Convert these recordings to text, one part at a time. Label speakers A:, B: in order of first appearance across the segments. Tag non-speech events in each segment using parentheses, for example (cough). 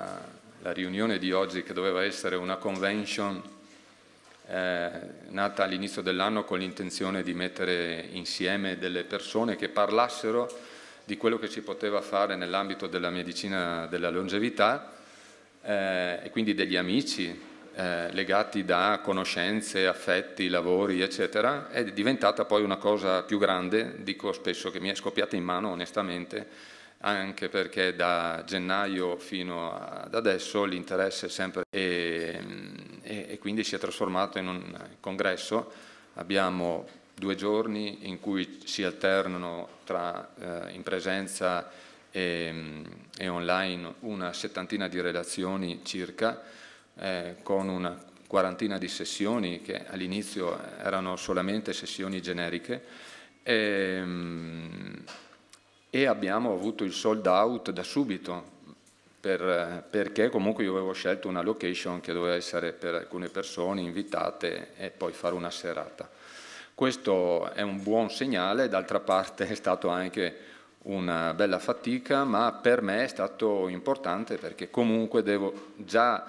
A: Eh, la riunione di oggi che doveva essere una convention eh, nata all'inizio dell'anno con l'intenzione di mettere insieme delle persone che parlassero di quello che si poteva fare nell'ambito della medicina della longevità eh, e quindi degli amici eh, legati da conoscenze, affetti, lavori, eccetera, è diventata poi una cosa più grande, dico spesso che mi è scoppiata in mano onestamente anche perché da gennaio fino ad adesso l'interesse è sempre e, e, e quindi si è trasformato in un congresso. Abbiamo due giorni in cui si alternano tra eh, in presenza e, e, online una settantina di relazioni circa, eh, con una quarantina di sessioni che all'inizio erano solamente sessioni generiche. E, ehm, e abbiamo avuto il sold out da subito per, perché comunque io avevo scelto una location che doveva essere per alcune persone invitate e poi fare una serata. Questo è un buon segnale, d'altra parte è stato anche una bella fatica, ma per me è stato importante perché comunque devo già,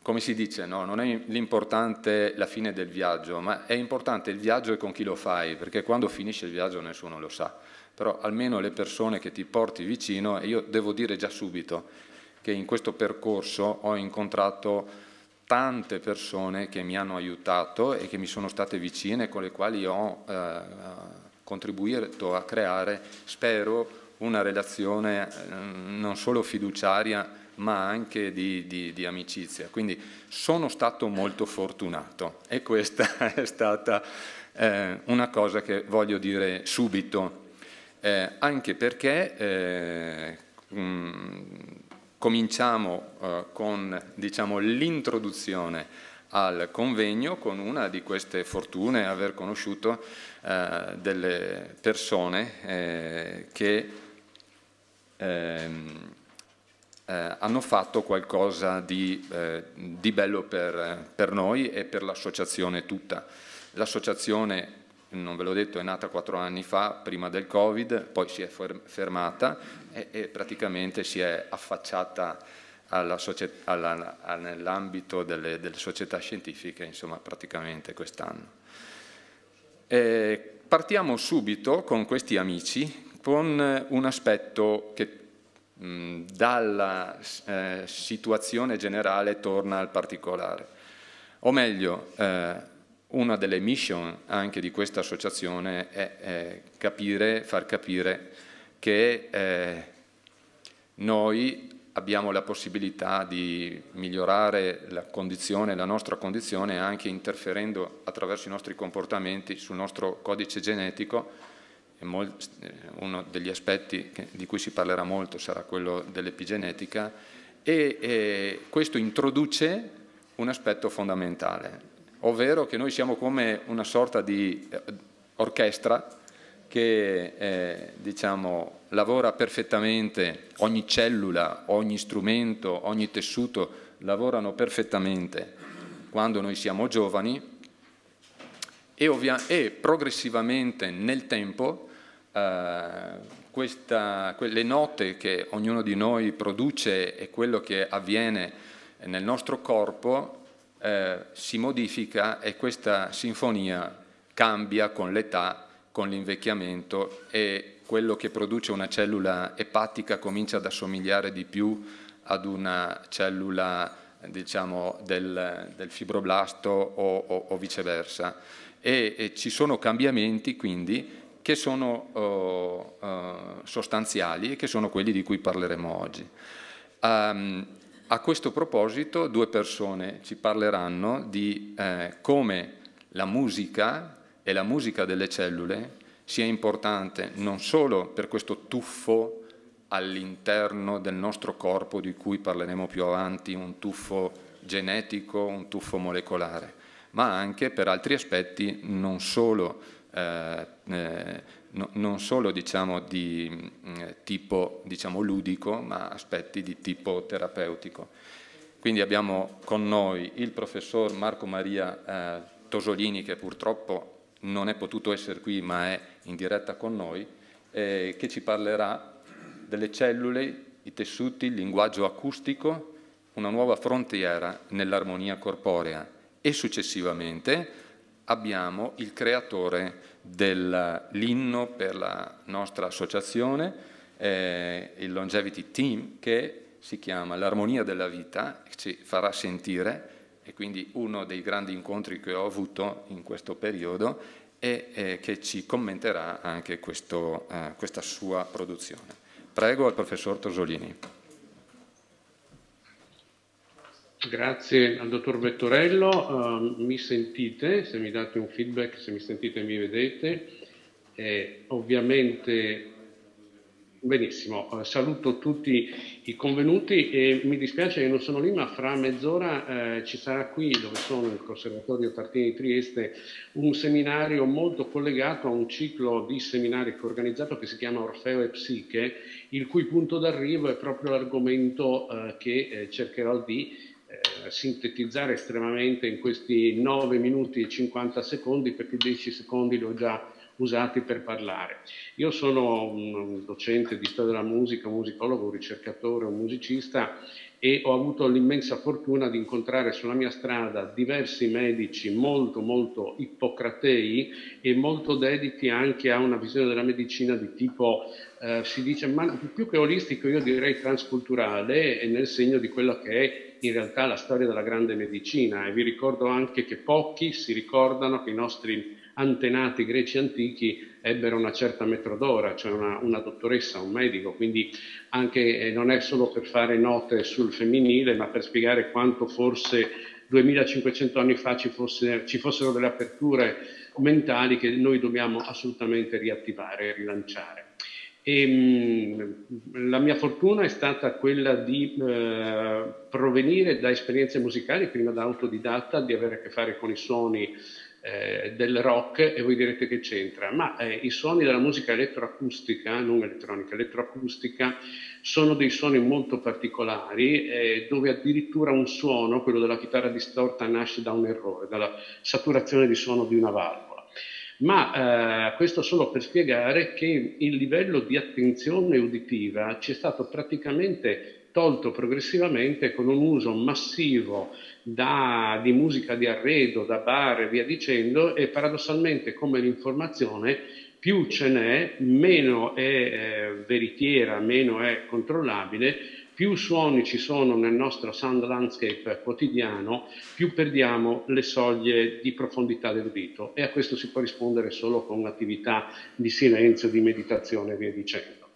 A: come si dice, no, non è l'importante la fine del viaggio, ma è importante il viaggio e con chi lo fai, perché quando finisce il viaggio nessuno lo sa però almeno le persone che ti porti vicino, e io devo dire già subito che in questo percorso ho incontrato tante persone che mi hanno aiutato e che mi sono state vicine, con le quali ho eh, contribuito a creare, spero, una relazione eh, non solo fiduciaria, ma anche di, di, di, amicizia. Quindi sono stato molto fortunato e questa (laughs) è stata eh, una cosa che voglio dire subito eh, anche perché eh, mm, cominciamo eh, con diciamo, l'introduzione al convegno con una di queste fortune, aver conosciuto eh, delle persone eh, che ehm, eh, hanno fatto qualcosa di, eh, di bello per, per, noi e per l'associazione tutta. L'associazione non ve l'ho detto, è nata quattro anni fa, prima del Covid, poi si è fermata e, e praticamente si è affacciata nell'ambito delle, delle, società scientifiche, insomma, praticamente quest'anno. E partiamo subito con questi amici, con un aspetto che dalla eh, situazione generale torna al particolare. O meglio, eh, una delle mission anche di questa associazione è, è capire, far capire che eh, noi abbiamo la possibilità di migliorare la, condizione, la nostra condizione anche interferendo attraverso i nostri comportamenti sul nostro codice genetico. Eh, uno degli aspetti di cui si parlerà molto sarà quello dell'epigenetica e, e eh, questo introduce un aspetto fondamentale, ovvero che noi siamo come una sorta di eh, orchestra che eh, diciamo, lavora perfettamente, ogni cellula, ogni strumento, ogni tessuto lavorano perfettamente quando noi siamo giovani e, ovvia- e progressivamente nel tempo eh, questa, le note che ognuno di noi produce e quello che avviene nel nostro corpo eh, si modifica e questa sinfonia cambia con l'età, con l'invecchiamento e quello che produce una cellula epatica comincia ad assomigliare di più ad una cellula diciamo, del, del, fibroblasto o, o, o viceversa. E, e, ci sono cambiamenti quindi che sono oh, oh, sostanziali e che sono quelli di cui parleremo oggi. Um, a questo proposito due persone ci parleranno di eh, come la musica e la musica delle cellule sia importante non solo per questo tuffo all'interno del nostro corpo di cui parleremo più avanti, un tuffo genetico, un tuffo molecolare, ma anche per altri aspetti non solo eh, eh, no, non solo diciamo, di mm, eh, tipo diciamo, ludico, ma aspetti di tipo terapeutico. Quindi abbiamo con noi il professor Marco Maria eh, Tosolini, che purtroppo non è potuto essere qui, ma è in diretta con noi, eh, che ci parlerà delle cellule, i tessuti, il linguaggio acustico, una nuova frontiera nell'armonia corporea. E successivamente abbiamo il creatore dell'inno per la nostra associazione, eh, il Longevity Team, che si chiama L'armonia della vita, ci farà sentire, e quindi uno dei grandi incontri che ho avuto in questo periodo, e eh, che ci commenterà anche questo, eh, questa sua produzione. Prego al professor Tosolini.
B: Grazie al dottor Vettorello, uh, mi sentite, se mi date un feedback, se mi sentite e mi vedete. Eh, ovviamente, benissimo, uh, saluto tutti i convenuti e mi dispiace che non sono lì, ma fra mezz'ora eh, ci sarà qui, dove sono il Conservatorio Tartini di Trieste, un seminario molto collegato a un ciclo di seminari che ho organizzato che si chiama Orfeo e Psiche, il cui punto d'arrivo è proprio l'argomento eh, che eh, cercherò di eh, sintetizzare estremamente in questi 9 minuti e 50 secondi perché 10 secondi li ho già usati per parlare. Io sono un docente di storia della musica, un musicologo, un ricercatore, un musicista e ho avuto l'immensa fortuna di incontrare sulla mia strada diversi medici molto molto ippocratei e molto dediti anche a una visione della medicina di tipo eh, si dice ma più che olistico io direi transculturale e nel segno di quello che è in realtà la storia della grande medicina e vi ricordo anche che pochi si ricordano che i nostri antenati greci antichi ebbero una certa metrodora, cioè una, una dottoressa, un medico, quindi anche eh, non è solo per fare note sul femminile, ma per spiegare quanto forse 2500 anni fa ci, fosse, ci fossero delle aperture mentali che noi dobbiamo assolutamente riattivare e rilanciare. E, ehm, la mia fortuna è stata quella di eh, provenire da esperienze musicali, prima da autodidatta, di avere a che fare con i suoni eh, del rock e voi direte che c'entra, ma eh, i suoni della musica elettroacustica, non elettronica, elettroacustica, sono dei suoni molto particolari eh, dove addirittura un suono, quello della chitarra distorta, nasce da un errore, dalla saturazione di suono di una valvola ma eh, questo solo per spiegare che il livello di attenzione uditiva ci è stato praticamente tolto progressivamente con un uso massivo da, di musica di arredo, da bar e via dicendo e paradossalmente come l'informazione più ce n'è, meno è eh, veritiera, meno è controllabile più suoni ci sono nel nostro sound landscape quotidiano, più perdiamo le soglie di profondità del dito e a questo si può rispondere solo con attività di silenzio, di meditazione e via dicendo.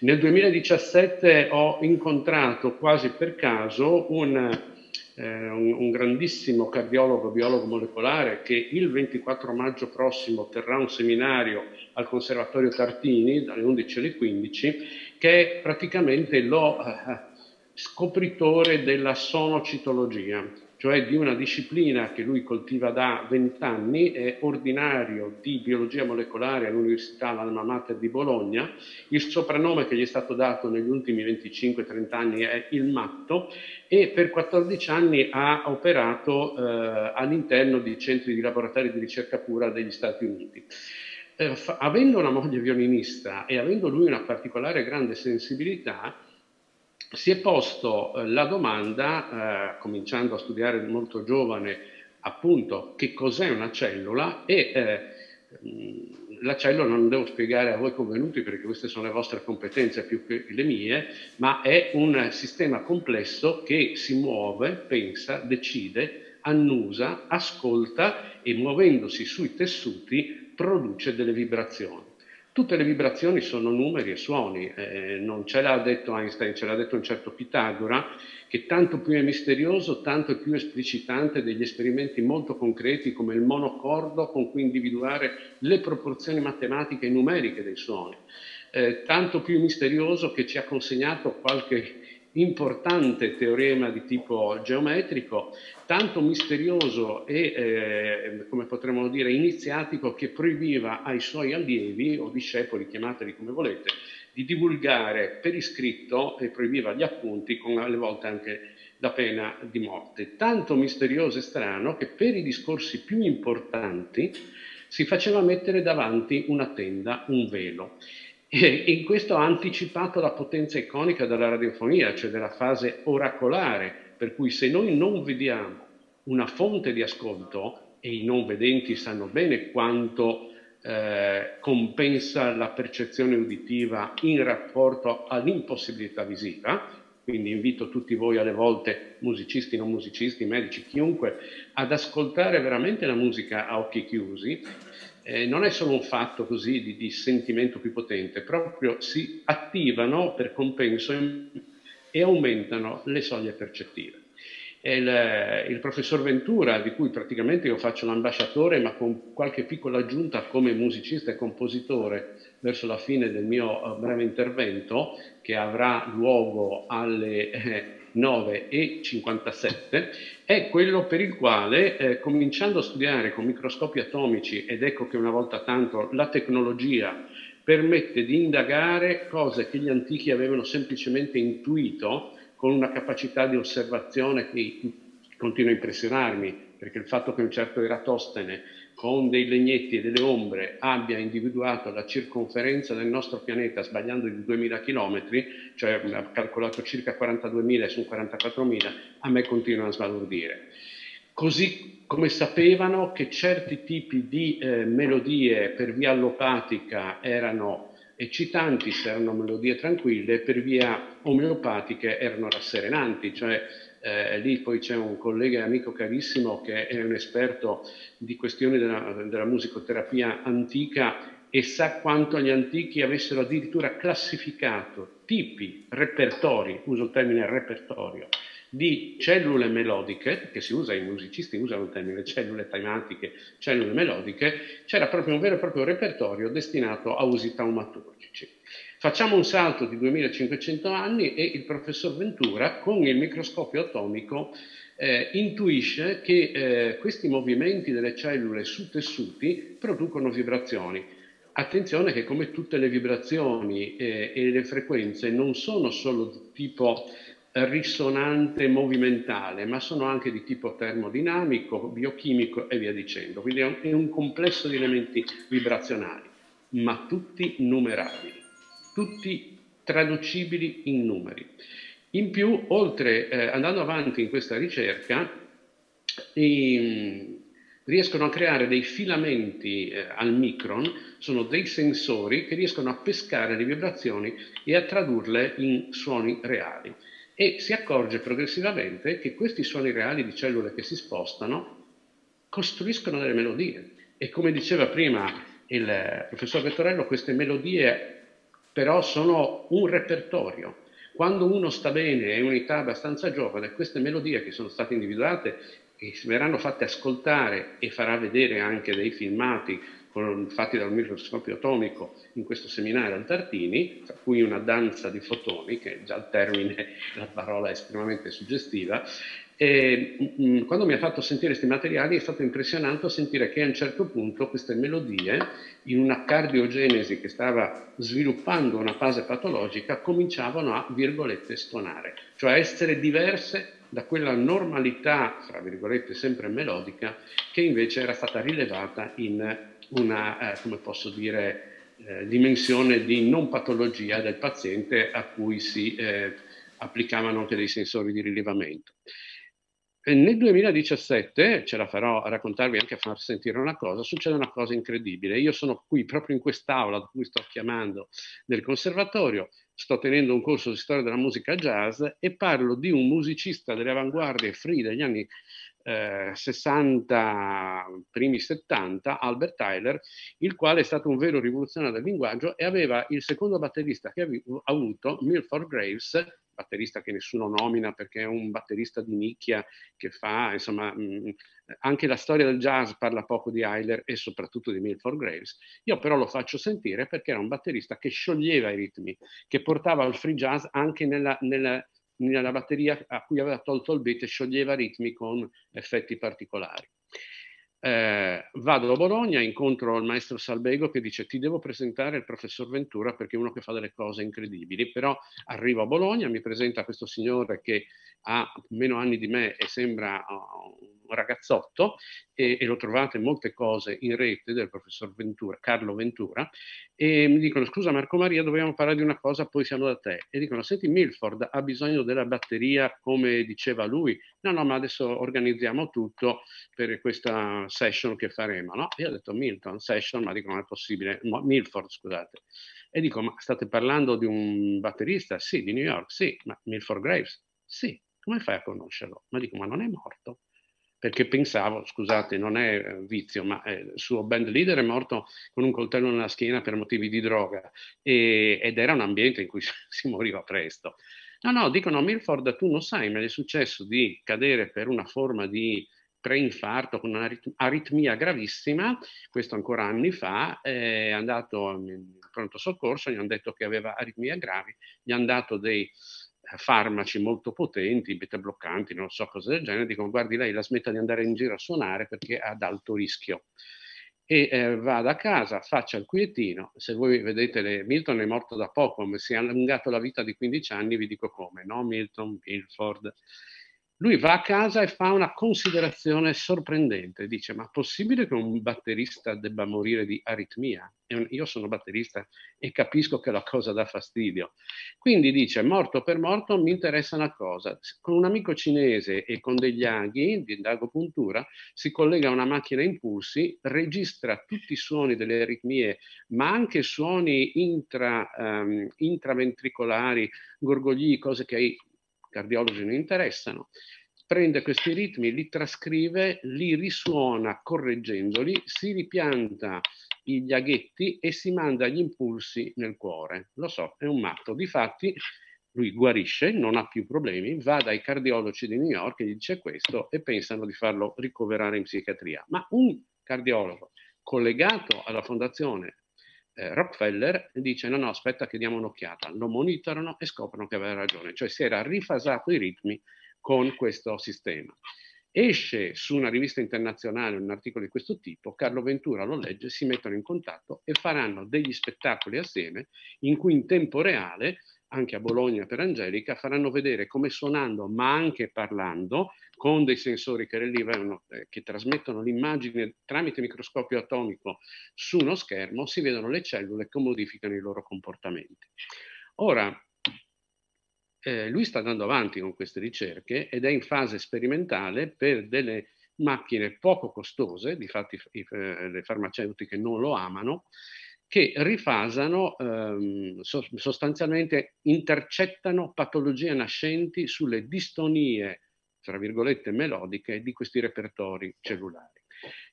B: Nel 2017 ho incontrato quasi per caso un eh, un, un, grandissimo cardiologo, biologo molecolare, che il 24 maggio prossimo terrà un seminario al Conservatorio Tartini dalle 11 alle 15 che è praticamente lo eh, scopritore della sonocitologia, cioè di una disciplina che lui coltiva da vent'anni, è ordinario di biologia molecolare all'Università Alma Mater di Bologna, il soprannome che gli è stato dato negli ultimi 25-30 anni è il matto e per 14 anni ha operato eh, all'interno di centri di laboratori di ricerca pura degli Stati Uniti eh, fa, avendo una moglie violinista e avendo lui una particolare grande sensibilità, si è posto eh, la domanda, eh, cominciando a studiare molto giovane, appunto che cos'è una cellula e eh, mm, la cellula non devo spiegare a voi convenuti perché queste sono le vostre competenze più che le mie, ma è un sistema complesso che si muove, pensa, decide, annusa, ascolta e muovendosi sui tessuti produce delle vibrazioni. Tutte le vibrazioni sono numeri e suoni, eh, non ce l'ha detto Einstein, ce l'ha detto un certo Pitagora, che tanto più è misterioso, tanto più esplicitante degli esperimenti molto concreti come il monocordo con cui individuare le proporzioni matematiche e numeriche dei suoni. Eh, tanto più misterioso che ci ha consegnato qualche importante teorema di tipo geometrico, tanto misterioso e, eh, come potremmo dire, iniziatico che proibiva ai suoi allievi o discepoli, chiamateli come volete, di divulgare per iscritto e proibiva gli appunti con alle volte anche la pena di morte. Tanto misterioso e strano che per i discorsi più importanti si faceva mettere davanti una tenda, un velo in questo ha anticipato la potenza iconica della radiofonia, cioè della fase oracolare, per cui se noi non vediamo una fonte di ascolto, e i non vedenti sanno bene quanto eh, compensa la percezione uditiva in rapporto all'impossibilità visiva, quindi invito tutti voi alle volte, musicisti, non musicisti, medici, chiunque, ad ascoltare veramente la musica a occhi chiusi eh, non è solo un fatto così di, di, sentimento più potente, proprio si attivano per compenso e aumentano le soglie percettive. Il, il, professor Ventura, di cui praticamente io faccio l'ambasciatore, ma con qualche piccola aggiunta come musicista e compositore verso la fine del mio eh, breve intervento, che avrà luogo alle... Eh, 9 e 57 è quello per il quale, eh, cominciando a studiare con microscopi atomici, ed ecco che una volta tanto la tecnologia permette di indagare cose che gli antichi avevano semplicemente intuito con una capacità di osservazione che continua a impressionarmi, perché il fatto che un certo Eratostene con dei legnetti e delle ombre abbia individuato la circonferenza del nostro pianeta sbagliando di 2000 km, cioè ha calcolato circa 42.000 su 44.000, a me continua a sbalordire. Così come sapevano che certi tipi di eh, melodie per via allopatica erano eccitanti, se erano melodie tranquille, per via omeopatiche erano rasserenanti, cioè eh, lì poi c'è un collega e amico carissimo che è un esperto di questioni della, della musicoterapia antica e sa quanto gli antichi avessero addirittura classificato tipi, repertori, uso il termine repertorio, di cellule melodiche, che si usa, i musicisti usano il termine cellule tematiche, cellule melodiche, c'era proprio un vero e proprio repertorio destinato a usi taumaturgici. Facciamo un salto di 2500 anni e il professor Ventura con il microscopio atomico eh, intuisce che eh, questi movimenti delle cellule su tessuti producono vibrazioni. Attenzione che come tutte le vibrazioni eh, e le frequenze non sono solo di tipo risonante movimentale, ma sono anche di tipo termodinamico, biochimico e via dicendo. Quindi è un, è un complesso di elementi vibrazionali, ma tutti numerabili, tutti traducibili in numeri. In più, oltre, eh, andando avanti in questa ricerca, i, ehm, riescono a creare dei filamenti eh, al micron, sono dei sensori che riescono a pescare le vibrazioni e a tradurle in suoni reali. E si accorge progressivamente che questi suoni reali di cellule che si spostano costruiscono delle melodie. E come diceva prima il eh, professor Vettorello, queste melodie però sono un repertorio quando uno sta bene, è un'età abbastanza giovane, queste melodie che sono state individuate e verranno fatte ascoltare e farà vedere anche dei filmati con, fatti dal microscopio atomico in questo seminario al Tartini, tra cui una danza di fotoni, che già al termine (laughs) la parola è estremamente suggestiva, e, mh, mm, mm, quando mi ha fatto sentire questi materiali è stato impressionante sentire che a un certo punto queste melodie, in una cardiogenesi che stava sviluppando una fase patologica, cominciavano a, virgolette, stonare, cioè a essere diverse da quella normalità, tra virgolette, sempre melodica, che invece era stata rilevata in una, eh, come posso dire, eh, dimensione di non patologia del paziente a cui si eh, applicavano anche dei sensori di rilevamento nel 2017, ce la farò a raccontarvi anche a far sentire una cosa, succede una cosa incredibile. Io sono qui proprio in quest'aula da cui sto chiamando del conservatorio, sto tenendo un corso di storia della musica jazz e parlo di un musicista delle avanguardie free degli anni eh, 60, primi 70, Albert Tyler, il quale è stato un vero rivoluzionario del linguaggio e aveva il secondo batterista che ha avuto, Milford Graves, batterista che nessuno nomina perché è un batterista di nicchia che fa, insomma, mh, mm, anche la storia del jazz parla poco di Heiler e soprattutto di Milford Graves. Io però lo faccio sentire perché era un batterista che scioglieva i ritmi, che portava al free jazz anche nella, nella, nella batteria a cui aveva tolto il beat e scioglieva ritmi con effetti particolari eh, vado a Bologna, incontro il maestro Salbego che dice ti devo presentare il professor Ventura perché è uno che fa delle cose incredibili, però arrivo a Bologna, mi presenta questo signore che ha meno anni di me e sembra uh, un ragazzotto e, e lo trovate molte cose in rete del professor Ventura, Carlo Ventura, e mi dicono scusa Marco Maria dobbiamo parlare di una cosa, poi siamo da te. E dicono senti Milford ha bisogno della batteria come diceva lui, no no ma adesso organizziamo tutto per questa Session che faremo, no? Io ho detto Milton Session, ma dico non è possibile, Milford scusate. E dico, ma state parlando di un batterista? Sì, di New York, sì, ma Milford Graves? Sì, come fai a conoscerlo? Ma dico, ma non è morto? Perché pensavo, scusate, non è eh, vizio, ma eh, il suo band leader è morto con un coltello nella schiena per motivi di droga e, ed era un ambiente in cui (laughs) si moriva presto. No, no, dicono Milford, tu non sai, ma è successo di cadere per una forma di preinfarto con un'aritmia gravissima, questo ancora anni fa, eh, è andato in pronto soccorso, gli hanno detto che aveva aritmia gravi, gli hanno dato dei eh, farmaci molto potenti, beta bloccanti, non so cose del genere, dicono guardi lei la smetta di andare in giro a suonare perché è ad alto rischio e eh, vada a casa, faccia il quietino. Se voi vedete, le, Milton è morto da poco, ma si è allungato la vita di 15 anni, vi dico come, no? Milton, Milford, lui va a casa e fa una considerazione sorprendente. Dice, ma è possibile che un batterista debba morire di aritmia? Io sono batterista e capisco che la cosa dà fastidio. Quindi dice, morto per morto mi interessa una cosa. Con un amico cinese e con degli aghi di indagopuntura si collega a una macchina a impulsi, registra tutti i suoni delle aritmie, ma anche suoni intra, um, intraventricolari, gorgogli, cose che hai cardiologi non interessano, prende questi ritmi, li trascrive, li risuona correggendoli, si ripianta gli aghetti e si manda gli impulsi nel cuore. Lo so, è un matto. Difatti, lui guarisce, non ha più problemi, va dai cardiologi di New York e gli dice questo e pensano di farlo ricoverare in psichiatria. Ma un cardiologo collegato alla fondazione eh, Rockefeller dice no no aspetta che diamo un'occhiata, lo monitorano e scoprono che aveva ragione, cioè si era rifasato i ritmi con questo sistema. Esce su una rivista internazionale un articolo di questo tipo, Carlo Ventura lo legge, si mettono in contatto e faranno degli spettacoli assieme in cui in tempo reale anche a Bologna per Angelica, faranno vedere come suonando ma anche parlando con dei sensori che rilevano, eh, che trasmettono l'immagine tramite microscopio atomico su uno schermo, si vedono le cellule che modificano i loro comportamenti. Ora, eh, lui sta andando avanti con queste ricerche ed è in fase sperimentale per delle macchine poco costose, difatti fatti eh, le farmaceutiche non lo amano, che rifasano, ehm, so, sostanzialmente intercettano patologie nascenti sulle distonie, tra virgolette, melodiche di questi repertori cellulari.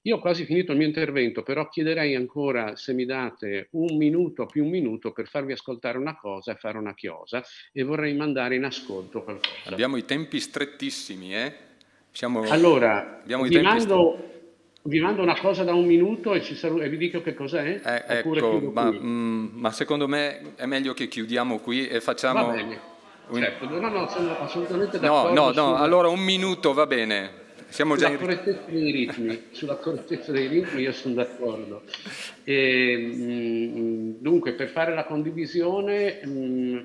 B: Io ho quasi finito il mio intervento, però chiederei ancora se mi date un minuto più un minuto per farvi ascoltare una cosa e fare una chiosa e vorrei mandare in ascolto qualcosa.
A: Abbiamo i tempi strettissimi, eh? Siamo... Allora, abbiamo mando... strettissimi
B: vi mando una cosa da un minuto e, saluto, e vi dico che cos'è. Eh, ecco, ma, mh,
A: mm, ma, secondo me è meglio che chiudiamo qui e facciamo... Va bene. Certo, no,
B: no, sono assolutamente d'accordo. No, no, no, sulla... allora
A: un minuto va bene. Siamo sulla, già in... correttezza dei ritmi,
B: sulla correttezza dei ritmi io sono d'accordo. E, mh, mm, dunque, per fare la condivisione mh, mm,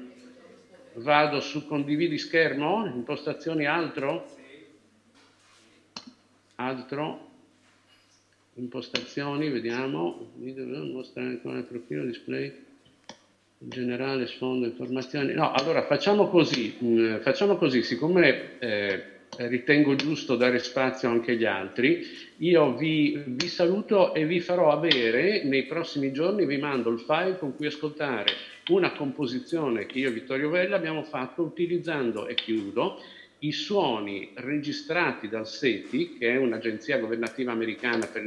B: vado su condividi schermo, impostazioni altro, altro, impostazioni, vediamo, video mostrare ancora il profilo, display, generale, sfondo, informazioni. No, allora facciamo così, mh, mm, facciamo così, siccome eh, ritengo giusto dare spazio anche agli altri, io vi, vi, saluto e vi farò avere nei prossimi giorni, vi mando il file con cui ascoltare una composizione che io e Vittorio Vella abbiamo fatto utilizzando, e chiudo, i suoni registrati dal SETI, che è un'agenzia governativa americana per,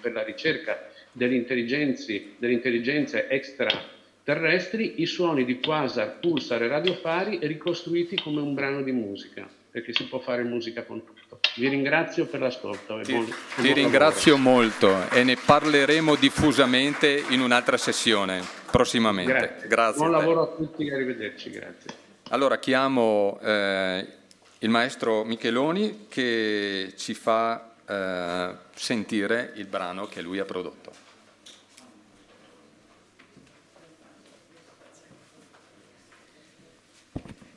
B: per la ricerca delle intelligenze extraterrestri, i suoni di quasar, pulsar e radiofari ricostruiti come un brano di musica perché si può fare musica con tutto. Vi ringrazio per l'ascolto. Ti, buon, ti ringrazio
A: lavoro. molto e ne parleremo diffusamente in un'altra sessione prossimamente. Grazie. grazie buon a
B: lavoro a tutti, e arrivederci, grazie.
A: Allora chiamo eh, il maestro Micheloni che ci fa eh, sentire il brano che lui ha prodotto.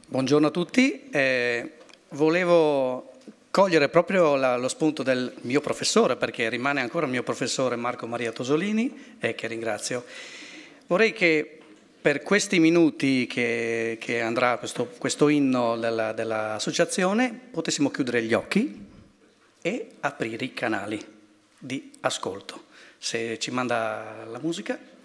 C: Buongiorno a tutti, eh, volevo cogliere proprio la, lo spunto del mio professore, perché rimane ancora il mio professore Marco Maria Tosolini, eh, che ringrazio. Vorrei che per questi minuti che, che andrà questo, questo inno della, dell'associazione potessimo chiudere gli occhi e aprire i canali di ascolto. Se ci manda la musica.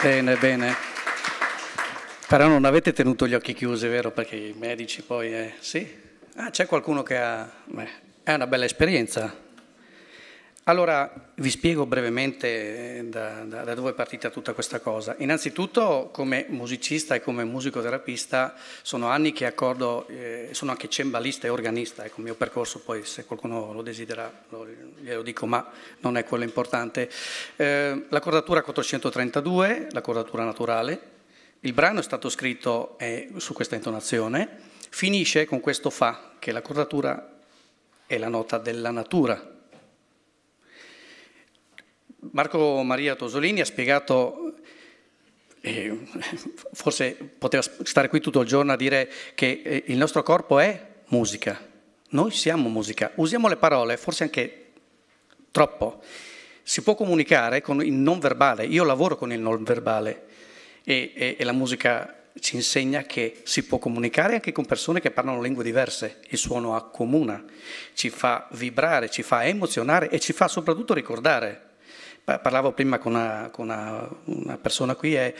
C: Bene, bene. Però non avete tenuto gli occhi chiusi, vero? Perché i medici poi... Eh, sì? Ah, c'è qualcuno che ha... Beh, è una bella esperienza. Allora, vi spiego brevemente eh, da, da, da dove è partita tutta questa cosa. Innanzitutto, come musicista e come musicoterapista, sono anni che accordo, eh, sono anche cembalista e organista, ecco il mio percorso, poi se qualcuno lo desidera lo, glielo eh, dico ma non è quello importante. Eh, la cordatura 432, la cordatura naturale, il brano è stato scritto eh, su questa intonazione, finisce con questo fa, che la cordatura è la nota della natura. Marco Maria Tosolini ha spiegato eh, forse poteva stare qui tutto il giorno a dire che eh, il nostro corpo è musica, noi siamo musica, usiamo le parole, forse anche troppo. Si può comunicare con il non verbale, io lavoro con il non verbale e, e, e la musica ci insegna che si può comunicare anche con persone che parlano lingue diverse, il suono accomuna, ci fa vibrare, ci fa emozionare e ci fa soprattutto ricordare. Parlavo prima con una, con una, una persona qui e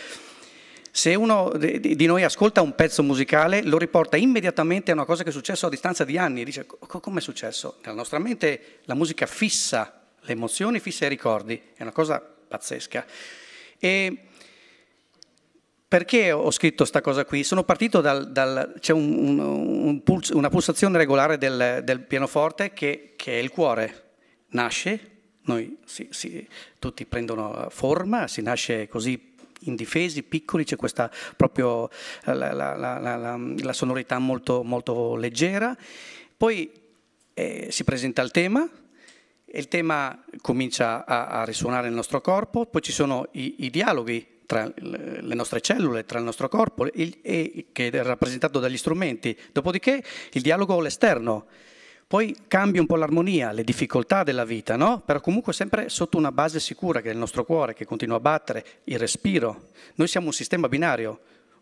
C: se uno di noi ascolta un pezzo musicale lo riporta immediatamente a una cosa che è successo a distanza di anni e dice come è successo? Nella nostra mente la musica fissa le emozioni fisse ai ricordi, è una cosa pazzesca. E perché ho scritto questa cosa qui? Sono partito dal... dal c'è un, un, un puls, una pulsazione regolare del, del pianoforte che, che, è il cuore. Nasce, noi, si, si, tutti prendono forma, si nasce così indifesi, piccoli, c'è questa proprio eh, la, la, la, la sonorità molto, molto leggera. Poi eh, si presenta il tema, e Il tema comincia a, a risuonare nel nostro corpo, poi ci sono i, i dialoghi tra le nostre cellule, tra il nostro corpo, il, e, che è rappresentato dagli strumenti, dopodiché il dialogo all'esterno. Poi cambia un po' l'armonia, le difficoltà della vita, no? però comunque sempre sotto una base sicura che è il nostro cuore, che continua a battere, il respiro. Noi siamo un sistema binario,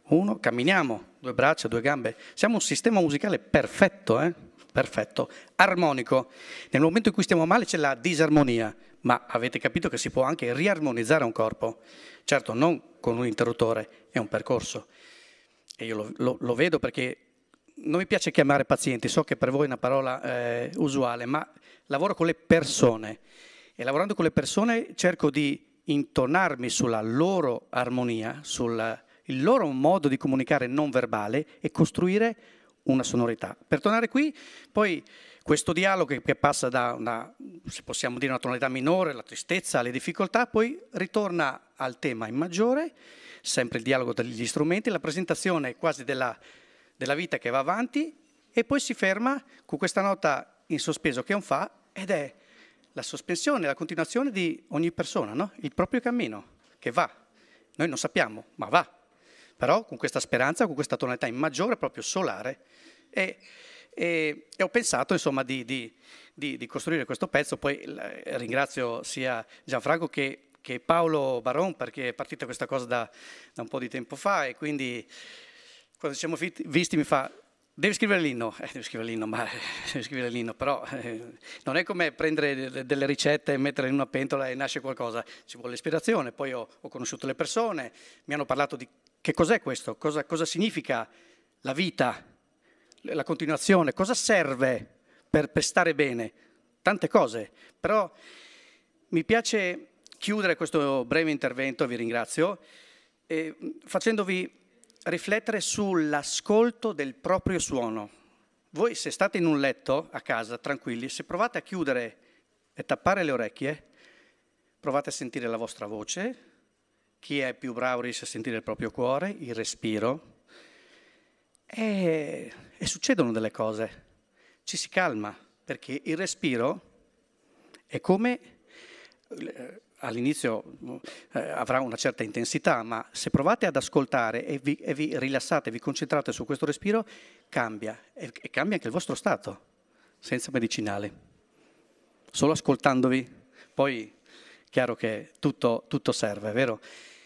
C: uno, camminiamo, due braccia, due gambe, siamo un sistema musicale perfetto. Eh? perfetto, armonico. Nel momento in cui stiamo male c'è la disarmonia, ma avete capito che si può anche riarmonizzare un corpo. Certo, non con un interruttore, è un percorso. E io lo, lo, lo vedo perché non mi piace chiamare pazienti, so che per voi è una parola eh, usuale, ma lavoro con le persone e lavorando con le persone cerco di intonarmi sulla loro armonia, sul loro modo di comunicare non verbale e costruire una sonorità. Per tornare qui, poi questo dialogo che passa da una, se possiamo dire, una tonalità minore, la tristezza, le difficoltà, poi ritorna al tema in maggiore, sempre il dialogo degli strumenti, la presentazione quasi della, della vita che va avanti e poi si ferma con questa nota in sospeso che è un fa ed è la sospensione, la continuazione di ogni persona, no? il proprio cammino che va. Noi non sappiamo, ma va però con questa speranza, con questa tonalità in maggiore proprio solare e, e, e ho pensato insomma di, di, di, di, costruire questo pezzo, poi ringrazio sia Gianfranco che, che Paolo Baron perché è partita questa cosa da, da un po' di tempo fa e quindi quando ci siamo visti mi fa Devi scrivere l'inno, eh, devi scrivere l'inno, ma (laughs) devi scrivere l'inno, però eh, non è come prendere delle ricette e metterle in una pentola e nasce qualcosa, ci vuole ispirazione, poi ho, ho conosciuto le persone, mi hanno parlato di che cos'è questo? Cosa, cosa significa la vita, la continuazione? Cosa serve per, per stare bene? Tante cose, però mi piace chiudere questo breve intervento, vi ringrazio, eh, facendovi riflettere sull'ascolto del proprio suono. Voi se state in un letto a casa, tranquilli, se provate a chiudere e tappare le orecchie, provate a sentire la vostra voce, chi è più bravo riesce a sentire il proprio cuore, il respiro e, e succedono delle cose. Ci si calma perché il respiro è come eh, all'inizio eh, avrà una certa intensità, ma se provate ad ascoltare e vi, e vi rilassate, vi concentrate su questo respiro, cambia e, e, cambia anche il vostro stato, senza medicinale, solo ascoltandovi. Poi chiaro che tutto, tutto serve, vero?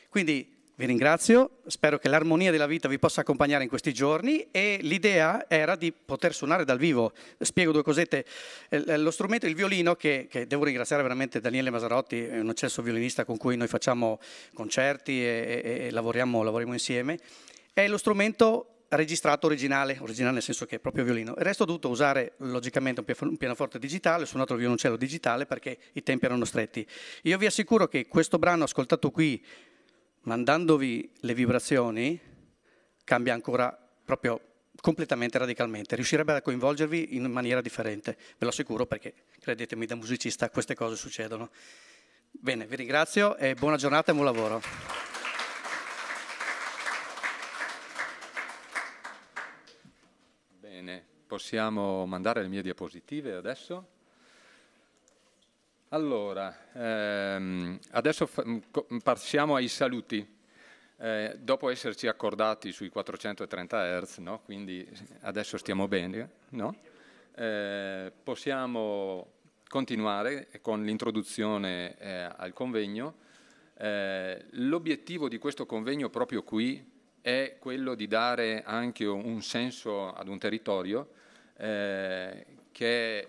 C: Quindi vi ringrazio, spero che l'armonia della vita vi possa accompagnare in questi giorni e l'idea era di poter suonare dal vivo. Spiego due cosette. Eh, eh, lo strumento, il violino, che, che devo ringraziare veramente Daniele Masarotti, un eccesso violinista con cui noi facciamo concerti e, e, e lavoriamo, lavoriamo insieme, è lo strumento registrato originale, originale nel senso che è proprio violino. Il resto ho dovuto usare logicamente un pianoforte digitale, ho suonato il violoncello digitale perché i tempi erano stretti. Io vi assicuro che questo brano ascoltato qui, mandandovi le vibrazioni, cambia ancora proprio completamente, radicalmente. Riuscirebbe a coinvolgervi in maniera differente, ve lo assicuro perché credetemi da musicista queste cose succedono. Bene, vi ringrazio e buona giornata
A: e buon lavoro. possiamo mandare le mie diapositive adesso. Allora, ehm, adesso mm, mm, passiamo ai saluti. Eh, dopo esserci accordati sui 430 Hz, no? quindi adesso stiamo bene, no? eh, possiamo continuare con l'introduzione eh, al convegno. Eh, l'obiettivo di questo convegno proprio qui è quello di dare anche un senso ad un territorio eh, che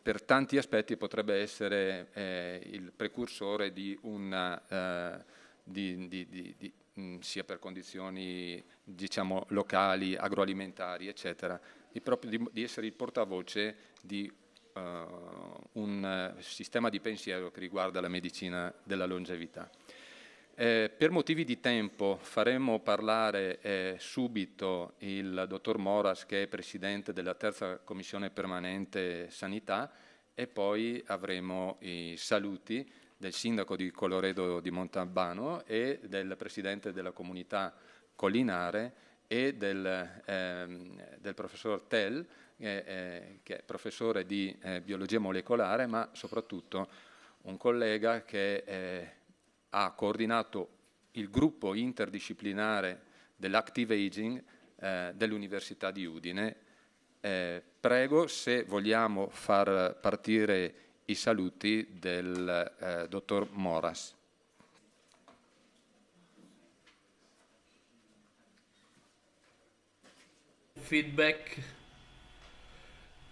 A: per tanti aspetti potrebbe essere eh, il precursore di una, eh, di, di, di, mh, mm, sia per condizioni diciamo, locali, agroalimentari, eccetera, di, essere il portavoce di uh, un eh, sistema di pensiero che riguarda la medicina della longevità. Eh, per motivi di tempo faremo parlare eh, subito il dottor Moras, che è presidente della terza commissione permanente sanità, e poi avremo i saluti del sindaco di Coloredo di Montalbano e del presidente della comunità collinare e del, ehm, del professor Tell, eh, che è professore di eh, biologia molecolare, ma soprattutto un collega che è ha coordinato il gruppo interdisciplinare dell'active aging eh, dell'Università di Udine. Eh, prego se vogliamo far partire i saluti del eh, dottor Moras.
D: Feedback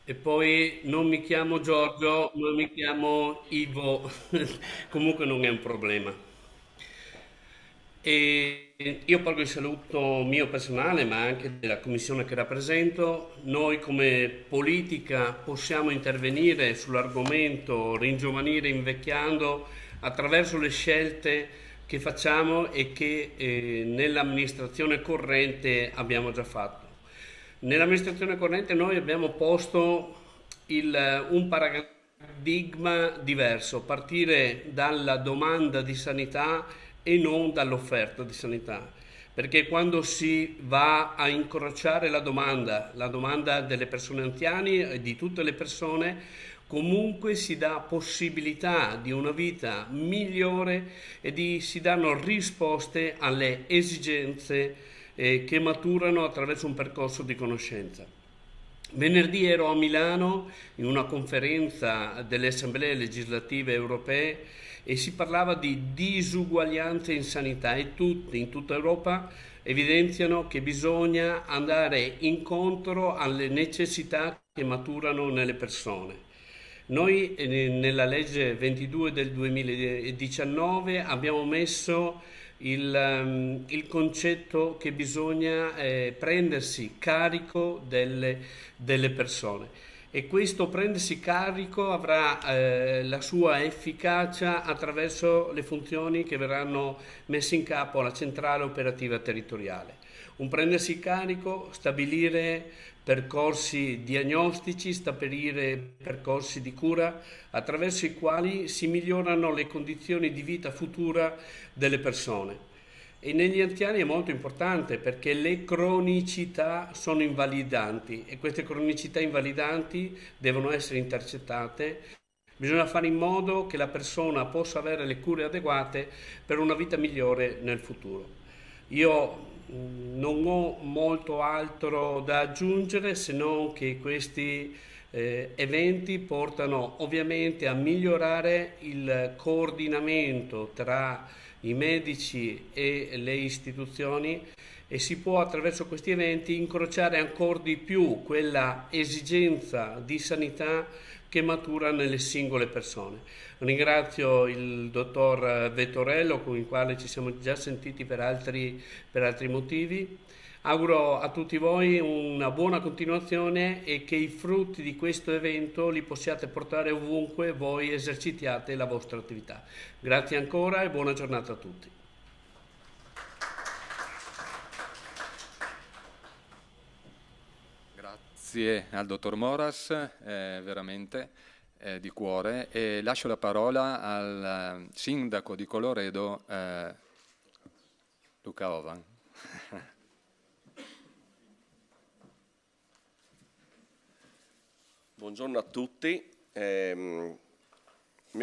D: e poi non mi chiamo Giorgio ma mi chiamo Ivo, (laughs) comunque non è un problema. E io porgo il saluto mio personale, ma anche della commissione che rappresento. Noi come politica possiamo intervenire sull'argomento ringiovanire invecchiando attraverso le scelte che facciamo e che eh, nell'amministrazione corrente abbiamo già fatto. Nell'amministrazione corrente noi abbiamo posto il, un paradigma diverso, partire dalla domanda di sanità e non dall'offerta di sanità. Perché quando si va a incrociare la domanda, la domanda delle persone anziane e di tutte le persone, comunque si dà possibilità di una vita migliore e di, si danno risposte alle esigenze eh, che maturano attraverso un percorso di conoscenza. Venerdì ero a Milano in una conferenza delle assemblee legislative europee e si parlava di disuguaglianze in sanità e tutti in tutta Europa evidenziano che bisogna andare incontro alle necessità che maturano nelle persone. Noi eh, nella legge 22 del 2019 abbiamo messo il, ehm, il concetto che bisogna eh, prendersi carico delle, delle persone e questo prendersi carico avrà eh, la sua efficacia attraverso le funzioni che verranno messe in capo alla centrale operativa territoriale. Un prendersi carico, stabilire percorsi diagnostici, stabilire percorsi di cura attraverso i quali si migliorano le condizioni di vita futura delle persone. E negli anziani è molto importante perché le cronicità sono invalidanti e queste cronicità invalidanti devono essere intercettate. Bisogna fare in modo che la persona possa avere le cure adeguate per una vita migliore nel futuro. Io mm, non ho molto altro da aggiungere se non che questi eh, eventi portano ovviamente a migliorare il coordinamento tra i medici e le istituzioni e si può attraverso questi eventi incrociare ancora di più quella esigenza di sanità che matura nelle singole persone. Ringrazio il dottor Vettorello con il quale ci siamo già sentiti per altri, per altri motivi Auguro a tutti voi una buona continuazione e che i frutti di questo evento li possiate portare ovunque voi esercitiate la vostra attività. Grazie ancora e buona giornata a tutti.
A: Grazie al dottor Moras, eh, veramente eh, di cuore, e lascio la parola al eh, sindaco di Coloredo, eh, Luca Ovan.
E: Buongiorno a tutti. Eh, mi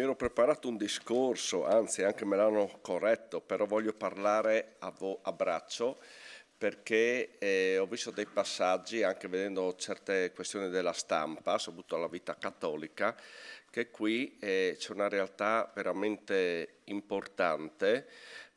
E: ero preparato un discorso, anzi anche me l'hanno corretto, però voglio parlare a, a braccio perché eh, ho visto dei passaggi, anche vedendo certe questioni della stampa, soprattutto alla vita cattolica, che qui eh, c'è una realtà veramente importante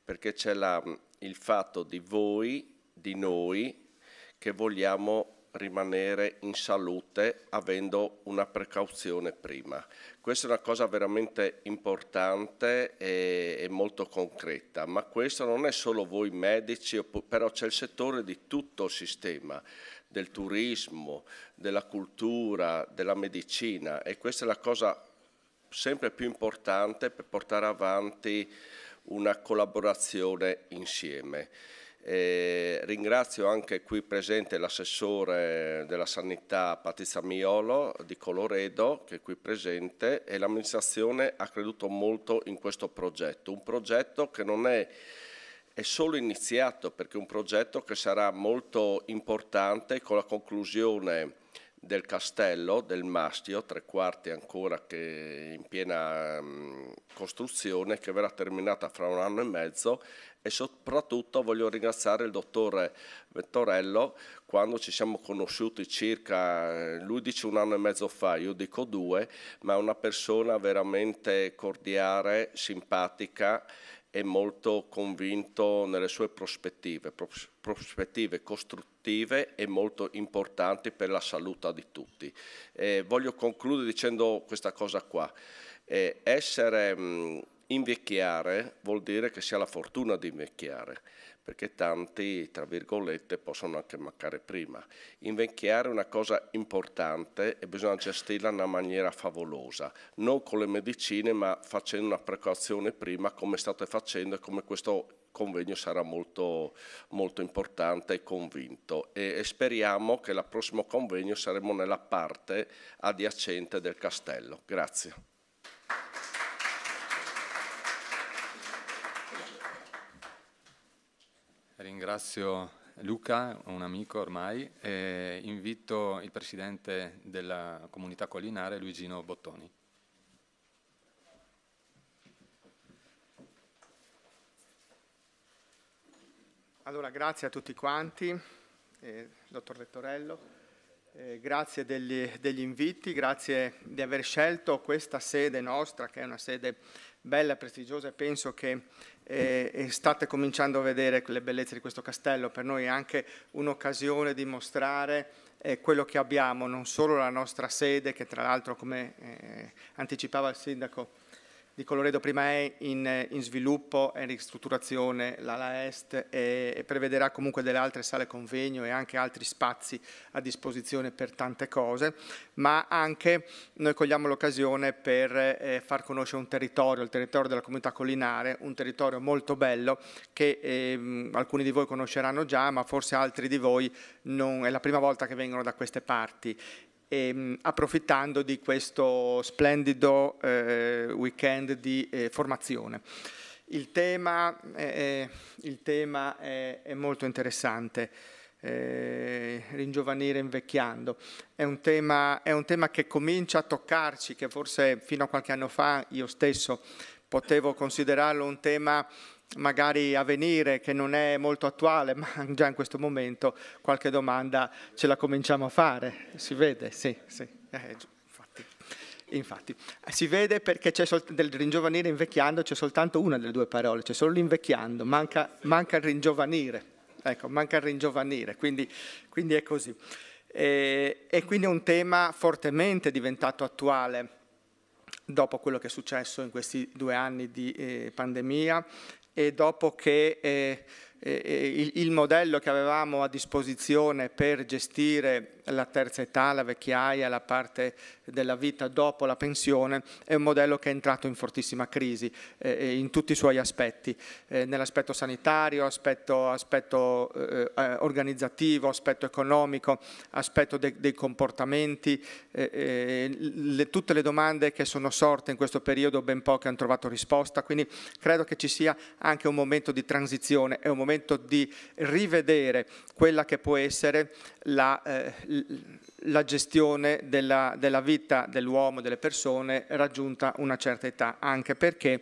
E: perché c'è il fatto di voi, di noi, che vogliamo rimanere in salute avendo una precauzione prima. Questa è una cosa veramente importante e, e molto concreta, ma questo non è solo voi medici, però c'è il settore di tutto il sistema, del turismo, della cultura, della medicina e questa è la cosa sempre più importante per portare avanti una collaborazione insieme. Eh, ringrazio anche qui presente l'assessore della sanità Patrizia Miolo di Coloredo che è qui presente e l'amministrazione ha creduto molto in questo progetto, un progetto che non è, è solo iniziato perché è un progetto che sarà molto importante con la conclusione del castello, del mastio, tre quarti ancora che in piena mm, costruzione, che verrà terminata fra un anno e mezzo e soprattutto voglio ringraziare il dottore Vettorello quando ci siamo conosciuti circa, eh, lui dice un anno e mezzo fa, io dico due, ma è una persona veramente cordiale, simpatica e molto convinto nelle sue prospettive, prospettive costruttive produttive è molto importanti per la salute di tutti. Eh, voglio concludere dicendo questa cosa qua. Eh, essere mh, invecchiare vuol dire che si ha la fortuna di invecchiare perché tanti, tra virgolette, possono anche mancare prima. Invecchiare è una cosa importante e bisogna gestirla in una maniera favolosa, non con le medicine ma facendo una precauzione prima come state facendo e come questo convegno sarà molto, molto importante e convinto e, e speriamo che al prossimo convegno saremo nella parte adiacente del castello.
A: Grazie. Ringrazio Luca, un amico ormai, e invito il presidente della comunità collinare Luigino Bottoni.
F: Allora, grazie a tutti quanti, eh, dottor Rettorello, eh, grazie degli, degli, inviti, grazie di aver scelto questa sede nostra, che è una sede bella, e prestigiosa e penso che eh, state cominciando a vedere le bellezze di questo castello. Per noi è anche un'occasione di mostrare eh, quello che abbiamo, non solo la nostra sede, che tra l'altro, come eh, anticipava il sindaco, di Coloredo prima è in, in sviluppo e in ristrutturazione l'ala est e, e, prevederà comunque delle altre sale convegno e anche altri spazi a disposizione per tante cose, ma anche noi cogliamo l'occasione per eh, far conoscere un territorio, il territorio della comunità collinare, un territorio molto bello che eh, alcuni di voi conosceranno già, ma forse altri di voi non, è la prima volta che vengono da queste parti ehm, approfittando di questo splendido eh, weekend di eh, formazione. Il tema, eh, eh il tema è, è, molto interessante, eh, ringiovanire invecchiando. È un, tema, è un tema che comincia a toccarci, che forse fino a qualche anno fa io stesso potevo considerarlo un tema magari a venire che non è molto attuale, (laughs) ma già in questo momento qualche domanda ce la cominciamo a fare. Si vede? Sì, sì. Eh, infatti. infatti. Eh, si vede perché c'è del ringiovanire invecchiando c'è soltanto una delle due parole, c'è solo l'invecchiando, manca, manca, il ringiovanire. Ecco, manca il ringiovanire, quindi, quindi è così. E, e quindi è un tema fortemente diventato attuale dopo quello che è successo in questi due anni di eh, pandemia e dopo che eh, eh, eh il, modello che avevamo a disposizione per gestire la terza età, la vecchiaia, la parte della vita dopo la pensione è un modello che è entrato in fortissima crisi eh, eh in tutti i suoi aspetti, eh, nell'aspetto sanitario, aspetto, aspetto eh, eh organizzativo, aspetto economico, aspetto de dei comportamenti, eh, le, tutte le domande che sono sorte in questo periodo ben poche hanno trovato risposta, quindi credo che ci sia anche un momento di transizione, è un momento di rivedere quella che può essere la, la gestione della, della vita vita dell'uomo, delle persone, raggiunta una certa età, anche perché,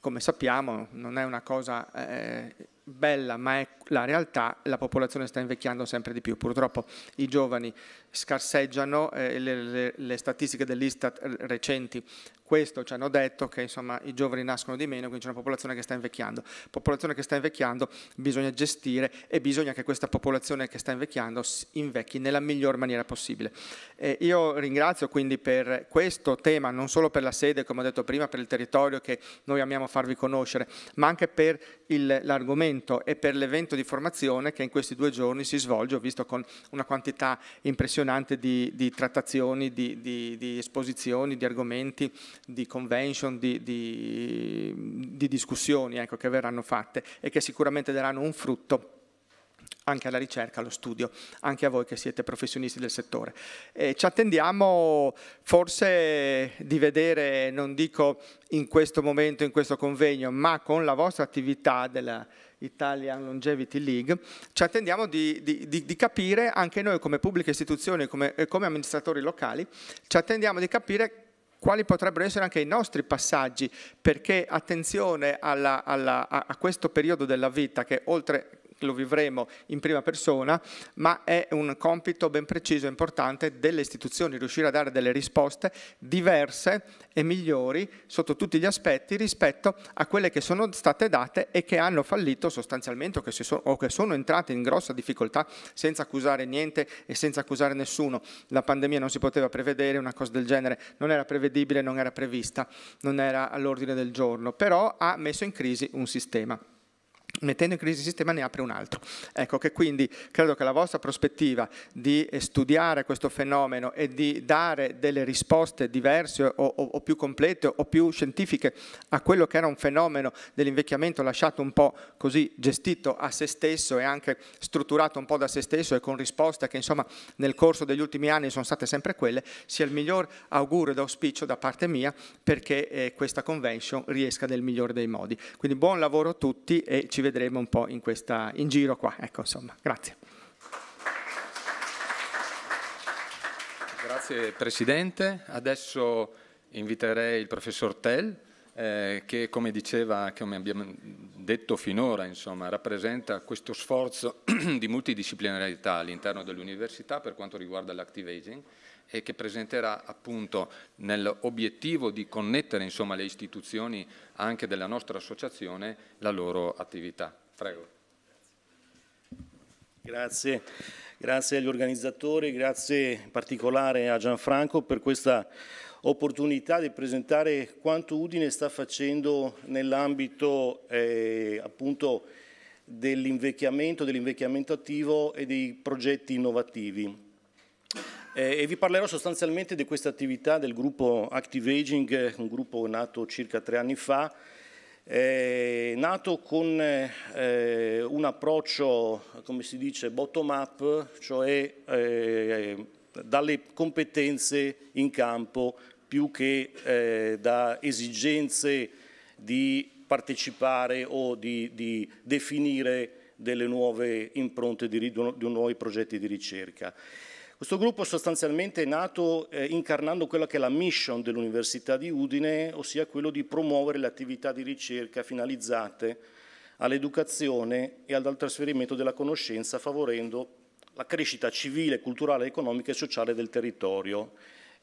F: come sappiamo, non è una cosa eh, bella, ma è la realtà, la popolazione sta invecchiando sempre di più. Purtroppo i giovani scarseggiano eh, le, le, le, statistiche dell'Istat recenti. Questo ci hanno detto che insomma, i giovani nascono di meno, quindi c'è una popolazione che sta invecchiando. Popolazione che sta invecchiando bisogna gestire e bisogna che questa popolazione che sta invecchiando invecchi nella miglior maniera possibile. Eh, io ringrazio quindi per questo tema, non solo per la sede, come ho detto prima, per il territorio che noi amiamo farvi conoscere, ma anche per l'argomento e per l'evento di formazione che in questi due giorni si svolge, ho visto con una quantità impressionante appassionante di, di trattazioni, di, di, di, esposizioni, di argomenti, di convention, di, discussioni ecco, che verranno fatte e che sicuramente daranno un frutto anche alla ricerca, allo studio, anche a voi che siete professionisti del settore. E ci attendiamo forse di vedere, non dico in questo momento, in questo convegno, ma con la vostra attività della, Italian Longevity League, ci attendiamo di, di, di, di capire anche noi come pubbliche istituzioni e come, eh, come amministratori locali, ci attendiamo di capire quali potrebbero essere anche i nostri passaggi, perché attenzione alla, alla, a, a, questo periodo della vita che oltre lo vivremo in prima persona, ma è un compito ben preciso e importante delle istituzioni, riuscire a dare delle risposte diverse e migliori sotto tutti gli aspetti rispetto a quelle che sono state date e che hanno fallito sostanzialmente o che, sono, o che sono entrate in grossa difficoltà senza accusare niente e senza accusare nessuno. La pandemia non si poteva prevedere, una cosa del genere non era prevedibile, non era prevista, non era all'ordine del giorno, però ha messo in crisi un sistema mettendo in crisi il sistema ne apre un altro. Ecco che quindi credo che la vostra prospettiva di eh, studiare questo fenomeno e di dare delle risposte diverse o, o, o più complete o più scientifiche a quello che era un fenomeno dell'invecchiamento lasciato un po' così gestito a se stesso e anche strutturato un po' da se stesso e con risposte che insomma nel corso degli ultimi anni sono state sempre quelle, sia il miglior augurio ed auspicio da parte mia perché eh, questa convention riesca nel migliore dei modi. Quindi buon lavoro a tutti e ci vediamo vedremo un po' in, questa, in giro qua. Ecco, insomma, grazie.
A: Grazie Presidente. Adesso inviterei il professor Tell, eh, che come diceva, come abbiamo detto finora, insomma, rappresenta questo sforzo (clears throat) di multidisciplinarietà all'interno dell'università per quanto riguarda l'active aging e che presenterà appunto nell'obiettivo di connettere insomma, le istituzioni anche della nostra associazione la loro attività. Prego.
G: Grazie. grazie agli organizzatori, grazie in particolare a Gianfranco per questa opportunità di presentare quanto Udine sta facendo nell'ambito eh, appunto dell'invecchiamento, dell'invecchiamento attivo e dei progetti innovativi. Eh, e vi parlerò sostanzialmente di questa attività del gruppo Active Aging, un gruppo nato circa tre anni fa, eh, nato con eh, un approccio, come si dice, bottom up, cioè eh, dalle competenze in campo più che eh, da esigenze di partecipare o di, di definire delle nuove impronte di, di nuovi progetti di ricerca. Questo gruppo sostanzialmente è nato eh, incarnando quella che è la mission dell'Università di Udine, ossia quello di promuovere le attività di ricerca finalizzate all'educazione e al trasferimento della conoscenza, favorendo la crescita civile, culturale, economica e sociale del territorio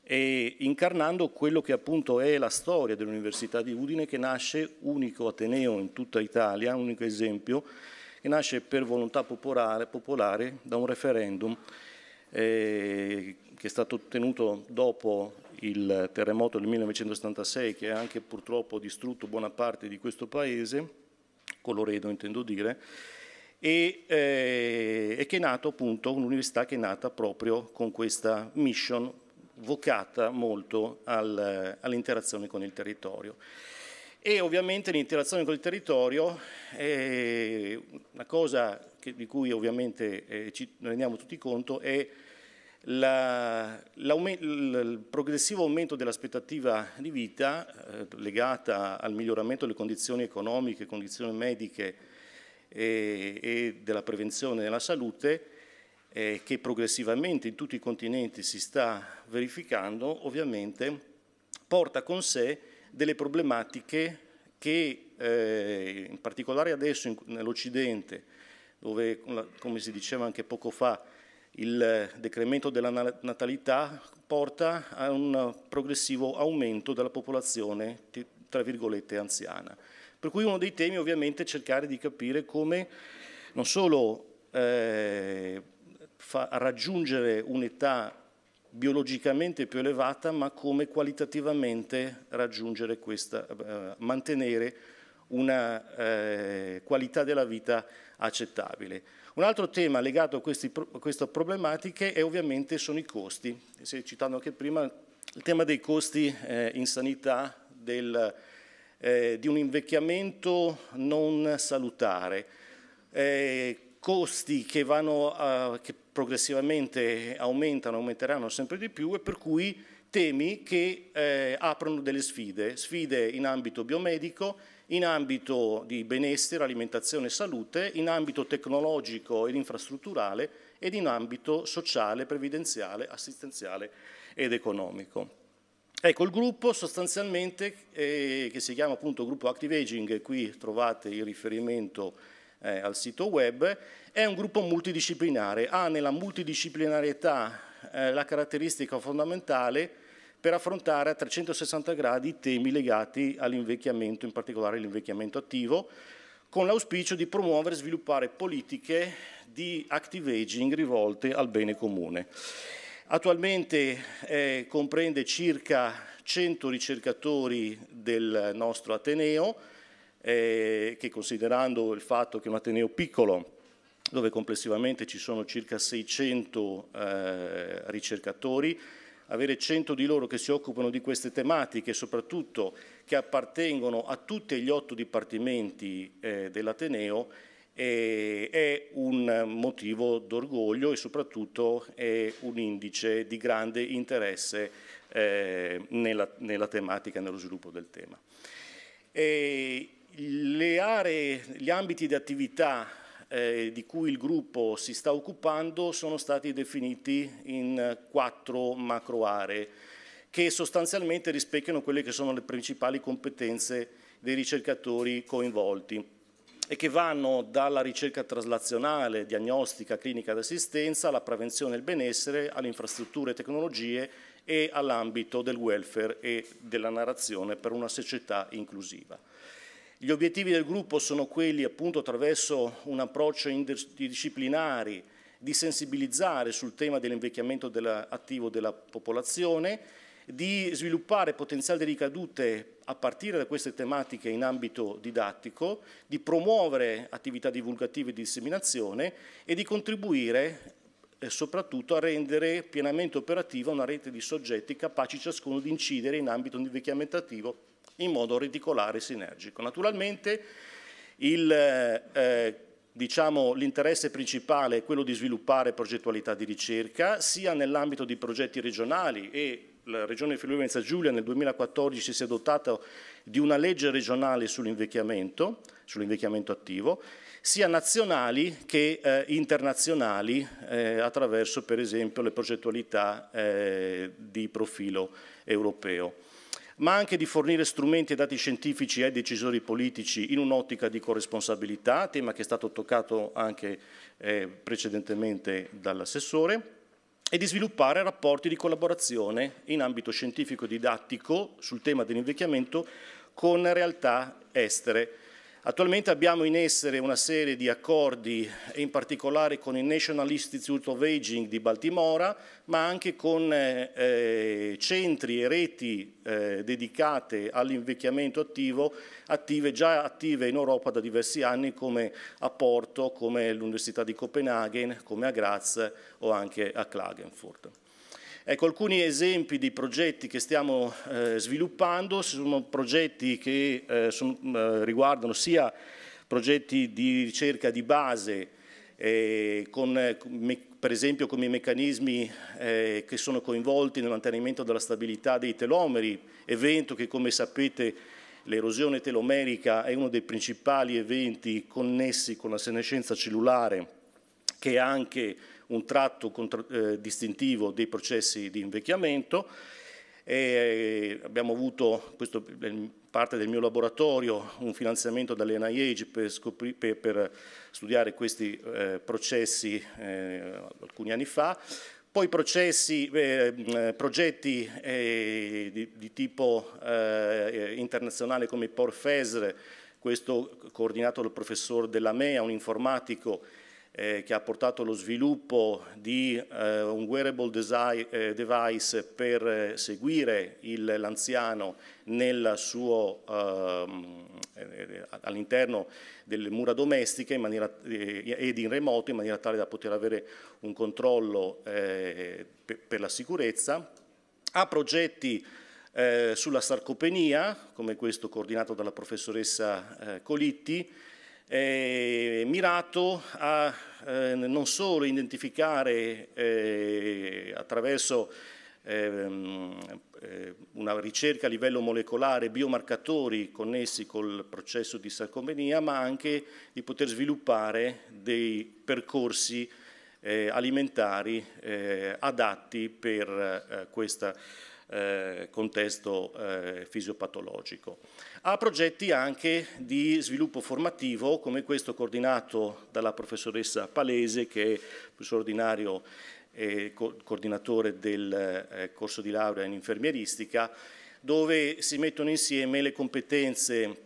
G: e incarnando quello che appunto è la storia dell'Università di Udine che nasce unico Ateneo in tutta Italia, unico esempio, che nasce per volontà popolare, popolare da un referendum eh, che è stato ottenuto dopo il terremoto del 1976 che ha anche purtroppo distrutto buona parte di questo paese, Coloredo intendo dire, e, eh, e che è nato appunto un'università che è nata proprio con questa mission vocata molto al, all'interazione con il territorio. E ovviamente l'interazione con il territorio è una cosa che, di cui ovviamente eh, ci rendiamo tutti conto è la, il progressivo aumento dell'aspettativa di vita eh, legata al miglioramento delle condizioni economiche, condizioni mediche e, e della prevenzione della salute eh, che progressivamente in tutti i continenti si sta verificando ovviamente porta con sé delle problematiche che eh, in particolare adesso nell'Occidente dove come si diceva anche poco fa il eh, decremento della natalità porta a un progressivo aumento della popolazione, tra virgolette, anziana. Per cui uno dei temi ovviamente è cercare di capire come non solo eh, raggiungere un'età biologicamente più elevata, ma come qualitativamente raggiungere questa, eh, mantenere una eh, qualità della vita accettabile. Un altro tema legato a, questi, a queste problematiche è ovviamente sono i costi. Si è citato anche prima il tema dei costi eh, in sanità, del, eh, di un invecchiamento non salutare. Eh, costi che, vanno a, che progressivamente aumentano, aumenteranno sempre di più e per cui temi che eh, aprono delle sfide, sfide in ambito biomedico, in ambito di benessere, alimentazione e salute, in ambito tecnologico ed infrastrutturale ed in ambito sociale, previdenziale, assistenziale ed economico. Ecco, il gruppo sostanzialmente, eh, che si chiama appunto gruppo Active Aging, qui trovate il riferimento eh, al sito web, è un gruppo multidisciplinare, ha nella multidisciplinarietà eh, la caratteristica fondamentale per affrontare a 360 gradi i temi legati all'invecchiamento, in particolare l'invecchiamento attivo, con l'auspicio di promuovere e sviluppare politiche di active aging rivolte al bene comune. Attualmente eh, comprende circa 100 ricercatori del nostro Ateneo, eh, che considerando il fatto che è un Ateneo piccolo, dove complessivamente ci sono circa 600 eh, ricercatori, avere 100 di loro che si occupano di queste tematiche, soprattutto che appartengono a tutti gli otto dipartimenti eh, dell'Ateneo, eh, è un motivo d'orgoglio e soprattutto è un indice di grande interesse eh, nella, nella, tematica, nello sviluppo del tema. E le aree, gli ambiti di attività eh, di cui il gruppo si sta occupando sono stati definiti in quattro macro aree che sostanzialmente rispecchiano quelle che sono le principali competenze dei ricercatori coinvolti e che vanno dalla ricerca traslazionale, diagnostica, clinica d'assistenza, alla prevenzione e il benessere, alle infrastrutture e tecnologie e all'ambito del welfare e della narrazione per una società inclusiva. Gli obiettivi del gruppo sono quelli appunto attraverso un approccio interdisciplinare di sensibilizzare sul tema dell'invecchiamento della, attivo della popolazione, di sviluppare potenziali ricadute a partire da queste tematiche in ambito didattico, di promuovere attività divulgative di disseminazione e di contribuire eh, soprattutto a rendere pienamente operativa una rete di soggetti capaci ciascuno di incidere in ambito invecchiamento attivo in modo ridicolare e sinergico. Naturalmente l'interesse eh, diciamo, principale è quello di sviluppare progettualità di ricerca sia nell'ambito di progetti regionali e la Regione Friuli Venezia Giulia nel 2014 si è dotata di una legge regionale sull'invecchiamento, sull'invecchiamento attivo, sia nazionali che eh, internazionali eh, attraverso per esempio le progettualità eh, di profilo europeo ma anche di fornire strumenti e dati scientifici ai decisori politici in un'ottica di corresponsabilità, tema che è stato toccato anche eh, precedentemente dall'assessore, e di sviluppare rapporti di collaborazione in ambito scientifico-didattico sul tema dell'invecchiamento con realtà estere Attualmente abbiamo in essere una serie di accordi, in particolare con il National Institute of Aging di Baltimora, ma anche con eh, eh, centri e reti eh, dedicate all'invecchiamento attivo, attive, già attive in Europa da diversi anni come a Porto, come l'Università di Copenaghen, come a Graz o anche a Klagenfurt. Ecco, alcuni esempi di progetti che stiamo eh, sviluppando sono progetti che eh, sono, eh, riguardano sia progetti di ricerca di base, eh, con, eh, per esempio come i meccanismi eh, che sono coinvolti nel mantenimento della stabilità dei telomeri, evento che come sapete l'erosione telomerica è uno dei principali eventi connessi con la senescenza cellulare che anche un tratto contra, eh, distintivo dei processi di invecchiamento. E eh, abbiamo avuto, questo è eh, parte del mio laboratorio, un finanziamento dall'NIH per, scopri, per, per studiare questi eh, processi eh, alcuni anni fa. Poi processi, eh, progetti eh, di, di, tipo internazionale come Porfesre, questo coordinato dal professor Della Mea, un informatico eh, che ha portato allo sviluppo di eh, un wearable design, eh, device per eh, seguire l'anziano ehm, eh, eh, all'interno delle mura domestiche maniera, ed in remoto in maniera tale da poter avere un controllo per, per la sicurezza. Ha progetti sulla sarcopenia, come questo coordinato dalla professoressa Colitti, eh, mirato a eh, non solo identificare eh, attraverso ehm, eh, una ricerca a livello molecolare biomarcatori connessi col processo di sarcomenia, ma anche di poter sviluppare dei percorsi eh, alimentari eh, adatti per questa eh, contesto eh, fisiopatologico. Ha progetti anche di sviluppo formativo come questo coordinato dalla professoressa Palese che è professor ordinario e co coordinatore del eh, corso di laurea in infermieristica dove si mettono insieme le competenze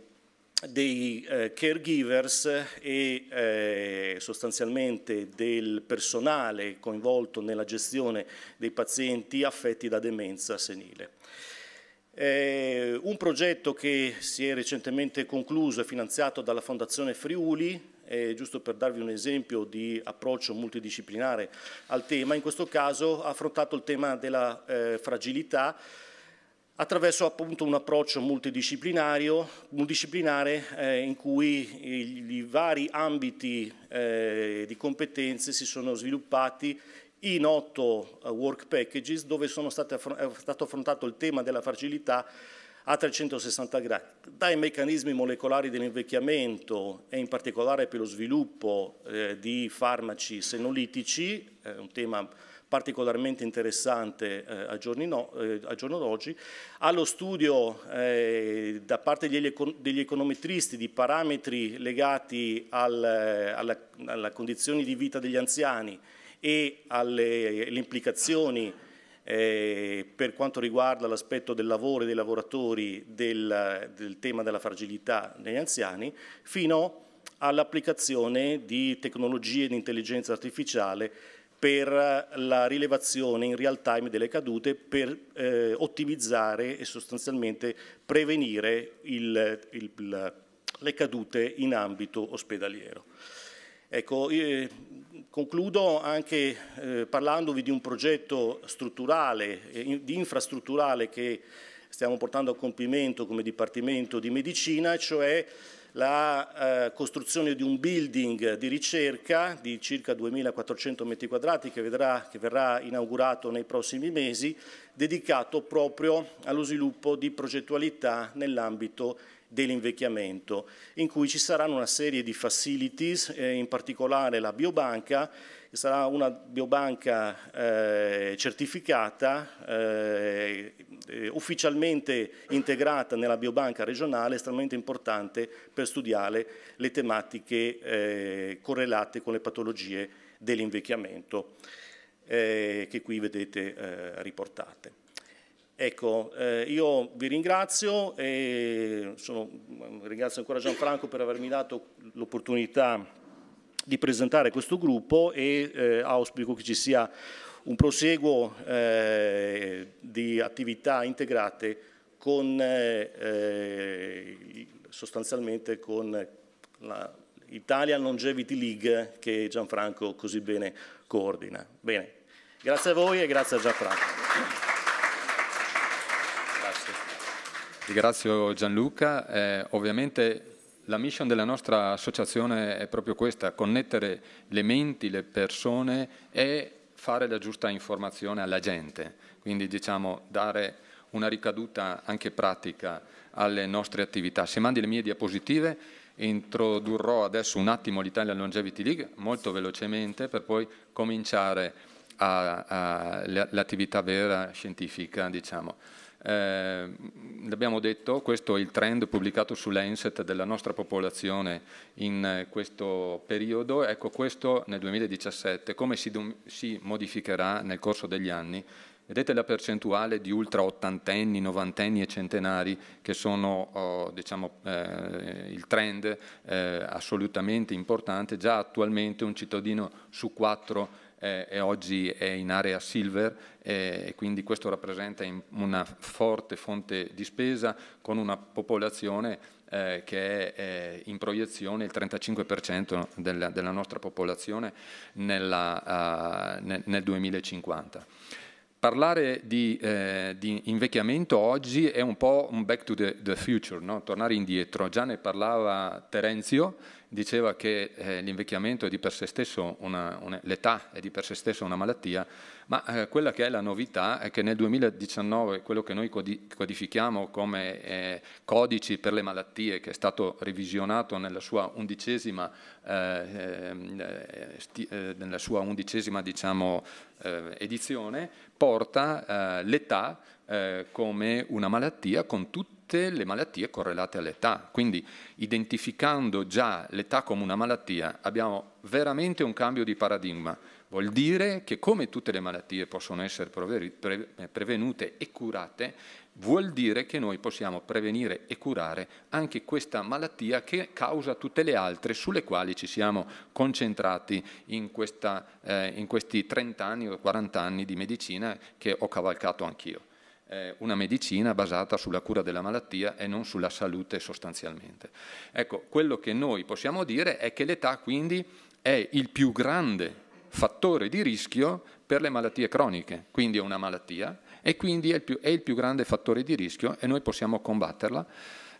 G: dei eh, caregivers e eh, sostanzialmente del personale coinvolto nella gestione dei pazienti affetti da demenza senile. Eh, un progetto che si è recentemente concluso e finanziato dalla Fondazione Friuli, eh, giusto per darvi un esempio di approccio multidisciplinare al tema, in questo caso ha affrontato il tema della eh, fragilità attraverso appunto un approccio multidisciplinare eh, in cui i, vari ambiti eh, di competenze si sono sviluppati in otto eh, work packages dove sono state, è stato affrontato il tema della fragilità a 360 gradi, dai meccanismi molecolari dell'invecchiamento e in particolare per lo sviluppo eh, di farmaci senolitici, eh, un tema particolarmente interessante eh, a, no, eh, a, giorno d'oggi, allo studio eh, da parte degli, degli, econometristi di parametri legati al, alla, alla, condizione di vita degli anziani e alle, alle implicazioni eh, per quanto riguarda l'aspetto del lavoro e dei lavoratori del, del tema della fragilità negli anziani, fino all'applicazione di tecnologie di intelligenza artificiale per la rilevazione in real time delle cadute per eh, ottimizzare e sostanzialmente prevenire il, il, il, le cadute in ambito ospedaliero. Ecco, eh, concludo anche eh, parlandovi di un progetto strutturale, eh, di infrastrutturale che stiamo portando a compimento come Dipartimento di Medicina, cioè la eh, costruzione di un building di ricerca di circa 2.400 metri quadrati che, vedrà, che verrà inaugurato nei prossimi mesi, dedicato proprio allo sviluppo di progettualità nell'ambito dell'invecchiamento, in cui ci saranno una serie di facilities, eh, in particolare la biobanca, che sarà una biobanca eh, certificata, eh, ufficialmente integrata nella biobanca regionale, estremamente importante per studiare le tematiche eh, correlate con le patologie dell'invecchiamento eh, che qui vedete eh, riportate. Ecco, eh, io vi ringrazio e sono, ringrazio ancora Gianfranco per avermi dato l'opportunità di presentare questo gruppo e eh, auspico che ci sia un proseguo eh, di attività integrate con, eh, sostanzialmente con la Longevity League che Gianfranco così bene coordina. Bene, grazie a voi e grazie a Gianfranco.
A: Grazie. Ringrazio Gianluca. Eh, ovviamente la mission della nostra associazione è proprio questa, connettere le menti, le persone e fare la giusta informazione alla gente, quindi diciamo dare una ricaduta anche pratica alle nostre attività. Se mandi le mie diapositive introdurrò adesso un attimo l'Italia Longevity League molto velocemente per poi cominciare l'attività vera scientifica, diciamo. Eh, l'abbiamo detto, questo è il trend pubblicato sull'Enset della nostra popolazione in eh, questo periodo, ecco questo nel 2017, come si, si modificherà nel corso degli anni. Vedete la percentuale di ultra ottantenni, novantenni e centenari che sono oh, diciamo, eh, il trend eh, assolutamente importante, già attualmente un cittadino su quattro eh, e oggi è in area silver eh, e quindi questo rappresenta una forte fonte di spesa con una popolazione eh, che è eh, in proiezione il 35% della, della, nostra popolazione nella, uh, nel, nel 2050. Parlare di, eh, di, invecchiamento oggi è un po' un back to the, the future, no? tornare indietro. Già ne parlava Terenzio, diceva che eh, l'invecchiamento è di per sé stesso una, una, l'età è di per sé stessa una malattia, ma eh, quella che è la novità è che nel 2019 quello che noi codifichiamo come eh, codici per le malattie, che è stato revisionato nella sua undicesima, eh, ehm, eh, sti, eh, nella sua undicesima diciamo, edizione, porta l'età come una malattia con tutti tutte le malattie correlate all'età. Quindi identificando già l'età come una malattia abbiamo veramente un cambio di paradigma. Vuol dire che come tutte le malattie possono essere prevenute e curate, vuol dire che noi possiamo prevenire e curare anche questa malattia che causa tutte le altre sulle quali ci siamo concentrati in, questa, eh, in questi 30 anni o 40 anni di medicina che ho cavalcato anch'io. Eh, una medicina basata sulla cura della malattia e non sulla salute sostanzialmente. Ecco, quello che noi possiamo dire è che l'età quindi è il più grande fattore di rischio per le malattie croniche, quindi è una malattia e quindi è il più, è il più grande fattore di rischio e noi possiamo combatterla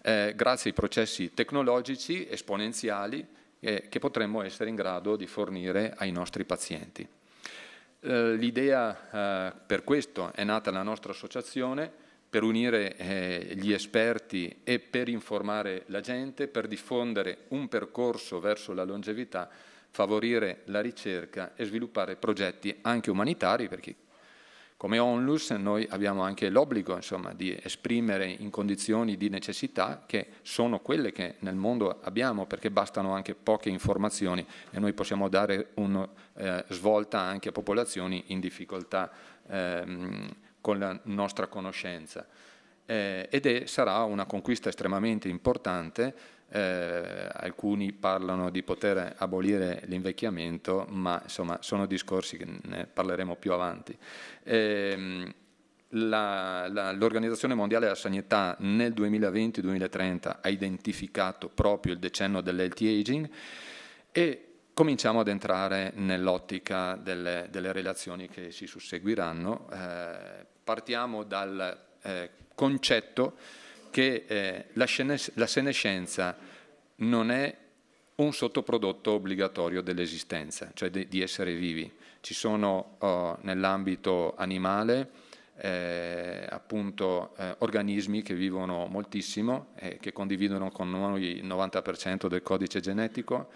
A: eh, grazie ai processi tecnologici esponenziali eh, che potremmo essere in grado di fornire ai nostri pazienti. Eh, l'idea eh, per questo è nata la nostra associazione, per unire eh, gli esperti e per informare la gente, per diffondere un percorso verso la longevità, favorire la ricerca e sviluppare progetti anche umanitari, perché come onlus noi abbiamo anche l'obbligo insomma, di esprimere in condizioni di necessità che sono quelle che nel mondo abbiamo perché bastano anche poche informazioni e noi possiamo dare una eh, svolta anche a popolazioni in difficoltà ehm, con la nostra conoscenza. Eh, ed è, sarà una conquista estremamente importante eh, alcuni parlano di poter abolire l'invecchiamento, ma insomma sono discorsi che ne parleremo più avanti. Eh, L'Organizzazione Mondiale della Sanità nel 2020-2030 ha identificato proprio il decennio dell'health aging e cominciamo ad entrare nell'ottica delle, delle, relazioni che si susseguiranno. Eh, partiamo dal eh, concetto che eh, la, senes- la senescenza non è un sottoprodotto obbligatorio dell'esistenza, cioè de- di essere vivi. Ci sono oh, nell'ambito animale eh, appunto eh, organismi che vivono moltissimo e eh, che condividono con noi il 90% del codice genetico,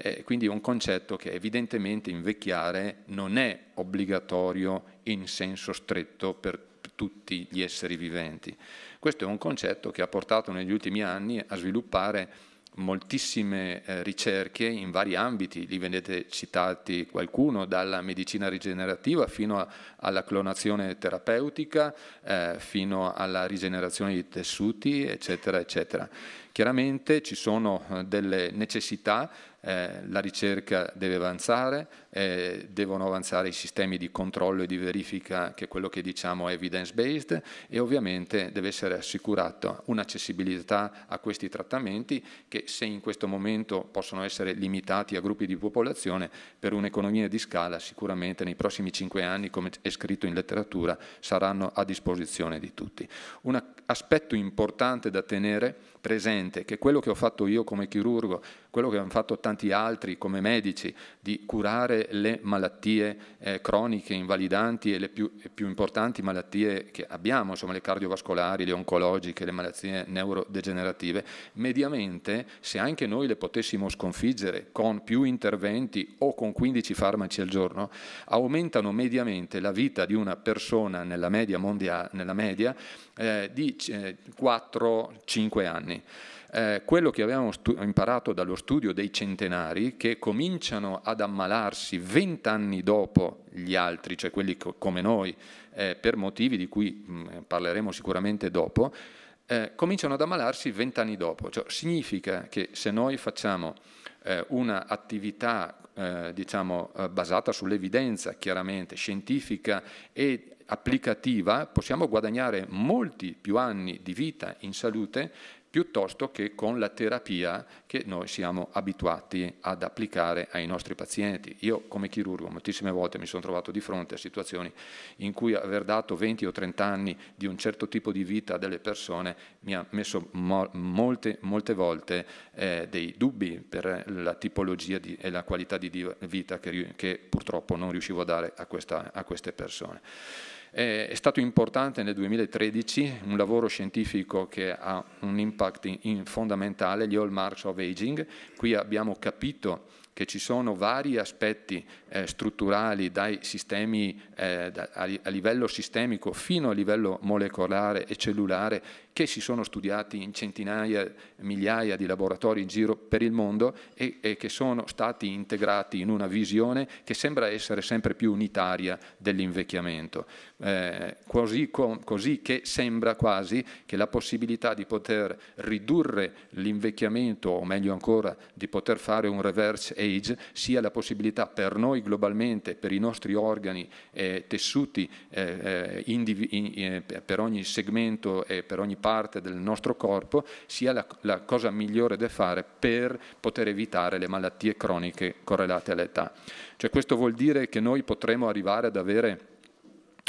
A: eh, quindi un concetto che evidentemente invecchiare non è obbligatorio in senso stretto per tutti gli esseri viventi. Questo è un concetto che ha portato negli ultimi anni a sviluppare moltissime eh, ricerche in vari ambiti, li vedete citati qualcuno, dalla medicina rigenerativa fino alla clonazione terapeutica, eh, fino alla rigenerazione di tessuti, eccetera, eccetera. Chiaramente ci sono eh, delle necessità, eh, la ricerca deve avanzare, eh, devono avanzare i sistemi di controllo e di verifica, che è quello che diciamo evidence-based, e ovviamente deve essere assicurata un'accessibilità a questi trattamenti che se in questo momento possono essere limitati a gruppi di popolazione, per un'economia di scala sicuramente nei prossimi cinque anni, come è scritto in letteratura, saranno a disposizione di tutti. Un aspetto importante da tenere presente che quello che ho fatto io come chirurgo quello che hanno fatto tanti altri come medici, di curare le malattie eh, croniche, invalidanti e le più, più, importanti malattie che abbiamo, insomma le cardiovascolari, le oncologiche, le malattie neurodegenerative, mediamente se anche noi le potessimo sconfiggere con più interventi o con 15 farmaci al giorno, aumentano mediamente la vita di una persona nella media, mondiale, nella media eh, di eh, 4-5 anni eh, quello che abbiamo imparato dallo studio dei centenari che cominciano ad ammalarsi vent'anni dopo gli altri, cioè quelli co come noi, eh, per motivi di cui mh, mm, eh, parleremo sicuramente dopo, eh, cominciano ad ammalarsi vent'anni dopo. Cioè, significa che se noi facciamo eh, un'attività eh, diciamo, eh, basata sull'evidenza chiaramente scientifica e applicativa, possiamo guadagnare molti più anni di vita in salute piuttosto che con la terapia che noi siamo abituati ad applicare ai nostri pazienti. Io come chirurgo moltissime volte mi sono trovato di fronte a situazioni in cui aver dato 20 o 30 anni di un certo tipo di vita a delle persone mi ha messo mo molte, molte, volte eh, dei dubbi per la tipologia di, e la qualità di vita che, che, purtroppo non riuscivo a dare a, questa, a queste persone. Eh, è stato importante nel 2013 un lavoro scientifico che ha un impact fondamentale, gli All Marks of Aging. Qui abbiamo capito che ci sono vari aspetti eh, strutturali dai sistemi, eh, da, a, livello sistemico fino a livello molecolare e cellulare che si sono studiati in centinaia, migliaia di laboratori in giro per il mondo e, e che sono stati integrati in una visione che sembra essere sempre più unitaria dell'invecchiamento, eh, così, com, così che sembra quasi che la possibilità di poter ridurre l'invecchiamento, o meglio ancora di poter fare un reverse age, sia la possibilità per noi globalmente, per i nostri organi, eh, tessuti, eh, eh, eh per ogni segmento e per ogni parte parte del nostro corpo sia la, la cosa migliore da fare per poter evitare le malattie croniche correlate all'età. Cioè questo vuol dire che noi potremo arrivare ad avere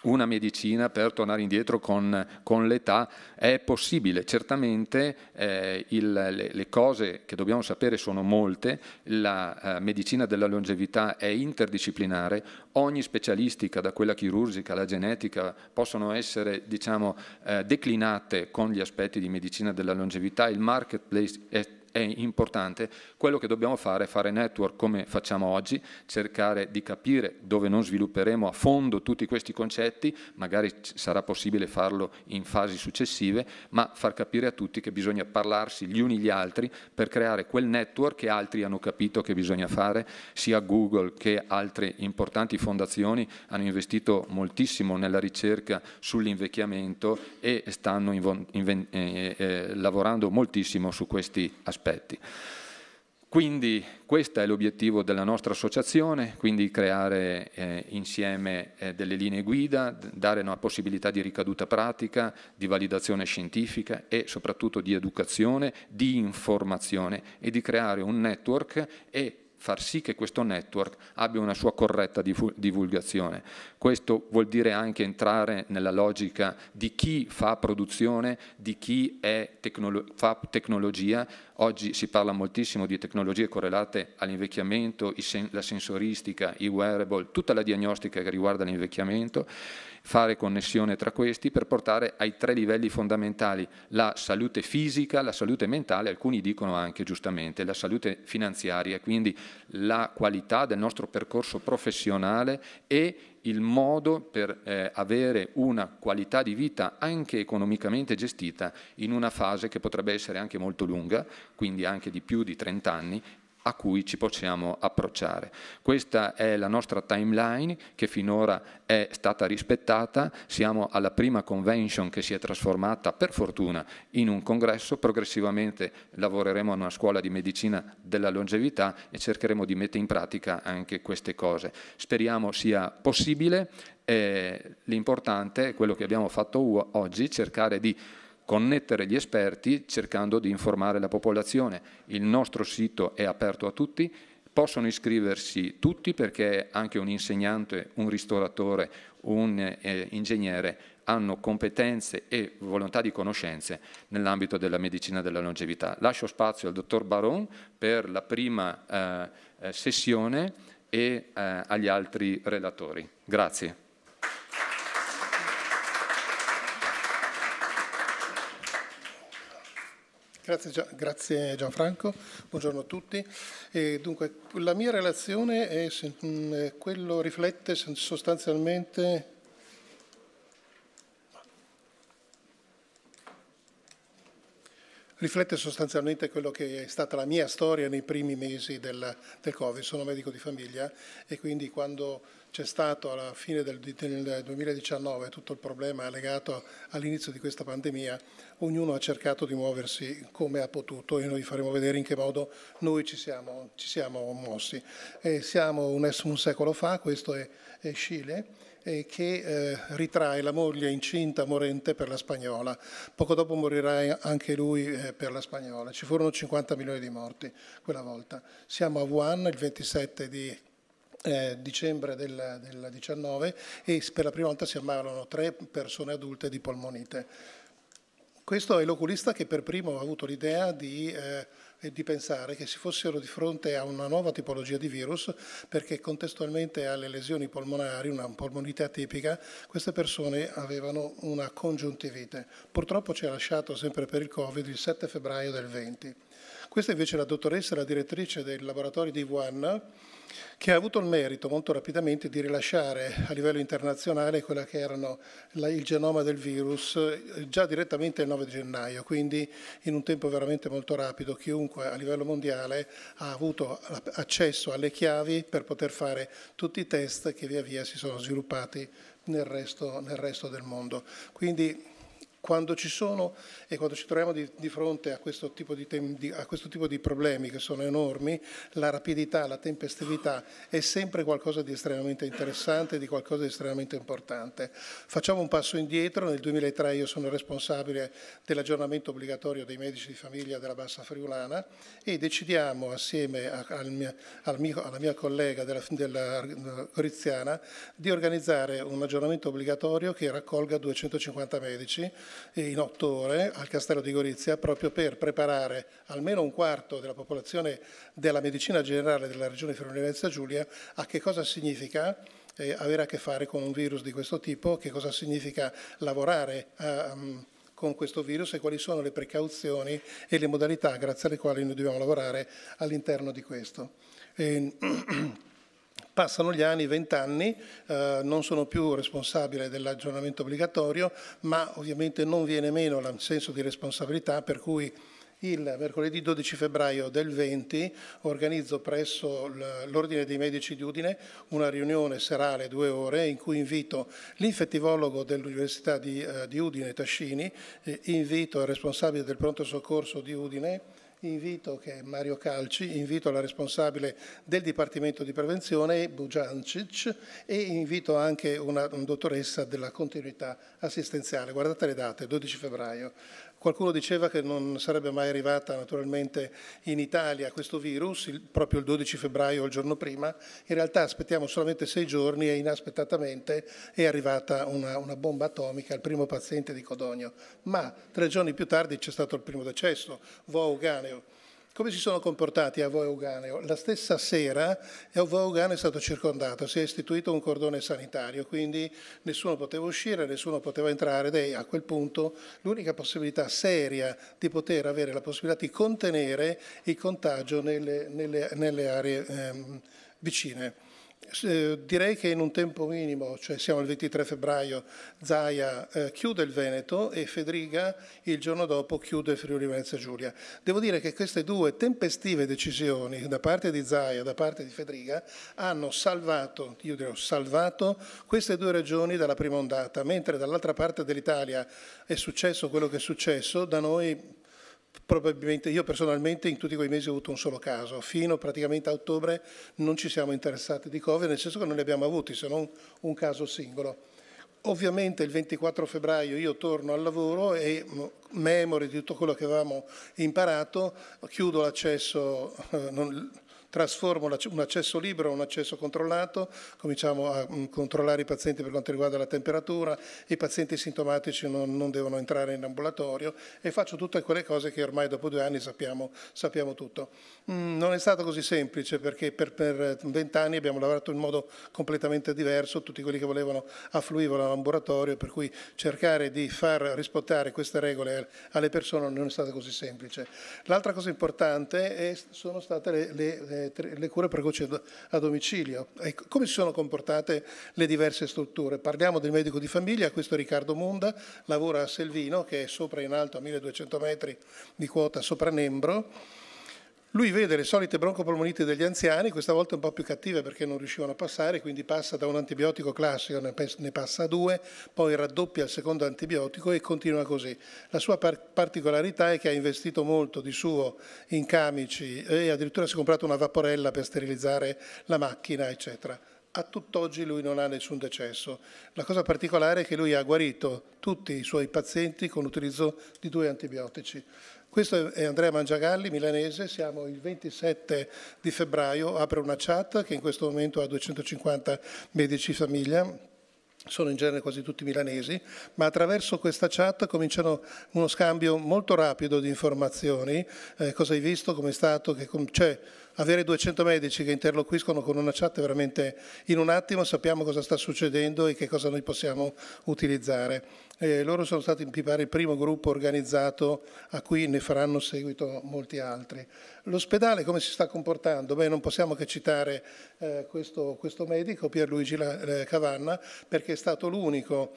A: una medicina per tornare indietro con, con l'età è possibile. Certamente eh, il, le, le, cose che dobbiamo sapere sono molte, la eh, medicina della longevità è interdisciplinare, ogni specialistica, da quella chirurgica alla genetica, possono essere diciamo, eh, declinate con gli aspetti di medicina della longevità, il marketplace è è importante, quello che dobbiamo fare è fare network come facciamo oggi, cercare di capire dove non svilupperemo a fondo tutti questi concetti, magari sarà possibile farlo in fasi successive, ma far capire a tutti che bisogna parlarsi gli uni gli altri per creare quel network che altri hanno capito che bisogna fare, sia Google che altre importanti fondazioni hanno investito moltissimo nella ricerca sull'invecchiamento e stanno eh, eh, eh, lavorando moltissimo su questi aspetti aspetti. Quindi questo è l'obiettivo della nostra associazione, quindi creare eh, insieme eh, delle linee guida, dare una possibilità di ricaduta pratica, di validazione scientifica e soprattutto di educazione, di informazione e di creare un network e far sì che questo network abbia una sua corretta divulgazione. Questo vuol dire anche entrare nella logica di chi fa produzione, di chi tecnolo fa tecnologia. Oggi si parla moltissimo di tecnologie correlate all'invecchiamento, sen la sensoristica, i wearable, tutta la diagnostica che riguarda l'invecchiamento fare connessione tra questi per portare ai tre livelli fondamentali la salute fisica, la salute mentale, alcuni dicono anche giustamente la salute finanziaria, quindi la qualità del nostro percorso professionale e il modo per eh, avere una qualità di vita anche economicamente gestita in una fase che potrebbe essere anche molto lunga, quindi anche di più di 30 anni, a cui ci possiamo approcciare. Questa è la nostra timeline che finora è stata rispettata, siamo alla prima convention che si è trasformata per fortuna in un congresso, progressivamente lavoreremo a una scuola di medicina della longevità e cercheremo di mettere in pratica anche queste cose. Speriamo sia possibile, l'importante è quello che abbiamo fatto oggi, cercare di connettere gli esperti cercando di informare la popolazione. Il nostro sito è aperto a tutti, possono iscriversi tutti perché anche un insegnante, un ristoratore, un eh, ingegnere hanno competenze e volontà di conoscenze nell'ambito della medicina della longevità. Lascio spazio al dottor Baron per la prima eh, eh sessione e eh, agli altri relatori. Grazie.
H: Grazie, grazie, Gianfranco, buongiorno a tutti. E dunque, la mia relazione è, mm, quello riflette sostanzialmente riflette sostanzialmente quello che è stata la mia storia nei primi mesi del, del Covid. Sono medico di famiglia e quindi quando c'è stato alla fine del, del, 2019 tutto il problema legato all'inizio di questa pandemia, ognuno ha cercato di muoversi come ha potuto e noi faremo vedere in che modo noi ci siamo, ci siamo mossi. E eh, siamo un, un, secolo fa, questo è, è Scile, eh, che eh, ritrae la moglie incinta morente per la spagnola. Poco dopo morirà anche lui eh, per la spagnola. Ci furono 50 milioni di morti quella volta. Siamo a Wuhan il 27 di eh, dicembre del, del 19 e per la prima volta si ammalano tre persone adulte di polmonite. Questo è l'oculista che per primo ha avuto l'idea di, eh, di, pensare che si fossero di fronte a una nuova tipologia di virus perché contestualmente alle lesioni polmonari, una polmonite atipica, queste persone avevano una congiuntivite. Purtroppo ci ha lasciato sempre per il Covid il 7 febbraio del 20. Questa invece è la dottoressa, la direttrice del laboratorio di Wuhan, che ha avuto il merito molto rapidamente di rilasciare a livello internazionale quella che erano la, il genoma del virus eh, già direttamente il 9 gennaio, quindi in un tempo veramente molto rapido chiunque a livello mondiale ha avuto accesso alle chiavi per poter fare tutti i test che via via si sono sviluppati nel resto, nel resto del mondo. Quindi quando ci sono e quando ci troviamo di, di fronte a questo, di di, a questo, tipo di problemi che sono enormi, la rapidità, la tempestività è sempre qualcosa di estremamente interessante, di qualcosa di estremamente importante. Facciamo un passo indietro, nel 2003 io sono responsabile dell'aggiornamento obbligatorio dei medici di famiglia della Bassa Friulana e decidiamo assieme a, al mia, al mio, alla mia collega della, della Goriziana di organizzare un aggiornamento obbligatorio che raccolga 250 medici eh, in otto ore al castello di Gorizia proprio per preparare almeno un quarto della popolazione della medicina generale della regione Friuli Venezia Giulia a che cosa significa eh, avere a che fare con un virus di questo tipo, che cosa significa lavorare a, eh, um, mm, con questo virus e quali sono le precauzioni e le modalità grazie alle quali noi dobbiamo lavorare all'interno di questo. E, ehm, (clears throat) Passano gli anni, vent'anni, eh, non sono più responsabile dell'aggiornamento obbligatorio, ma ovviamente non viene meno il senso di responsabilità per cui il mercoledì 12 febbraio del 20 organizzo presso l'Ordine dei Medici di Udine una riunione serale due ore in cui invito l'infettivologo dell'Università di, eh, di, Udine, Tascini, eh, invito il responsabile del pronto soccorso di Udine, invito, che è Mario Calci, invito la responsabile del Dipartimento di Prevenzione, Bugiancic, e invito anche una, una dottoressa della continuità assistenziale. Guardate le date, 12 febbraio. Qualcuno diceva che non sarebbe mai arrivata naturalmente in Italia questo virus, il, proprio il 12 febbraio, il giorno prima. In realtà aspettiamo solamente sei giorni e inaspettatamente è arrivata una, una bomba atomica al primo paziente di Codogno. Ma tre giorni più tardi c'è stato il primo decesso, Vo Uganeo come si sono comportati a Voe Euganeo? La stessa sera a eh, Voe è stato circondato, si è istituito un cordone sanitario, quindi nessuno poteva uscire, nessuno poteva entrare ed è a quel punto l'unica possibilità seria di poter avere la possibilità di contenere il contagio nelle, nelle, nelle aree ehm, vicine. Eh, direi che in un tempo minimo, cioè siamo il 23 febbraio, Zaia eh, chiude il Veneto e Federica il giorno dopo chiude Friuli Venezia Giulia. Devo dire che queste due tempestive decisioni da parte di Zaia e da parte di Federica hanno salvato, io dirò salvato, queste due regioni dalla prima ondata, mentre dall'altra parte dell'Italia è successo quello che è successo, da noi probabilmente io personalmente in tutti quei mesi ho avuto un solo caso, fino praticamente a ottobre non ci siamo interessati di Covid, nel senso che non li abbiamo avuti se non un caso singolo. Ovviamente il 24 febbraio io torno al lavoro e mm, memoria di tutto quello che avevamo imparato, chiudo l'accesso, eh, trasformo un accesso libero in un accesso controllato, cominciamo a mm, controllare i pazienti per quanto riguarda la temperatura, i pazienti sintomatici non, non devono entrare in ambulatorio e faccio tutte quelle cose che ormai dopo due anni sappiamo, sappiamo tutto. Mm, non è stato così semplice perché per vent'anni abbiamo lavorato in modo completamente diverso, tutti quelli che volevano affluivano all'ambulatorio, per cui cercare di far rispettare queste regole alle persone non è stato così semplice. L'altra cosa importante è, sono state le, le le, cure precoci a domicilio. Ecco, come si sono comportate le diverse strutture? Parliamo del medico di famiglia, questo è Riccardo Munda, lavora a Selvino, che è sopra in alto a 1200 metri di quota sopra Nembro lui vede le solite broncopolmoniti degli anziani, questa volta un po' più cattive perché non riuscivano a passare, quindi passa da un antibiotico classico, ne passa a due, poi raddoppia il secondo antibiotico e continua così. La sua par particolarità è che ha investito molto di suo in camici e addirittura si è comprato una vaporella per sterilizzare la macchina, eccetera a tutt'oggi lui non ha nessun decesso. La cosa particolare è che lui ha guarito tutti i suoi pazienti con l'utilizzo di due antibiotici. Questo è Andrea Mangiagalli, milanese, siamo il 27 di febbraio, apre una chat che in questo momento ha 250 medici famiglia, sono in genere quasi tutti milanesi, ma attraverso questa chat cominciano uno scambio molto rapido di informazioni, eh, cosa hai visto, come è stato, che c'è cioè, avere 200 medici che interloquiscono con una chat veramente in un attimo sappiamo cosa sta succedendo e che cosa noi possiamo utilizzare. Eh, loro sono stati, in pare, il primo gruppo organizzato a cui ne faranno seguito molti altri. L'ospedale come si sta comportando? Beh, non possiamo che citare eh, questo, questo medico, Pierluigi eh, Cavanna, perché è stato l'unico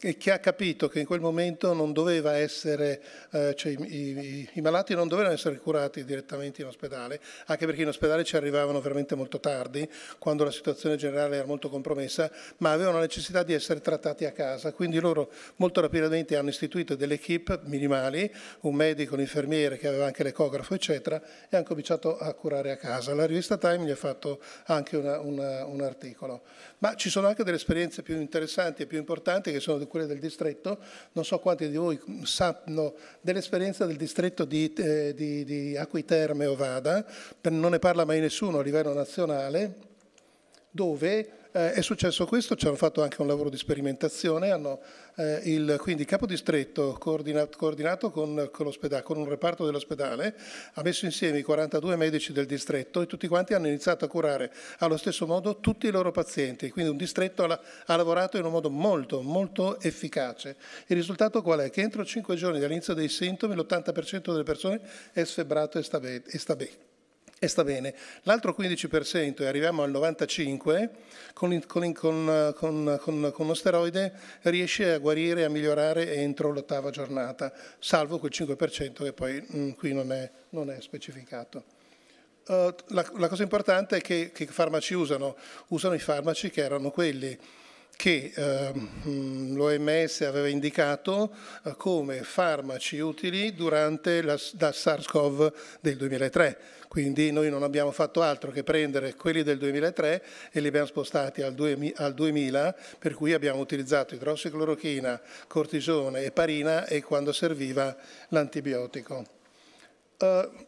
H: e che ha capito che in quel momento non doveva essere, eh, cioè i, i, i, malati non dovevano essere curati direttamente in ospedale, anche perché in ospedale ci arrivavano veramente molto tardi, quando la situazione generale era molto compromessa, ma avevano la necessità di essere trattati a casa. Quindi loro molto rapidamente hanno istituito delle equip minimali, un medico, un infermiere che aveva anche l'ecografo, eccetera, e hanno cominciato a curare a casa. La rivista Time gli ha fatto anche una, una, un articolo. Ma ci sono anche delle esperienze più interessanti e più importanti che sono come quelle del distretto, non so quanti di voi sanno dell'esperienza del distretto di, eh, di, di Acquiterme Ovada, non ne parla mai nessuno a livello nazionale, dove eh, è successo questo, ci hanno fatto anche un lavoro di sperimentazione, hanno, eh, il, quindi il capodistretto coordinato, coordinato con, con, con, un reparto dell'ospedale ha messo insieme i 42 medici del distretto e tutti quanti hanno iniziato a curare allo stesso modo tutti i loro pazienti, quindi un distretto ha, ha lavorato in un modo molto molto efficace. Il risultato qual è? Che entro 5 giorni dall'inizio dei sintomi l'80% delle persone è sfebbrato e sta bene e sta bene. L'altro 15% e arriviamo al 95% con, con, con, con, uno steroide riesce a guarire e a migliorare entro l'ottava giornata, salvo quel 5% che poi mh, mm, qui non è, non è specificato. Uh, la, la, cosa importante è che, che farmaci usano? Usano i farmaci che erano quelli che eh, mm, l'OMS aveva indicato eh, come farmaci utili durante la, la SARS-CoV del 2003. Quindi noi non abbiamo fatto altro che prendere quelli del 2003 e li abbiamo spostati al 2000, per cui abbiamo utilizzato idrossiclorochina, cortisone e parina e quando serviva l'antibiotico. Uh,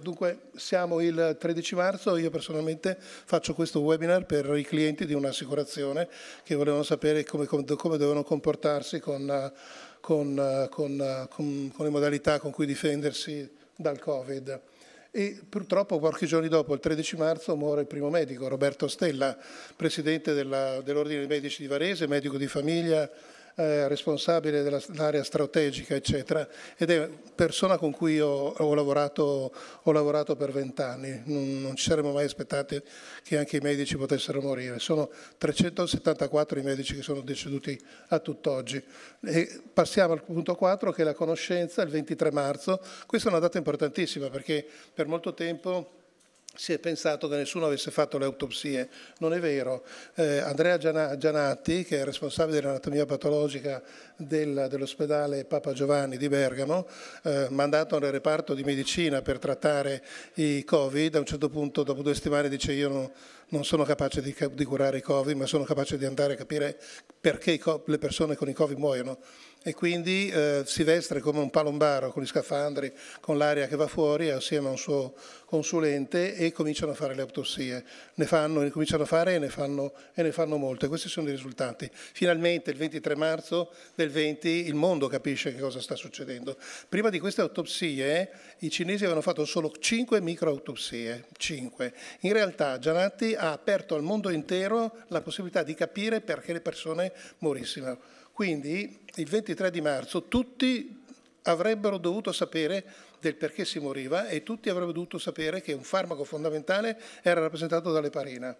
H: dunque, siamo il 13 marzo, io personalmente faccio questo webinar per i clienti di un'assicurazione che volevano sapere come, come, dovevano comportarsi con, eh, con, eh, con, con, le modalità con cui difendersi dal Covid. E purtroppo pochi giorni dopo, il 13 marzo, muore il primo medico, Roberto Stella, presidente dell'Ordine dei Medici di Varese, medico di famiglia, eh, responsabile dell'area strategica, eccetera, ed è persona con cui ho, ho, lavorato, ho lavorato, per vent'anni, non, non, ci saremmo mai aspettati che anche i medici potessero morire, sono 374 i medici che sono deceduti a tutt'oggi. E passiamo al punto 4 che è la conoscenza, il 23 marzo, questa è una data importantissima perché per molto tempo si è pensato che nessuno avesse fatto le autopsie. Non è vero. Eh, Andrea Gianatti, che è responsabile dell'anatomia patologica del, dell'ospedale Papa Giovanni di Bergamo, eh, mandato nel reparto di medicina per trattare i Covid, a un certo punto, dopo due settimane, dice io non, non sono capace di, di curare i Covid, ma sono capace di andare a capire perché i, le persone con i Covid muoiono e quindi eh, si veste come un palombaro con gli scafandri, con l'aria che va fuori assieme a un suo consulente e cominciano a fare le autopsie. Ne fanno, ne cominciano a fare e ne fanno, e ne fanno molte. Questi sono i risultati. Finalmente il 23 marzo del 20 il mondo capisce che cosa sta succedendo. Prima di queste autopsie i cinesi avevano fatto solo 5 microautopsie, 5. In realtà Gianatti ha aperto al mondo intero la possibilità di capire perché le persone morissero. Quindi il 23 di marzo tutti avrebbero dovuto sapere del perché si moriva e tutti avrebbero dovuto sapere che un farmaco fondamentale era rappresentato dall'eparina.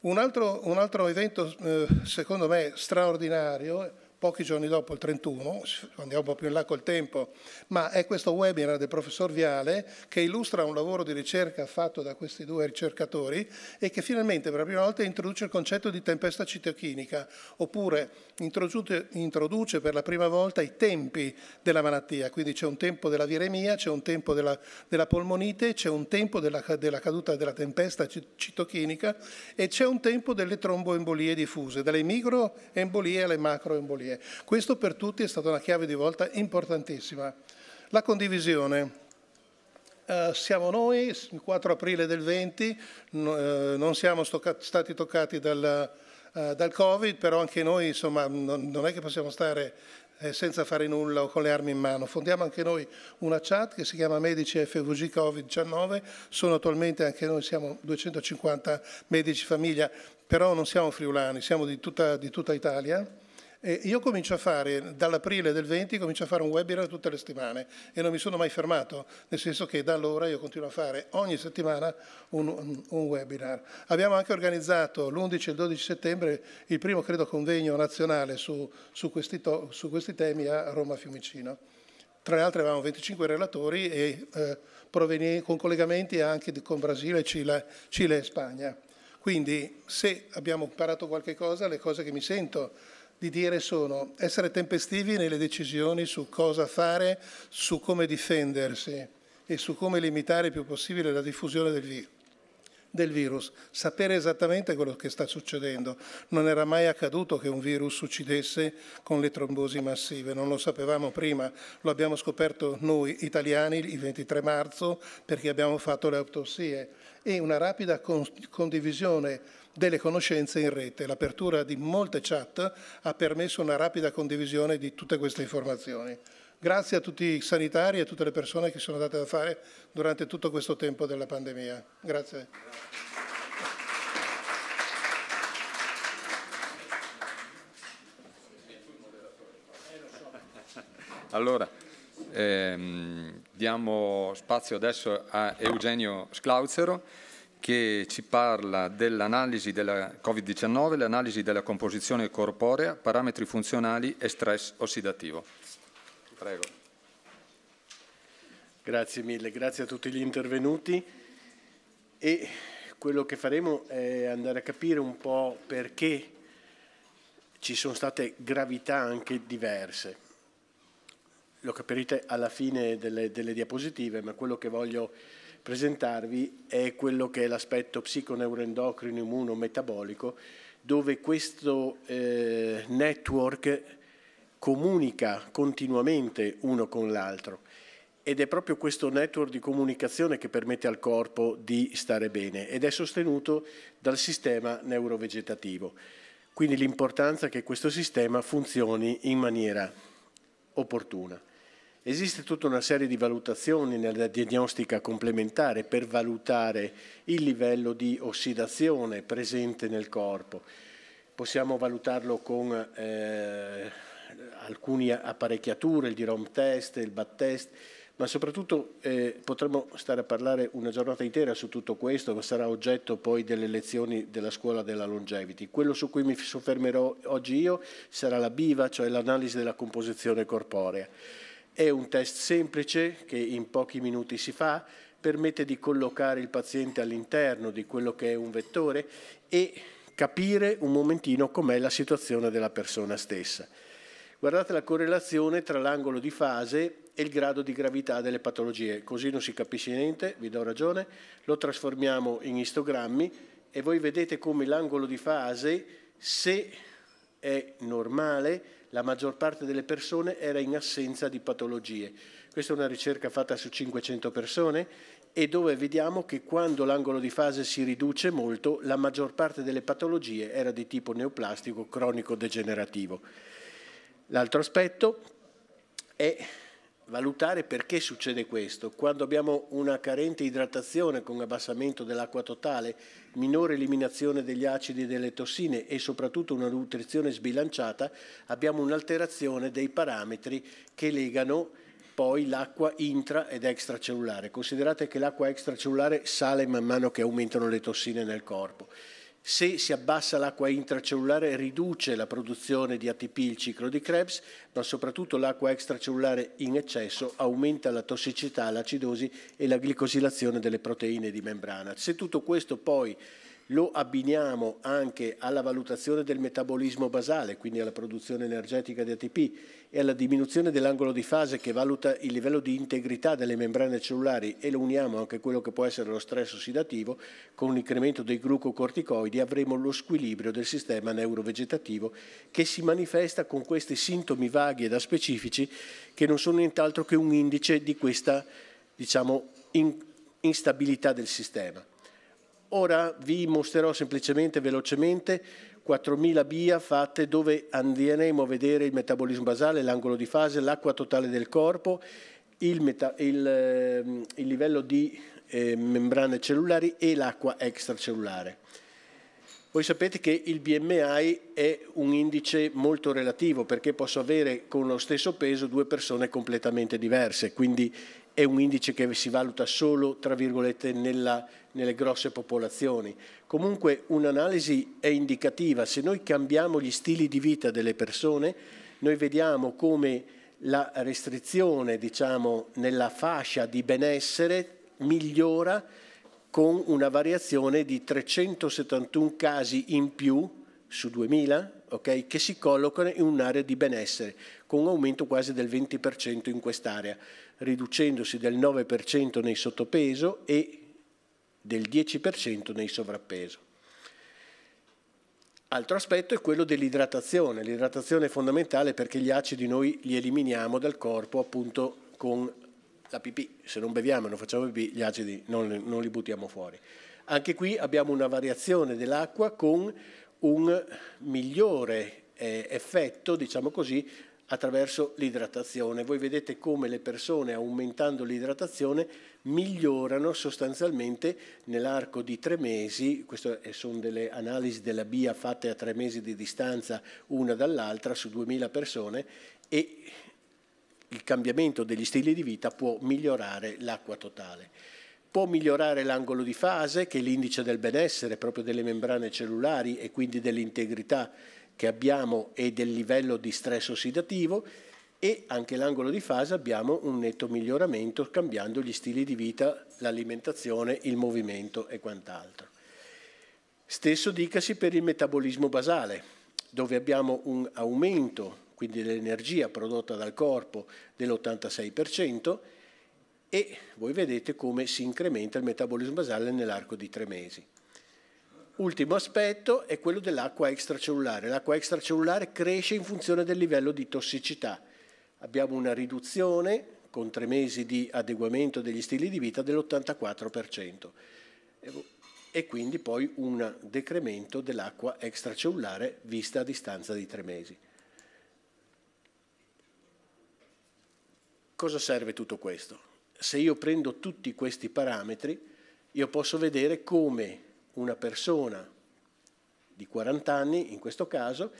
H: Un altro, un altro evento, eh, secondo me, straordinario pochi giorni dopo, il 31, andiamo un po' più in là col tempo, ma è questo webinar del professor Viale che illustra un lavoro di ricerca fatto da questi due ricercatori e che finalmente per la prima volta introduce il concetto di tempesta citochinica, oppure introduce, per la prima volta i tempi della malattia, quindi c'è un tempo della viremia, c'è un tempo della, della polmonite, c'è un tempo della, della caduta della tempesta citochinica e c'è un tempo delle tromboembolie diffuse, dalle microembolie alle macroembolie. Questo per tutti è stata una chiave di volta importantissima. La condivisione. Uh, siamo noi, il 4 aprile del 20, no, uh, non siamo stati toccati dal, uh, dal, Covid, però anche noi insomma, non, non è che possiamo stare eh, senza fare nulla o con le armi in mano. Fondiamo anche noi una chat che si chiama Medici FVG Covid-19, sono attualmente anche noi, siamo 250 medici famiglia, però non siamo friulani, siamo di tutta, di tutta Italia e io comincio a fare, dall'aprile del 20, comincio a fare un webinar tutte le settimane e non mi sono mai fermato, nel senso che da allora io continuo a fare ogni settimana un, un webinar. Abbiamo anche organizzato l'11 e il 12 settembre il primo, credo, convegno nazionale su, su, questi, to, su questi, temi a Roma Fiumicino. Tra le altre avevamo 25 relatori e eh, con collegamenti anche con Brasile, Cile, Cile e Spagna. Quindi se abbiamo imparato qualche cosa, le cose che mi sento di dire sono essere tempestivi nelle decisioni su cosa fare, su come difendersi e su come limitare il più possibile la diffusione del, vi del virus. Sapere esattamente quello che sta succedendo. Non era mai accaduto che un virus uccidesse con le trombosi massive, non lo sapevamo prima, lo abbiamo scoperto noi italiani il 23 marzo perché abbiamo fatto le autopsie e una rapida con condivisione delle conoscenze in rete. L'apertura di molte chat ha permesso una rapida condivisione di tutte queste informazioni. Grazie a tutti i sanitari e a tutte le persone che sono andate da fare durante tutto questo tempo della pandemia. Grazie.
A: Allora, ehm, diamo spazio adesso a Eugenio Sclauzero che ci parla dell'analisi della Covid-19, l'analisi della composizione corporea, parametri funzionali e stress ossidativo. Prego.
I: Grazie mille, grazie a tutti gli intervenuti e quello che faremo è andare a capire un po' perché ci sono state gravità anche diverse. Lo capirete alla fine delle, delle diapositive, ma quello che voglio presentarvi è quello che è l'aspetto psiconeuroendocrino metabolico dove questo eh, network comunica continuamente uno con l'altro ed è proprio questo network di comunicazione che permette al corpo di stare bene ed è sostenuto dal sistema neurovegetativo. Quindi l'importanza che questo sistema funzioni in maniera opportuna. Esiste tutta una serie di valutazioni nella diagnostica complementare per valutare il livello di ossidazione presente nel corpo. Possiamo valutarlo con eh, alcune apparecchiature, il DROM test, il BAT test, ma soprattutto eh, potremmo stare a parlare una giornata intera su tutto questo, ma sarà oggetto poi delle lezioni della scuola della longevity. Quello su cui mi soffermerò oggi io sarà la BIVA, cioè l'analisi della composizione corporea. È un test semplice che in pochi minuti si fa, permette di collocare il paziente all'interno di quello che è un vettore e capire un momentino com'è la situazione della persona stessa. Guardate la correlazione tra l'angolo di fase e il grado di gravità delle patologie, così non si capisce niente, vi do ragione, lo trasformiamo in istogrammi e voi vedete come l'angolo di fase, se è normale, la maggior parte delle persone era in assenza di patologie. Questa è una ricerca fatta su 500 persone e dove vediamo che quando l'angolo di fase si riduce molto, la maggior parte delle patologie era di tipo neoplastico cronico degenerativo. L'altro aspetto è valutare perché succede questo. Quando abbiamo una carente idratazione con abbassamento dell'acqua totale, minore eliminazione degli acidi e delle tossine e soprattutto una nutrizione sbilanciata, abbiamo un'alterazione dei parametri che legano poi l'acqua intra ed extracellulare. Considerate che l'acqua extracellulare sale man mano che aumentano le tossine nel corpo. Se si abbassa l'acqua intracellulare riduce la produzione di ATP, il ciclo di Krebs, ma soprattutto l'acqua extracellulare in eccesso aumenta la tossicità, l'acidosi e la glicosilazione delle proteine di membrana. Se tutto questo poi lo abbiniamo anche alla valutazione del metabolismo basale, quindi alla produzione energetica di ATP e alla diminuzione dell'angolo di fase che valuta il livello di integrità delle membrane cellulari e lo uniamo anche a quello che può essere lo stress ossidativo, con l'incremento dei glucocorticoidi avremo lo squilibrio del sistema neurovegetativo che si manifesta con questi sintomi vaghi e da specifici che non sono nient'altro che un indice di questa diciamo, in instabilità del sistema. Ora vi mostrerò semplicemente, velocemente, 4.000 BIA fatte dove andremo a vedere il metabolismo basale, l'angolo di fase, l'acqua totale del corpo, il, meta, il, ehm, il livello di eh, membrane cellulari e l'acqua extracellulare. Voi sapete che il BMI è un indice molto relativo perché posso avere con lo stesso peso due persone completamente diverse, quindi è un indice che si valuta solo, tra virgolette, nella nelle grosse popolazioni. Comunque un'analisi è indicativa, se noi cambiamo gli stili di vita delle persone, noi vediamo come la restrizione diciamo, nella fascia di benessere migliora con una variazione di 371 casi in più su 2000 okay, che si collocano in un'area di benessere, con un aumento quasi del 20% in quest'area, riducendosi del 9% nei sottopeso e del 10% nei sovrappeso. Altro aspetto è quello dell'idratazione. L'idratazione è fondamentale perché gli acidi noi li eliminiamo dal corpo appunto con la pipì. Se non beviamo e non facciamo pipì, gli acidi non, non li buttiamo fuori. Anche qui abbiamo una variazione dell'acqua con un migliore eh, effetto, diciamo così, attraverso l'idratazione. Voi vedete come le persone aumentando l'idratazione migliorano sostanzialmente nell'arco di tre mesi, queste sono delle analisi della BIA fatte a tre mesi di distanza una dall'altra su 2000 persone e il cambiamento degli stili di vita può migliorare l'acqua totale. Può migliorare l'angolo di fase, che è l'indice del benessere proprio delle membrane cellulari e quindi dell'integrità che abbiamo e del livello di stress ossidativo, e anche l'angolo di fase abbiamo un netto miglioramento cambiando gli stili di vita, l'alimentazione, il movimento e quant'altro. Stesso dicasi per il metabolismo basale, dove abbiamo un aumento, quindi dell'energia prodotta dal corpo dell'86% e voi vedete come si incrementa il metabolismo basale nell'arco di tre mesi. Ultimo aspetto è quello dell'acqua extracellulare. L'acqua extracellulare cresce in funzione del livello di tossicità abbiamo una riduzione con tre mesi di adeguamento degli stili di vita dell'84% e quindi poi un decremento dell'acqua extracellulare vista a distanza di tre mesi. Cosa serve tutto questo? Se io prendo tutti questi parametri, io posso vedere come una persona di 40 anni, in questo caso,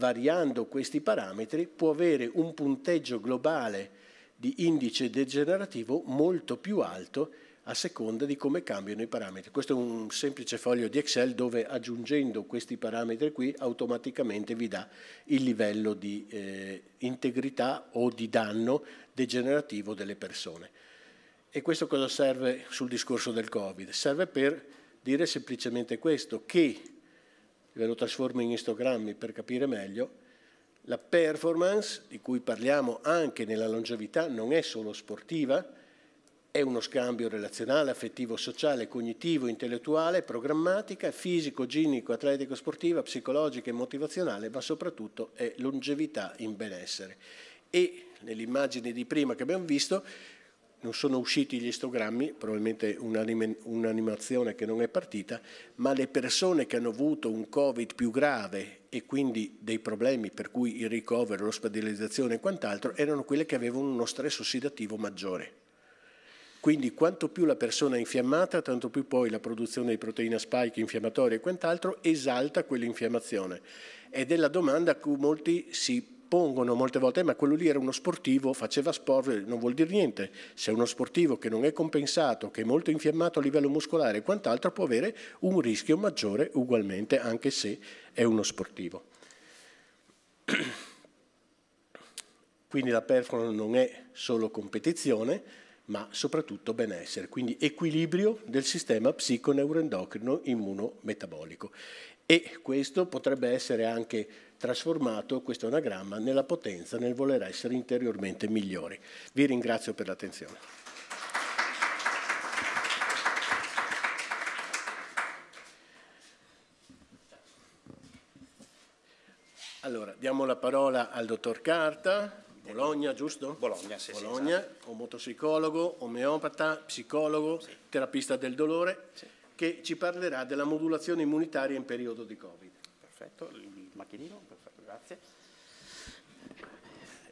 I: variando questi parametri, può avere un punteggio globale di indice degenerativo molto più alto a seconda di come cambiano i parametri. Questo è un semplice foglio di Excel dove aggiungendo questi parametri qui automaticamente vi dà il livello di eh, integrità o di danno degenerativo delle persone. E questo cosa serve sul discorso del Covid? Serve per dire semplicemente questo, che ve lo trasformo in istogrammi per capire meglio, la performance, di cui parliamo anche nella longevità, non è solo sportiva, è uno scambio relazionale, affettivo, sociale, cognitivo, intellettuale, programmatica, fisico, ginico, atletico, sportiva, psicologica e motivazionale, ma soprattutto è longevità in benessere. E nell'immagine di prima che abbiamo visto, non sono usciti gli istogrammi, probabilmente un'animazione che non è partita, ma le persone che hanno avuto un Covid più grave e quindi dei problemi per cui il ricovero, l'ospedalizzazione e quant'altro erano quelle che avevano uno stress ossidativo maggiore. Quindi quanto più la persona è infiammata, tanto più poi la produzione di proteina spike infiammatoria e quant'altro esalta quell'infiammazione. Ed è la domanda a cui molti si pongono molte volte, ma quello lì era uno sportivo, faceva sport, non vuol dire niente. Se uno sportivo che non è compensato, che è molto infiammato a livello muscolare e quant'altro, può avere un rischio maggiore ugualmente, anche se è uno sportivo. (clears throat) Quindi la performance non è solo competizione, ma soprattutto benessere, quindi equilibrio del sistema psico neuroendocrino immunometabolico. E questo potrebbe essere anche trasformato questo anagramma nella potenza, nel voler essere interiormente migliori. Vi ringrazio per l'attenzione. Allora, diamo la parola al dottor Carta, Bologna, giusto? Bologna, sì, Bologna, sì, esatto. un omeopata, psicologo, sì. terapista del dolore, sì. che ci parlerà della modulazione immunitaria in periodo di Covid. Perfetto, macchinino, perfetto, grazie.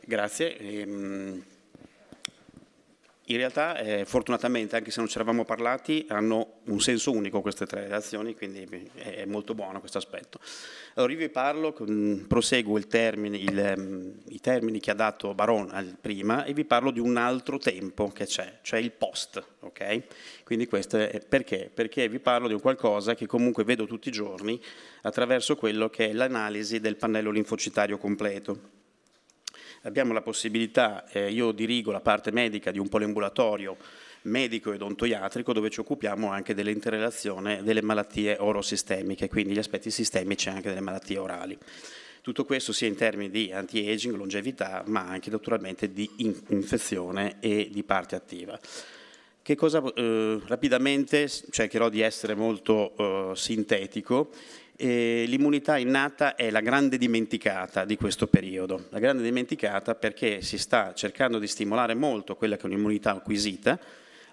J: Grazie. Ehm in realtà eh, fortunatamente anche se non ci eravamo parlati hanno un senso unico queste tre azioni quindi è molto buono questo aspetto allora io vi parlo proseguo il termine, il, mm, i termini che ha dato Baron prima e vi parlo di un altro tempo che c'è cioè il post ok quindi questo è perché perché vi parlo di un qualcosa che comunque vedo tutti i giorni attraverso quello che è l'analisi del pannello linfocitario completo abbiamo la possibilità, eh, io dirigo la parte medica di un poliambulatorio medico ed odontoiatrico dove ci occupiamo anche dell'interrelazione delle malattie orosistemiche, quindi gli aspetti sistemici anche delle malattie orali. Tutto questo sia in termini di anti-aging, longevità, ma anche naturalmente di infezione e di parte attiva. Che cosa, eh, rapidamente cercherò di essere molto eh, sintetico, eh, l'immunità innata è la grande dimenticata di questo periodo, la grande dimenticata perché si sta cercando di stimolare molto quella che è un'immunità acquisita,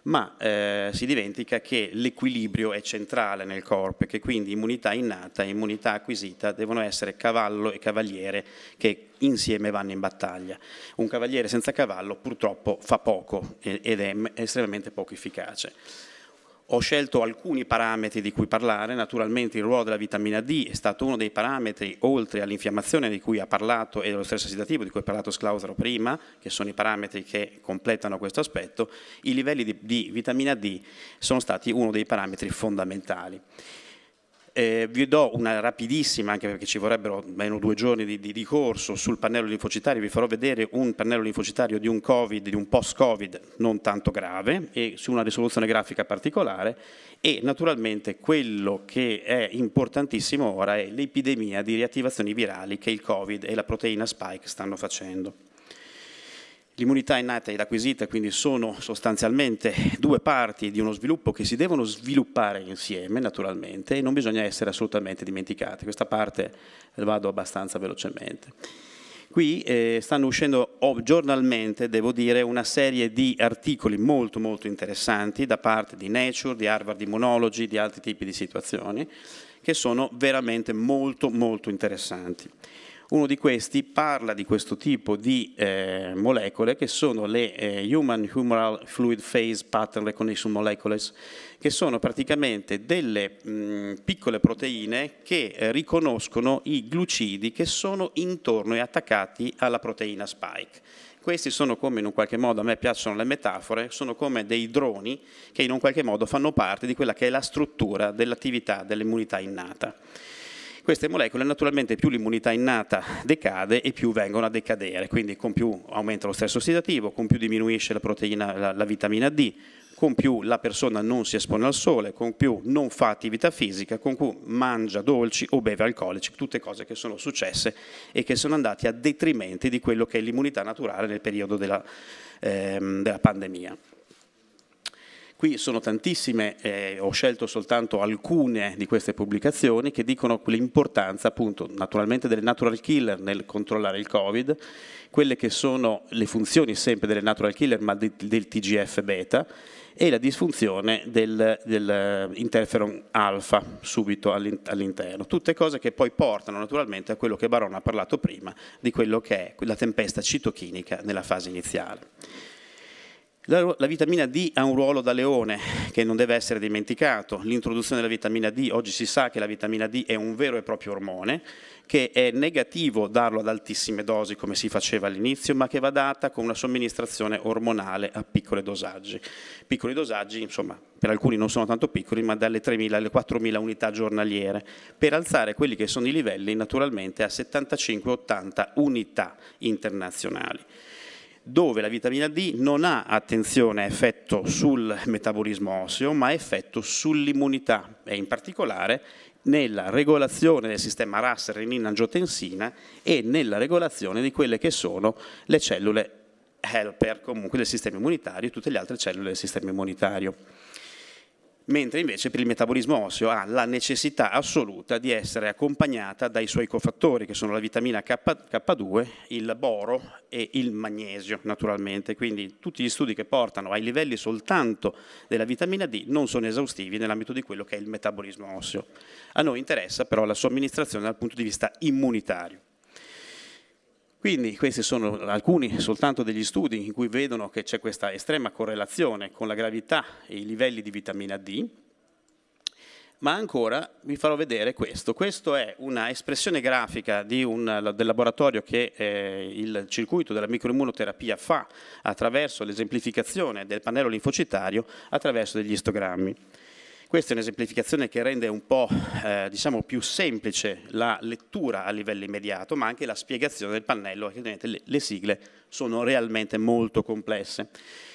J: ma eh, si dimentica che l'equilibrio è centrale nel corpo e che quindi immunità innata e immunità acquisita devono essere cavallo e cavaliere che insieme vanno in battaglia. Un cavaliere senza cavallo purtroppo fa poco ed è estremamente poco efficace. Ho scelto alcuni parametri di cui parlare, naturalmente il ruolo della vitamina D è stato uno dei parametri oltre all'infiammazione di cui ha parlato e dello stress ossidativo di cui ha parlato Sclausero prima, che sono i parametri che completano questo aspetto, i livelli di, di vitamina D sono stati uno dei parametri fondamentali. Eh, vi do una rapidissima, anche perché ci vorrebbero almeno due giorni di, di, di corso sul pannello linfocitario, vi farò vedere un pannello linfocitario di un Covid, di un post-Covid non tanto grave e su una risoluzione grafica particolare e naturalmente quello che è importantissimo ora è l'epidemia di riattivazioni virali che il Covid e la proteina spike stanno facendo. L'immunità innata ed acquisita quindi sono sostanzialmente due parti di uno sviluppo che si devono sviluppare insieme naturalmente e non bisogna essere assolutamente dimenticate. Questa parte vado abbastanza velocemente. Qui eh, stanno uscendo oh, giornalmente, devo dire, una serie di articoli molto molto interessanti da parte di Nature, di Harvard Immunology, di altri tipi di situazioni che sono veramente molto molto interessanti. Uno di questi parla di questo tipo di eh, molecole che sono le eh, Human Humoral Fluid Phase Pattern Recognition Molecules, che sono praticamente delle mh, mm, piccole proteine che eh, riconoscono i glucidi che sono intorno e attaccati alla proteina spike questi sono come in un qualche modo, a me piacciono le metafore, sono come dei droni che in un qualche modo fanno parte di quella che è la struttura dell'attività dell'immunità innata queste molecole naturalmente più l'immunità innata decade e più vengono a decadere, quindi con più aumenta lo stress ossidativo, con più diminuisce la, proteina, la, la vitamina D, con più la persona non si espone al sole, con più non fa attività fisica, con più mangia dolci o beve alcolici, tutte cose che sono successe e che sono andate a detrimento di quello che è l'immunità naturale nel periodo della, ehm, della pandemia. Qui sono tantissime, eh, ho scelto soltanto alcune di queste pubblicazioni che dicono l'importanza appunto naturalmente delle natural killer nel controllare il Covid, quelle che sono le funzioni sempre delle natural killer ma de del TGF beta e la disfunzione del, del eh, interferon alfa subito all'interno. Tutte cose che poi portano naturalmente a quello che Barone ha parlato prima, di quello che è la tempesta citochinica nella fase iniziale. La, la, vitamina D ha un ruolo da leone che non deve essere dimenticato. L'introduzione della vitamina D, oggi si sa che la vitamina D è un vero e proprio ormone, che è negativo darlo ad altissime dosi come si faceva all'inizio, ma che va data con una somministrazione ormonale a piccoli dosaggi. Piccoli dosaggi, insomma, per alcuni non sono tanto piccoli, ma dalle 3.000 alle 4.000 unità giornaliere, per alzare quelli che sono i livelli naturalmente a 75-80 unità internazionali dove la vitamina D non ha attenzione effetto sul metabolismo osseo, ma effetto sull'immunità e in particolare nella regolazione del sistema RAS, renina, angiotensina e nella regolazione di quelle che sono le cellule helper, comunque del sistema immunitario e tutte le altre cellule del sistema immunitario mentre invece per il metabolismo osseo ha la necessità assoluta di essere accompagnata dai suoi cofattori che sono la vitamina K, 2 il boro e il magnesio naturalmente, quindi tutti gli studi che portano ai livelli soltanto della vitamina D non sono esaustivi nell'ambito di quello che è il metabolismo osseo. A noi interessa però la somministrazione dal punto di vista immunitario. Quindi questi sono alcuni soltanto degli studi in cui vedono che c'è questa estrema correlazione con la gravità e i livelli di vitamina D, ma ancora vi farò vedere questo. Questa è una espressione grafica un, del laboratorio che eh, il circuito della microimmunoterapia fa attraverso l'esemplificazione del pannello linfocitario attraverso degli istogrammi. Questa è un'esemplificazione che rende un po' eh, diciamo, più semplice la lettura a livello immediato, ma anche la spiegazione del pannello, perché le, le sigle sono realmente molto complesse.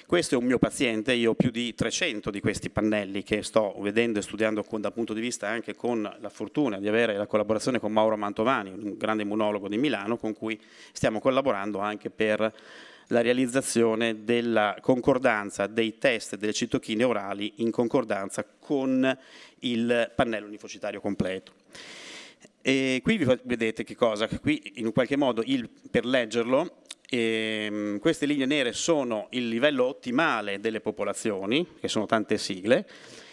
J: Questo è un mio paziente, io ho più di 300 di questi pannelli che sto vedendo e studiando con, dal punto di vista anche con la fortuna di avere la collaborazione con Mauro Mantovani, un grande immunologo di Milano, con cui stiamo collaborando anche per la realizzazione della concordanza dei test delle citochine orali in concordanza con il pannello unifocitario completo. E qui vedete che cosa, qui in qualche modo il, per leggerlo e ehm, queste linee nere sono il livello ottimale delle popolazioni, che sono tante sigle,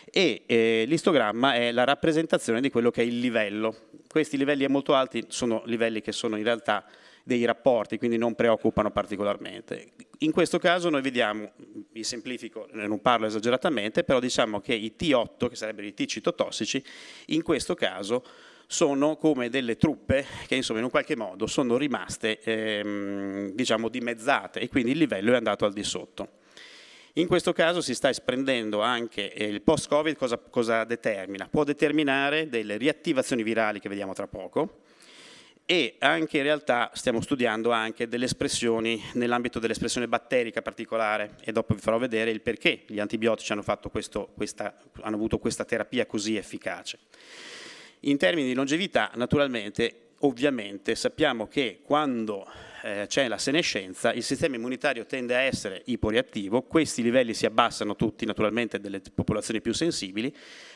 J: e eh, l'istogramma è la rappresentazione di quello che è il livello. Questi livelli molto alti sono livelli che sono in realtà dei rapporti, quindi non preoccupano particolarmente. In questo caso noi vediamo, vi semplifico, non parlo esageratamente, però diciamo che i T8, che sarebbero i T citotossici, in questo caso sono come delle truppe che insomma in un qualche modo sono rimaste ehm, diciamo dimezzate e quindi il livello è andato al di sotto. In questo caso si sta esprendendo anche eh, il post-Covid cosa, cosa determina? Può determinare delle riattivazioni virali che vediamo tra poco, e anche in realtà stiamo studiando anche delle espressioni nell'ambito dell'espressione batterica particolare e dopo vi farò vedere il perché gli antibiotici hanno, questo, questa, hanno avuto questa terapia così efficace. In termini di longevità, naturalmente, ovviamente sappiamo che quando eh, c'è la senescenza, il sistema immunitario tende a essere iporeattivo, questi livelli si abbassano tutti naturalmente delle popolazioni più sensibili,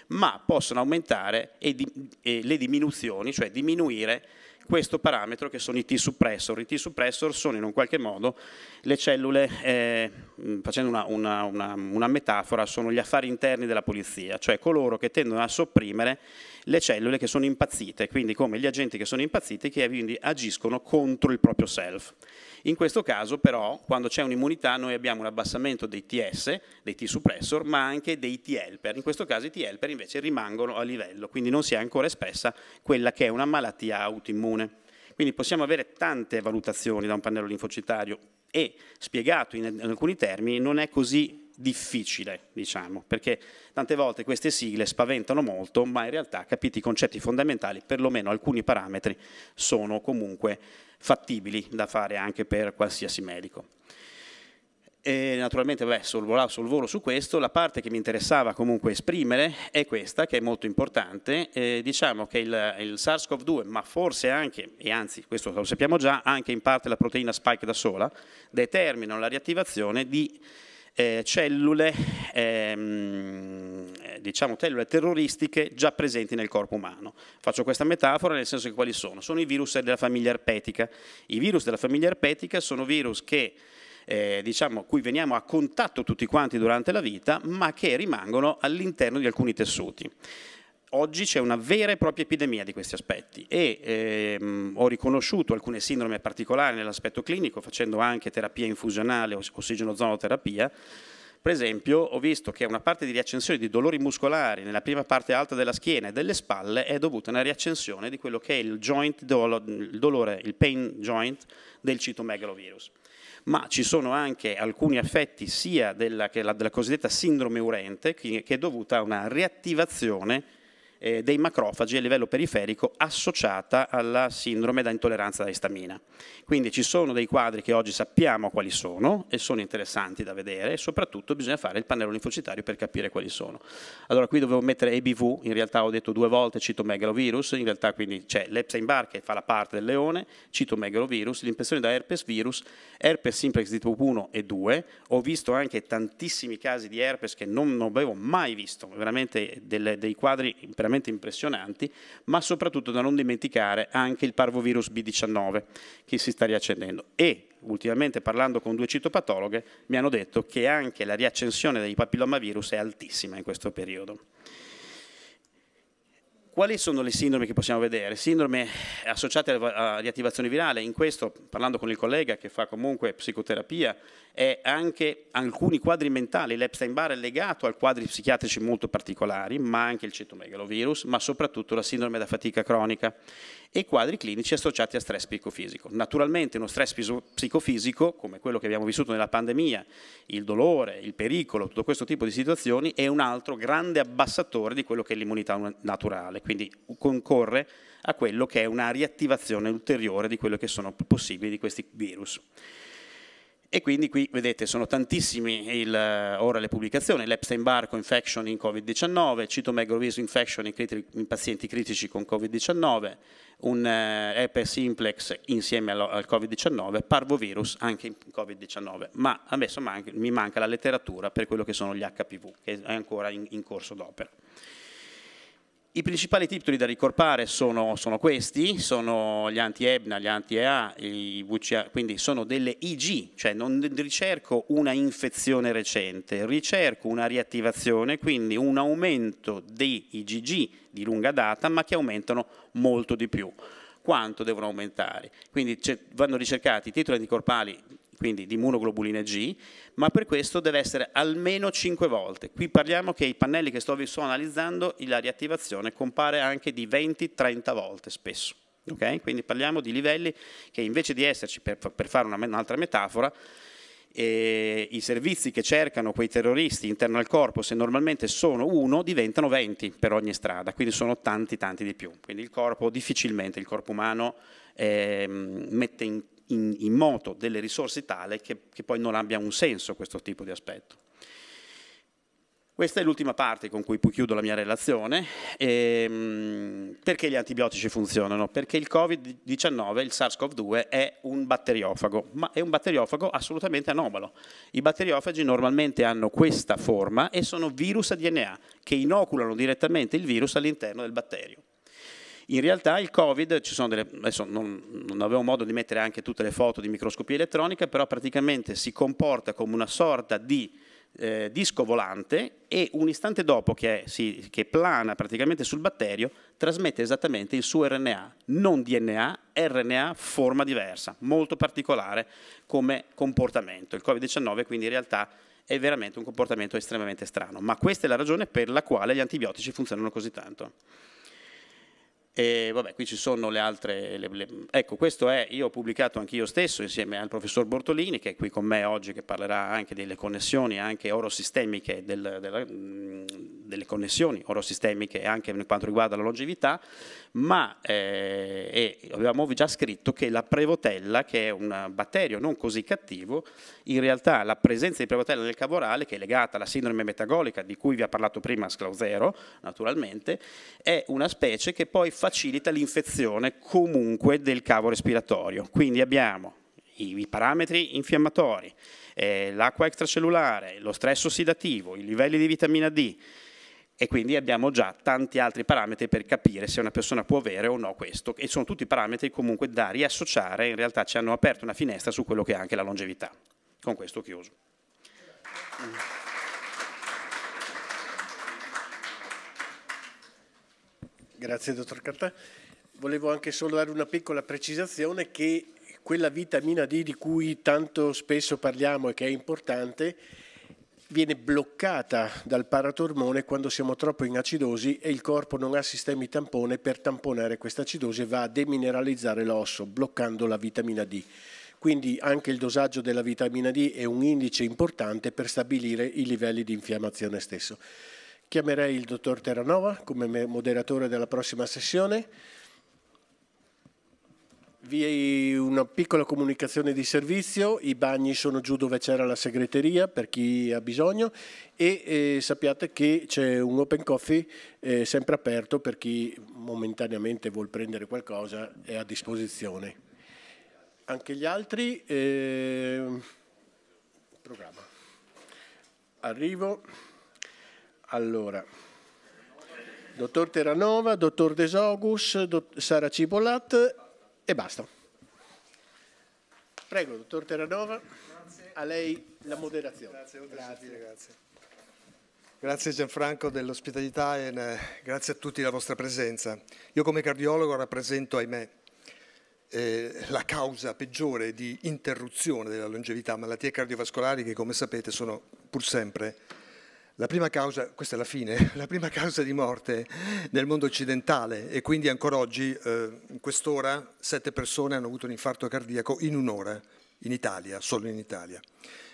J: ma possono aumentare e e le diminuzioni, cioè diminuire questo parametro che sono i T suppressor. I T suppressor sono in un qualche modo le cellule, eh, mm, facendo una, una, una, una metafora, sono gli affari interni della polizia, cioè coloro che tendono a sopprimere le cellule che sono impazzite, quindi come gli agenti che sono impazziti che quindi agiscono contro il proprio self. In questo caso però quando c'è un'immunità noi abbiamo un abbassamento dei TS, dei T suppressor, ma anche dei T helper. In questo caso i T helper invece rimangono a livello, quindi non si è ancora espressa quella che è una malattia autoimmune. Quindi possiamo avere tante valutazioni da un pannello linfocitario e spiegato in alcuni termini non è così difficile, diciamo, perché tante volte queste sigle spaventano molto, ma in realtà capiti i concetti fondamentali, perlomeno alcuni parametri sono comunque fattibili da fare anche per qualsiasi medico. E naturalmente beh, sorvolavo sul volo su questo, la parte che mi interessava comunque esprimere è questa, che è molto importante, eh, diciamo che il, il SARS-CoV-2, ma forse anche, e anzi questo lo sappiamo già, anche in parte la proteina spike da sola, determinano la riattivazione di eh, cellule, ehm, diciamo, cellule terroristiche già presenti nel corpo umano. Faccio questa metafora nel senso che quali sono? Sono i virus della famiglia erpetica. I virus della famiglia erpetica sono virus che eh, diciamo, cui veniamo a contatto tutti quanti durante la vita, ma che rimangono all'interno di alcuni tessuti oggi c'è una vera e propria epidemia di questi aspetti e ehm, ho riconosciuto alcune sindrome particolari nell'aspetto clinico facendo anche terapia infusionale, ossigeno ossigenozonoterapia. Per esempio ho visto che una parte di riaccensione di dolori muscolari nella prima parte alta della schiena e delle spalle è dovuta a una riaccensione di quello che è il, joint dolo, il dolore, il pain joint del citomegalovirus ma ci sono anche alcuni effetti sia della, della cosiddetta sindrome urente che è dovuta a una riattivazione eh, dei macrofagi a livello periferico associata alla sindrome da intolleranza alla istamina. Quindi ci sono dei quadri che oggi sappiamo quali sono e sono interessanti da vedere e soprattutto bisogna fare il pannello linfocitario per capire quali sono. Allora qui dovevo mettere EBV, in realtà ho detto due volte citomegalovirus, in realtà quindi c'è l'Epstein Barr che fa la parte del leone, citomegalovirus, l'impressione da herpes virus, herpes simplex di tipo 1 e 2, ho visto anche tantissimi casi di herpes che non, non avevo mai visto, veramente delle, dei quadri veramente veramente impressionanti, ma soprattutto da non dimenticare anche il parvovirus B19 che si sta riaccendendo. E ultimamente parlando con due citopatologhe mi hanno detto che anche la riaccensione dei papillomavirus è altissima in questo periodo. Quali sono le sindrome che possiamo vedere? Sindrome associate alla riattivazione virale, in questo parlando con il collega che fa comunque psicoterapia è anche alcuni quadri mentali, l'Epstein-Barr è legato a quadri psichiatrici molto particolari, ma anche il cetomegalovirus, ma soprattutto la sindrome da fatica cronica e quadri clinici associati a stress psicofisico. Naturalmente uno stress psicofisico, come quello che abbiamo vissuto nella pandemia, il dolore, il pericolo, tutto questo tipo di situazioni, è un altro grande abbassatore di quello che è l'immunità naturale, quindi concorre a quello che è una riattivazione ulteriore di quello che sono possibili di questi virus. E quindi qui vedete sono tantissime ora le pubblicazioni, l'Epstein-Barco infection in Covid-19, citomegavirus infection in, critici, in, pazienti critici con Covid-19, un eh, herpes simplex insieme al, al Covid-19, parvovirus anche in Covid-19, ma adesso man mi manca la letteratura per quello che sono gli HPV, che è ancora in, in corso d'opera. I principali titoli da ricorpare sono, sono questi, sono gli anti-EBNA, gli anti-EA, i VCA, quindi sono delle IG, cioè non ricerco una infezione recente, ricerco una riattivazione, quindi un aumento dei IgG di lunga data, ma che aumentano molto di più. Quanto devono aumentare? Quindi cioè, vanno ricercati i titoli anticorpali quindi di immunoglobuline G, ma per questo deve essere almeno 5 volte. Qui parliamo che i pannelli che sto, sto analizzando, la riattivazione compare anche di 20-30 volte spesso. Okay? Quindi parliamo di livelli che invece di esserci, per, per fare una, un'altra metafora, eh, i servizi che cercano quei terroristi interno al corpo, se normalmente sono uno, diventano 20 per ogni strada, quindi sono tanti tanti di più. Quindi il corpo difficilmente, il corpo umano eh, mette in in, in moto delle risorse tale che, che poi non abbia un senso questo tipo di aspetto. Questa è l'ultima parte con cui poi chiudo la mia relazione. Ehm, perché gli antibiotici funzionano? Perché il Covid-19, il SARS-CoV-2, è un batteriofago, ma è un batteriofago assolutamente anomalo. I batteriofagi normalmente hanno questa forma e sono virus a DNA che inoculano direttamente il virus all'interno del batterio. In realtà il Covid, ci sono delle, adesso non, non avevo modo di mettere anche tutte le foto di microscopia elettronica, però praticamente si comporta come una sorta di eh, disco volante e un istante dopo che, è, si, che, plana praticamente sul batterio trasmette esattamente il suo RNA, non DNA, RNA forma diversa, molto particolare come comportamento. Il Covid-19 quindi in realtà è veramente un comportamento estremamente strano, ma questa è la ragione per la quale gli antibiotici funzionano così tanto. E vabbè, qui ci sono le altre. Le, le... Ecco, questo è, io ho pubblicato anche io stesso insieme al professor Bortolini, che è qui con me oggi, che parlerà anche delle connessioni anche orosistemiche, del, della, mm, delle connessioni orosistemiche anche per quanto riguarda la longevità ma eh, avevamo già scritto che la prevotella, che è un batterio non così cattivo, in realtà la presenza di prevotella nel cavorale, che è legata alla sindrome metabolica di cui vi ha parlato prima Sclausero, naturalmente, è una specie che poi facilita l'infezione comunque del cavo respiratorio. Quindi abbiamo i, parametri infiammatori, eh, l'acqua extracellulare, lo stress ossidativo, i livelli di vitamina D, e quindi abbiamo già tanti altri parametri per capire se una persona può avere o no questo e sono tutti parametri comunque da riassociare, in realtà ci hanno aperto una finestra su quello che è anche la longevità. Con questo chiuso. Grazie
I: dottor Cartà. Volevo anche solo dare una piccola precisazione che quella vitamina D di cui tanto spesso parliamo e che è importante viene bloccata dal paratormone quando siamo troppo in acidosi e il corpo non ha sistemi tampone per tamponare questa acidosi e va a demineralizzare l'osso, bloccando la vitamina D. Quindi anche il dosaggio della vitamina D è un indice importante per stabilire i livelli di infiammazione stesso. Chiamerei il dottor Terranova come moderatore della prossima sessione vi è una piccola comunicazione di servizio, i bagni sono giù dove c'era la segreteria per chi ha bisogno e eh, sappiate che c'è un open coffee eh, sempre aperto per chi momentaneamente vuol prendere qualcosa, è a disposizione. Anche gli altri, eh, programma. Arrivo, allora, dottor Terranova, dottor Desogus, dott Sara Cibolat e basta. Prego, dottor Terranova, grazie. a lei la moderazione. Grazie, grazie. grazie.
K: Grazie Gianfranco dell'ospitalità e eh, grazie a tutti la vostra presenza. Io come cardiologo rappresento, ahimè, eh, la causa peggiore di interruzione della longevità, malattie cardiovascolari che come sapete sono pur sempre la prima causa, questa è la fine, (laughs) la prima causa di morte nel mondo occidentale e quindi ancora oggi, eh, in quest'ora, sette persone hanno avuto un infarto cardiaco in un'ora, in Italia, solo in Italia.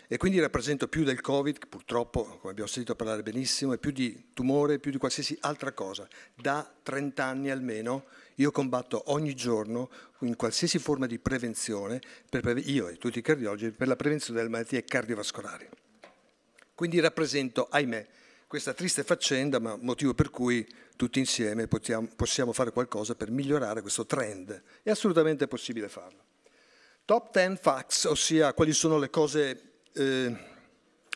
K: E quindi rappresento più del Covid, purtroppo, come abbiamo sentito parlare benissimo, e più di tumore, più di qualsiasi altra cosa. Da 30 anni almeno io combatto ogni giorno in qualsiasi forma di prevenzione, per, io e tutti i cardiologi, per la prevenzione delle malattie cardiovascolari. Quindi rappresento, ahimè, questa triste faccenda, ma motivo per cui tutti insieme possiamo fare qualcosa per migliorare questo trend. È assolutamente possibile farlo. Top 10 facts, ossia quali sono le cose eh,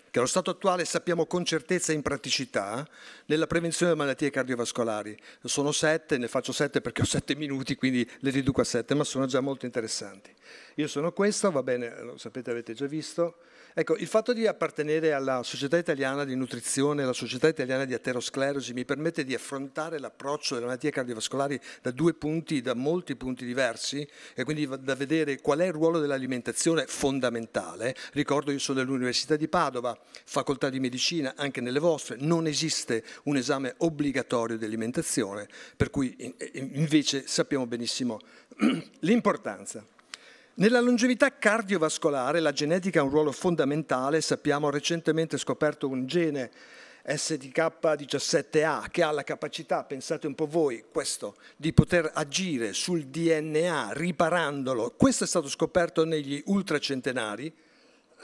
K: che allo stato attuale sappiamo con certezza in praticità nella prevenzione delle malattie cardiovascolari. Sono sette, ne faccio sette perché ho sette minuti, quindi le riduco a sette, ma sono già molto interessanti. Io sono questo, va bene, lo sapete, avete già visto. Ecco, il fatto di appartenere alla Società Italiana di Nutrizione, alla Società Italiana di Aterosclerosi, mi permette di affrontare l'approccio delle malattie cardiovascolari da due punti, da molti punti diversi, e quindi da vedere qual è il ruolo dell'alimentazione fondamentale. Ricordo, io sono dell'Università di Padova, facoltà di medicina, anche nelle vostre, non esiste un esame obbligatorio di alimentazione, per cui invece sappiamo benissimo (clears throat) l'importanza. Nella longevità cardiovascolare la genetica ha un ruolo fondamentale, sappiamo recentemente scoperto un gene SDK17A che ha la capacità, pensate un po' voi, questo, di poter agire sul DNA riparandolo. Questo è stato scoperto negli ultracentenari. (clears throat)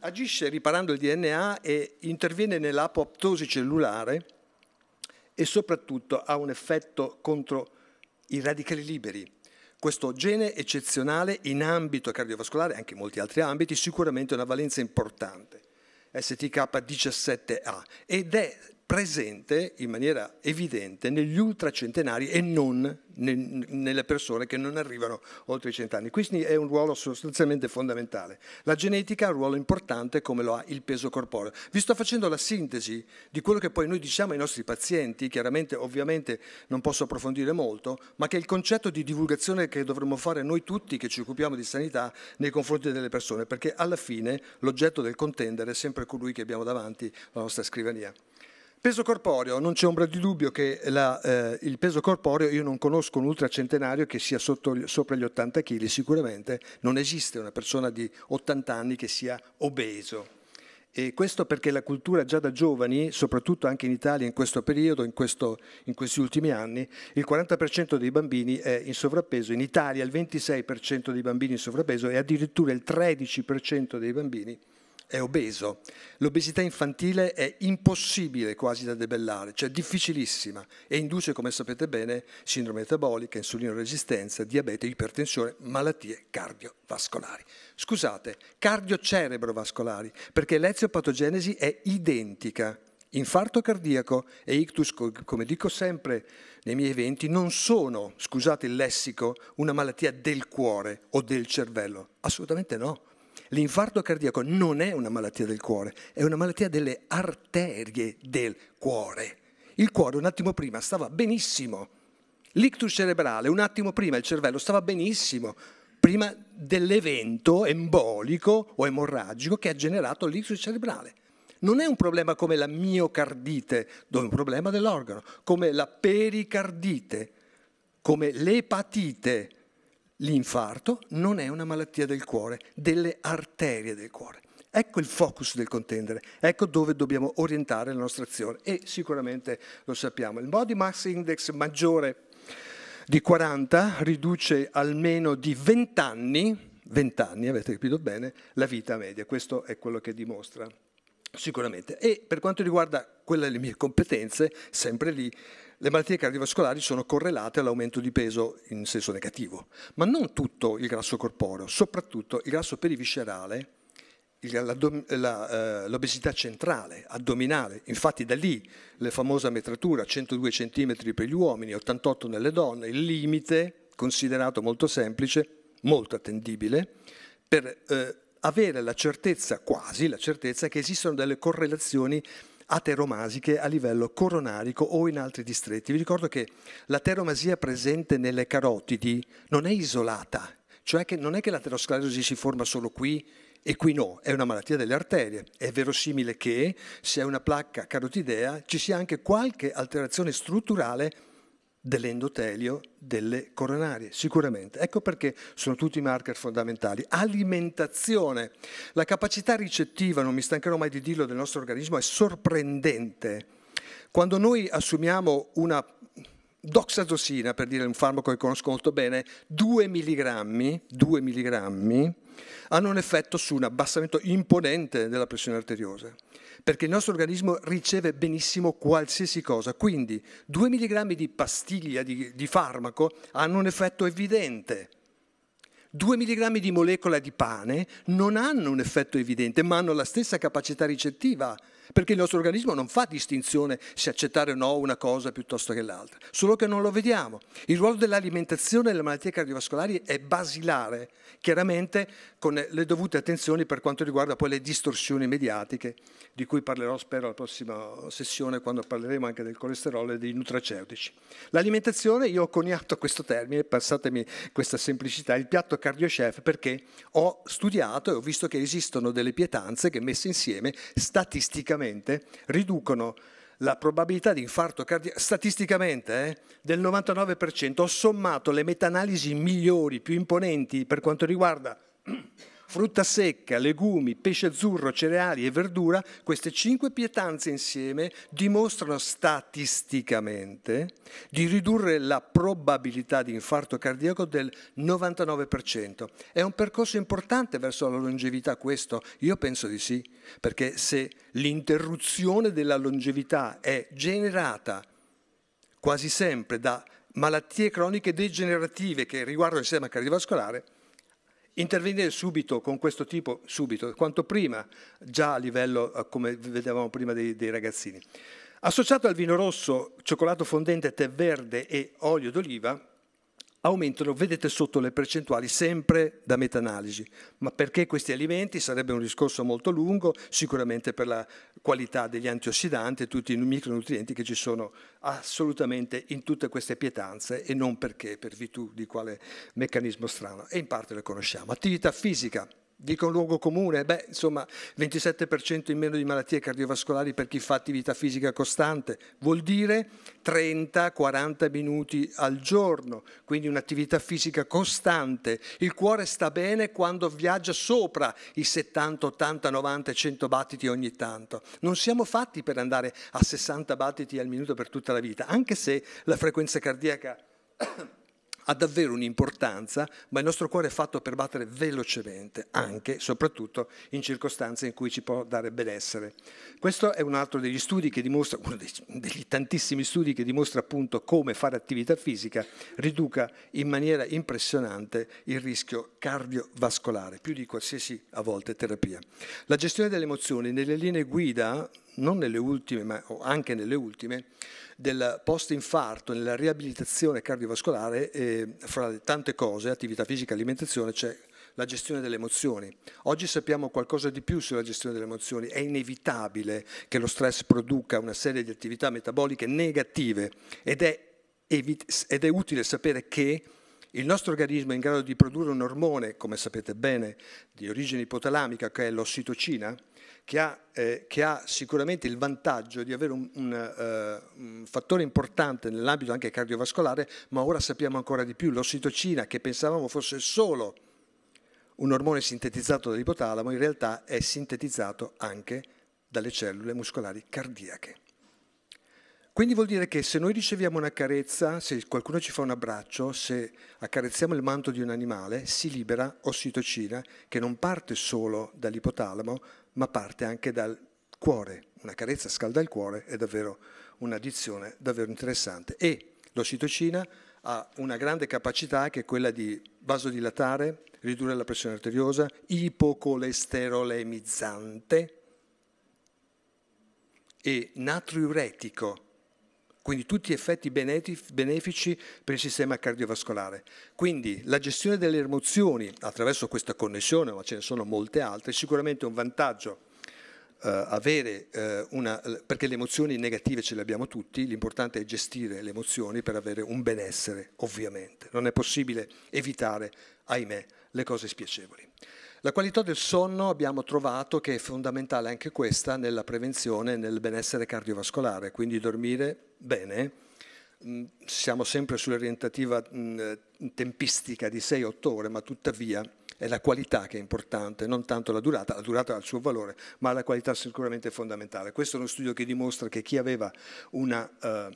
K: Agisce riparando il DNA e interviene nell'apoptosi cellulare e soprattutto ha un effetto contro i radicali liberi questo gene eccezionale in ambito cardiovascolare, e anche in molti altri ambiti, sicuramente ha una valenza importante, STK17A, ed è presente in maniera evidente negli ultracentenari e non nelle persone che non arrivano oltre i cent'anni. Quindi è un ruolo sostanzialmente fondamentale. La genetica ha un ruolo importante come lo ha il peso corporeo. Vi sto facendo la sintesi di quello che poi noi diciamo ai nostri pazienti, chiaramente ovviamente non posso approfondire molto, ma che è il concetto di divulgazione che dovremmo fare noi tutti che ci occupiamo di sanità nei confronti delle persone, perché alla fine l'oggetto del contendere è sempre colui che abbiamo davanti alla nostra scrivania. Peso corporeo, non c'è ombra di dubbio che la, eh, il peso corporeo, io non conosco un ultracentenario che sia sotto, sopra gli 80 kg, sicuramente non esiste una persona di 80 anni che sia obeso. E questo perché la cultura già da giovani, soprattutto anche in Italia in questo periodo, in, questo, in questi ultimi anni, il 40% dei bambini è in sovrappeso, in Italia il 26% dei bambini è in sovrappeso e addirittura il 13% dei bambini è è obeso. L'obesità infantile è impossibile quasi da debellare, cioè difficilissima, e induce, come sapete bene, sindrome metabolica, resistenza, diabete, ipertensione, malattie cardiovascolari. Scusate, cardiocerebrovascolari, perché l'eziopatogenesi è identica. Infarto cardiaco e ictus, come dico sempre nei miei eventi, non sono, scusate il lessico, una malattia del cuore o del cervello. Assolutamente no, L'infarto cardiaco non è una malattia del cuore, è una malattia delle arterie del cuore. Il cuore un attimo prima stava benissimo. L'ictus cerebrale un attimo prima il cervello stava benissimo, prima dell'evento embolico o emorragico che ha generato l'ictus cerebrale. Non è un problema come la miocardite, dove è un problema dell'organo, come la pericardite, come l'epatite, L'infarto non è una malattia del cuore, delle arterie del cuore. Ecco il focus del contendere, ecco dove dobbiamo orientare la nostra azione e sicuramente lo sappiamo. Il body mass index maggiore di 40 riduce almeno di 20 anni, 20 anni avete capito bene, la vita media. Questo è quello che dimostra Sicuramente. E per quanto riguarda quelle le mie competenze, sempre lì, le malattie cardiovascolari sono correlate all'aumento di peso in senso negativo, ma non tutto il grasso corporeo, soprattutto il grasso periviscerale, eh, l'obesità centrale, addominale, infatti da lì la famosa metratura 102 cm per gli uomini, 88 nelle donne, il limite considerato molto semplice, molto attendibile, per eh, avere la certezza, quasi la certezza, che esistono delle correlazioni ateromasiche a livello coronarico o in altri distretti. Vi ricordo che l'ateromasia presente nelle carotidi non è isolata, cioè che non è che l'aterosclerosi si forma solo qui e qui no, è una malattia delle arterie. È verosimile che se è una placca carotidea ci sia anche qualche alterazione strutturale dell'endotelio, delle coronarie, sicuramente. Ecco perché sono tutti marker fondamentali. Alimentazione. La capacità ricettiva, non mi stancherò mai di dirlo, del nostro organismo è sorprendente. Quando noi assumiamo una doxazosina, per dire un farmaco che conosco molto bene, 2 mg, 2 milligrammi hanno un effetto su un abbassamento imponente della pressione arteriosa, perché il nostro organismo riceve benissimo qualsiasi cosa. Quindi 2 mg di pastiglia di, di farmaco hanno un effetto evidente. 2 mg di molecola di pane non hanno un effetto evidente, ma hanno la stessa capacità ricettiva perché il nostro organismo non fa distinzione se accettare o no una cosa piuttosto che l'altra, solo che non lo vediamo. Il ruolo dell'alimentazione delle malattie cardiovascolari è basilare, chiaramente con le dovute attenzioni per quanto riguarda poi le distorsioni mediatiche, di cui parlerò spero alla prossima sessione quando parleremo anche del colesterolo e dei nutraceutici. L'alimentazione, io ho coniato questo termine, passatemi questa semplicità, il piatto cardiochef perché ho studiato e ho visto che esistono delle pietanze che messe insieme statisticamente riducono la probabilità di infarto cardiaco statisticamente eh, del 99%. Ho sommato le meta-analisi migliori, più imponenti per quanto riguarda (clears throat) Frutta secca, legumi, pesce azzurro, cereali e verdura, queste cinque pietanze insieme dimostrano statisticamente di ridurre la probabilità di infarto cardiaco del 99%. È un percorso importante verso la longevità questo? Io penso di sì, perché se l'interruzione della longevità è generata quasi sempre da malattie croniche degenerative che riguardano il sistema cardiovascolare, Intervenire subito con questo tipo, subito, quanto prima, già a livello, eh, come vedevamo prima, dei, dei ragazzini. Associato al vino rosso, cioccolato fondente, tè verde e olio d'oliva, aumentano, vedete sotto le percentuali, sempre da meta-analisi. Ma perché questi alimenti? Sarebbe un discorso molto lungo, sicuramente per la qualità degli antiossidanti e tutti i micronutrienti che ci sono assolutamente in tutte queste pietanze e non perché, per virtù di quale meccanismo strano. E in parte lo conosciamo. Attività fisica Dico un luogo comune, beh, insomma, 27% in meno di malattie cardiovascolari per chi fa attività fisica costante, vuol dire 30-40 minuti al giorno, quindi un'attività fisica costante. Il cuore sta bene quando viaggia sopra i 70, 80, 90, 100 battiti ogni tanto. Non siamo fatti per andare a 60 battiti al minuto per tutta la vita, anche se la frequenza cardiaca ha davvero un'importanza, ma il nostro cuore è fatto per battere velocemente, anche e soprattutto in circostanze in cui ci può dare benessere. Questo è un altro degli studi che dimostra, uno degli tantissimi studi che dimostra appunto come fare attività fisica riduca in maniera impressionante il rischio cardiovascolare, più di qualsiasi a volte terapia. La gestione delle emozioni nelle linee guida non nelle ultime, ma anche nelle ultime, del post-infarto, nella riabilitazione cardiovascolare, eh, fra le tante cose, attività fisica, alimentazione, c'è la gestione delle emozioni. Oggi sappiamo qualcosa di più sulla gestione delle emozioni. È inevitabile che lo stress produca una serie di attività metaboliche negative ed è, ed è utile sapere che il nostro organismo è in grado di produrre un ormone, come sapete bene, di origine ipotalamica, che è l'ossitocina, che ha, eh, che ha sicuramente il vantaggio di avere un, un, uh, un fattore importante nell'ambito anche cardiovascolare, ma ora sappiamo ancora di più. L'ossitocina, che pensavamo fosse solo un ormone sintetizzato dall'ipotalamo, in realtà è sintetizzato anche dalle cellule muscolari cardiache. Quindi vuol dire che se noi riceviamo una carezza, se qualcuno ci fa un abbraccio, se accarezziamo il manto di un animale, si libera ossitocina che non parte solo dall'ipotalamo, ma parte anche dal cuore. Una carezza scalda il cuore, è davvero un'addizione davvero interessante. E l'ossitocina ha una grande capacità che è quella di vasodilatare, ridurre la pressione arteriosa, ipocolesterolemizzante e natriuretico quindi tutti effetti benefici per il sistema cardiovascolare. Quindi la gestione delle emozioni attraverso questa connessione, ma ce ne sono molte altre, è sicuramente un vantaggio eh, avere eh, una, perché le emozioni negative ce le abbiamo tutti, l'importante è gestire le emozioni per avere un benessere, ovviamente. Non è possibile evitare, ahimè, le cose spiacevoli. La qualità del sonno abbiamo trovato che è fondamentale anche questa nella prevenzione e nel benessere cardiovascolare, quindi dormire bene. Mm, siamo sempre sull'orientativa mm, eh, tempistica di 6-8 ore, ma tuttavia è la qualità che è importante, non tanto la durata, la durata ha il suo valore, ma la qualità sicuramente è fondamentale. Questo è uno studio che dimostra che chi aveva una, eh,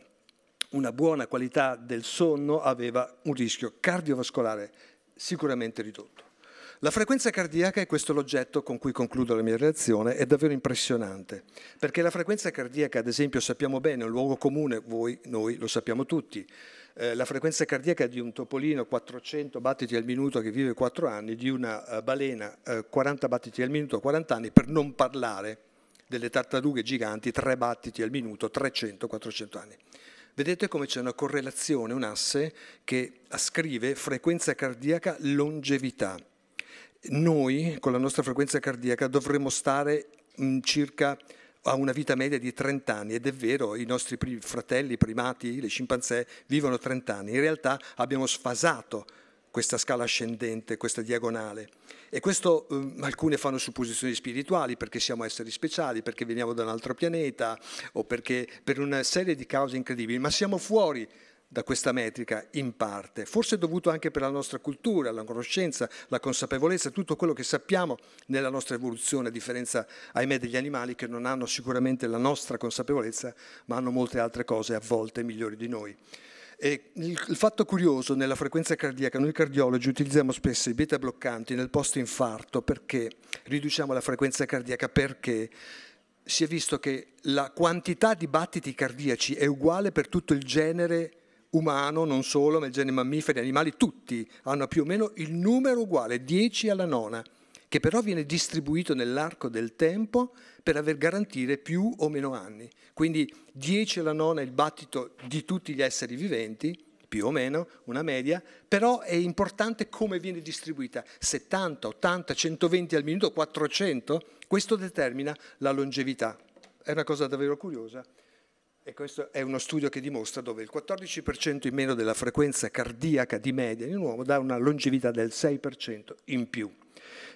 K: una buona qualità del sonno aveva un rischio cardiovascolare sicuramente ridotto. La frequenza cardiaca, e questo è l'oggetto con cui concludo la mia relazione, è davvero impressionante, perché la frequenza cardiaca, ad esempio, sappiamo bene, è un luogo comune, voi, noi lo sappiamo tutti, eh, la frequenza cardiaca di un topolino 400 battiti al minuto che vive 4 anni, di una eh, balena eh, 40 battiti al minuto 40 anni, per non parlare delle tartarughe giganti 3 battiti al minuto, 300-400 anni. Vedete come c'è una correlazione, un asse che ascrive frequenza cardiaca longevità noi con la nostra frequenza cardiaca dovremmo stare circa a una vita media di 30 anni ed è vero, i nostri fratelli primati, le scimpanzé, vivono 30 anni. In realtà abbiamo sfasato questa scala ascendente, questa diagonale. E questo eh, alcune fanno supposizioni spirituali perché siamo esseri speciali, perché veniamo da un altro pianeta o perché per una serie di cause incredibili, ma siamo fuori da questa metrica in parte, forse dovuto anche per la nostra cultura, la conoscenza, la consapevolezza, tutto quello che sappiamo nella nostra evoluzione, a differenza, ahimè, degli animali che non hanno sicuramente la nostra consapevolezza, ma hanno molte altre cose a volte migliori di noi. E il, fatto curioso nella frequenza cardiaca, noi cardiologi utilizziamo spesso i beta bloccanti nel post-infarto perché riduciamo la frequenza cardiaca perché si è visto che la quantità di battiti cardiaci è uguale per tutto il genere umano non solo, ma il genere mammiferi, animali, tutti hanno più o meno il numero uguale, 10 alla nona, che però viene distribuito nell'arco del tempo per aver garantire più o meno anni. Quindi 10 alla nona è il battito di tutti gli esseri viventi, più o meno, una media, però è importante come viene distribuita. 70, 80, 120 al minuto, 400, questo determina la longevità. È una cosa davvero curiosa. E questo è uno studio che dimostra dove il 14% in meno della frequenza cardiaca di media in un uomo dà una longevità del 6% in più.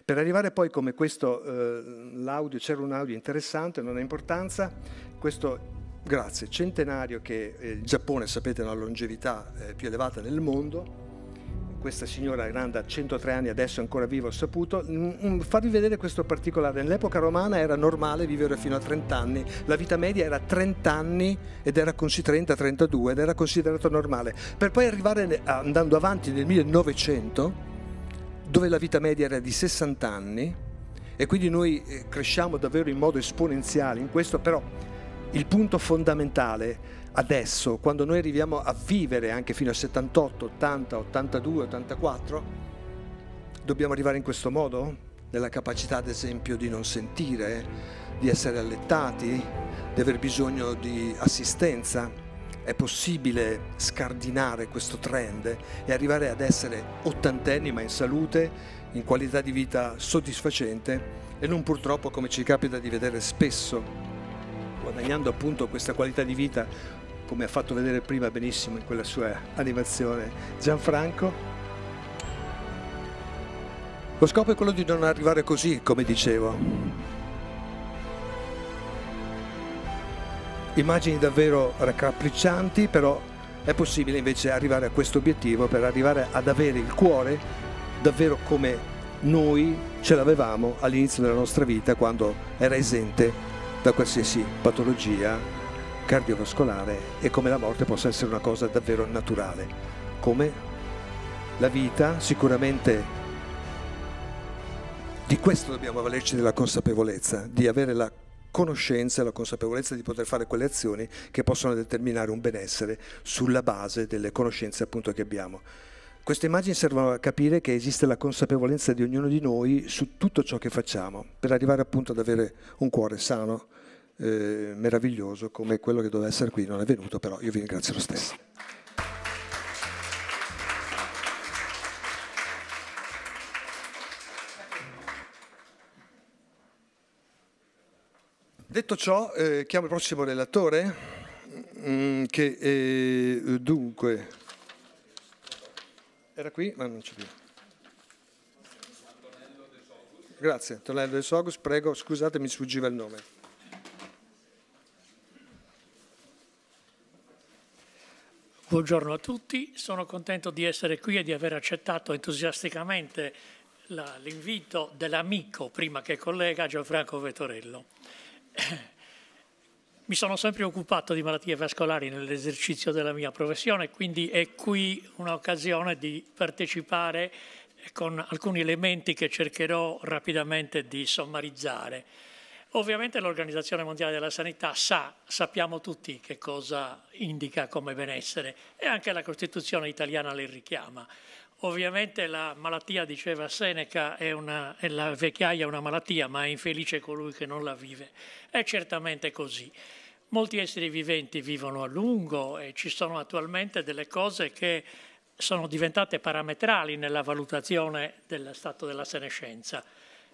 K: Per arrivare poi come questo, eh, l'audio, c'era un audio interessante, non ha importanza, questo grazie, centenario che eh, il Giappone, sapete, ha la longevità eh, più elevata nel mondo, questa signora grande a 103 anni, adesso ancora viva, ho saputo, mm, mm, farvi vedere questo particolare. Nell'epoca romana era normale vivere fino a 30 anni, la vita media era 30 anni ed era 30-32 ed era considerato normale. Per poi arrivare andando avanti nel 1900, dove la vita media era di 60 anni, e quindi noi eh, cresciamo davvero in modo esponenziale in questo, però il punto fondamentale è adesso, quando noi arriviamo a vivere anche fino a 78, 80, 82, 84, dobbiamo arrivare in questo modo? Nella capacità, ad esempio, di non sentire, di essere allettati, di aver bisogno di assistenza? È possibile scardinare questo trend e arrivare ad essere ottantenni ma in salute, in qualità di vita soddisfacente e non purtroppo come ci capita di vedere spesso guadagnando appunto questa qualità di vita come ha fatto vedere prima benissimo in quella sua animazione Gianfranco. Lo scopo è quello di non arrivare così, come dicevo. Immagini davvero raccapriccianti, però è possibile invece arrivare a questo obiettivo per arrivare ad avere il cuore davvero come noi ce l'avevamo all'inizio della nostra vita quando era esente da qualsiasi patologia cardiovascolare e come la morte possa essere una cosa davvero naturale, come la vita sicuramente di questo dobbiamo avvalerci della consapevolezza, di avere la conoscenza e la consapevolezza di poter fare quelle azioni che possono determinare un benessere sulla base delle conoscenze appunto che abbiamo. Queste immagini servono a capire che esiste la consapevolezza di ognuno di noi su tutto ciò che facciamo, per arrivare appunto ad avere un cuore sano, eh, meraviglioso come quello che doveva essere qui non è venuto, però io vi ringrazio lo stesso. Detto ciò, eh, chiamo il prossimo relatore mh, mm, che eh, dunque era qui ma non c'è più. Grazie, Antonello De Sogus, prego, scusate mi sfuggiva il nome.
L: Buongiorno a tutti, sono contento di essere qui e di aver accettato entusiasticamente l'invito dell'amico, prima che collega, Gianfranco Vettorello. (clears throat) Mi sono sempre occupato di malattie vascolari nell'esercizio della mia professione, quindi è qui un'occasione di partecipare con alcuni elementi che cercherò rapidamente di sommarizzare. Ovviamente l'Organizzazione Mondiale della Sanità sa, sappiamo tutti che cosa indica come benessere e anche la Costituzione italiana le richiama. Ovviamente la malattia, diceva Seneca, è, una, è la vecchiaia è una malattia, ma è infelice colui che non la vive. È certamente così. Molti esseri viventi vivono a lungo e ci sono attualmente delle cose che sono diventate parametrali nella valutazione del stato della senescenza.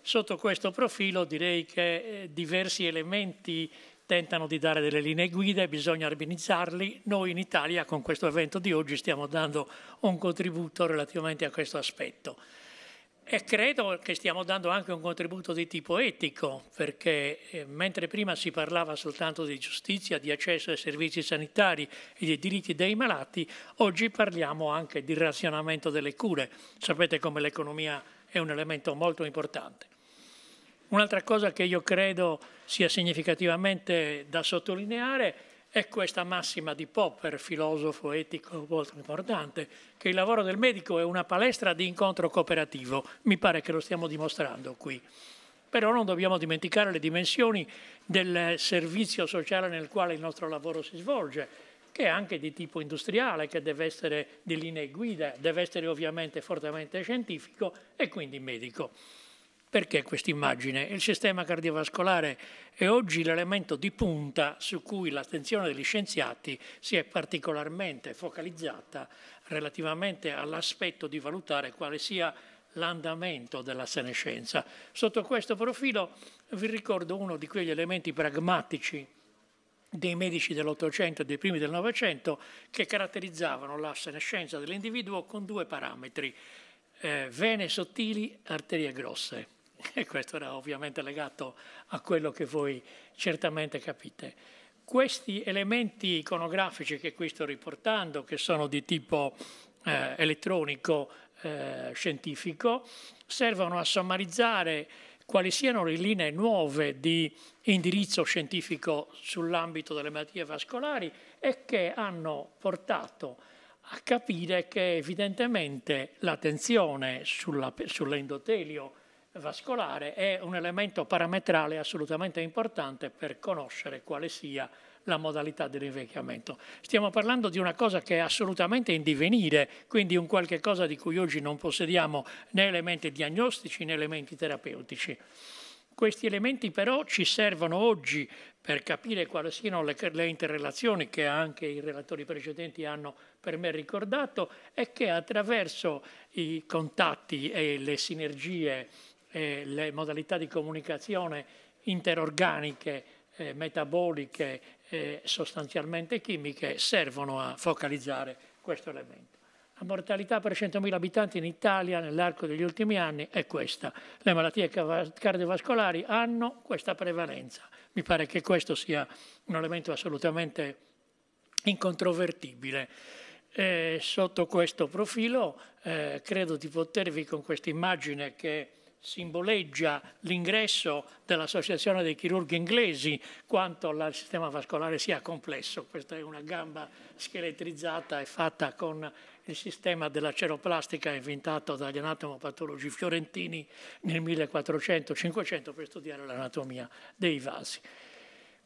L: Sotto questo profilo direi che eh, diversi elementi tentano di dare delle linee guida e bisogna urbanizzarli. Noi in Italia con questo evento di oggi stiamo dando un contributo relativamente a questo aspetto. E credo che stiamo dando anche un contributo di tipo etico, perché eh, mentre prima si parlava soltanto di giustizia, di accesso ai servizi sanitari e dei diritti dei malati, oggi parliamo anche di razionamento delle cure. Sapete come l'economia è un elemento molto importante. Un'altra cosa che io credo sia significativamente da sottolineare è questa massima di Popper, filosofo etico molto importante, che il lavoro del medico è una palestra di incontro cooperativo. Mi pare che lo stiamo dimostrando qui. Però non dobbiamo dimenticare le dimensioni del servizio sociale nel quale il nostro lavoro si svolge che è anche di tipo industriale, che deve essere di linee guida, deve essere ovviamente fortemente scientifico e quindi medico. Perché questa immagine? Il sistema cardiovascolare è oggi l'elemento di punta su cui l'attenzione degli scienziati si è particolarmente focalizzata relativamente all'aspetto di valutare quale sia l'andamento della senescenza. Sotto questo profilo vi ricordo uno di quegli elementi pragmatici dei medici dell'Ottocento e dei primi del Novecento che caratterizzavano la senescenza dell'individuo con due parametri, eh, vene sottili, arterie grosse. (laughs) E questo era ovviamente legato a quello che voi certamente capite. Questi elementi iconografici che qui sto riportando, che sono di tipo eh, elettronico eh, scientifico, servono a sommarizzare quali siano le linee nuove di indirizzo scientifico sull'ambito delle malattie vascolari e che hanno portato a capire che evidentemente l'attenzione sull'endotelio vascolare è un elemento parametrale assolutamente importante per conoscere quale sia la modalità dell'invecchiamento. Stiamo parlando di una cosa che è assolutamente in divenire, quindi un qualche cosa di cui oggi non possediamo né elementi diagnostici né elementi terapeutici. Questi elementi però ci servono oggi per capire quali siano le, le, interrelazioni che anche i relatori precedenti hanno per me ricordato e che attraverso i contatti e le sinergie e le modalità di comunicazione interorganiche, eh, metaboliche eh, sostanzialmente chimiche servono a focalizzare questo elemento. La mortalità per 100.000 abitanti in Italia nell'arco degli ultimi anni è questa. Le malattie cardiovascolari hanno questa prevalenza. Mi pare che questo sia un elemento assolutamente incontrovertibile. Eh, sotto questo profilo eh, credo di potervi con questa immagine che simboleggia l'ingresso dell'Associazione dei chirurghi inglesi quanto il sistema vascolare sia complesso. Questa è una gamba scheletrizzata e fatta con il sistema della ceroplastica inventato dagli anatomopatologi fiorentini nel 1400-500 per studiare l'anatomia dei vasi.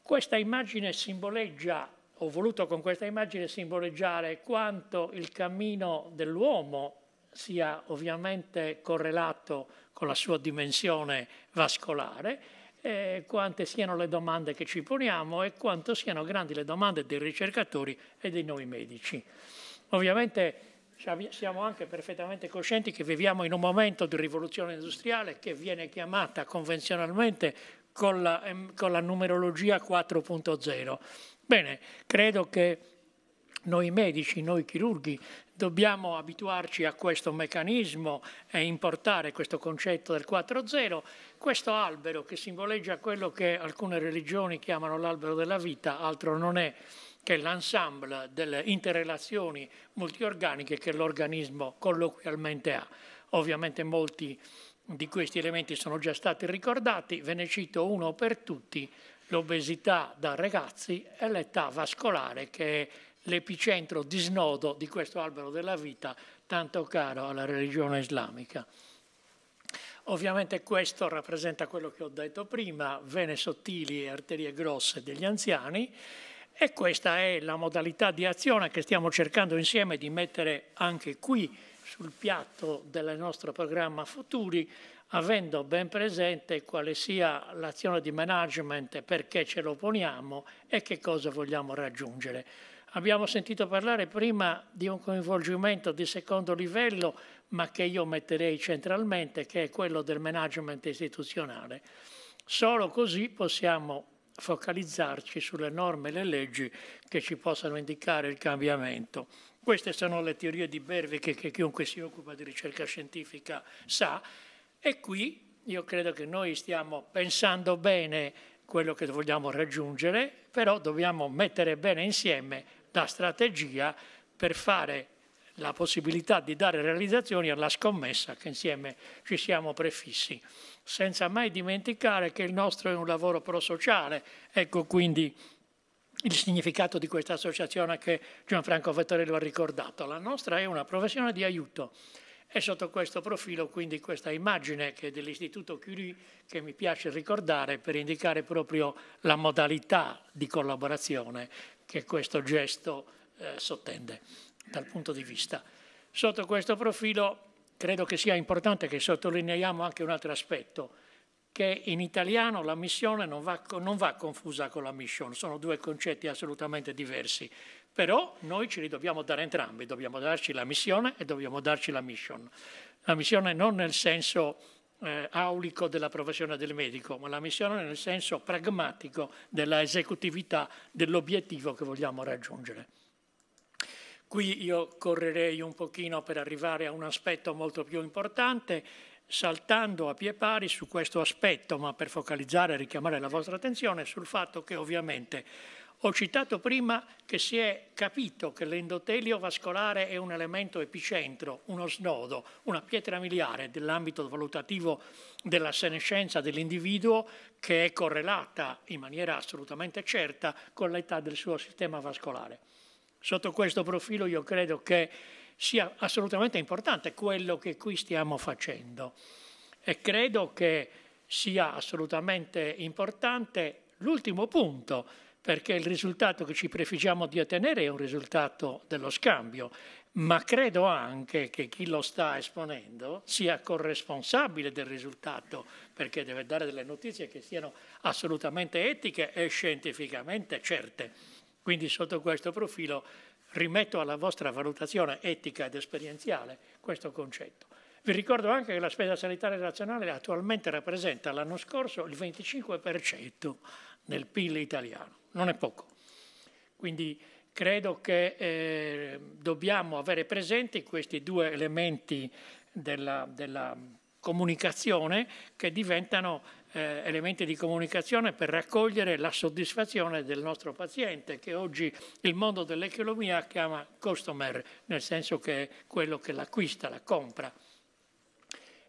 L: Questa immagine simboleggia ho voluto con questa immagine simboleggiare quanto il cammino dell'uomo sia ovviamente correlato con la sua dimensione vascolare, eh, quante siano le domande che ci poniamo e quanto siano grandi le domande dei ricercatori e dei noi medici. Ovviamente siamo anche perfettamente coscienti che viviamo in un momento di rivoluzione industriale che viene chiamata convenzionalmente con la, ehm, con la numerologia 4.0. Bene, credo che noi medici, noi chirurghi dobbiamo abituarci a questo meccanismo e importare questo concetto del 4-0. Questo albero che simboleggia quello che alcune religioni chiamano l'albero della vita, altro non è che l'ensemble delle interrelazioni multiorganiche che l'organismo colloquialmente ha. Ovviamente molti di questi elementi sono già stati ricordati, ve ne cito uno per tutti, l'obesità da ragazzi e l'età vascolare che è l'epicentro di snodo di questo albero della vita tanto caro alla religione islamica. Ovviamente questo rappresenta quello che ho detto prima, vene sottili e arterie grosse degli anziani e questa è la modalità di azione che stiamo cercando insieme di mettere anche qui sul piatto del nostro programma Futuri, avendo ben presente quale sia l'azione di management, perché ce lo poniamo e che cosa vogliamo raggiungere. Abbiamo sentito parlare prima di un coinvolgimento di secondo livello, ma che io metterei centralmente, che è quello del management istituzionale. Solo così possiamo focalizzarci sulle norme e le leggi che ci possano indicare il cambiamento. Queste sono le teorie di Berwick che chiunque si occupa di ricerca scientifica sa e qui io credo che noi stiamo pensando bene quello che vogliamo raggiungere, però dobbiamo mettere bene insieme da strategia per fare la possibilità di dare realizzazioni alla scommessa che insieme ci siamo prefissi, senza mai dimenticare che il nostro è un lavoro prosociale, ecco quindi il significato di questa associazione che Gianfranco Vettorello ha ricordato. La nostra è una professione di aiuto e sotto questo profilo quindi questa immagine che è dell'Istituto Curie che mi piace ricordare per indicare proprio la modalità di collaborazione che questo gesto eh, sottende dal punto di vista. Sotto questo profilo credo che sia importante che sottolineiamo anche un altro aspetto, che in italiano la missione non va, non va confusa con la mission, sono due concetti assolutamente diversi, però noi ce li dobbiamo dare entrambi, dobbiamo darci la missione e dobbiamo darci la mission. La missione non nel senso eh, aulico della professione del medico, ma la missione nel senso pragmatico della esecutività dell'obiettivo che vogliamo raggiungere. Qui io correrei un pochino per arrivare a un aspetto molto più importante, saltando a pie pari su questo aspetto, ma per focalizzare e richiamare la vostra attenzione sul fatto che ovviamente ho citato prima che si è capito che l'endotelio vascolare è un elemento epicentro, uno snodo, una pietra miliare dell'ambito valutativo della senescenza dell'individuo che è correlata in maniera assolutamente certa con l'età del suo sistema vascolare. Sotto questo profilo io credo che sia assolutamente importante quello che qui stiamo facendo e credo che sia assolutamente importante l'ultimo punto perché il risultato che ci prefiggiamo di ottenere è un risultato dello scambio, ma credo anche che chi lo sta esponendo sia corresponsabile del risultato, perché deve dare delle notizie che siano assolutamente etiche e scientificamente certe. Quindi sotto questo profilo rimetto alla vostra valutazione etica ed esperienziale questo concetto. Vi ricordo anche che la spesa sanitaria nazionale attualmente rappresenta l'anno scorso il 25% del PIL italiano non è poco. Quindi credo che eh, dobbiamo avere presenti questi due elementi della, della comunicazione che diventano eh, elementi di comunicazione per raccogliere la soddisfazione del nostro paziente che oggi il mondo dell'economia chiama customer, nel senso che è quello che l'acquista, la compra.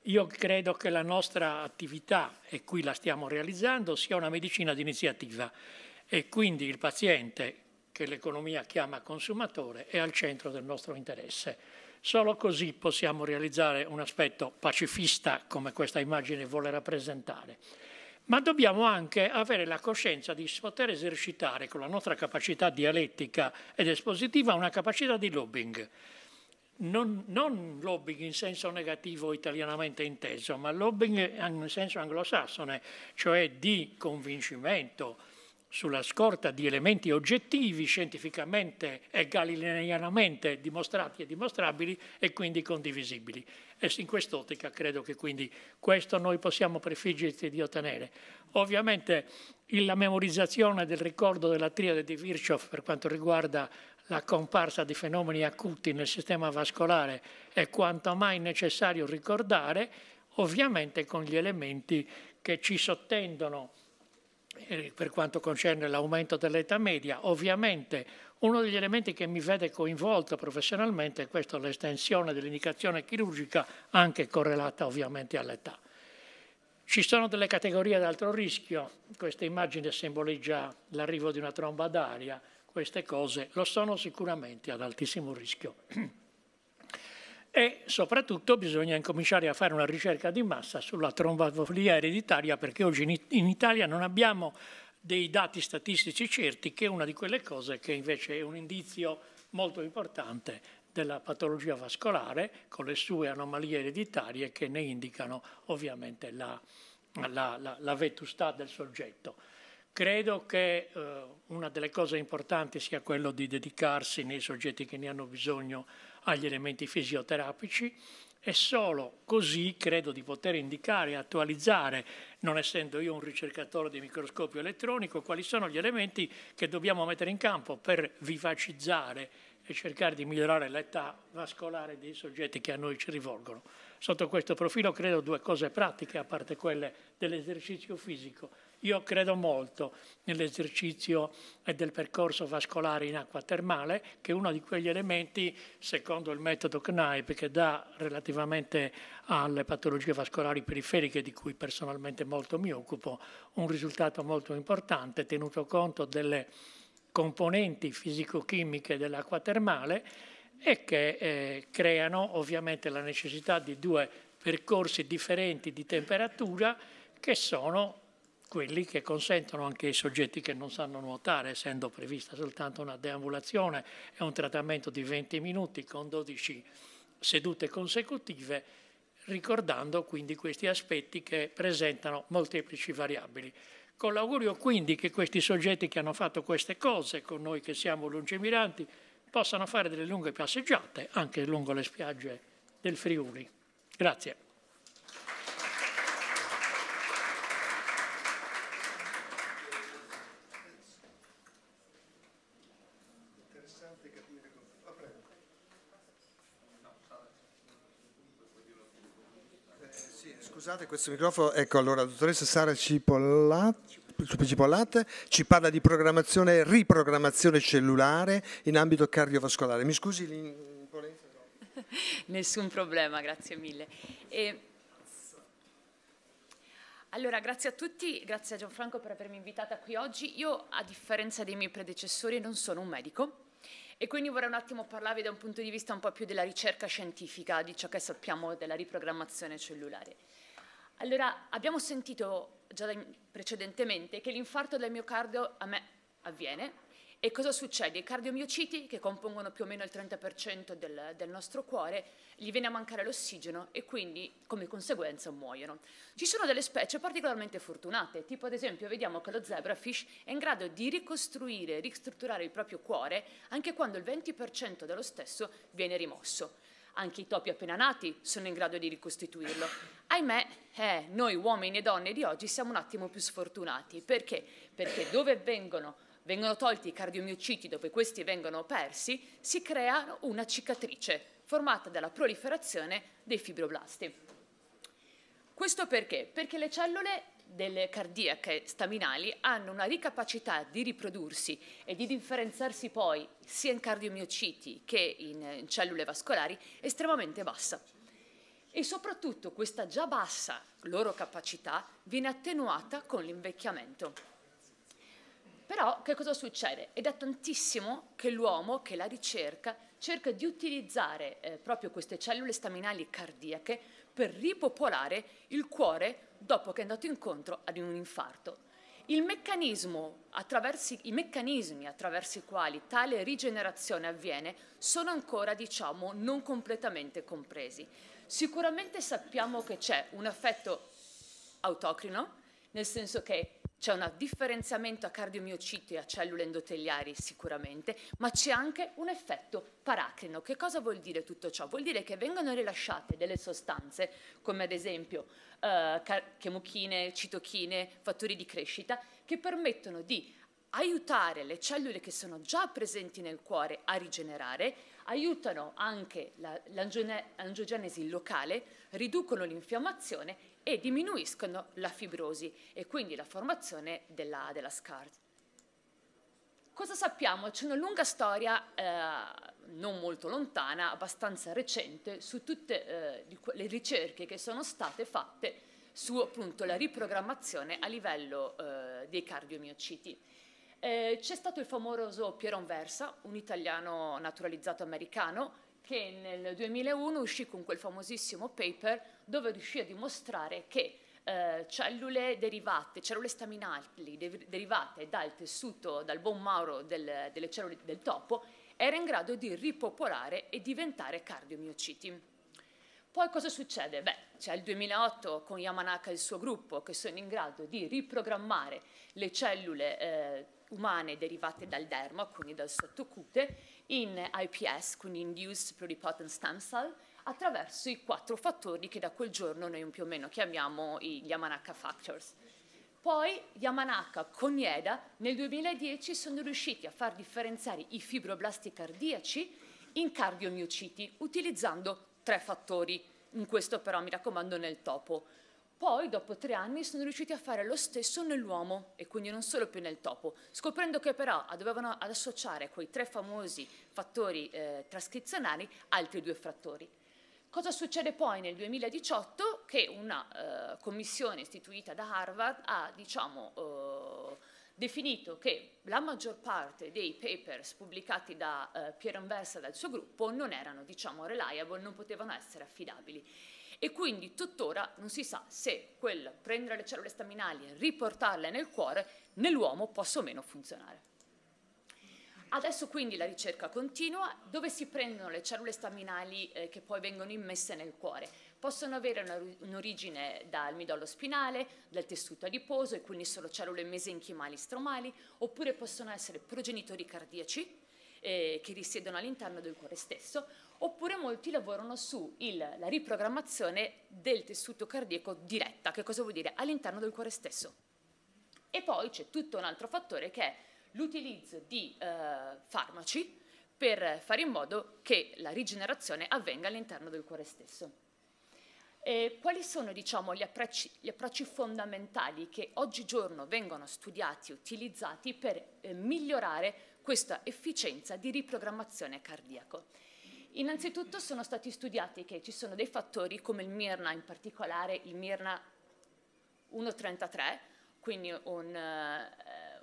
L: Io credo che la nostra attività, e qui la stiamo realizzando, sia una medicina d'iniziativa e quindi il paziente, che l'economia chiama consumatore, è al centro del nostro interesse. Solo così possiamo realizzare un aspetto pacifista come questa immagine vuole rappresentare. Ma dobbiamo anche avere la coscienza di poter esercitare con la nostra capacità dialettica ed espositiva una capacità di lobbying. Non, non, lobbying in senso negativo italianamente inteso, ma lobbying in senso anglosassone, cioè di convincimento, sulla scorta di elementi oggettivi, scientificamente e galileanamente dimostrati e dimostrabili e quindi condivisibili. E in quest'ottica credo che quindi questo noi possiamo prefiggersi di ottenere. Ovviamente la memorizzazione del ricordo della triade di Virchow per quanto riguarda la comparsa di fenomeni acuti nel sistema vascolare è quanto mai necessario ricordare, ovviamente con gli elementi che ci sottendono eh, per quanto concerne l'aumento dell'età media, ovviamente uno degli elementi che mi vede coinvolto professionalmente è questo, l'estensione dell'indicazione chirurgica anche correlata ovviamente all'età. Ci sono delle categorie ad alto rischio, questa immagine simboleggia l'arrivo di una tromba d'aria, queste cose lo sono sicuramente ad altissimo rischio. (clears throat) e soprattutto bisogna incominciare a fare una ricerca di massa sulla trombofolia ereditaria perché oggi in Italia non abbiamo dei dati statistici certi che è una di quelle cose che invece è un indizio molto importante della patologia vascolare con le sue anomalie ereditarie che ne indicano ovviamente la, la, la, la vetustà del soggetto. Credo che eh, una delle cose importanti sia quello di dedicarsi nei soggetti che ne hanno bisogno agli elementi fisioterapici e solo così credo di poter indicare e attualizzare, non essendo io un ricercatore di microscopio elettronico, quali sono gli elementi che dobbiamo mettere in campo per vivacizzare e cercare di migliorare l'età vascolare dei soggetti che a noi ci rivolgono. Sotto questo profilo credo due cose pratiche, a parte quelle dell'esercizio fisico io credo molto nell'esercizio del percorso vascolare in acqua termale, che è uno di quegli elementi, secondo il metodo CNAIP, che dà relativamente alle patologie vascolari periferiche, di cui personalmente molto mi occupo, un risultato molto importante, tenuto conto delle componenti fisico-chimiche dell'acqua termale e che eh, creano ovviamente la necessità di due percorsi differenti di temperatura che sono quelli che consentono anche ai soggetti che non sanno nuotare, essendo prevista soltanto una deambulazione e un trattamento di 20 minuti con 12 sedute consecutive, ricordando quindi questi aspetti che presentano molteplici variabili. Con l'augurio quindi che questi soggetti che hanno fatto queste cose, con noi che siamo lungimiranti, possano fare delle lunghe passeggiate anche lungo le spiagge del Friuli. Grazie.
K: Scusate, questo microfono, ecco allora, la dottoressa Sara Cipollatti Cipollate ci parla di programmazione e riprogrammazione cellulare in ambito cardiovascolare. Mi scusi
M: l'imponenza? No. (laughs) Nessun problema, grazie mille. E... Allora, grazie a tutti, grazie a Gianfranco per avermi invitata qui oggi. Io, a differenza dei miei predecessori, non sono un medico e quindi vorrei un attimo parlarvi da un punto di vista un po' più della ricerca scientifica, di ciò che sappiamo della riprogrammazione cellulare. Allora, abbiamo sentito già precedentemente che l'infarto del miocardio a me avviene e cosa succede? I cardiomiociti, che compongono più o meno il 30% del, del, nostro cuore, gli viene a mancare l'ossigeno e quindi come conseguenza muoiono. Ci sono delle specie particolarmente fortunate, tipo ad esempio vediamo che lo zebrafish è in grado di ricostruire, ristrutturare il proprio cuore anche quando il 20% dello stesso viene rimosso anche i topi appena nati sono in grado di ricostituirlo. Ahimè, eh, noi uomini e donne di oggi siamo un attimo più sfortunati. Perché? Perché dove vengono, vengono tolti i cardiomiociti, dove questi vengono persi, si crea una cicatrice formata dalla proliferazione dei fibroblasti. Questo perché? Perché le cellule delle cardiache staminali hanno una ricapacità di riprodursi e di differenziarsi poi sia in cardiomiociti che in cellule vascolari estremamente bassa. E soprattutto questa già bassa loro capacità viene attenuata con l'invecchiamento. Però che cosa succede? È da tantissimo che l'uomo, che la ricerca, cerca di utilizzare eh, proprio queste cellule staminali cardiache per ripopolare il cuore dopo che è andato incontro ad un infarto. I meccanismi attraverso i quali tale rigenerazione avviene sono ancora, diciamo, non completamente compresi. Sicuramente sappiamo che c'è un effetto autocrino, nel senso che c'è un differenziamento a cardiomiociti e a cellule endoteliari sicuramente, ma c'è anche un effetto paracrino. Che cosa vuol dire tutto ciò? Vuol dire che vengono rilasciate delle sostanze, come ad esempio eh, chemochine, citochine, fattori di crescita, che permettono di aiutare le cellule che sono già presenti nel cuore a rigenerare, aiutano anche l'angiogenesi locale, riducono l'infiammazione e diminuiscono la fibrosi e quindi la formazione della, della scarsa. Cosa sappiamo? C'è una lunga storia eh, non molto lontana, abbastanza recente, su tutte eh, le ricerche che sono state fatte su appunto la riprogrammazione a livello eh, dei cardiomiociti. Eh, c'è stato il famoso Pieron Versa, un italiano naturalizzato americano, che nel 2001 uscì con quel famosissimo paper dove riuscì a dimostrare che eh, cellule derivate, cellule staminali de derivate dal tessuto, dal bon mauro del, delle cellule del topo, era in grado di ripopolare e diventare cardiomiociti. Poi cosa succede? Beh, c'è il 2008 con Yamanaka e il suo gruppo che sono in grado di riprogrammare le cellule eh, umane derivate dal derma, quindi dal sottocute, in IPS, quindi Induced Pluripotent Stem Cell, attraverso i quattro fattori che da quel giorno noi più o meno chiamiamo i Yamanaka Factors. Poi Yamanaka con Ieda nel 2010 sono riusciti a far differenziare i fibroblasti cardiaci in cardiomiociti utilizzando tre fattori, in questo però mi raccomando nel topo. Poi, dopo tre anni, sono riusciti a fare lo stesso nell'uomo e quindi non solo più nel topo, scoprendo che però dovevano ad associare quei tre famosi fattori eh, trascrizionali altri due fattori. Cosa succede poi nel 2018? Che una eh, commissione istituita da Harvard ha, diciamo, eh, definito che la maggior parte dei papers pubblicati da eh, Piero Anversa e dal suo gruppo non erano, diciamo, reliable, non potevano essere affidabili. E quindi tuttora non si sa se quel prendere le cellule staminali e riportarle nel cuore nell'uomo possa o meno funzionare. Adesso quindi la ricerca continua, dove si prendono le cellule staminali eh, che poi vengono immesse nel cuore? possono avere un'origine dal midollo spinale, dal tessuto adiposo e quindi solo cellule mesenchimali stromali, oppure possono essere progenitori cardiaci eh, che risiedono all'interno del cuore stesso, oppure molti lavorano sulla riprogrammazione del tessuto cardiaco diretta, che cosa vuol dire? All'interno del cuore stesso. E poi c'è tutto un altro fattore che è l'utilizzo di eh, farmaci per fare in modo che la rigenerazione avvenga all'interno del cuore stesso. Eh, quali sono diciamo, gli, approcci, gli, approcci, fondamentali che oggigiorno vengono studiati e utilizzati per eh, migliorare questa efficienza di riprogrammazione cardiaco? Innanzitutto sono stati studiati che ci sono dei fattori come il Mirna, in particolare il Mirna 133, quindi un, eh,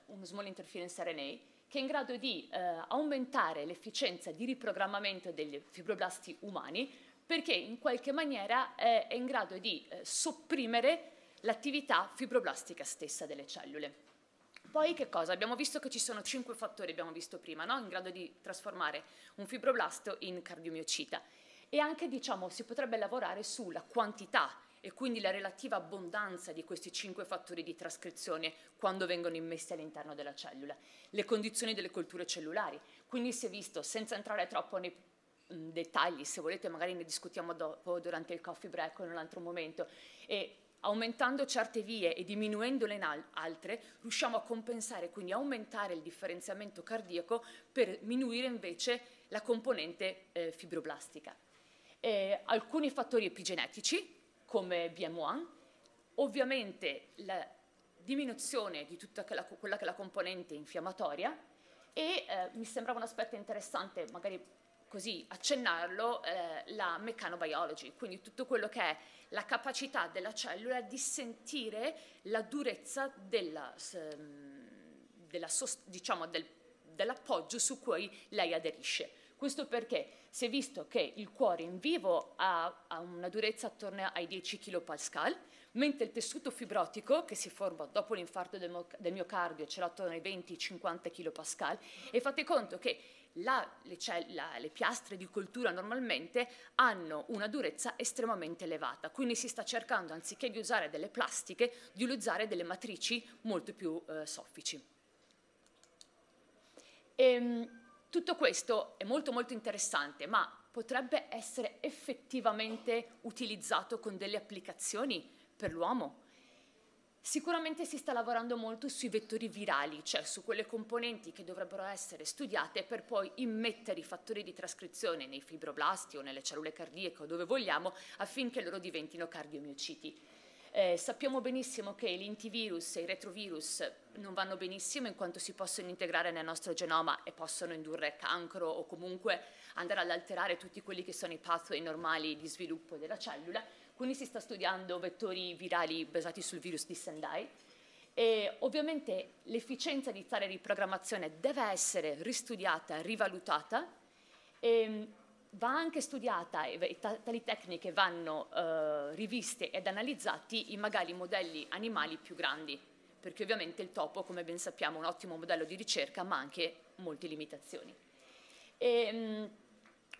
M: un small interference RNA, che è in grado di eh, aumentare l'efficienza di riprogrammamento degli fibroblasti umani perché in qualche maniera eh, è in grado di eh, sopprimere l'attività fibroblastica stessa delle cellule. Poi che cosa? Abbiamo visto che ci sono cinque fattori, abbiamo visto prima, no? in grado di trasformare un fibroblasto in cardiomiocita. E anche diciamo, si potrebbe lavorare sulla quantità e quindi la relativa abbondanza di questi cinque fattori di trascrizione quando vengono immessi all'interno della cellula. Le condizioni delle colture cellulari, quindi si è visto, senza entrare troppo nei mh, mm, dettagli, se volete magari ne discutiamo dopo durante il coffee break o in un altro momento, e aumentando certe vie e diminuendole in altre, riusciamo a compensare, quindi aumentare il differenziamento cardiaco per diminuire invece la componente eh, fibroblastica. Eh, alcuni fattori epigenetici, come BM1, ovviamente la diminuzione di tutta quella, quella che è la componente infiammatoria e eh, mi sembrava un aspetto interessante, magari così accennarlo, eh, la meccanobiology, quindi tutto quello che è la capacità della cellula di sentire la durezza della, ehm, della, diciamo, del, dell'appoggio su cui lei aderisce. Questo perché si è visto che il cuore in vivo ha, ha una durezza attorno ai 10 kPa, mentre il tessuto fibrotico che si forma dopo l'infarto del, del miocardio ce l'ha attorno ai 20-50 kPa e fate conto che la, le, cioè, la, le piastre di coltura normalmente hanno una durezza estremamente elevata, quindi si sta cercando anziché di usare delle plastiche di usare delle matrici molto più eh, soffici. E, ehm, tutto questo è molto molto interessante, ma potrebbe essere effettivamente utilizzato con delle applicazioni per l'uomo, Sicuramente si sta lavorando molto sui vettori virali, cioè su quelle componenti che dovrebbero essere studiate per poi immettere i fattori di trascrizione nei fibroblasti o nelle cellule cardiache o dove vogliamo affinché loro diventino cardiomiociti. Eh, sappiamo benissimo che l'intivirus e i retrovirus non vanno benissimo in quanto si possono integrare nel nostro genoma e possono indurre cancro o comunque andare ad alterare tutti quelli che sono i pathway normali di sviluppo della cellula quindi si sta studiando vettori virali basati sul virus di Sendai e ovviamente l'efficienza di tale riprogrammazione deve essere ristudiata, rivalutata e mm, va anche studiata e tali tecniche vanno eh, riviste ed analizzati in magari modelli animali più grandi, perché ovviamente il topo, come ben sappiamo, è un ottimo modello di ricerca, ma anche molte limitazioni. E, mm,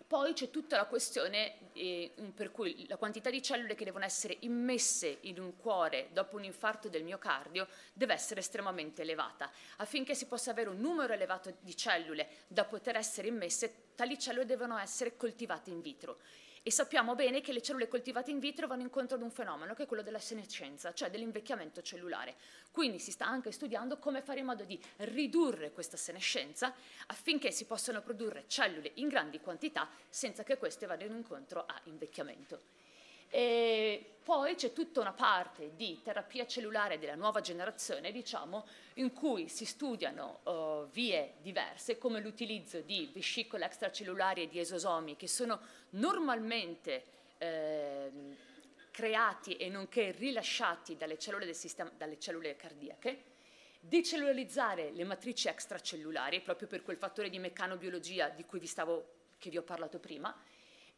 M: poi c'è tutta la questione eh, per cui la quantità di cellule che devono essere immesse in un cuore dopo un infarto del miocardio deve essere estremamente elevata. Affinché si possa avere un numero elevato di cellule da poter essere immesse, tali cellule devono essere coltivate in vitro e sappiamo bene che le cellule coltivate in vitro vanno incontro ad un fenomeno che è quello della senescenza, cioè dell'invecchiamento cellulare. Quindi si sta anche studiando come fare in modo di ridurre questa senescenza affinché si possano produrre cellule in grandi quantità senza che queste vadano incontro a invecchiamento. E poi c'è tutta una parte di terapia cellulare della nuova generazione, diciamo, in cui si studiano uh, vie diverse come l'utilizzo di vescicole extracellulari e di esosomi che sono normalmente eh, creati e nonché rilasciati dalle cellule, sistema, dalle cellule cardiache, decellularizzare le matrici extracellulari proprio per quel fattore di meccanobiologia di cui vi stavo, che vi ho parlato prima,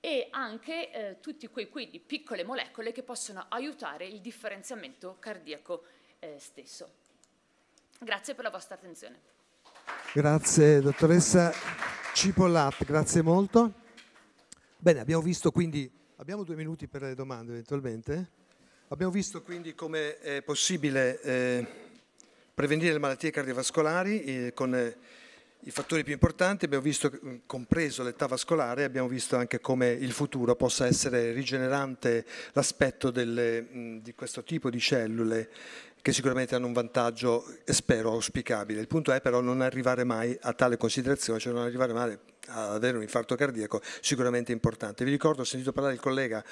M: e anche eh, tutti quei quindi piccole molecole che possono aiutare il differenziamento cardiaco eh, stesso. Grazie per la vostra attenzione.
K: Grazie dottoressa Cipollat, grazie molto. Bene, abbiamo visto quindi, abbiamo due minuti per le domande eventualmente, abbiamo visto quindi come è possibile eh, prevenire le malattie cardiovascolari eh, con eh, i fattori più importanti abbiamo visto, mm, compreso l'età vascolare, abbiamo visto anche come il futuro possa essere rigenerante l'aspetto mm, di questo tipo di cellule che sicuramente hanno un vantaggio, spero, auspicabile. Il punto è però non arrivare mai a tale considerazione, cioè non arrivare mai ad avere un infarto cardiaco sicuramente importante. Vi ricordo, ho sentito parlare il collega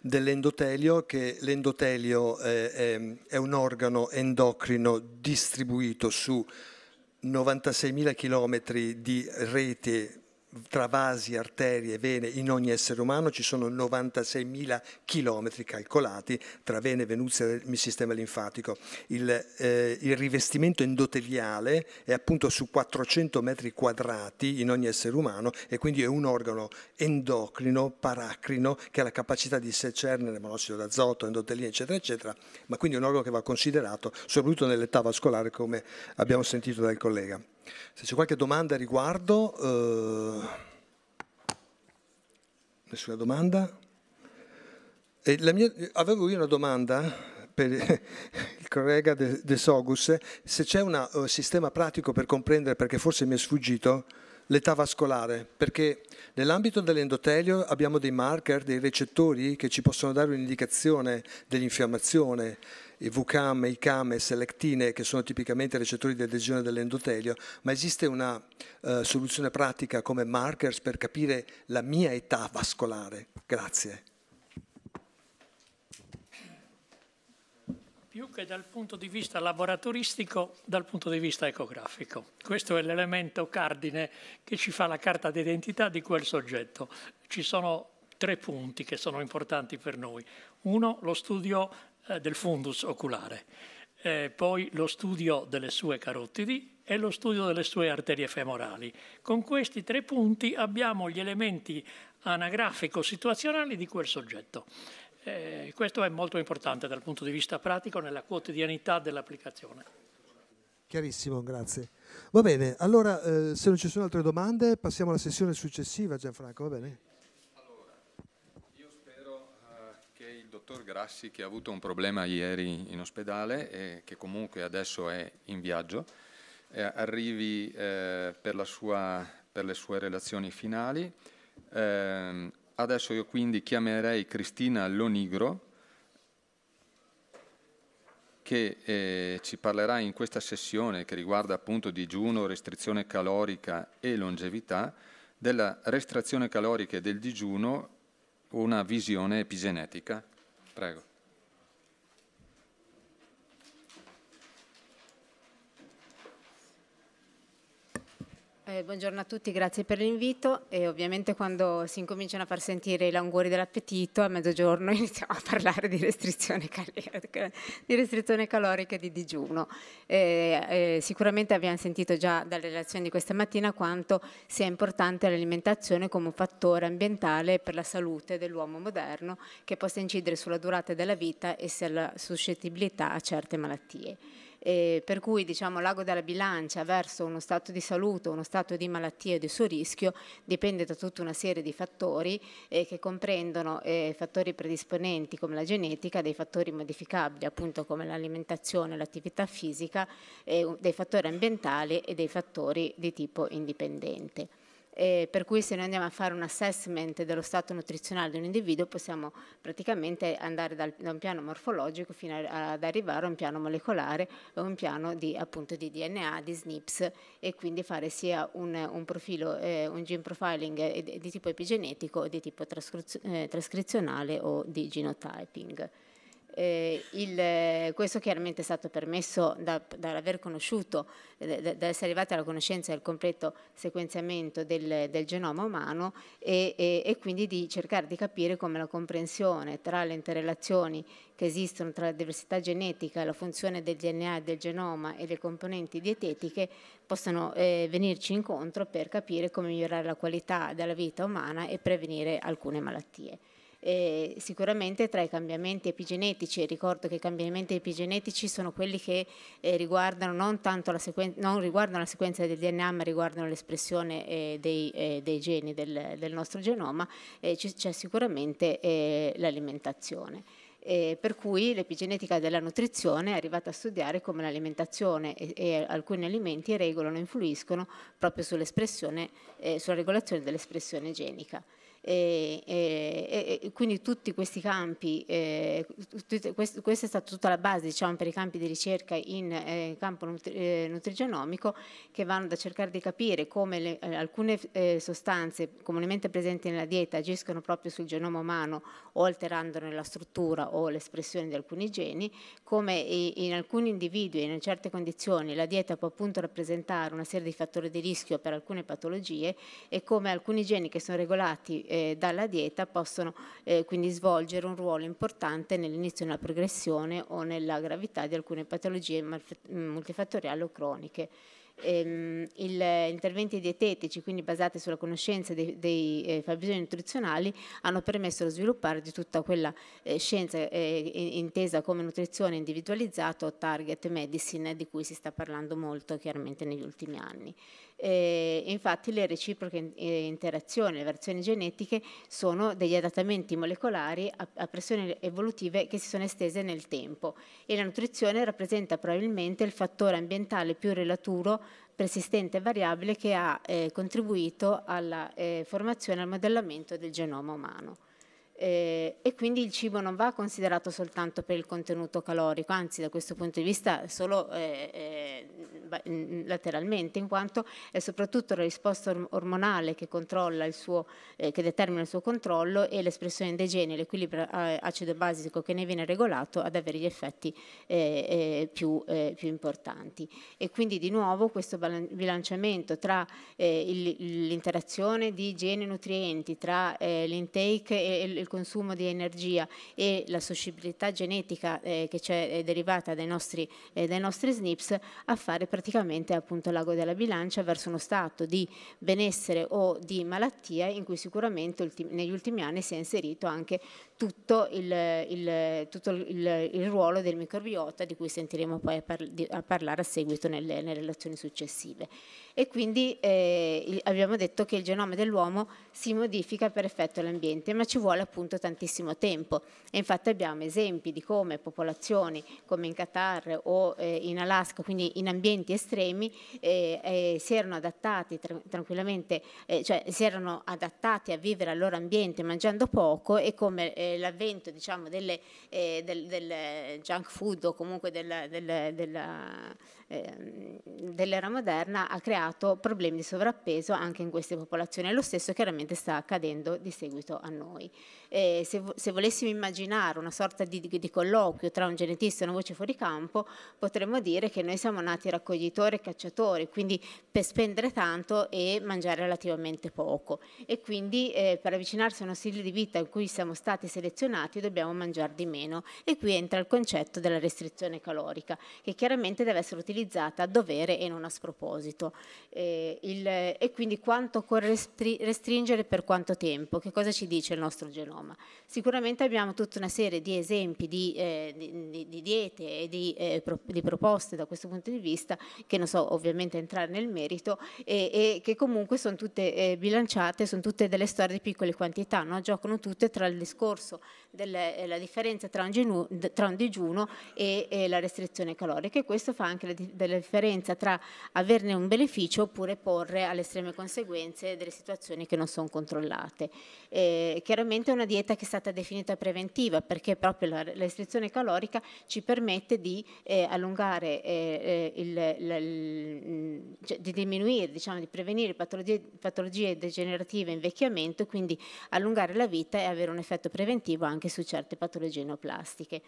K: dell'endotelio, che l'endotelio eh, è un organo endocrino distribuito su 96.000 km di rete tra vasi, arterie, vene in ogni essere umano ci sono 96.000 chilometri calcolati tra vene, venuzze e sistema linfatico. Il, eh, il, rivestimento endoteliale è appunto su 400 metri quadrati in ogni essere umano e quindi è un organo endocrino, paracrino, che ha la capacità di secernere monossido d'azoto, endotelina, eccetera, eccetera, ma quindi è un organo che va considerato soprattutto nell'età vascolare come abbiamo sentito dal collega. Se c'è qualche domanda a riguardo, eh, nessuna domanda? Mia, avevo io una domanda per (laughs) il collega De, De Sogus, se c'è un uh, eh, sistema pratico per comprendere, perché forse mi è sfuggito, l'età vascolare, perché nell'ambito dell'endotelio abbiamo dei marker, dei recettori che ci possono dare un'indicazione dell'infiammazione i VCAM, i CAM e selectine che sono tipicamente recettori di adesione dell'endotelio, ma esiste una eh, soluzione pratica come markers per capire la mia età vascolare? Grazie.
L: più che dal punto di vista laboratoristico, dal punto di vista ecografico. Questo è l'elemento cardine che ci fa la carta d'identità di quel soggetto. Ci sono tre punti che sono importanti per noi. Uno, lo studio eh, del fundus oculare, eh, poi lo studio delle sue carotidi e lo studio delle sue arterie femorali. Con questi tre punti abbiamo gli elementi anagrafico-situazionali di quel soggetto. Eh, questo è molto importante dal punto di vista pratico nella quotidianità dell'applicazione.
K: Chiarissimo, grazie. Va bene, allora eh, se non ci sono altre domande passiamo alla sessione successiva, Gianfranco, va bene?
A: dottor Grassi che ha avuto un problema ieri in ospedale e che comunque adesso è in viaggio, eh, arrivi eh, per, sua, per, le sue relazioni finali. Eh, adesso io quindi chiamerei Cristina Lonigro che eh, ci parlerà in questa sessione che riguarda appunto digiuno, restrizione calorica e longevità della restrizione calorica e del digiuno una visione epigenetica. Prego.
N: Eh, buongiorno a tutti, grazie per l'invito e ovviamente quando si incominciano a far sentire i languori dell'appetito a mezzogiorno (laughs) iniziamo a parlare di restrizione, calorica, di restrizione calorica e di digiuno. Eh, eh, sicuramente abbiamo sentito già dalle relazioni di questa mattina quanto sia importante l'alimentazione come un fattore ambientale per la salute dell'uomo moderno che possa incidere sulla durata della vita e sulla suscettibilità a certe malattie eh, per cui diciamo, l'ago della bilancia verso uno stato di salute, uno stato di malattia e di suo rischio dipende da tutta una serie di fattori eh, che comprendono eh, fattori predisponenti come la genetica, dei fattori modificabili appunto come l'alimentazione, l'attività fisica, eh, dei fattori ambientali e dei fattori di tipo indipendente. Eh, per cui se noi andiamo a fare un assessment dello stato nutrizionale di un individuo possiamo praticamente andare dal, da un piano morfologico fino a, ad arrivare a un piano molecolare a un piano di, appunto, di DNA, di SNPs e quindi fare sia un, un profilo, eh, un gene profiling eh, di tipo epigenetico o di tipo eh, trascrizionale o di genotyping. Eh, il, eh, questo chiaramente è stato permesso da, dall'aver conosciuto, eh, da, da essere arrivati alla conoscenza del completo sequenziamento del, del genoma umano e, e, e, quindi di cercare di capire come la comprensione tra le interrelazioni che esistono tra la diversità genetica, la funzione del DNA del genoma e le componenti dietetiche possano eh, venirci incontro per capire come migliorare la qualità della vita umana e prevenire alcune malattie eh, sicuramente tra i cambiamenti epigenetici, ricordo che i cambiamenti epigenetici sono quelli che eh, riguardano non tanto la, sequen- non riguardano la sequenza del DNA ma riguardano l'espressione eh, dei, eh, dei, geni del, del nostro genoma, c- c'è sicuramente eh, l'alimentazione. Eh, per cui l'epigenetica della nutrizione è arrivata a studiare come l'alimentazione e, e alcuni alimenti regolano e influiscono proprio eh, sulla regolazione dell'espressione genica. E, e, e quindi tutti questi campi, eh, questa è stata tutta la base diciamo, per i campi di ricerca in eh, campo nutri, eh, nutrigenomico che vanno da cercare di capire come le, eh, alcune eh, sostanze comunemente presenti nella dieta agiscono proprio sul genoma umano o alterandone la struttura o l'espressione di alcuni geni, come in alcuni individui in certe condizioni la dieta può appunto rappresentare una serie di fattori di rischio per alcune patologie e come alcuni geni che sono regolati eh, eh, dalla dieta possono eh, quindi svolgere un ruolo importante nell'inizio della progressione o nella gravità di alcune patologie multifattoriali o croniche. Ehm, il, eh, interventi dietetici, quindi basati sulla conoscenza dei, dei eh, fabbisogni nutrizionali, hanno permesso lo sviluppare di tutta quella eh, scienza eh, intesa come nutrizione individualizzata o target medicine di cui si sta parlando molto chiaramente negli ultimi anni eh, infatti le reciproche eh, interazioni, le variazioni genetiche sono degli adattamenti molecolari a, a pressioni evolutive che si sono estese nel tempo e la nutrizione rappresenta probabilmente il fattore ambientale più relaturo persistente e variabile che ha eh, contribuito alla eh, formazione e al modellamento del genoma umano. Eh, e quindi il cibo non va considerato soltanto per il contenuto calorico, anzi da questo punto di vista solo eh, eh, lateralmente, in quanto è soprattutto la risposta ormonale che, suo, eh, che determina il suo controllo e l'espressione dei geni, l'equilibrio eh, acido basico che ne viene regolato ad avere gli effetti eh, più, più, importanti. E quindi di nuovo questo bilanciamento tra l'interazione di geni e nutrienti, tra l'intake e il il consumo di energia e la suscetibilità genetica eh, che c'è derivata dai nostri, eh, dai nostri SNPs a fare praticamente appunto l'ago della bilancia verso uno stato di benessere o di malattia in cui sicuramente ultim negli ultimi anni si è inserito anche tutto il, il, tutto il, il ruolo del microbiota di cui sentiremo poi a, par, di, a parlare a seguito nelle, nelle, relazioni successive. E quindi eh, abbiamo detto che il genoma dell'uomo si modifica per effetto dell'ambiente, ma ci vuole appunto tantissimo tempo. E infatti abbiamo esempi di come popolazioni come in Qatar o eh, in Alaska, quindi in ambienti estremi, eh, eh si erano adattati tra, tranquillamente, eh, cioè si erano adattati a vivere al loro ambiente mangiando poco e come eh, l'avvento diciamo, delle, eh, del, del, junk food o comunque della, della, della Ehm, dell'era moderna ha creato problemi di sovrappeso anche in queste popolazioni e lo stesso chiaramente sta accadendo di seguito a noi. Eh, se, se, volessimo immaginare una sorta di, di, di, colloquio tra un genetista e una voce fuori campo, potremmo dire che noi siamo nati raccoglitori e cacciatori, quindi per spendere tanto e mangiare relativamente poco e quindi eh, per avvicinarsi a uno stile di vita in cui siamo stati selezionati dobbiamo mangiare di meno e qui entra il concetto della restrizione calorica che chiaramente deve essere utilizzata utilizzata a dovere e non a sproposito. Eh, il, e quindi quanto occorre restringere per quanto tempo? Che cosa ci dice il nostro genoma? Sicuramente abbiamo tutta una serie di esempi di, eh, di, di diete e di, eh, pro, di, proposte da questo punto di vista, che non so ovviamente entrare nel merito, e, e che comunque sono tutte eh, bilanciate, sono tutte delle storie di piccole quantità, no? giocano tutte tra il discorso della eh, differenza tra un, genu, tra un digiuno e, e, la restrizione calorica e questo fa anche la, della differenza tra averne un beneficio oppure porre alle estreme conseguenze delle situazioni che non sono controllate. Eh, chiaramente è una dieta che è stata definita preventiva perché proprio la, la restrizione calorica ci permette di eh, allungare, eh, eh il, la, il, mm, cioè, di diminuire, diciamo, di prevenire patologie, patologie degenerative e invecchiamento, quindi allungare la vita e avere un effetto preventivo anche su certe patologie neoplastiche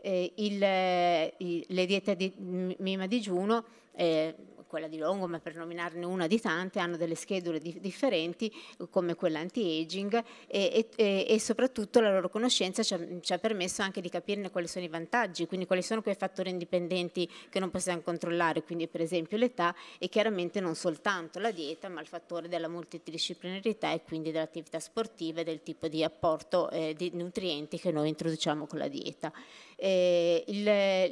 N: eh, il, eh, il, le diete di mima digiuno, eh, quella di Longo, ma per nominarne una di tante, hanno delle schedule di, differenti, come quella anti-aging, e, e, e, soprattutto la loro conoscenza ci ha, ci ha, permesso anche di capirne quali sono i vantaggi, quindi quali sono quei fattori indipendenti che non possiamo controllare, quindi per esempio l'età e chiaramente non soltanto la dieta, ma il fattore della multidisciplinarità e quindi dell'attività sportiva e del tipo di apporto eh, di nutrienti che noi introduciamo con la dieta. Eh, il,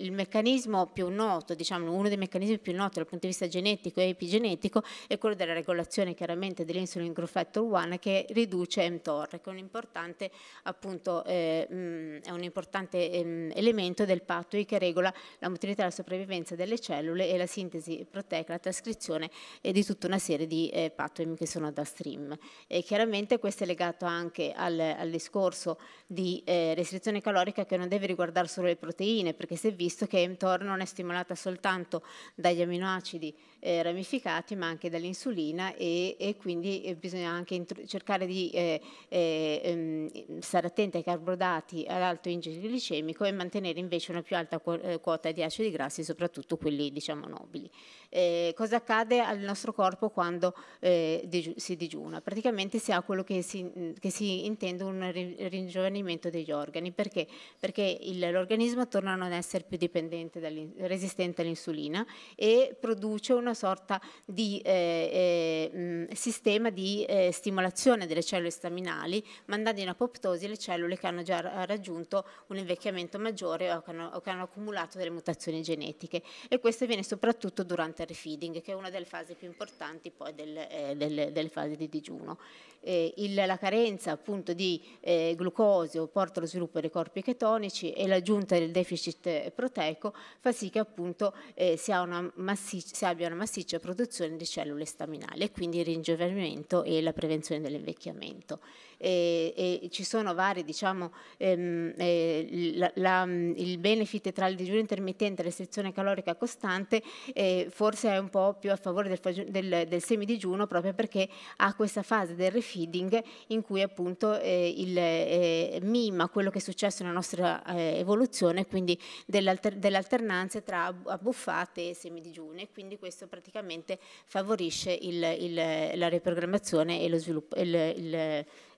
N: il, meccanismo più noto, diciamo, uno dei meccanismi più noti dal punto di vista genetico e epigenetico è quello della regolazione chiaramente dell'insulin growth factor 1 che riduce mTOR, che è un importante, appunto, eh, mm, è un importante ehm, elemento del pathway che regola la motilità e la sopravvivenza delle cellule e la sintesi proteica, la trascrizione e di tutta una serie di eh, pathway che sono da stream. E chiaramente questo è legato anche al, al discorso di eh, restrizione calorica che non deve riguardare solo le proteine, perché si è visto che mTOR non è stimolata soltanto dagli aminoacidi eh, ramificati ma anche dall'insulina e, e, quindi eh, bisogna anche cercare di eh, eh, ehm, stare attenti ai carboidrati ad alto indice glicemico e mantenere invece una più alta eh, quota di acidi grassi, soprattutto quelli diciamo nobili. Eh, cosa accade al nostro corpo quando deju si digiuna? Praticamente si ha quello che si, che si intende un ringiovanimento degli organi, perché? Perché l'organismo torna a non essere più dipendente resistente all'insulina e produce un una sorta di eh, eh, sistema di eh, stimolazione delle cellule staminali, mandando in apoptosi le cellule che hanno già raggiunto un invecchiamento maggiore o che hanno, o che hanno accumulato delle mutazioni genetiche. E questo avviene soprattutto durante il refeeding, che è una delle fasi più importanti poi del, eh, del, delle fasi di digiuno. Il, la carenza appunto di eh, glucosio porta allo sviluppo dei corpi chetonici e l'aggiunta del deficit proteico fa sì che appunto eh, si, una massiccia, si abbia una massiccia produzione di cellule staminali e quindi il ringiovanimento e la prevenzione dell'invecchiamento. E, e ci sono vari, diciamo, ehm, eh, la, la, il benefit tra il digiuno intermittente e la restrizione calorica costante eh, forse è un po' più a favore del, del, del semidigiuno proprio perché ha questa fase del refeeding in cui appunto eh, il, eh, mima quello che è successo nella nostra eh, evoluzione, quindi dell'alter, dell'alternanza tra abbuffate e e quindi questo questo praticamente favorisce il, il, la riprogrammazione e lo sviluppo il,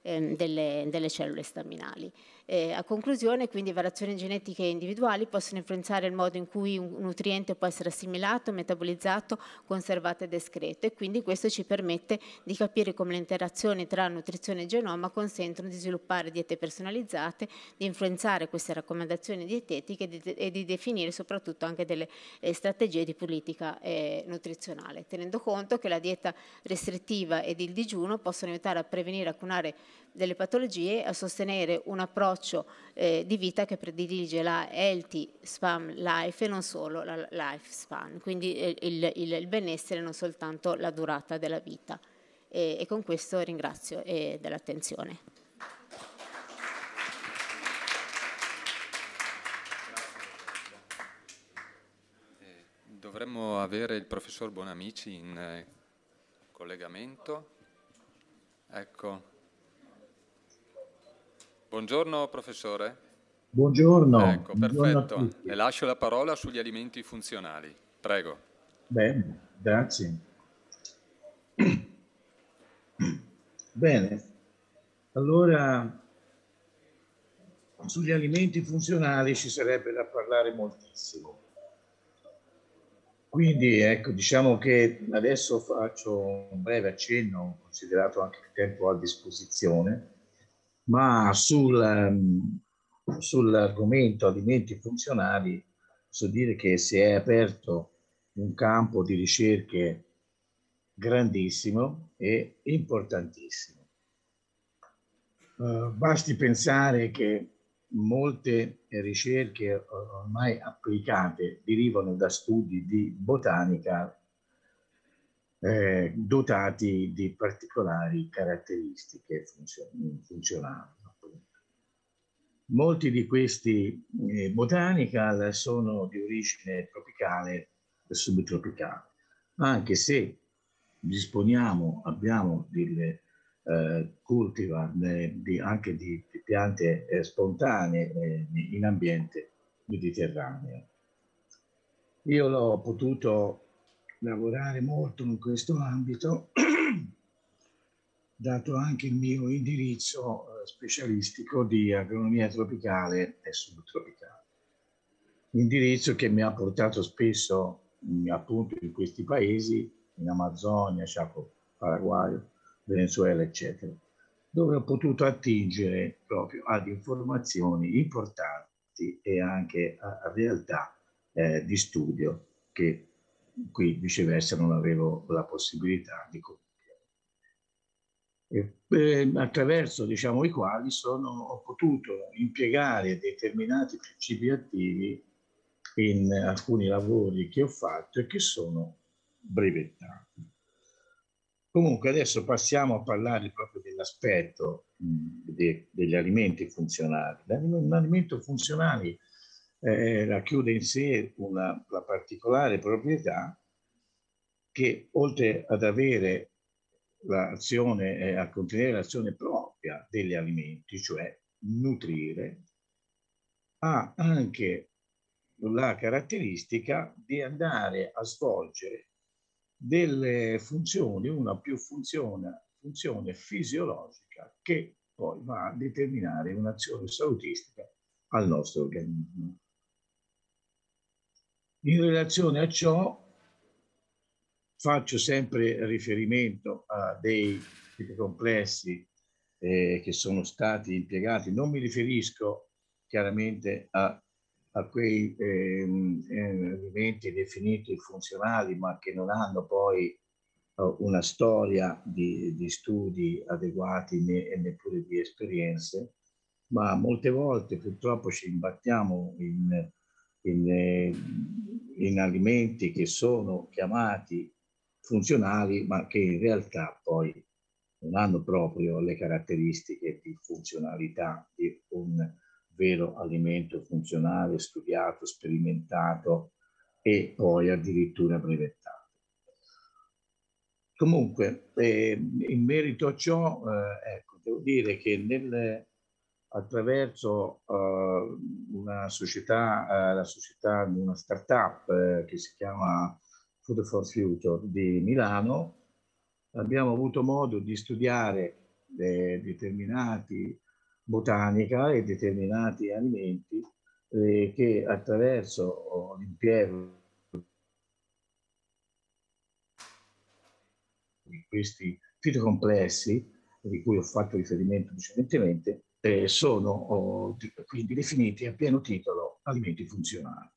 N: ehm, delle, delle cellule staminali. Eh, a conclusione, quindi, variazioni genetiche individuali possono influenzare il modo in cui un nutriente può essere assimilato, metabolizzato, conservato ed escreto e quindi questo ci permette di capire come le interazioni tra nutrizione e genoma consentono di sviluppare diete personalizzate, di influenzare queste raccomandazioni dietetiche e di definire soprattutto anche delle eh, strategie di politica eh, nutrizionale, tenendo conto che la dieta restrittiva ed il digiuno possono aiutare a prevenire e a curare delle patologie, a sostenere un approccio approccio eh, di vita che predilige la healthy spam life e non solo la lifespan, quindi eh, il, il, il, benessere non soltanto la durata della vita. E, e con questo ringrazio eh, dell'attenzione.
A: Eh, dovremmo avere il professor Bonamici in collegamento. Ecco. Buongiorno professore.
O: Buongiorno. Ecco, Buongiorno perfetto.
A: Le lascio la parola sugli alimenti funzionali. Prego.
O: Bene, grazie. Bene, allora sugli alimenti funzionali ci sarebbe da parlare moltissimo. Quindi ecco, diciamo che adesso faccio un breve accenno, considerato anche il tempo a disposizione, ma sul, ehm, sull'argomento alimenti funzionali posso dire che si è aperto un campo di ricerche grandissimo e importantissimo. Uh, basti pensare che molte ricerche ormai applicate derivano da studi di botanica eh, dotati di particolari caratteristiche funzion- funzionali. Molti di questi eh, botanical sono di origine tropicale e subtropicale, anche se disponiamo, abbiamo delle eh, cultivar de, di, anche di, di piante eh, spontanee eh, in ambiente mediterraneo. Io l'ho potuto lavorare molto in questo ambito, (clears throat) dato anche il mio indirizzo eh, specialistico di agronomia tropicale e subtropicale. Indirizzo che mi ha portato spesso mm, appunto in questi paesi, in Amazzonia, Chaco Paraguay, Venezuela, eccetera, dove ho potuto attingere proprio ad informazioni importanti e anche a realtà eh, di studio che qui viceversa non avevo la possibilità di compiere. E, eh, attraverso diciamo, i quali sono, ho potuto impiegare determinati principi attivi in alcuni lavori che ho fatto e che sono brevettati. Comunque adesso passiamo a parlare proprio dell'aspetto mm, de, degli alimenti funzionali. L'alimento funzionale eh, eh, racchiude in sé una, la particolare proprietà che oltre ad avere l'azione, eh, a contenere l'azione propria degli alimenti, cioè nutrire, ha anche la caratteristica di andare a svolgere delle funzioni, una più funzione, funzione fisiologica che poi va a determinare un'azione salutistica al nostro organismo. In relazione a ciò faccio sempre riferimento a dei complessi eh, che sono stati impiegati, non mi riferisco chiaramente a, a quei ehm, eh, elementi definiti funzionali ma che non hanno poi eh, una storia di, di studi adeguati né, e neppure di esperienze, ma molte volte purtroppo ci imbattiamo in, in eh, in alimenti che sono chiamati funzionali, ma che in realtà poi non hanno proprio le caratteristiche di funzionalità di un vero alimento funzionale studiato, sperimentato e poi addirittura brevettato. Comunque, eh, in merito a ciò, eh, ecco, devo dire che nel, attraverso eh, una società, eh, la società di una startup eh, che si chiama Food for Future di Milano, abbiamo avuto modo di studiare eh, determinati botanica e determinati alimenti eh, che attraverso l'impiego di questi fitocomplessi di cui ho fatto riferimento precedentemente eh, sono oh, quindi definiti a pieno titolo alimenti funzionali.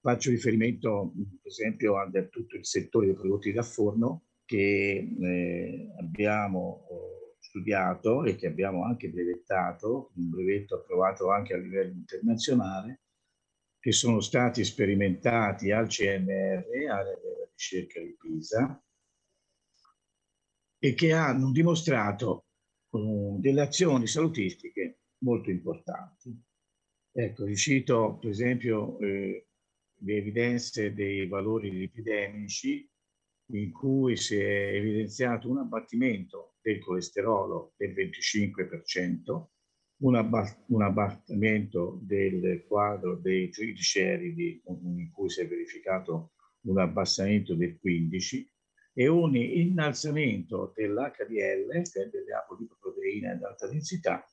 O: Faccio riferimento, per esempio, a tutto il settore dei prodotti da forno che eh, abbiamo eh, studiato e che abbiamo anche brevettato, un brevetto approvato anche a livello internazionale, che sono stati sperimentati al CNR, area della ricerca di Pisa, e che hanno dimostrato con delle azioni salutistiche molto importanti. Ecco, cito per esempio eh, le evidenze dei valori lipidemici in cui si è evidenziato un abbattimento del colesterolo del 25%, un, abbat un abbattimento del quadro dei trigliceridi in cui si è verificato un abbassamento del 15%, e un innalzamento dell'HDL, cioè delle apolipoproteine ad alta densità,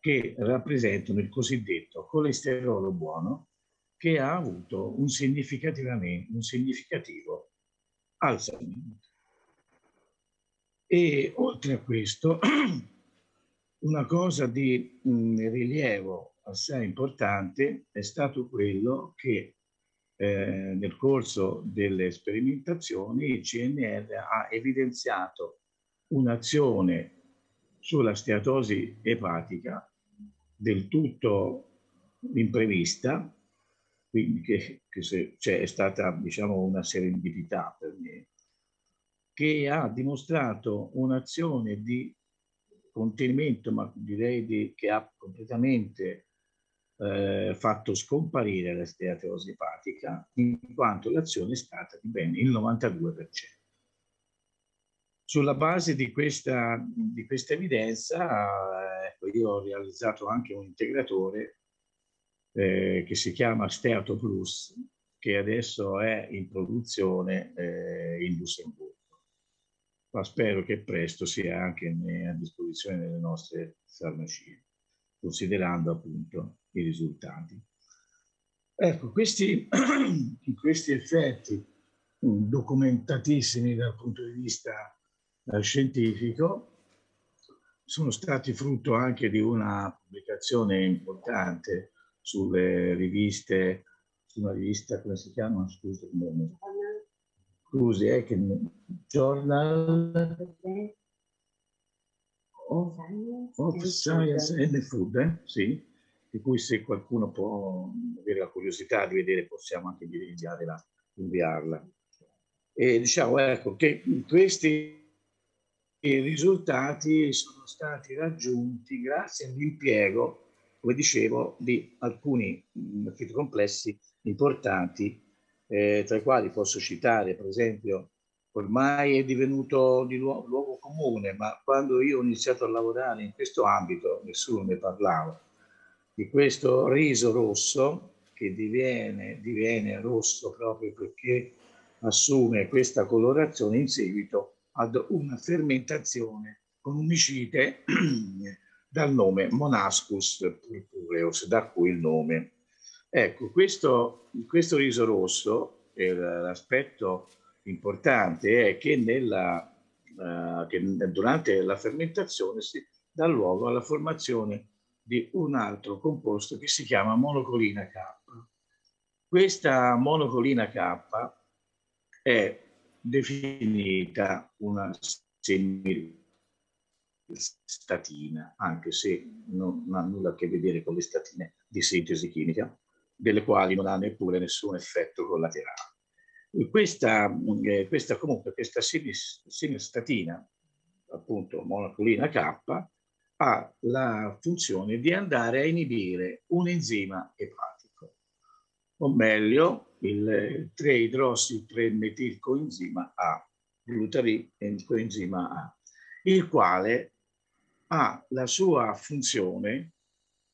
O: che rappresentano il cosiddetto colesterolo buono, che ha avuto un, un significativo alzamento. E oltre a questo, (clears throat) una cosa di mh, rilievo assai importante è stato quello che eh, nel corso delle sperimentazioni il CNR ha evidenziato un'azione sulla steatosi epatica del tutto imprevista, quindi che, che se, cioè, è stata diciamo una serendipità per me, che ha dimostrato un'azione di contenimento, ma direi di, che ha completamente eh, fatto scomparire l'esteatosi epatica in quanto l'azione è stata di ben il 92%. Sulla base di questa, di questa evidenza, eh, ecco, io ho realizzato anche un integratore eh, che si chiama Steato Plus, che adesso è in produzione eh, in Lussemburgo. Ma spero che presto sia anche a disposizione delle nostre farmacie, considerando appunto i risultati. Ecco, questi, (clears throat) questi effetti documentatissimi dal punto di vista eh, scientifico sono stati frutto anche di una pubblicazione importante sulle riviste, su una rivista, come si chiama? Scusa, come... Scusi, è che... Journal of, of Science and Food, eh? sì, di cui se qualcuno può avere la curiosità di vedere possiamo anche inviarla. inviarla. E diciamo ecco, che questi risultati sono stati raggiunti grazie all'impiego, come dicevo, di alcuni mm, complessi importanti, eh, tra i quali posso citare per esempio ormai è divenuto di luogo, luogo comune, ma quando io ho iniziato a lavorare in questo ambito nessuno ne parlava di questo riso rosso che diviene, diviene rosso proprio perché assume questa colorazione in seguito ad una fermentazione con un micite (clears throat) dal nome Monascus purpureus, da cui il nome. Ecco, questo, questo riso rosso, eh, l'aspetto importante è che, nella, eh, che, durante la fermentazione si dà luogo alla formazione di un altro composto che si chiama monocolina K. Questa monocolina K è definita una semistatina, anche se non ha nulla a che vedere con le statine di sintesi chimica, delle quali non ha neppure nessun effetto collaterale. Questa, eh, questa comunque, questa semistatina, appunto monocolina K, ha la funzione di andare a inibire un enzima epatico, o meglio il 3-idrossi-3-metilcoenzima A, glutaricoenzima A, il quale ha la sua funzione,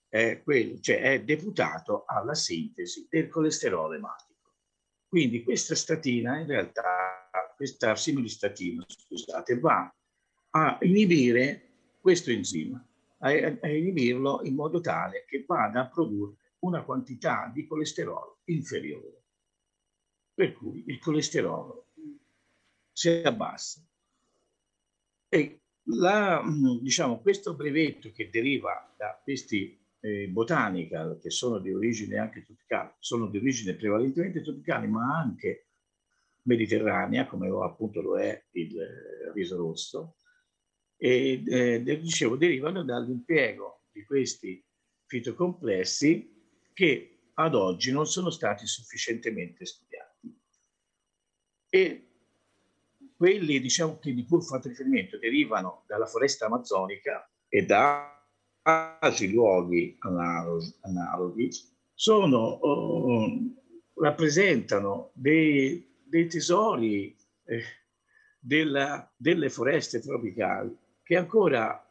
O: è, quello, cioè è deputato alla sintesi del colesterolo ematico. Quindi questa statina, in realtà, questa similistatina, scusate, va a inibire questo enzima, a, a inibirlo in modo tale che vada a produrre una quantità di colesterolo inferiore. Per cui il colesterolo si abbassa. E la, diciamo, questo brevetto che deriva da questi eh, botanical, che sono di origine anche tropicale, sono di origine prevalentemente tropicale, ma anche mediterranea, come appunto lo è il eh, riso rosso, e eh, dicevo, derivano dall'impiego di questi fitocomplessi che ad oggi non sono stati sufficientemente studiati. E quelli diciamo, che di cui ho fatto riferimento derivano dalla foresta amazzonica e da altri luoghi analoghi, sono, eh, rappresentano dei, dei tesori eh, della, delle foreste tropicali che ancora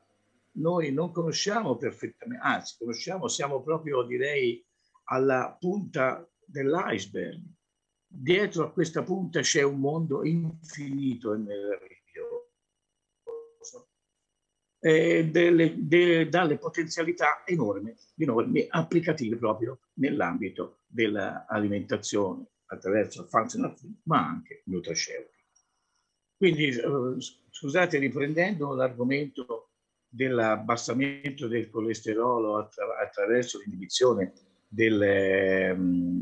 O: noi non conosciamo perfettamente, anzi conosciamo, siamo proprio direi alla punta dell'iceberg. Dietro a questa punta c'è un mondo infinito e meraviglioso, e delle, de, dalle potenzialità enormi, enormi applicative proprio nell'ambito dell'alimentazione attraverso il functional food, ma anche nutraceutica. Quindi eh, Scusate, riprendendo l'argomento dell'abbassamento del colesterolo attra attraverso l'inibizione del, ehm,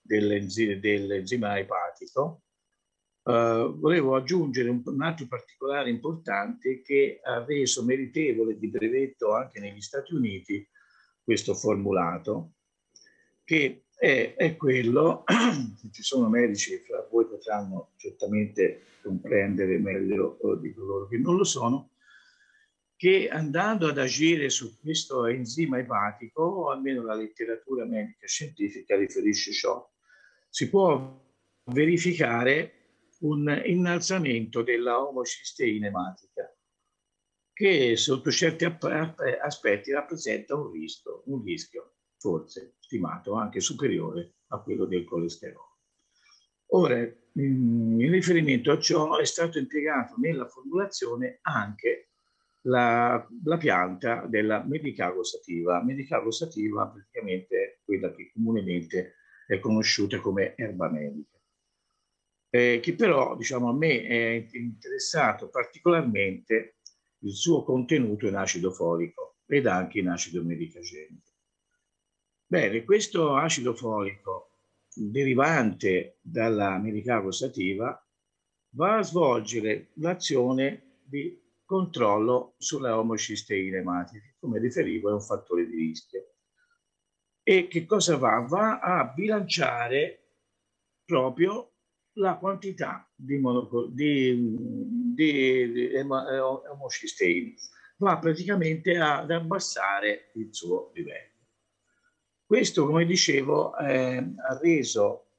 O: dell'enzima epatico, eh, volevo aggiungere un, un altro particolare importante che ha reso meritevole di brevetto anche negli Stati Uniti questo formulato, che è, è quello, (clears throat) ci sono medici fra voi potranno certamente comprendere meglio eh, di coloro che non lo sono, che andando ad agire su questo enzima epatico, o almeno la letteratura medica scientifica riferisce ciò, si può verificare un innalzamento della omocisteina ematica, che sotto certi aspetti rappresenta un rischio. Un rischio forse stimato anche superiore a quello del colesterolo. Ora, mm, in riferimento a ciò è stato impiegato nella formulazione anche la, la pianta della medicago sativa. Medicago sativa praticamente è quella che comunemente è conosciuta come erba medica, eh, che però diciamo, a me è interessato particolarmente il suo contenuto in acido folico ed anche in acido medicagenico. Bene, questo acido folico derivante dalla merità rosativa va a svolgere l'azione di controllo sulle omocisteine ematiche, come riferivo è un fattore di rischio. E che cosa va? Va a bilanciare proprio la quantità di, monoco- di, di, di eh, omocisteina, va praticamente ad abbassare il suo livello. Questo, come dicevo, eh, ha reso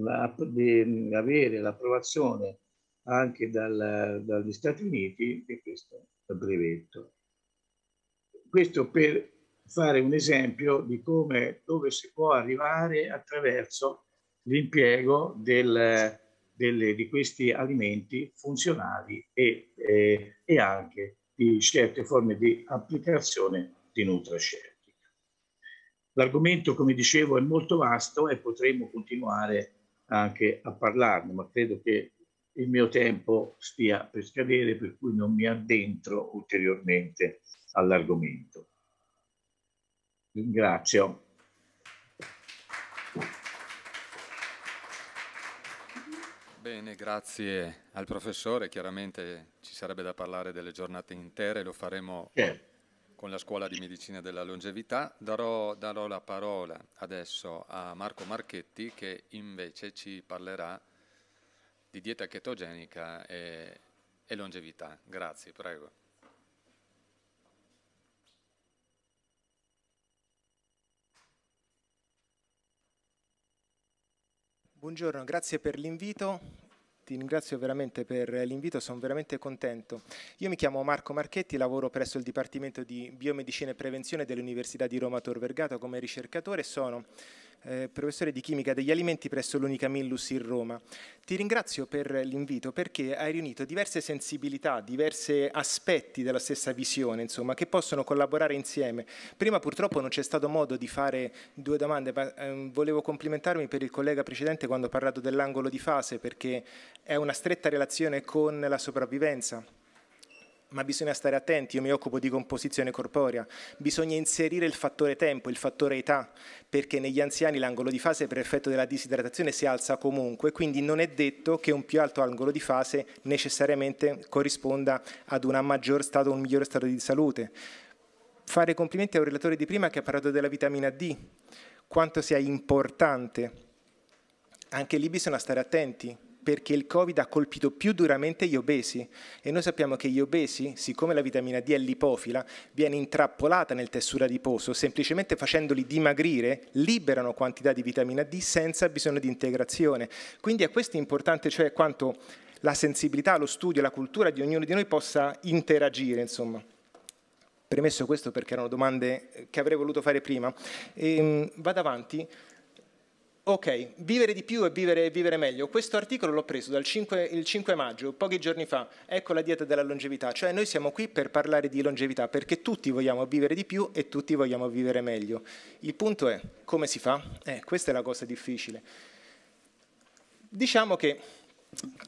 O: la, de, avere l'approvazione anche dal, dagli Stati Uniti di questo brevetto. Questo per fare un esempio di come, dove si può arrivare attraverso l'impiego del, delle, di questi alimenti funzionali e, eh, e anche di certe forme di applicazione di NutraShare. L'argomento, come dicevo, è molto vasto e potremmo continuare anche a parlarne, ma credo che il mio tempo stia per scadere, per cui non mi addentro ulteriormente all'argomento. Ringrazio.
A: Bene, grazie al professore. Chiaramente ci sarebbe da parlare delle giornate intere, lo faremo certo con la Scuola di Medicina della Longevità. Darò, darò, la parola adesso a Marco Marchetti che invece ci parlerà di dieta chetogenica e, e longevità. Grazie, prego.
P: Buongiorno, grazie per l'invito ti ringrazio veramente per l'invito, sono veramente contento. Io mi chiamo Marco Marchetti, lavoro presso il Dipartimento di Biomedicina e Prevenzione dell'Università di Roma Tor Vergata come ricercatore e sono eh, professore di chimica degli alimenti presso l'Unica Millus in Roma. Ti ringrazio per l'invito perché hai riunito diverse sensibilità, diversi aspetti della stessa visione, insomma, che possono collaborare insieme. Prima purtroppo non c'è stato modo di fare due domande, ma eh, volevo complimentarmi per il collega precedente quando ha parlato dell'angolo di fase perché è una stretta relazione con la sopravvivenza ma bisogna stare attenti, io mi occupo di composizione corporea, bisogna inserire il fattore tempo, il fattore età, perché negli anziani l'angolo di fase per effetto della disidratazione si alza comunque, quindi non è detto che un più alto angolo di fase necessariamente corrisponda ad un maggior stato, un migliore stato di salute. Fare complimenti a un relatore di prima che ha parlato della vitamina D, quanto sia importante. Anche lì bisogna stare attenti, perché il Covid ha colpito più duramente gli obesi e noi sappiamo che gli obesi, siccome la vitamina D è lipofila, viene intrappolata nel tessuto adiposo, semplicemente facendoli dimagrire, liberano quantità di vitamina D senza bisogno di integrazione. Quindi a questo è importante, cioè quanto la sensibilità, lo studio, la cultura di ognuno di noi possa interagire, insomma. Premesso questo perché erano domande che avrei voluto fare prima, ehm, vado avanti. Ok, vivere di più e vivere, vivere meglio. Questo articolo l'ho preso dal 5, 5, maggio, pochi giorni fa. Ecco la dieta della longevità. Cioè noi siamo qui per parlare di longevità perché tutti vogliamo vivere di più e tutti vogliamo vivere meglio. Il punto è come si fa? Eh, questa è la cosa difficile. Diciamo che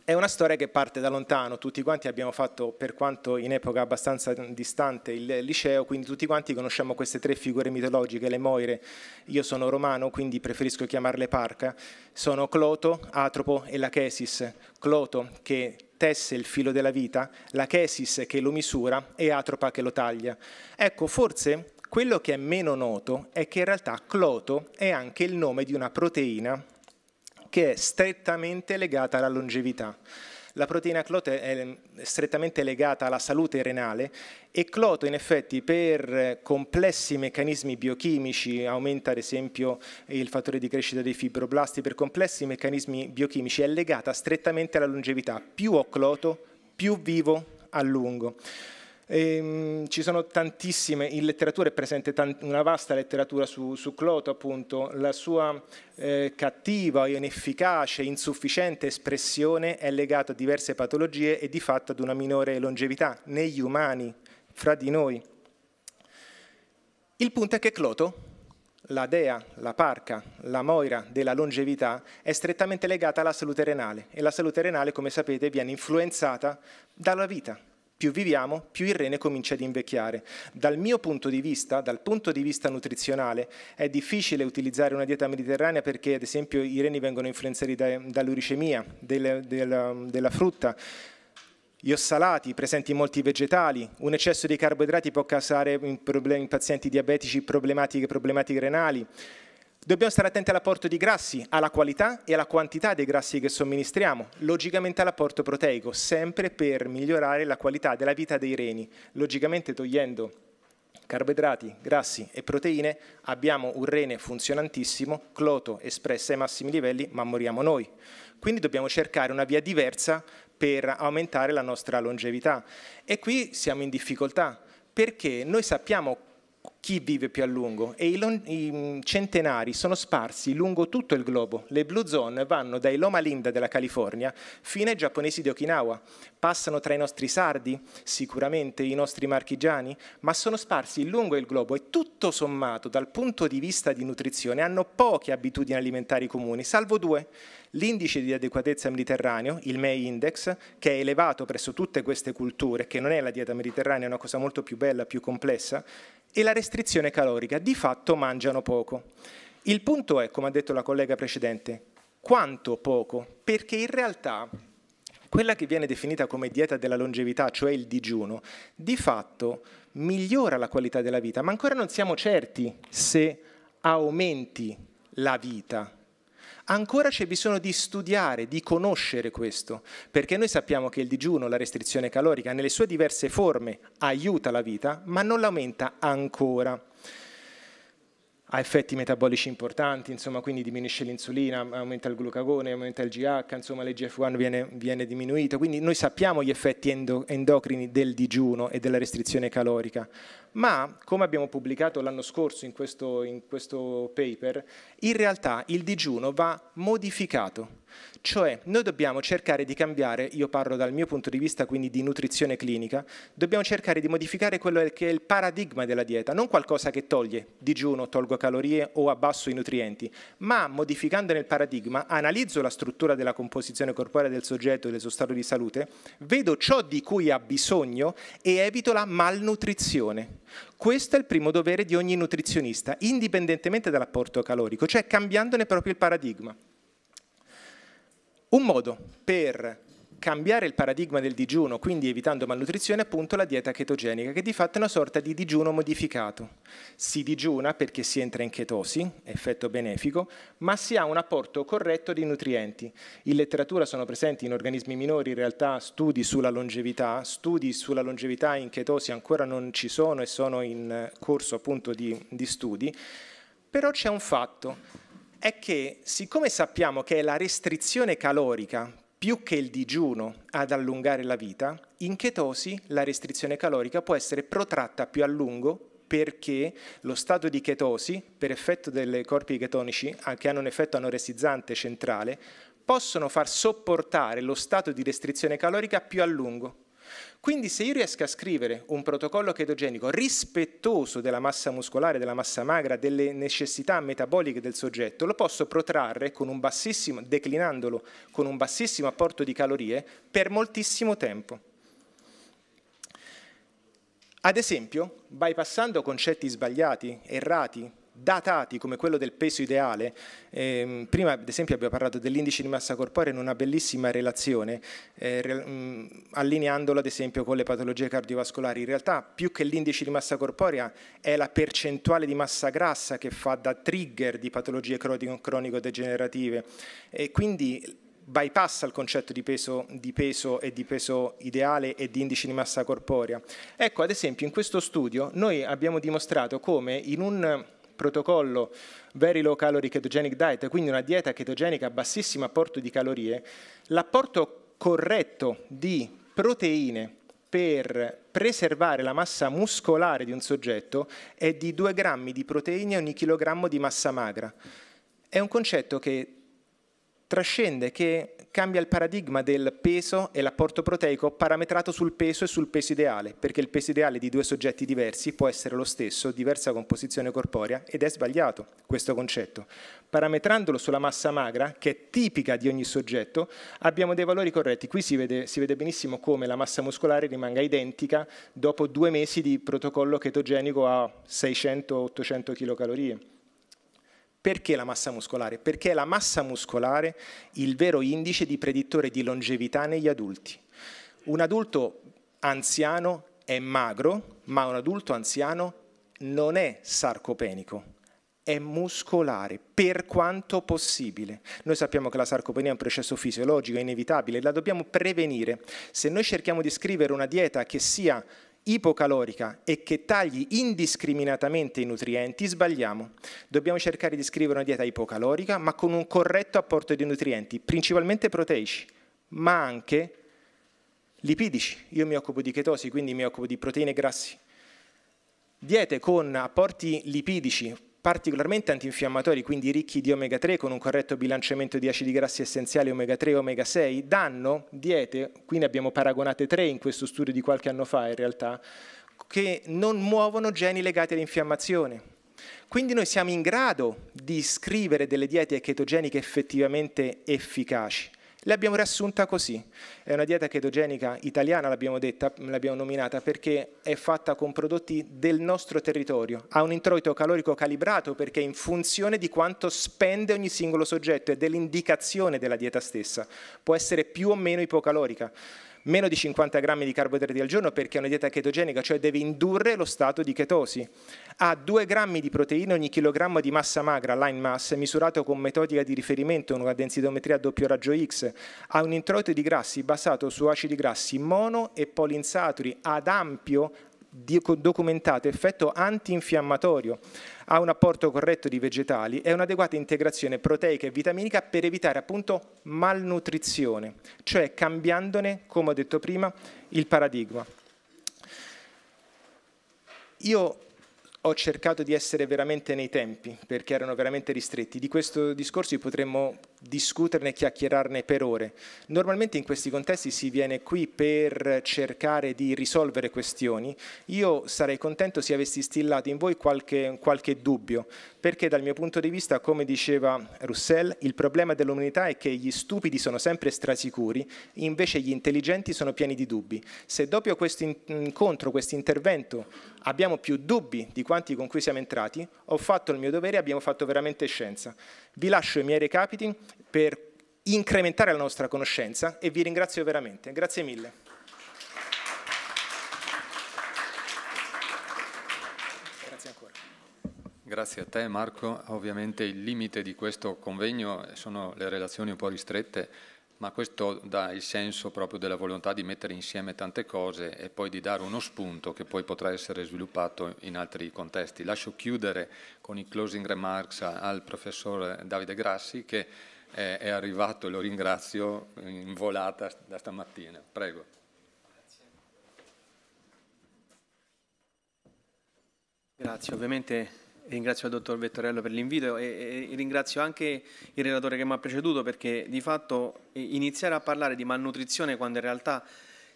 P: è una storia che parte da lontano, tutti quanti abbiamo fatto, per quanto in epoca abbastanza distante, il liceo, quindi tutti quanti conosciamo queste tre figure mitologiche, le Moire, io sono romano quindi preferisco chiamarle Parca, sono Cloto, Atropo e Lachesis, Cloto che tesse il filo della vita, Lachesis che lo misura e Atropa che lo taglia. Ecco, forse quello che è meno noto è che in realtà Cloto è anche il nome di una proteina che è strettamente legata alla longevità. La proteina Clot è strettamente legata alla salute renale e Clot in effetti per complessi meccanismi biochimici, aumenta ad esempio il fattore di crescita dei fibroblasti, per complessi meccanismi biochimici è legata strettamente alla longevità. Più ho Cloto, più vivo a lungo. E, ehm, ci sono tantissime, in letteratura è presente una vasta letteratura su, su Cloto, appunto, la sua eh, cattiva inefficace, insufficiente espressione è legata a diverse patologie e di fatto ad una minore longevità negli umani, fra di noi. Il punto è che Cloto, la dea, la parca, la moira della longevità è strettamente legata alla salute renale e la salute renale, come sapete, viene influenzata dalla vita, più viviamo, più il rene comincia ad invecchiare. Dal mio punto di vista, dal punto di vista nutrizionale, è difficile utilizzare una dieta mediterranea perché ad esempio i reni vengono influenzati da, dall'uricemia del, del, della frutta, gli ossalati presenti in molti vegetali, un eccesso di carboidrati può causare in, problem, in pazienti diabetici problematiche, problematiche renali, Dobbiamo stare attenti all'apporto di grassi, alla qualità e alla quantità dei grassi che somministriamo, logicamente all'apporto proteico, sempre per migliorare la qualità della vita dei reni, logicamente togliendo carboidrati, grassi e proteine, abbiamo un rene funzionantissimo, cloto espressa ai massimi livelli, ma moriamo noi. Quindi dobbiamo cercare una via diversa per aumentare la nostra longevità. E qui siamo in difficoltà, perché noi sappiamo chi vive più a lungo e i, i, mm, centenari sono sparsi lungo tutto il globo. Le Blue Zone vanno dai Loma Linda della California fino ai giapponesi di Okinawa, passano tra i nostri sardi, sicuramente i nostri marchigiani, ma sono sparsi lungo il globo e tutto sommato dal punto di vista di nutrizione hanno poche abitudini alimentari comuni, salvo due. L'indice di adeguatezza mediterraneo, il MEI index, che è elevato presso tutte queste culture, che non è la dieta mediterranea, è una cosa molto più bella, più complessa, e la restrizione restrizione calorica, di fatto mangiano poco. Il punto è, come ha detto la collega precedente, quanto poco, perché in realtà quella che viene definita come dieta della longevità, cioè il digiuno, di fatto migliora la qualità della vita, ma ancora non siamo certi se aumenti la vita, ancora c'è bisogno di studiare, di conoscere questo, perché noi sappiamo che il digiuno, la restrizione calorica, nelle sue diverse forme aiuta la vita, ma non l'aumenta ancora. Ha effetti metabolici importanti, insomma, quindi diminuisce l'insulina, aumenta il glucagone, aumenta il GH, insomma il gf 1 viene, viene diminuito, quindi noi sappiamo gli effetti endocrini del digiuno e della restrizione calorica, ma come abbiamo pubblicato l'anno scorso in questo, in questo paper, in realtà il digiuno va modificato cioè, noi dobbiamo cercare di cambiare, io parlo dal mio punto di vista quindi di nutrizione clinica, dobbiamo cercare di modificare quello che è il paradigma della dieta, non qualcosa che toglie, digiuno, tolgo calorie o abbasso i nutrienti, ma modificandone il paradigma, analizzo la struttura della composizione corporea del soggetto e del suo stato di salute, vedo ciò di cui ha bisogno e evito la malnutrizione. Questo è il primo dovere di ogni nutrizionista, indipendentemente dall'apporto calorico, cioè cambiandone proprio il paradigma. Un modo per cambiare il paradigma del digiuno, quindi evitando malnutrizione, è appunto la dieta chetogenica, che di fatto è una sorta di digiuno modificato. Si digiuna perché si entra in chetosi, effetto benefico, ma si ha un apporto corretto di nutrienti. In letteratura sono presenti in organismi minori in realtà studi sulla longevità, studi sulla longevità in chetosi ancora non ci sono e sono in corso appunto di, di studi, però c'è un fatto è che siccome sappiamo che è la restrizione calorica più che il digiuno ad allungare la vita, in chetosi la restrizione calorica può essere protratta più a lungo perché lo stato di chetosi, per effetto dei corpi chetonici, che hanno un effetto anoresizzante centrale, possono far sopportare lo stato di restrizione calorica più a lungo. Quindi se io riesco a scrivere un protocollo chetogenico rispettoso della massa muscolare, della massa magra, delle necessità metaboliche del soggetto, lo posso protrarre con un bassissimo, declinandolo con un bassissimo apporto di calorie per moltissimo tempo. Ad esempio, bypassando concetti sbagliati, errati, datati come quello del peso ideale, eh, prima ad esempio abbiamo parlato dell'indice di massa corporea in una bellissima relazione, eh, re, mh, allineandolo ad esempio con le patologie cardiovascolari, in realtà più che l'indice di massa corporea è la percentuale di massa grassa che fa da trigger di patologie cronico-degenerative e quindi bypassa il concetto di peso, di peso, e di peso ideale e di indice di massa corporea. Ecco, ad esempio, in questo studio noi abbiamo dimostrato come in un protocollo Very Low Calorie Ketogenic Diet, quindi una dieta chetogenica a bassissimo apporto di calorie, l'apporto corretto di proteine per preservare la massa muscolare di un soggetto è di 2 grammi di proteine ogni chilogrammo di massa magra. È un concetto che trascende che cambia il paradigma del peso e l'apporto proteico parametrato sul peso e sul peso ideale, perché il peso ideale di due soggetti diversi può essere lo stesso, diversa composizione corporea ed è sbagliato questo concetto. Parametrandolo sulla massa magra, che è tipica di ogni soggetto, abbiamo dei valori corretti. Qui si vede, si vede benissimo come la massa muscolare rimanga identica dopo due mesi di protocollo chetogenico a 600-800 kcal. Perché la massa muscolare? Perché è la massa muscolare il vero indice di predittore di longevità negli adulti. Un adulto anziano è magro, ma un adulto anziano non è sarcopenico, è muscolare per quanto possibile. Noi sappiamo che la sarcopenia è un processo fisiologico, è inevitabile, la dobbiamo prevenire. Se noi cerchiamo di scrivere una dieta che sia ipocalorica e che tagli indiscriminatamente i nutrienti, sbagliamo. Dobbiamo cercare di scrivere una dieta ipocalorica, ma con un corretto apporto di nutrienti, principalmente proteici, ma anche lipidici. Io mi occupo di chetosi, quindi mi occupo di proteine e grassi. Diete con apporti lipidici, particolarmente antinfiammatori, quindi ricchi di omega 3 con un corretto bilanciamento di acidi grassi essenziali omega 3 e omega 6, danno diete, qui ne abbiamo paragonate tre in questo studio di qualche anno fa in realtà, che non muovono geni legati all'infiammazione. Quindi noi siamo in grado di scrivere delle diete chetogeniche effettivamente efficaci l'abbiamo riassunta così. È una dieta chetogenica italiana, l'abbiamo, detta, l'abbiamo nominata, perché è fatta con prodotti del nostro territorio, ha un introito calorico calibrato perché è in funzione di quanto spende ogni singolo soggetto e dell'indicazione della dieta stessa. Può essere più o meno ipocalorica meno di 50 grammi di carboidrati al giorno perché è una dieta chetogenica, cioè deve indurre lo stato di chetosi. Ha 2 grammi di proteine ogni chilogrammo di massa magra, line mass, misurato con metodica di riferimento, una densitometria a doppio raggio X. Ha un introito di grassi basato su acidi grassi mono e polinsaturi ad ampio documentato effetto antinfiammatorio, ha un apporto corretto di vegetali e un'adeguata integrazione proteica e vitaminica per evitare appunto malnutrizione, cioè cambiandone, come ho detto prima, il paradigma. Io ho cercato di essere veramente nei tempi, perché erano veramente ristretti. Di questo discorso potremmo discuterne e chiacchierarne per ore. Normalmente in questi contesti si viene qui per cercare di risolvere questioni. Io sarei contento se avessi stillato in voi qualche, qualche dubbio, perché dal mio punto di vista, come diceva Roussel, il problema dell'umanità è che gli stupidi sono sempre strasicuri, invece gli intelligenti sono pieni di dubbi. Se dopo questo incontro, questo intervento, abbiamo più dubbi di quanti con cui siamo entrati, ho fatto il mio dovere e abbiamo fatto veramente scienza. Vi lascio i miei recapiti per incrementare la nostra conoscenza e vi ringrazio veramente. Grazie mille.
A: Grazie a te Marco. Ovviamente il limite di questo convegno sono le relazioni un po' ristrette ma questo dà il senso proprio della volontà di mettere insieme tante cose e poi di dare uno spunto che poi potrà essere sviluppato in altri contesti. Lascio chiudere con i closing remarks al professor Davide Grassi che eh, è arrivato e lo ringrazio in volata da stamattina. Prego.
Q: Grazie, ovviamente Ringrazio il dottor Vettorello per l'invito e, ringrazio anche il relatore che mi ha preceduto perché di fatto eh, iniziare a parlare di malnutrizione quando in realtà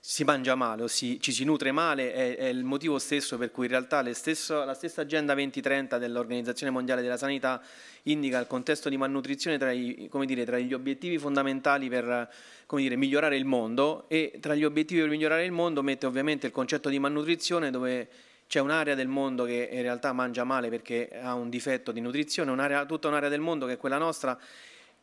Q: si mangia male o si, ci si nutre male è, è, il motivo stesso per cui in realtà stesso, la stessa agenda 2030 dell'Organizzazione Mondiale della Sanità indica il contesto di malnutrizione tra, i, dire, tra gli obiettivi fondamentali per dire, migliorare il mondo e tra gli obiettivi per migliorare il mondo mette ovviamente il concetto di malnutrizione dove c'è un'area del mondo che in realtà mangia male perché ha un difetto di nutrizione, un'area, tutta un'area del mondo che è quella nostra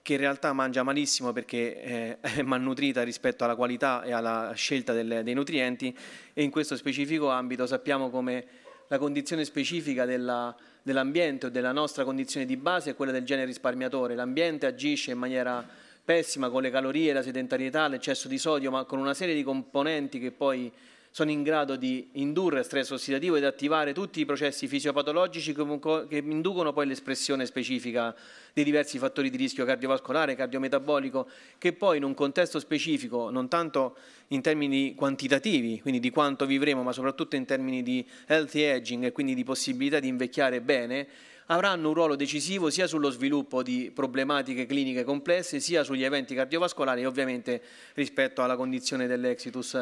Q: che in realtà mangia malissimo perché eh, (laughs) è malnutrita rispetto alla qualità e alla scelta delle, dei nutrienti e in questo specifico ambito sappiamo come la condizione specifica della, dell'ambiente o della nostra condizione di base è quella del genere risparmiatore. L'ambiente agisce in maniera pessima con le calorie, la sedentarietà, l'eccesso di sodio, ma con una serie di componenti che poi sono in grado di indurre stress ossidativo ed attivare tutti i processi fisiopatologici che inducono poi l'espressione specifica dei diversi fattori di rischio cardiovascolare, cardiometabolico, che poi in un contesto specifico, non tanto in termini quantitativi, quindi di quanto vivremo, ma soprattutto in termini di healthy aging e quindi di possibilità di invecchiare bene, avranno un ruolo decisivo sia sullo sviluppo di problematiche cliniche complesse, sia sugli eventi cardiovascolari e ovviamente rispetto alla condizione dell'exitus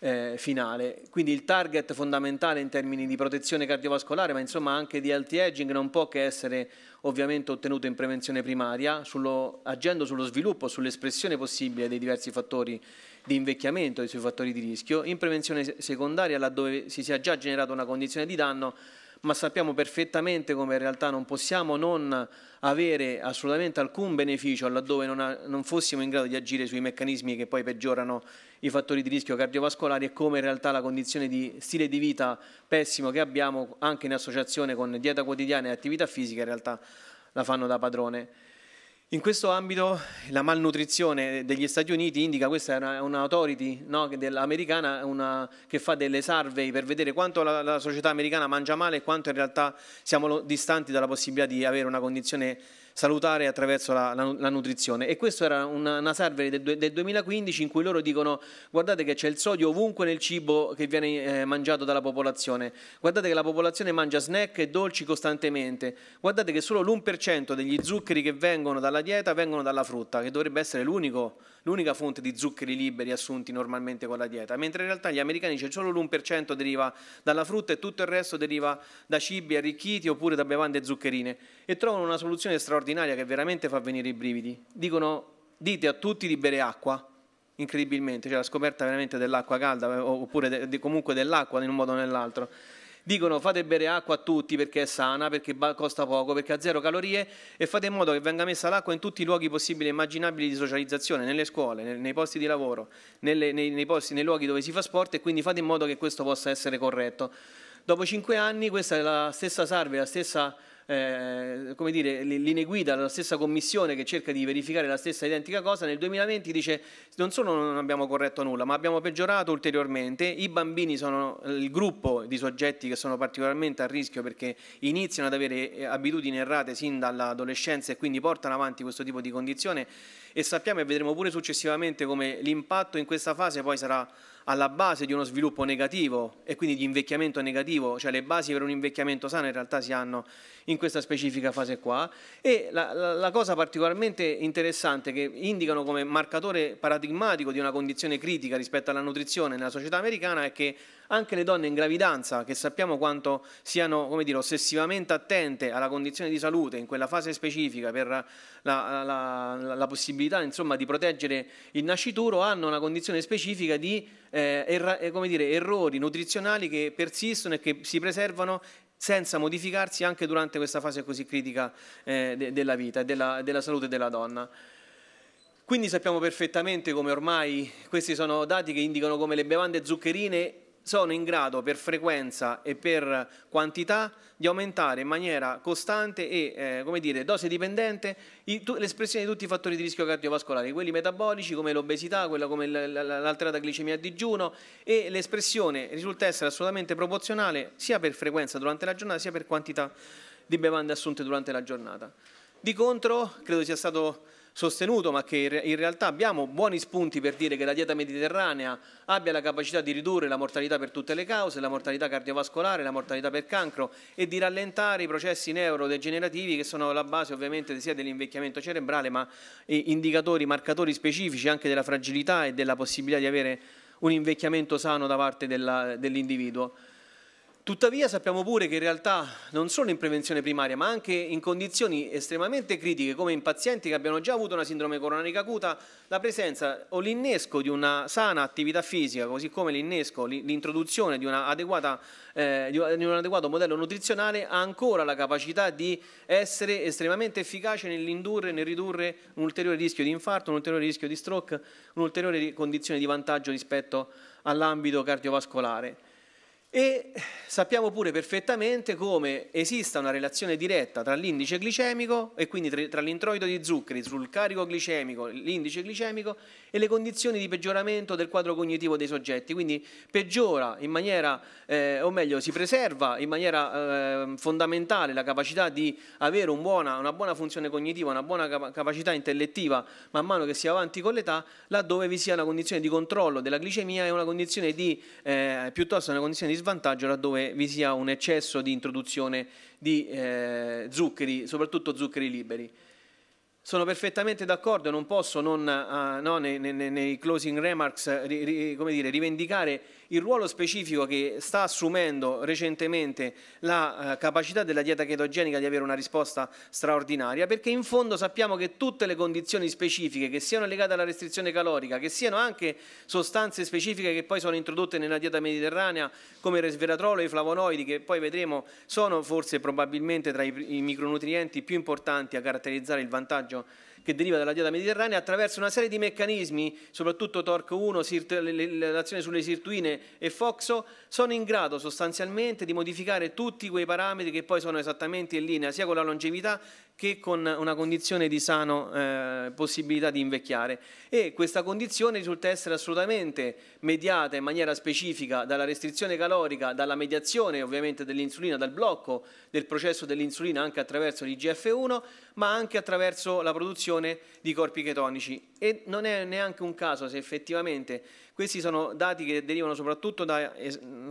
Q: eh, finale. Quindi il target fondamentale in termini di protezione cardiovascolare, ma insomma anche di anti aging, non può che essere ovviamente ottenuto in prevenzione primaria, sullo, agendo sullo sviluppo, sull'espressione possibile dei diversi fattori di invecchiamento, e sui fattori di rischio, in prevenzione secondaria laddove si sia già generata una condizione di danno ma sappiamo perfettamente come in realtà non possiamo non avere assolutamente alcun beneficio laddove non, ha, non, fossimo in grado di agire sui meccanismi che poi peggiorano i fattori di rischio cardiovascolari e come in realtà la condizione di stile di vita pessimo che abbiamo anche in associazione con dieta quotidiana e attività fisica in realtà la fanno da padrone. In questo ambito la malnutrizione degli Stati Uniti indica, questa è un'autority no, americana una, che fa delle survey per vedere quanto la, la, società americana mangia male e quanto in realtà siamo distanti dalla possibilità di avere una condizione salutare attraverso la, la, la nutrizione. E questa era una, una survey del, del, 2015 in cui loro dicono guardate che c'è il sodio ovunque nel cibo che viene eh, mangiato dalla popolazione, guardate che la popolazione mangia snack e dolci costantemente, guardate che solo l'1% degli zuccheri che vengono dalla dieta vengono dalla frutta, che dovrebbe essere l'unico l'unica fonte di zuccheri liberi assunti normalmente con la dieta, mentre in realtà gli americani c'è solo l'1% deriva dalla frutta e tutto il resto deriva da cibi arricchiti oppure da bevande zuccherine e trovano una soluzione straordinaria che veramente fa venire i brividi. Dicono dite a tutti di bere acqua, incredibilmente, cioè la scoperta veramente dell'acqua calda oppure de, de, comunque dell'acqua in un modo o nell'altro dicono fate bere acqua a tutti perché è sana, perché costa poco, perché ha zero calorie e fate in modo che venga messa l'acqua in tutti i luoghi possibili e immaginabili di socializzazione, nelle scuole, nei posti di lavoro, nelle, nei, nei, posti, nei luoghi dove si fa sport e quindi fate in modo che questo possa essere corretto. Dopo cinque anni questa è la stessa Sarve, la stessa eh, come dire, linee guida dalla stessa commissione che cerca di verificare la stessa identica cosa, nel 2020 dice non solo non abbiamo corretto nulla, ma abbiamo peggiorato ulteriormente, i bambini sono eh, il gruppo di soggetti che sono particolarmente a rischio perché iniziano ad avere eh, abitudini errate sin dall'adolescenza e quindi portano avanti questo tipo di condizione e sappiamo e vedremo pure successivamente come l'impatto in questa fase poi sarà alla base di uno sviluppo negativo e quindi di invecchiamento negativo, cioè le basi per un invecchiamento sano in realtà si hanno in questa specifica fase qua. E la, la, la cosa particolarmente interessante che indicano come marcatore paradigmatico di una condizione critica rispetto alla nutrizione nella società americana è che anche le donne in gravidanza, che sappiamo quanto siano come dire, ossessivamente attente alla condizione di salute in quella fase specifica per la, la, la, la possibilità insomma, di proteggere il nascituro, hanno una condizione specifica di eh, erra, eh, dire, errori nutrizionali che persistono e che si preservano senza modificarsi anche durante questa fase così critica eh, de, della vita e della, della salute della donna. Quindi sappiamo perfettamente come ormai questi sono dati che indicano come le bevande zuccherine sono in grado per frequenza e per quantità di aumentare in maniera costante e, eh, come dire, dose dipendente l'espressione di tutti i fattori di rischio cardiovascolare, quelli metabolici come l'obesità, quella come l'alterata glicemia a digiuno e l'espressione risulta essere assolutamente proporzionale sia per frequenza durante la giornata sia per quantità di bevande assunte durante la giornata. Di contro, credo sia stato sostenuto, ma che in realtà abbiamo buoni spunti per dire che la dieta mediterranea abbia la capacità di ridurre la mortalità per tutte le cause, la mortalità cardiovascolare, la mortalità per cancro e di rallentare i processi neurodegenerativi che sono la base ovviamente sia dell'invecchiamento cerebrale, ma indicatori, marcatori specifici anche della fragilità e della possibilità di avere un invecchiamento sano da parte dell'individuo. Dell Tuttavia sappiamo pure che in realtà non solo in prevenzione primaria ma anche in condizioni estremamente critiche come in pazienti che abbiano già avuto una sindrome coronarica acuta la presenza o l'innesco di una sana attività fisica così come l'innesco, l'introduzione di, eh, di un adeguato modello nutrizionale ha ancora la capacità di essere estremamente efficace nell'indurre, e nel ridurre un ulteriore rischio di infarto, un ulteriore rischio di stroke, un'ulteriore condizione di vantaggio rispetto all'ambito cardiovascolare. E sappiamo pure perfettamente come esista una relazione diretta tra l'indice glicemico e quindi tra l'introito di zuccheri sul carico glicemico, l'indice glicemico e le condizioni di peggioramento del quadro cognitivo dei soggetti. Quindi peggiora in maniera, eh, o meglio, si preserva in maniera eh, fondamentale la capacità di avere un buona, una buona funzione cognitiva, una buona capacità intellettiva man mano che si va avanti con l'età, laddove vi sia una condizione di controllo della glicemia e una condizione di, eh, piuttosto una condizione di svantaggio laddove vi sia un eccesso di introduzione di eh, zuccheri, soprattutto zuccheri liberi. Sono perfettamente d'accordo, non posso non, uh, no, nei, nei, nei, closing remarks ri, ri, dire, rivendicare il ruolo specifico che sta assumendo recentemente la eh, capacità della dieta chetogenica di avere una risposta straordinaria, perché in fondo sappiamo che tutte le condizioni specifiche, che siano legate alla restrizione calorica, che siano anche sostanze specifiche che poi sono introdotte nella dieta mediterranea, come il resveratrolo e i flavonoidi, che poi vedremo sono forse probabilmente tra i, i micronutrienti più importanti a caratterizzare il vantaggio che deriva dalla dieta mediterranea attraverso una serie di meccanismi, soprattutto TORC1, l'azione sulle sirtuine e FOXO, sono in grado sostanzialmente di modificare tutti quei parametri che poi sono esattamente in linea sia con la longevità che con una condizione di sano eh, possibilità di invecchiare e questa condizione risulta essere assolutamente mediata in maniera specifica dalla restrizione calorica, dalla mediazione ovviamente dell'insulina, dal blocco del processo dell'insulina anche attraverso l'IGF1 ma anche attraverso la produzione di corpi chetonici. E non è neanche un caso se effettivamente questi sono dati che derivano soprattutto da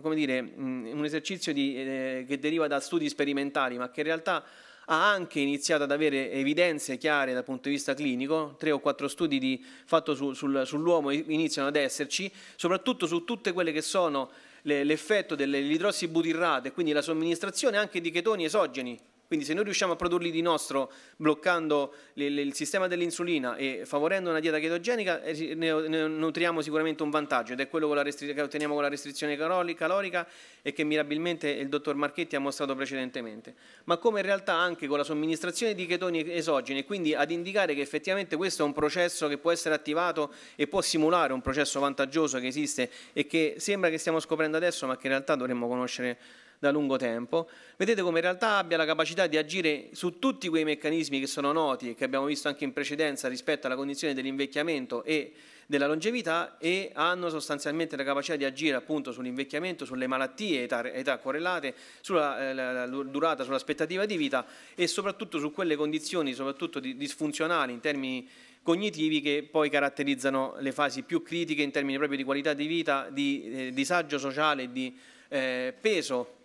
Q: come dire, mm, un esercizio di, eh, che deriva da studi sperimentali, ma che in realtà ha anche iniziato ad avere evidenze chiare dal punto di vista clinico, tre o quattro studi di, fatto su, sul, sull'uomo iniziano ad esserci, soprattutto su tutte quelle che sono le, l'effetto dell'idrossibutirrato e quindi la somministrazione anche di chetoni esogeni quindi se noi riusciamo a produrli di nostro bloccando il sistema dell'insulina e favorendo una dieta chetogenica, eh, ne, nutriamo sicuramente un vantaggio ed è quello che otteniamo con la restrizione calorica e che mirabilmente il dottor Marchetti ha mostrato precedentemente. Ma come in realtà anche con la somministrazione di chetoni esogeni, quindi ad indicare che effettivamente questo è un processo che può essere attivato e può simulare un processo vantaggioso che esiste e che sembra che stiamo scoprendo adesso ma che in realtà dovremmo conoscere meglio da lungo tempo, vedete come in realtà abbia la capacità di agire su tutti quei meccanismi che sono noti e che abbiamo visto anche in precedenza rispetto alla condizione dell'invecchiamento e della longevità e hanno sostanzialmente la capacità di agire appunto sull'invecchiamento, sulle malattie, età, età correlate, sulla eh, durata, sull'aspettativa di vita e soprattutto su quelle condizioni, soprattutto disfunzionali in termini cognitivi che poi caratterizzano le fasi più critiche in termini proprio di qualità di vita, di eh, disagio sociale, di eh, peso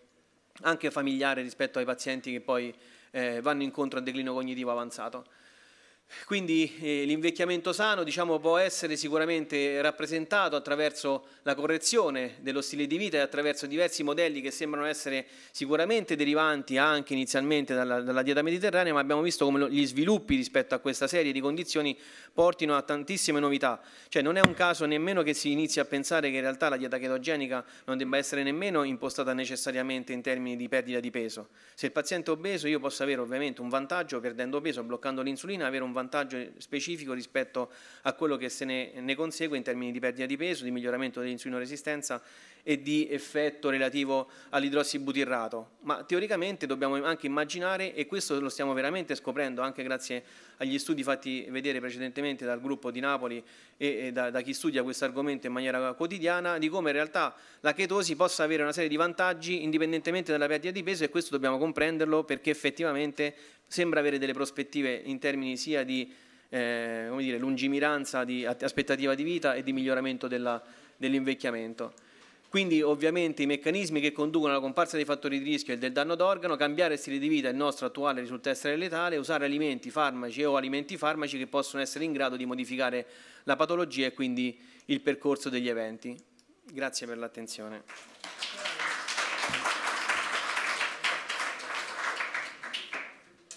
Q: anche familiare rispetto ai pazienti che poi eh, vanno incontro a declino cognitivo avanzato. Quindi eh, l'invecchiamento sano diciamo, può essere sicuramente rappresentato attraverso la correzione dello stile di vita e attraverso diversi modelli che sembrano essere sicuramente derivanti anche inizialmente dalla, dalla dieta mediterranea, ma abbiamo visto come lo, gli sviluppi rispetto a questa serie di condizioni portino a tantissime novità. Cioè, non è un caso nemmeno che si inizi a pensare che in realtà la dieta chetogenica non debba essere nemmeno impostata necessariamente in termini di perdita di peso. Se il paziente è obeso io posso avere ovviamente un vantaggio perdendo peso, bloccando l'insulina, avere un vantaggio vantaggio specifico rispetto a quello che se ne, ne consegue in termini di perdita di peso, di miglioramento dell'insulino resistenza e di effetto relativo all'idrossibutirrato, ma teoricamente dobbiamo anche immaginare, e questo lo stiamo veramente scoprendo anche grazie agli studi fatti vedere precedentemente dal gruppo di Napoli e, e da, da, chi studia questo argomento in maniera quotidiana, di come in realtà la chetosi possa avere una serie di vantaggi indipendentemente dalla perdita di peso e questo dobbiamo comprenderlo perché effettivamente sembra avere delle prospettive in termini sia di eh, dire, lungimiranza, di aspettativa di vita e di miglioramento della, dell'invecchiamento. Quindi ovviamente i meccanismi che conducono alla comparsa dei fattori di rischio e del danno d'organo, cambiare stile di vita il nostro attuale risulta essere letale, usare alimenti, farmaci o alimenti farmaci che possono essere in grado di modificare la patologia e quindi il
A: percorso degli eventi. Grazie per
Q: l'attenzione.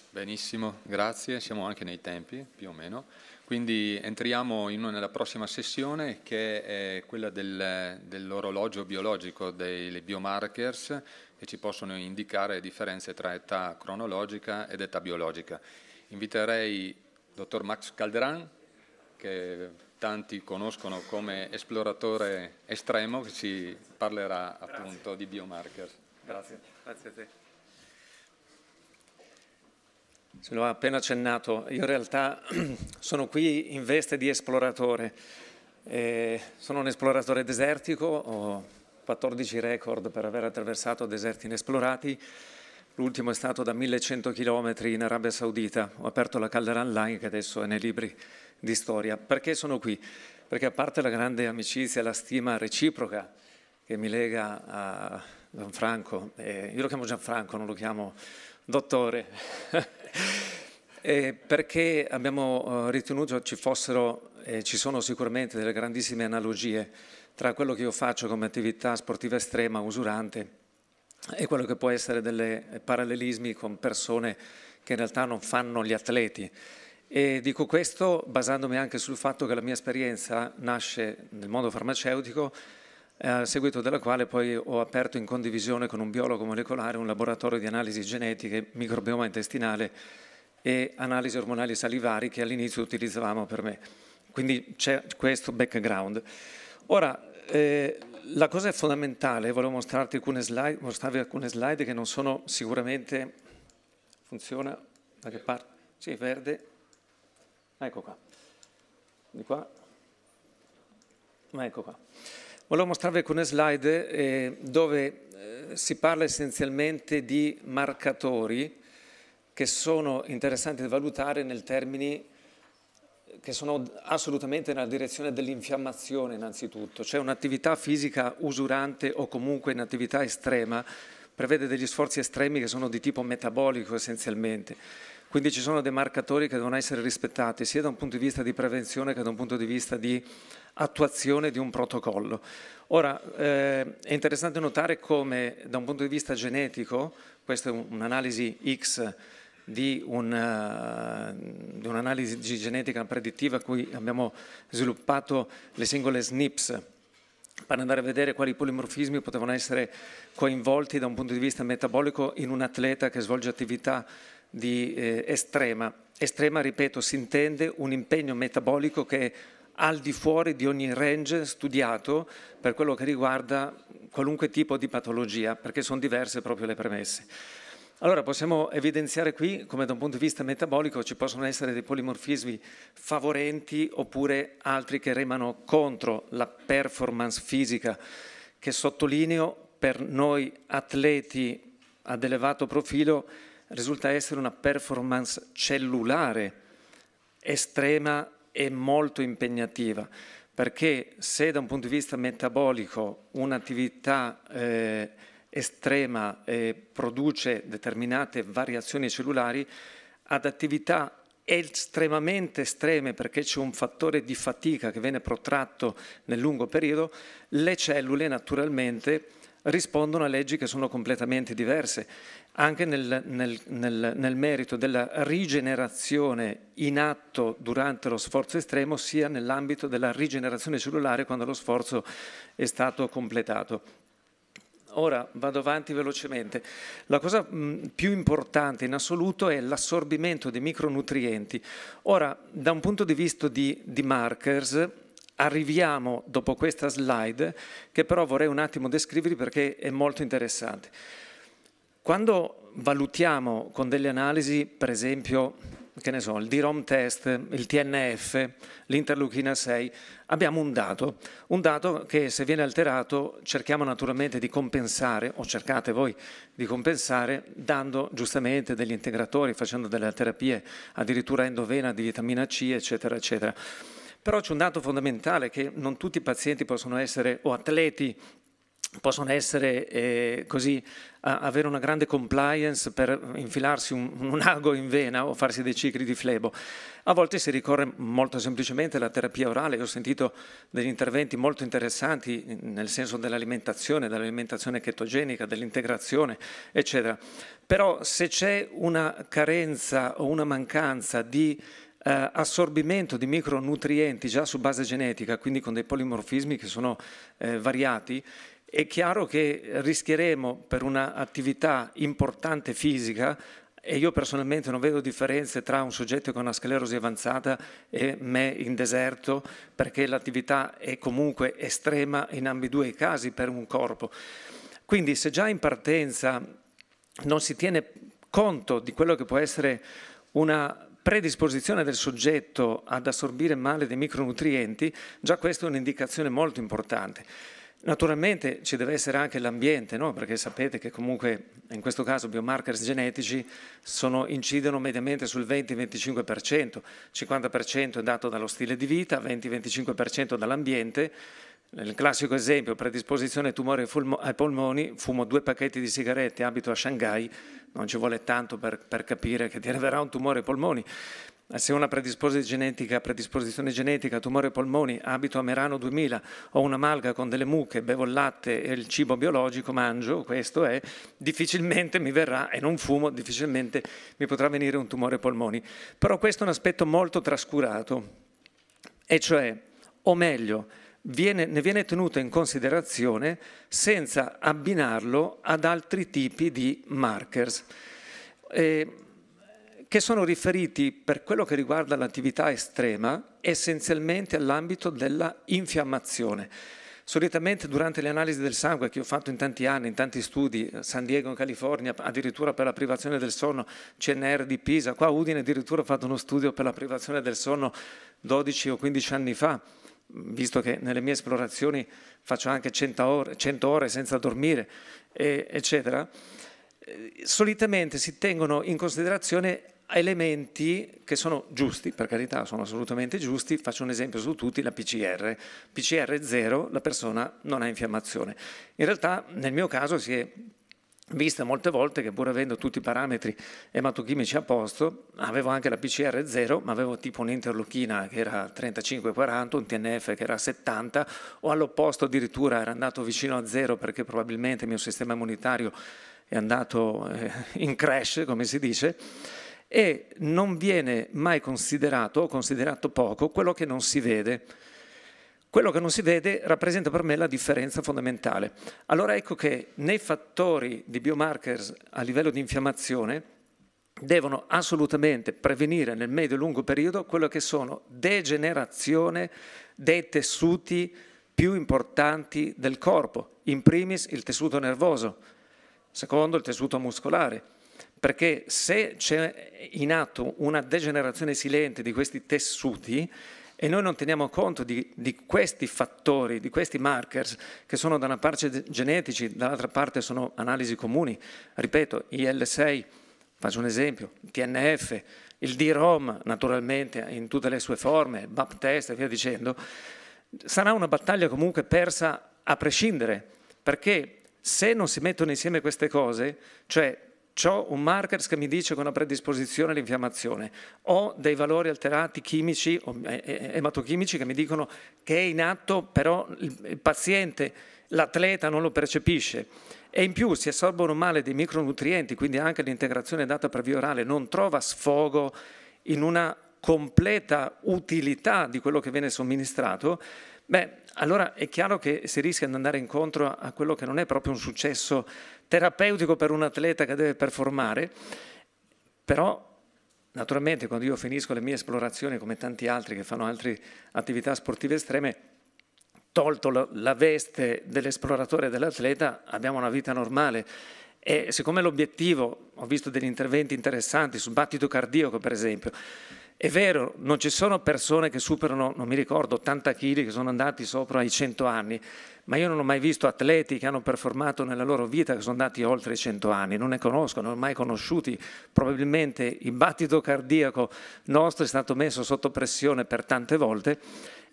A: Benissimo, grazie. Siamo anche nei tempi, più o meno. Quindi entriamo in una, nella prossima sessione che è quella del, dell'orologio biologico, dei biomarkers che ci possono indicare differenze tra età cronologica ed età biologica. Inviterei il dottor Max Calderan, che tanti conoscono come esploratore estremo, che ci parlerà appunto di biomarkers. Grazie. Grazie a te. Ce l'ho appena accennato,
R: io in realtà (clears throat) sono qui in veste di esploratore. Eh, sono un esploratore desertico, ho 14 record per aver attraversato deserti inesplorati. L'ultimo è stato da 1100 km in Arabia Saudita. Ho aperto la caldera online che adesso è nei libri di storia. Perché sono qui? Perché a parte la grande amicizia e la stima reciproca che mi lega a Gianfranco, eh, io lo chiamo Gianfranco, non lo chiamo dottore. (laughs) Eh, perché abbiamo eh, ritenuto ci fossero e eh, ci sono sicuramente delle grandissime analogie tra quello che io faccio come attività sportiva estrema, usurante, e quello che può essere dei parallelismi con persone che in realtà non fanno gli atleti. E dico questo basandomi anche sul fatto che la mia esperienza nasce nel mondo farmaceutico eh, a seguito della quale poi ho aperto in condivisione con un biologo molecolare un laboratorio di analisi genetiche, microbioma intestinale e analisi ormonali salivari che all'inizio utilizzavamo per me. Quindi c'è questo background. Ora, eh, la cosa fondamentale, volevo mostrarti alcune slide, mostrarvi alcune slide che non sono sicuramente... Funziona? Da che parte? Sì, verde. Ecco qua. Di qua. Ecco qua. Volevo mostrarvi alcune slide eh, dove eh, si parla essenzialmente di marcatori che sono interessanti da valutare nel termini che sono assolutamente nella direzione dell'infiammazione innanzitutto, cioè un'attività fisica usurante o comunque un'attività estrema prevede degli sforzi estremi che sono di tipo metabolico essenzialmente, quindi ci sono dei marcatori che devono essere rispettati sia da un punto di vista di prevenzione che da un punto di vista di attuazione di un protocollo. Ora, eh, è interessante notare come da un punto di vista genetico, questa è un'analisi X di, eh, un'analisi un genetica predittiva a cui abbiamo sviluppato le singole SNPs per andare a vedere quali polimorfismi potevano essere coinvolti da un punto di vista metabolico in un atleta che svolge attività di, eh, estrema. Estrema, ripeto, si intende un impegno metabolico che al di fuori di ogni range studiato per quello che riguarda qualunque tipo di patologia, perché sono diverse proprio le premesse. Allora possiamo evidenziare qui come da un punto di vista metabolico ci possono essere dei polimorfismi favorenti oppure altri che remano contro la performance fisica, che sottolineo per noi atleti ad elevato profilo risulta essere una performance cellulare estrema è molto impegnativa perché se da un punto di vista metabolico un'attività eh, estrema eh, produce determinate variazioni cellulari, ad attività estremamente estreme perché c'è un fattore di fatica che viene protratto nel lungo periodo, le cellule naturalmente rispondono a leggi che sono completamente diverse anche nel, nel, nel, nel, merito della rigenerazione in atto durante lo sforzo estremo, sia nell'ambito della rigenerazione cellulare quando lo sforzo è stato completato. Ora vado avanti velocemente. La cosa più importante in assoluto è l'assorbimento di micronutrienti. Ora, da un punto di vista di, di markers, arriviamo dopo questa slide, che però vorrei un attimo descrivervi perché è molto interessante. Quando valutiamo con delle analisi, per esempio, che ne so, il DROM test, il TNF, l'interleuchina 6, abbiamo un dato, un dato che se viene alterato cerchiamo naturalmente di compensare, o cercate voi di compensare, dando giustamente degli integratori, facendo delle terapie addirittura endovena di vitamina C, eccetera, eccetera. Però c'è un dato fondamentale che non tutti i pazienti possono essere o atleti possono essere eh, così, a, avere una grande compliance per infilarsi un, un, ago in vena o farsi dei cicli di flebo. A volte si ricorre molto semplicemente alla terapia orale, ho sentito degli interventi molto interessanti nel senso dell'alimentazione, dell'alimentazione chetogenica, dell'integrazione, eccetera. Però se c'è una carenza o una mancanza di Uh, assorbimento di micronutrienti già su base genetica, quindi con dei polimorfismi che sono uh, variati, è chiaro che rischieremo per un'attività importante fisica e io personalmente non vedo differenze tra un soggetto con una sclerosi avanzata e me in deserto perché l'attività è comunque estrema in ambedue i casi per un corpo. Quindi se già in partenza non si tiene conto di quello che può essere una predisposizione del soggetto ad assorbire male dei micronutrienti, già questa è un'indicazione molto importante. Naturalmente ci deve essere anche l'ambiente, no? perché sapete che comunque in questo caso biomarkers genetici sono, incidono mediamente sul 20-25%, 50% è dato dallo stile di vita, 20-25% dall'ambiente. Nel classico esempio, predisposizione ai tumori ai polmoni, fumo due pacchetti di sigarette, abito a Shanghai, non ci vuole tanto per, per capire che ti arriverà un tumore ai polmoni. Eh, se ho una genetica, predisposizione genetica, tumore ai polmoni, abito a Merano 2000, ho una malga con delle mucche, bevo il latte e il cibo biologico, mangio, questo è, difficilmente mi verrà, e non fumo, difficilmente mi potrà venire un tumore ai polmoni. Però questo è un aspetto molto trascurato, e cioè, o meglio, Viene, ne viene tenuto in considerazione senza abbinarlo ad altri tipi di markers. E che sono riferiti per quello che riguarda l'attività estrema essenzialmente all'ambito della infiammazione. Solitamente durante le analisi del sangue che ho fatto in tanti anni, in tanti studi, San Diego in California, addirittura per la privazione del sonno, CNR di Pisa, qua a Udine addirittura ho fatto uno studio per la privazione del sonno 12 o 15 anni fa, visto che nelle mie esplorazioni faccio anche 100 ore, 100 ore senza dormire, eccetera eh, solitamente si tengono in considerazione elementi che sono giusti, per carità, sono assolutamente giusti. Faccio un esempio su tutti, la PCR. PCR 0, la persona non ha infiammazione. In realtà nel mio caso si è vista molte volte che pur avendo tutti i parametri ematochimici a posto, avevo anche la PCR 0, ma avevo tipo un'interlochina che era 35-40, un TNF che era 70, o all'opposto addirittura era andato vicino a 0 perché probabilmente il mio sistema immunitario è andato eh, in crash, come si dice e non viene mai considerato o considerato poco quello che non si vede. Quello che non si vede rappresenta per me la differenza fondamentale. Allora ecco che nei fattori di biomarkers a livello di infiammazione devono assolutamente prevenire nel medio e lungo periodo quello che sono degenerazione dei tessuti più importanti del corpo, in primis il tessuto nervoso, secondo il tessuto muscolare, perché se c'è in atto una degenerazione silente di questi tessuti e noi non teniamo conto di, di questi fattori, di questi markers che sono da una parte genetici, dall'altra parte sono analisi comuni, ripeto, IL6, faccio un esempio, TNF, il D-ROM naturalmente in tutte le sue forme, BAP test e via dicendo, sarà una battaglia comunque persa a prescindere, perché se non si mettono insieme queste cose, cioè ho un marker che mi dice che ho una predisposizione all'infiammazione, ho dei valori alterati chimici, eh, eh, eh, ematochimici che mi dicono che è in atto, però il paziente, l'atleta non lo percepisce e in più si assorbono male dei micronutrienti, quindi anche l'integrazione data per via orale non trova sfogo in una completa utilità di quello che viene somministrato, beh, allora è chiaro che si rischia di andare incontro a quello che non è proprio un successo terapeutico per un atleta che deve performare, però naturalmente quando io finisco le mie esplorazioni, come tanti altri che fanno altre attività sportive estreme, tolto la, veste dell'esploratore e dell'atleta, abbiamo una vita normale. E siccome l'obiettivo, ho visto degli interventi interessanti sul battito cardiaco per esempio, è vero, non ci sono persone che superano, non mi ricordo, 80 kg che sono andati sopra i 100 anni, ma io non ho mai visto atleti che hanno performato nella loro vita che sono andati oltre i 100 anni, non ne conosco, non ho mai conosciuti. Probabilmente il battito cardiaco nostro è stato messo sotto pressione per tante volte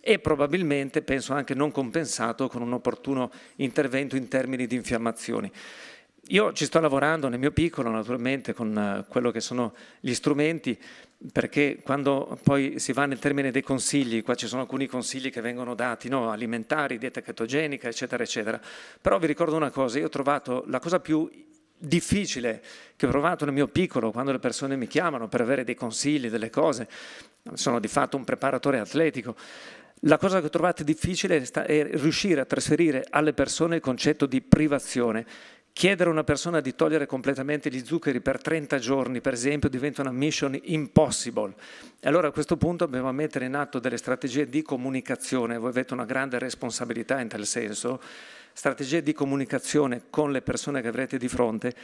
R: e probabilmente, penso anche non compensato con un opportuno intervento in termini di infiammazioni. Io ci sto lavorando nel mio piccolo, naturalmente, con eh, quello che sono gli strumenti perché quando poi si va nel termine dei consigli, qua ci sono alcuni consigli che vengono dati, no? alimentari, dieta chetogenica, eccetera, eccetera, però vi ricordo una cosa, io ho trovato la cosa più difficile che ho provato nel mio piccolo, quando le persone mi chiamano per avere dei consigli, delle cose, sono di fatto un preparatore atletico, la cosa che ho trovato difficile è riuscire a trasferire alle persone il concetto di privazione, Chiedere a una persona di togliere completamente gli zuccheri per 30 giorni, per esempio, diventa una mission impossible. E allora a questo punto dobbiamo mettere in atto delle strategie di comunicazione, voi avete una grande responsabilità in tal senso, strategie di comunicazione con le persone che avrete di fronte,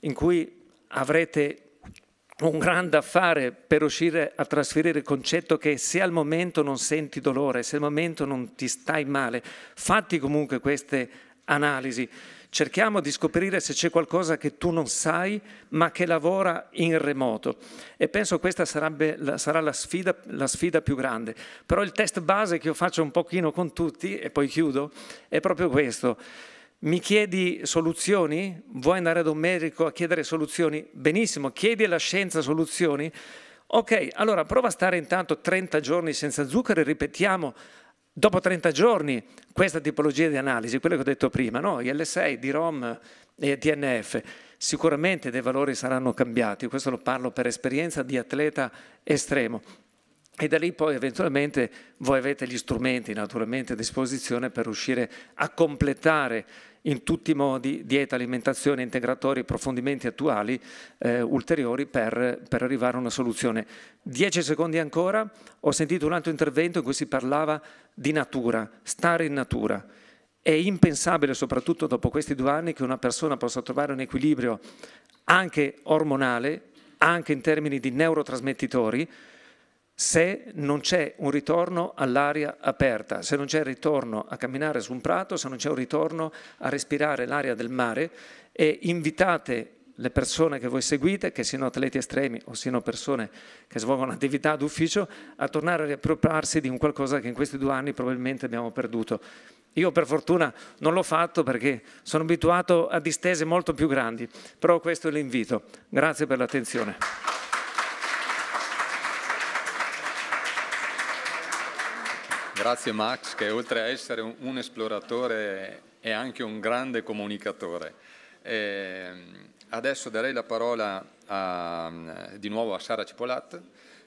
R: in cui avrete un grande affare per riuscire a trasferire il concetto che se al momento non senti dolore, se al momento non ti stai male, fatti comunque queste analisi. Cerchiamo di scoprire se c'è qualcosa che tu non sai ma che lavora in remoto e penso questa sarebbe, sarà la sfida, la sfida più grande. Però il test base che io faccio un pochino con tutti e poi chiudo è proprio questo. Mi chiedi soluzioni? Vuoi andare ad un medico a chiedere soluzioni? Benissimo, chiedi alla scienza soluzioni. Ok, allora prova a stare intanto 30 giorni senza zucchero e ripetiamo Dopo 30 giorni questa tipologia di analisi, quella che ho detto prima, no? IL6, DROM e DNF, sicuramente dei valori saranno cambiati, questo lo parlo per esperienza di atleta estremo, e da lì poi eventualmente voi avete gli strumenti naturalmente a disposizione per riuscire a completare in tutti i modi dieta, alimentazione, integratori, approfondimenti attuali eh, ulteriori per, per, arrivare a una soluzione. Dieci secondi ancora, ho sentito un altro intervento in cui si parlava di natura, stare in natura. È impensabile, soprattutto dopo questi due anni, che una persona possa trovare un equilibrio anche ormonale, anche in termini di neurotrasmettitori, se non c'è un ritorno all'aria aperta, se non c'è il ritorno a camminare su un prato, se non c'è un ritorno a respirare l'aria del mare e invitate le persone che voi seguite, che siano atleti estremi o siano persone che svolgono attività d'ufficio, a tornare a riappropriarsi di un qualcosa che in questi due anni probabilmente abbiamo perduto. Io per fortuna non l'ho fatto perché sono abituato a distese molto più grandi, però questo è l'invito. Grazie per l'attenzione.
A: Grazie Max che oltre a essere un, esploratore è anche un grande comunicatore. E ehm, adesso darei la parola a, di nuovo a Sara Cipolat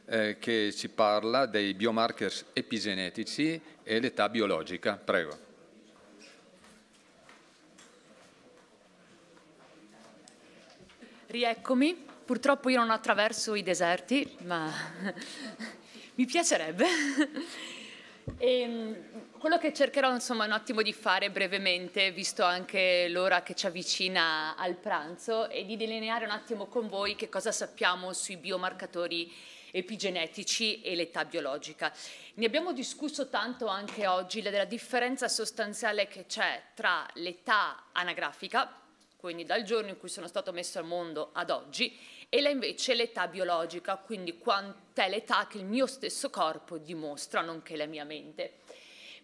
A: eh, che ci parla dei biomarkers epigenetici e l'età biologica. Prego.
M: Rieccomi, purtroppo io non attraverso i deserti, ma (laughs) mi piacerebbe. E, ehm, quello che cercherò insomma un attimo di fare brevemente, visto anche l'ora che ci avvicina al pranzo, è di delineare un attimo con voi che cosa sappiamo sui biomarcatori epigenetici e l'età biologica. Ne abbiamo discusso tanto anche oggi della differenza sostanziale che c'è tra l'età anagrafica, quindi dal giorno in cui sono stato messo al mondo ad oggi, e la invece l'età biologica, quindi quant'è l'età che il mio stesso corpo dimostra, nonché la mia mente.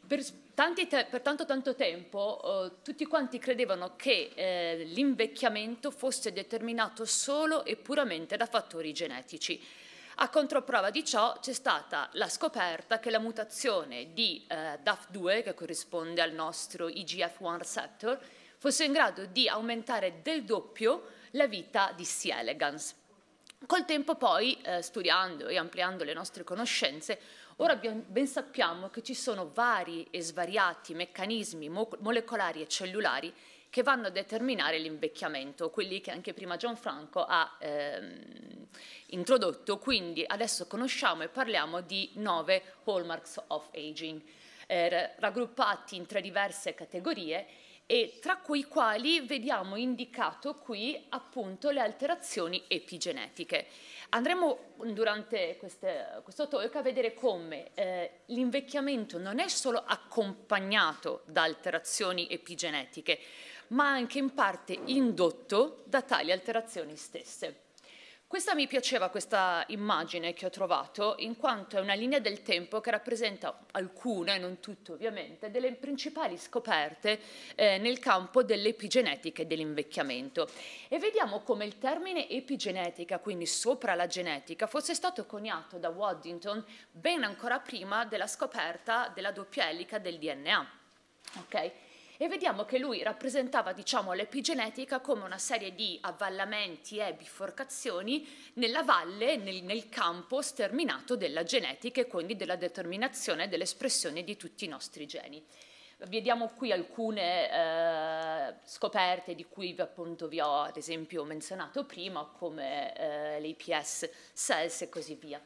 M: Per, te, per tanto tanto tempo eh, tutti quanti credevano che eh, l'invecchiamento fosse determinato solo e puramente da fattori genetici. A controprova di ciò c'è stata la scoperta che la mutazione di eh, DAF2, che corrisponde al nostro IGF1 receptor, fosse in grado di aumentare del doppio la vita di C. elegans. Col tempo poi, eh, studiando e ampliando le nostre conoscenze, ora ben sappiamo che ci sono vari e svariati meccanismi mo molecolari e cellulari che vanno a determinare l'invecchiamento, quelli che anche prima Gianfranco ha ehm, introdotto. Quindi adesso conosciamo e parliamo di nove hallmarks of aging, eh, raggruppati in tre diverse categorie e tra cui quali vediamo indicato qui appunto le alterazioni epigenetiche. Andremo mm, durante queste, questo talk a vedere come eh, l'invecchiamento non è solo accompagnato da alterazioni epigenetiche, ma anche in parte indotto da tali alterazioni stesse. Questa mi piaceva, questa immagine che ho trovato, in quanto è una linea del tempo che rappresenta alcune, non tutte ovviamente, delle principali scoperte eh, nel campo dell'epigenetica e dell'invecchiamento. E vediamo come il termine epigenetica, quindi sopra la genetica, fosse stato coniato da Waddington ben ancora prima della scoperta della doppia elica del DNA. Okay? e vediamo che lui rappresentava diciamo, l'epigenetica come una serie di avvallamenti e biforcazioni nella valle, nel, nel campo sterminato della genetica e quindi della determinazione dell'espressione di tutti i nostri geni. Vediamo qui alcune eh, scoperte di cui appunto vi ho ad esempio menzionato prima, come eh, l'APS cells e così via.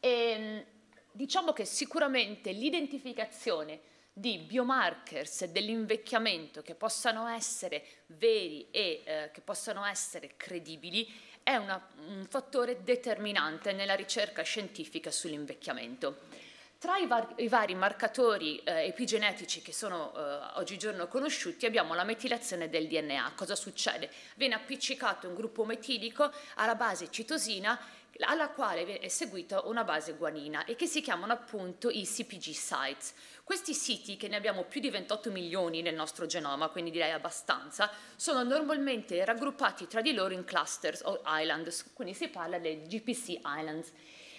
M: E, ehm, diciamo che sicuramente l'identificazione di biomarkers dell'invecchiamento che possano essere veri e eh, che possano essere credibili è una, un fattore determinante nella ricerca scientifica sull'invecchiamento. Tra i, var i, vari marcatori eh, epigenetici che sono eh, oggigiorno conosciuti abbiamo la metilazione del DNA. Cosa succede? Viene appiccicato un gruppo metilico alla base citosina alla quale è seguita una base guanina e che si chiamano appunto i CPG sites. Questi siti, che ne abbiamo più di 28 milioni nel nostro genoma, quindi direi abbastanza, sono normalmente raggruppati tra di loro in clusters o islands, quindi si parla delle GPC islands.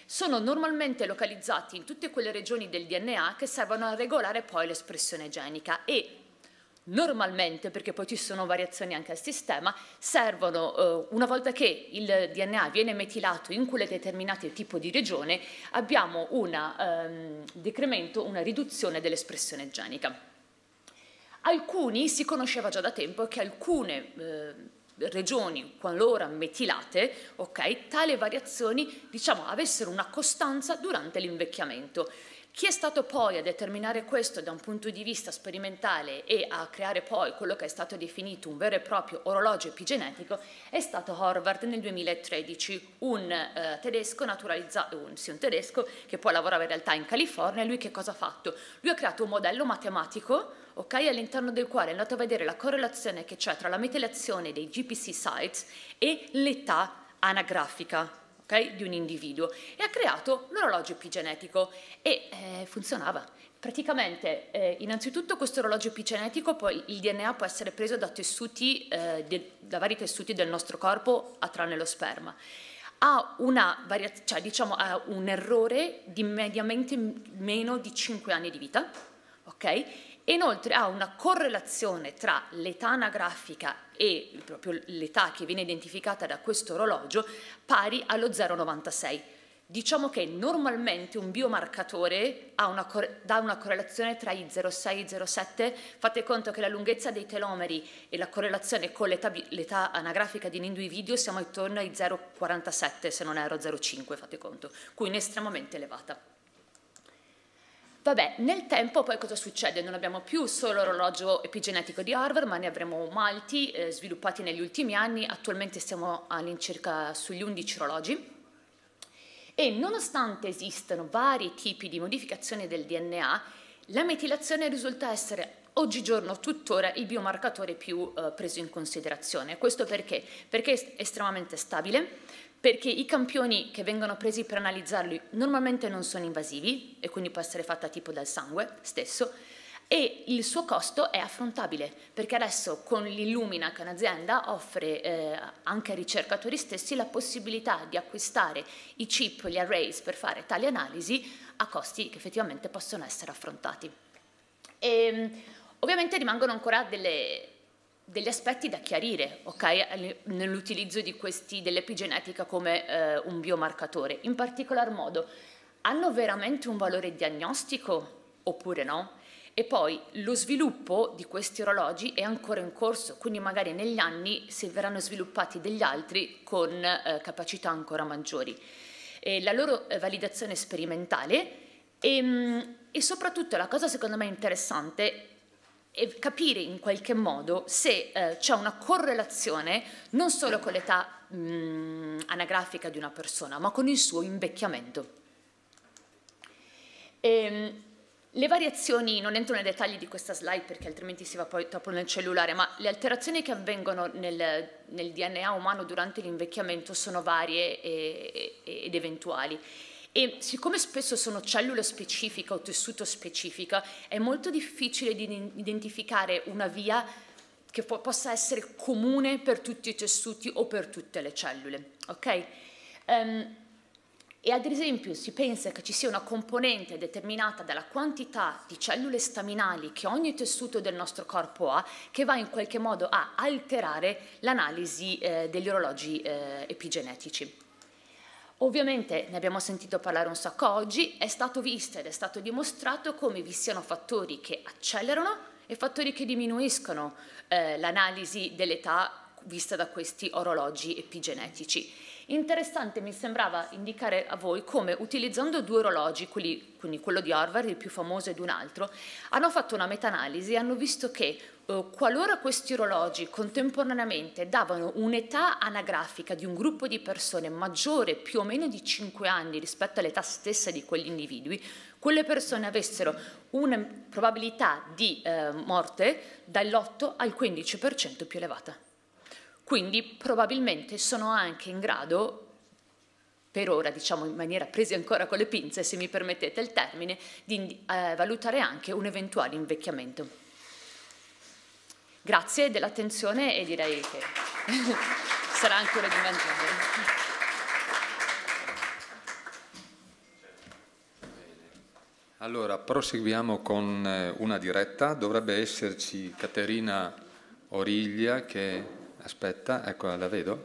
M: Sono normalmente localizzati in tutte quelle regioni del DNA che servono a regolare poi l'espressione genica e normalmente, perché poi ci sono variazioni anche al sistema, servono eh, una volta che il DNA viene metilato in quel determinato tipo di regione, abbiamo un ehm, decremento, una riduzione dell'espressione genica. Alcuni si conosceva già da tempo che alcune eh, regioni, qualora metilate, okay, tali variazioni diciamo, avessero una costanza durante l'invecchiamento chi è stato poi a determinare questo da un punto di vista sperimentale e a creare poi quello che è stato definito un vero e proprio orologio epigenetico è stato Horvath nel 2013, un, eh, tedesco, un, sì, un tedesco che poi lavorava in realtà in California lui che cosa ha fatto? Lui ha creato un modello matematico okay, all'interno del quale è andato a vedere la correlazione che c'è tra la metilazione dei GPC sites e l'età anagrafica okay, di un individuo e ha creato l'orologio epigenetico e eh, funzionava. Praticamente, eh, innanzitutto questo orologio epigenetico, poi il DNA può essere preso da, tessuti, eh, de, da vari tessuti del nostro corpo, tranne lo sperma. Ha, variaz- cioè, diciamo, ha un errore di mediamente meno di 5 anni di vita, ok? e inoltre ha una correlazione tra l'età anagrafica e proprio l'età che viene identificata da questo orologio pari allo 0,96. Diciamo che normalmente un biomarcatore una dà una correlazione tra i 0,6 e i 0,7, fate conto che la lunghezza dei telomeri e la correlazione con l'età, anagrafica di un individuo siamo intorno ai 0,47 se non erro 0,5, fate conto, quindi estremamente elevata. Vabbè, nel tempo poi cosa succede? Non abbiamo più solo l'orologio epigenetico di Harvard, ma ne avremo molti eh, sviluppati negli ultimi anni, attualmente siamo all'incirca sugli 11 orologi. E nonostante esistano vari tipi di modificazione del DNA, la metilazione risulta essere oggigiorno tuttora il biomarcatore più eh, preso in considerazione. Questo perché? Perché è estremamente stabile, perché i campioni che vengono presi per analizzarli normalmente non sono invasivi e quindi può essere fatta tipo dal sangue stesso e il suo costo è affrontabile perché adesso con l'Illumina che un'azienda offre eh, anche ai ricercatori stessi la possibilità di acquistare i chip, gli arrays per fare tali analisi a costi che effettivamente possono essere affrontati. E, ehm, ovviamente rimangono ancora delle degli aspetti da chiarire okay, nell'utilizzo dell'epigenetica come eh, un biomarcatore. In particolar modo, hanno veramente un valore diagnostico oppure no? E poi lo sviluppo di questi orologi è ancora in corso, quindi magari negli anni si verranno sviluppati degli altri con eh, capacità ancora maggiori. E la loro eh, validazione sperimentale e, ehm, e soprattutto la cosa secondo me interessante e capire in qualche modo se eh, c'è una correlazione non solo con l'età mh, mm, anagrafica di una persona, ma con il suo invecchiamento. E, ehm, le variazioni, non entro nei dettagli di questa slide perché altrimenti si va poi troppo nel cellulare, ma le alterazioni che avvengono nel, nel DNA umano durante l'invecchiamento sono varie e, e, ed eventuali. E siccome spesso sono cellule specifiche o tessuto specifico, è molto difficile di identificare una via che po- possa essere comune per tutti i tessuti o per tutte le cellule. Okay? Um, e ad esempio si pensa che ci sia una componente determinata dalla quantità di cellule staminali che ogni tessuto del nostro corpo ha, che va in qualche modo a alterare l'analisi eh, degli orologi eh, epigenetici. Ovviamente ne abbiamo sentito parlare un sacco oggi, è stato visto ed è stato dimostrato come vi siano fattori che accelerano e fattori che diminuiscono eh, l'analisi dell'età vista da questi orologi epigenetici. Interessante mi sembrava indicare a voi come utilizzando due orologi, quelli, quindi quello di Harvard, il più famoso ed un altro, hanno fatto una meta-analisi e hanno visto che eh, qualora questi orologi contemporaneamente davano un'età anagrafica di un gruppo di persone maggiore più o meno di 5 anni rispetto all'età stessa di quegli individui, quelle persone avessero una probabilità di eh, morte dall'8 al 15% più elevata. Quindi probabilmente sono anche in grado per ora, diciamo in maniera presa ancora con le pinze, se mi permettete il termine, di eh, valutare anche un eventuale invecchiamento. Grazie dell'attenzione e direi che (laughs) sarà ancora di mangiare.
A: Allora, proseguiamo con eh, una diretta. Dovrebbe esserci Caterina Origlia che aspetta, ecco la vedo.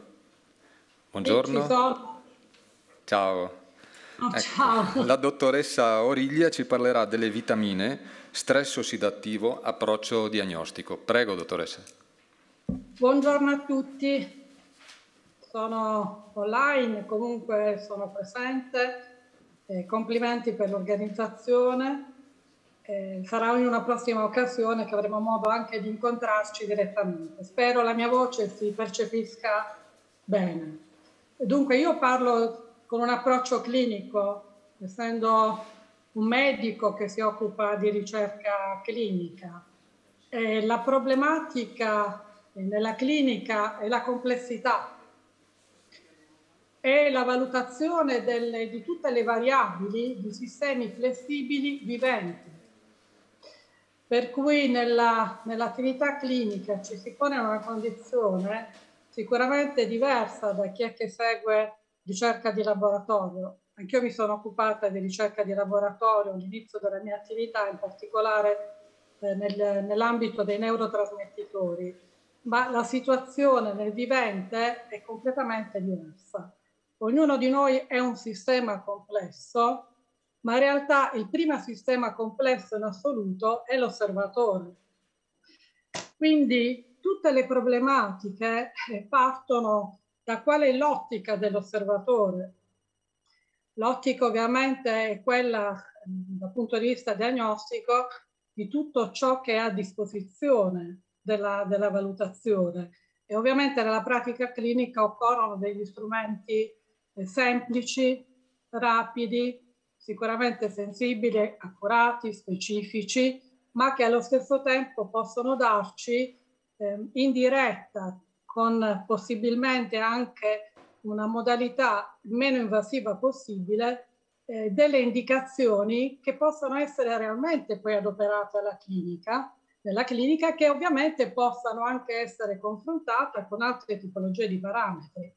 A: Buongiorno. Ciao. Oh,
S: ecco,
A: (laughs) la dottoressa Origlia ci parlerà delle vitamine, stress ossidativo, approccio diagnostico. Prego, dottoressa.
S: Buongiorno a tutti. Sono online, comunque sono presente. Eh, complimenti per l'organizzazione eh, sarà in una prossima occasione che avremo modo anche di incontrarci direttamente. Spero la mia voce si percepisca bene. Dunque io parlo con un approccio clinico, essendo un medico che si occupa di ricerca clinica. E la problematica nella clinica è la complessità e la valutazione delle, di tutte le variabili di sistemi flessibili viventi per cui nella, nell'attività clinica ci si pone una condizione sicuramente diversa da chi è che segue ricerca di laboratorio. Anch'io mi sono occupata di ricerca di laboratorio all'inizio della mia attività, in particolare eh, nel, nell'ambito dei neurotrasmettitori, ma la situazione nel vivente è completamente diversa. Ognuno di noi è un sistema complesso ma in realtà il primo sistema complesso in assoluto è l'osservatore. Quindi tutte le problematiche eh, partono da qual è l'ottica dell'osservatore. L'ottica ovviamente è quella ehm, dal punto di vista diagnostico di tutto ciò che è a disposizione della, della valutazione e ovviamente nella pratica clinica occorrono degli strumenti eh, semplici, rapidi, sicuramente sensibili, accurati, specifici, ma che allo stesso tempo possono darci eh, in diretta con possibilmente anche una modalità meno invasiva possibile eh, delle indicazioni che possono essere realmente poi adoperate alla clinica, nella clinica che ovviamente possano anche essere confrontate con altre tipologie di parametri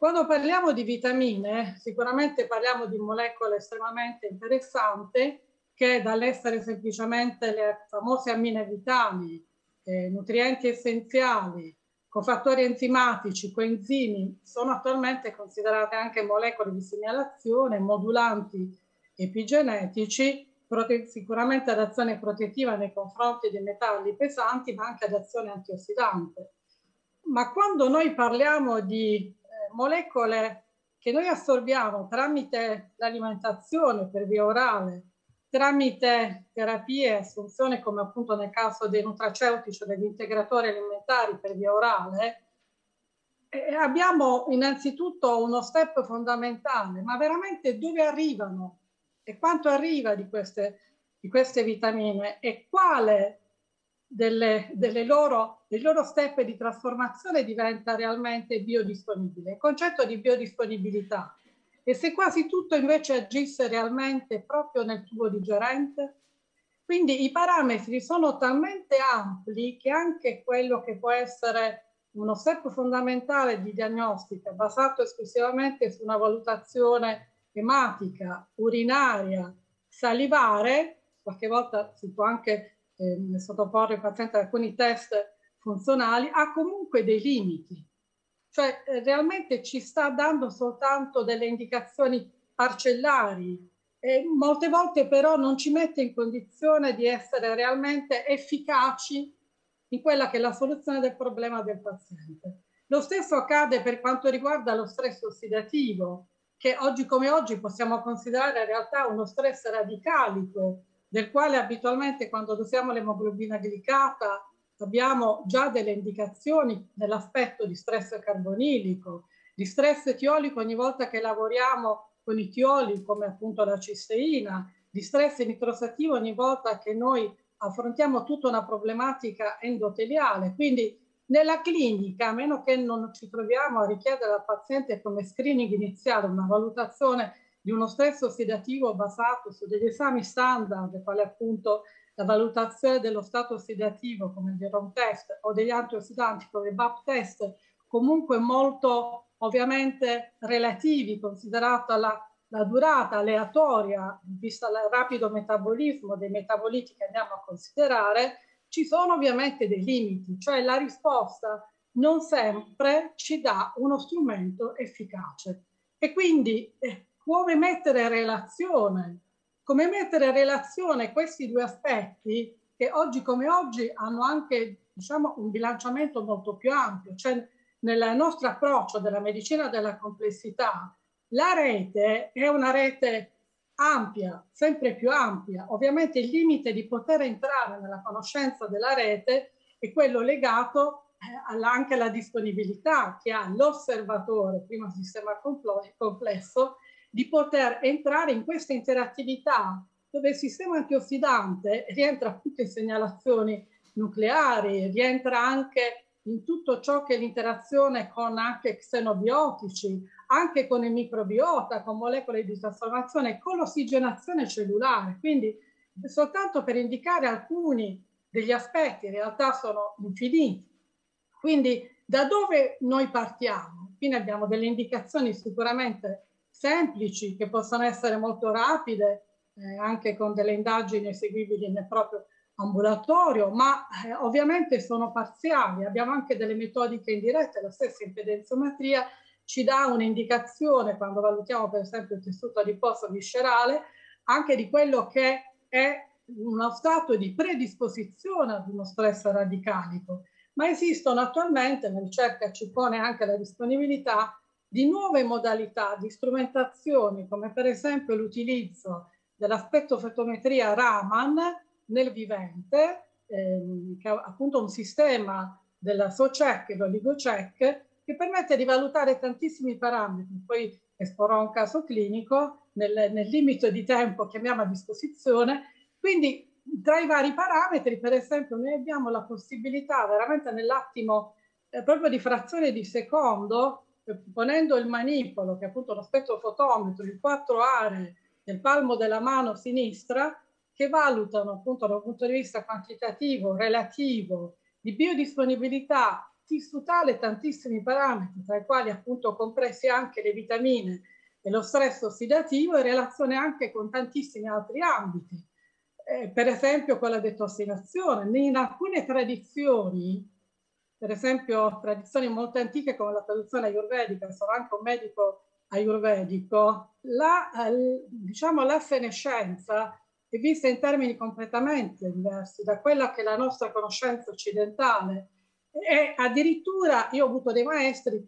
S: quando parliamo di vitamine, sicuramente parliamo di molecole estremamente interessanti che dall'essere semplicemente le famose aminevitami, eh, nutrienti essenziali, cofattori enzimatici, coenzimi, sono attualmente considerate anche molecole di segnalazione, modulanti epigenetici, sicuramente ad azione protettiva nei confronti dei metalli pesanti, ma anche ad azione antiossidante. Ma quando noi parliamo di molecole che noi assorbiamo tramite l'alimentazione per via orale, tramite terapie, assunzione come appunto nel caso dei nutraceutici o degli integratori alimentari per via orale, abbiamo innanzitutto uno step fondamentale, ma veramente dove arrivano e quanto arriva di queste, di queste vitamine e quale delle, delle loro, dei loro step di trasformazione diventa realmente biodisponibile. Il concetto di biodisponibilità e se quasi tutto invece agisse realmente proprio nel tubo digerente? Quindi i parametri sono talmente ampli che anche quello che può essere uno step fondamentale di diagnostica basato esclusivamente su una valutazione ematica, urinaria, salivare, qualche volta si può anche eh, sottoporre il paziente ad alcuni test funzionali, ha comunque dei limiti. Cioè eh, realmente ci sta dando soltanto delle indicazioni parcellari e molte volte però non ci mette in condizione di essere realmente efficaci in quella che è la soluzione del problema del paziente. Lo stesso accade per quanto riguarda lo stress ossidativo, che oggi come oggi possiamo considerare in realtà uno stress radicalico, del quale abitualmente quando dosiamo l'emoglobina glicata abbiamo già delle indicazioni nell'aspetto di stress carbonilico, di stress etiolico ogni volta che lavoriamo con i tioli come appunto la cisteina, di stress nitrosativo ogni volta che noi affrontiamo tutta una problematica endoteliale. Quindi nella clinica, a meno che non ci troviamo a richiedere al paziente come screening iniziale una valutazione di uno stesso sedativo basato su degli esami standard, quale appunto la valutazione dello stato sedativo come il Jerome test o degli antiossidanti come il BAP test, comunque molto ovviamente relativi, considerata la, la durata aleatoria, vista il rapido metabolismo dei metaboliti che andiamo a considerare, ci sono ovviamente dei limiti, cioè la risposta non sempre ci dà uno strumento efficace. E quindi eh, come mettere in relazione, come mettere in relazione questi due aspetti che oggi come oggi hanno anche diciamo, un bilanciamento molto più ampio, cioè nel nostro approccio della medicina della complessità, la rete è una rete ampia, sempre più ampia. Ovviamente il limite di poter entrare nella conoscenza della rete è quello legato eh, anche alla disponibilità che ha l'osservatore, prima sistema complesso, di poter entrare in questa interattività dove il sistema antiossidante rientra tutte in segnalazioni nucleari, rientra anche in tutto ciò che è l'interazione con anche xenobiotici, anche con il microbiota, con molecole di trasformazione, con l'ossigenazione cellulare. Quindi soltanto per indicare alcuni degli aspetti, in realtà sono infiniti. Quindi da dove noi partiamo? Quindi abbiamo delle indicazioni sicuramente semplici che possono essere molto rapide, eh, anche con delle indagini eseguibili nel proprio ambulatorio, ma eh, ovviamente sono parziali. Abbiamo anche delle metodiche indirette, la stessa impedenziometria ci dà un'indicazione quando valutiamo per esempio il tessuto adiposo viscerale anche di quello che è uno stato di predisposizione ad uno stress radicalico. Ma esistono attualmente, la ricerca ci pone anche la disponibilità, di nuove modalità di strumentazioni, come per esempio l'utilizzo dell'aspetto fetometria Raman nel vivente, ehm, che è appunto un sistema della SOCEC, l'oligocec, che permette di valutare tantissimi parametri. Poi esporrò un caso clinico nel, nel limite di tempo che abbiamo a disposizione. Quindi tra i vari parametri, per esempio, noi abbiamo la possibilità veramente nell'attimo eh, proprio di frazione di secondo ponendo il manipolo, che è appunto lo spettrofotometro, in quattro aree del palmo della mano sinistra, che valutano appunto da un punto di vista quantitativo, relativo, di biodisponibilità tissutale tantissimi parametri, tra i quali appunto compressi anche le vitamine e lo stress ossidativo in relazione anche con tantissimi altri ambiti, eh, per esempio quella la detossinazione. In alcune tradizioni per esempio tradizioni molto antiche come la tradizione ayurvedica, sono anche un medico ayurvedico, la, eh, diciamo, la senescenza è vista in termini completamente diversi da quella che è la nostra conoscenza occidentale. E addirittura io ho avuto dei maestri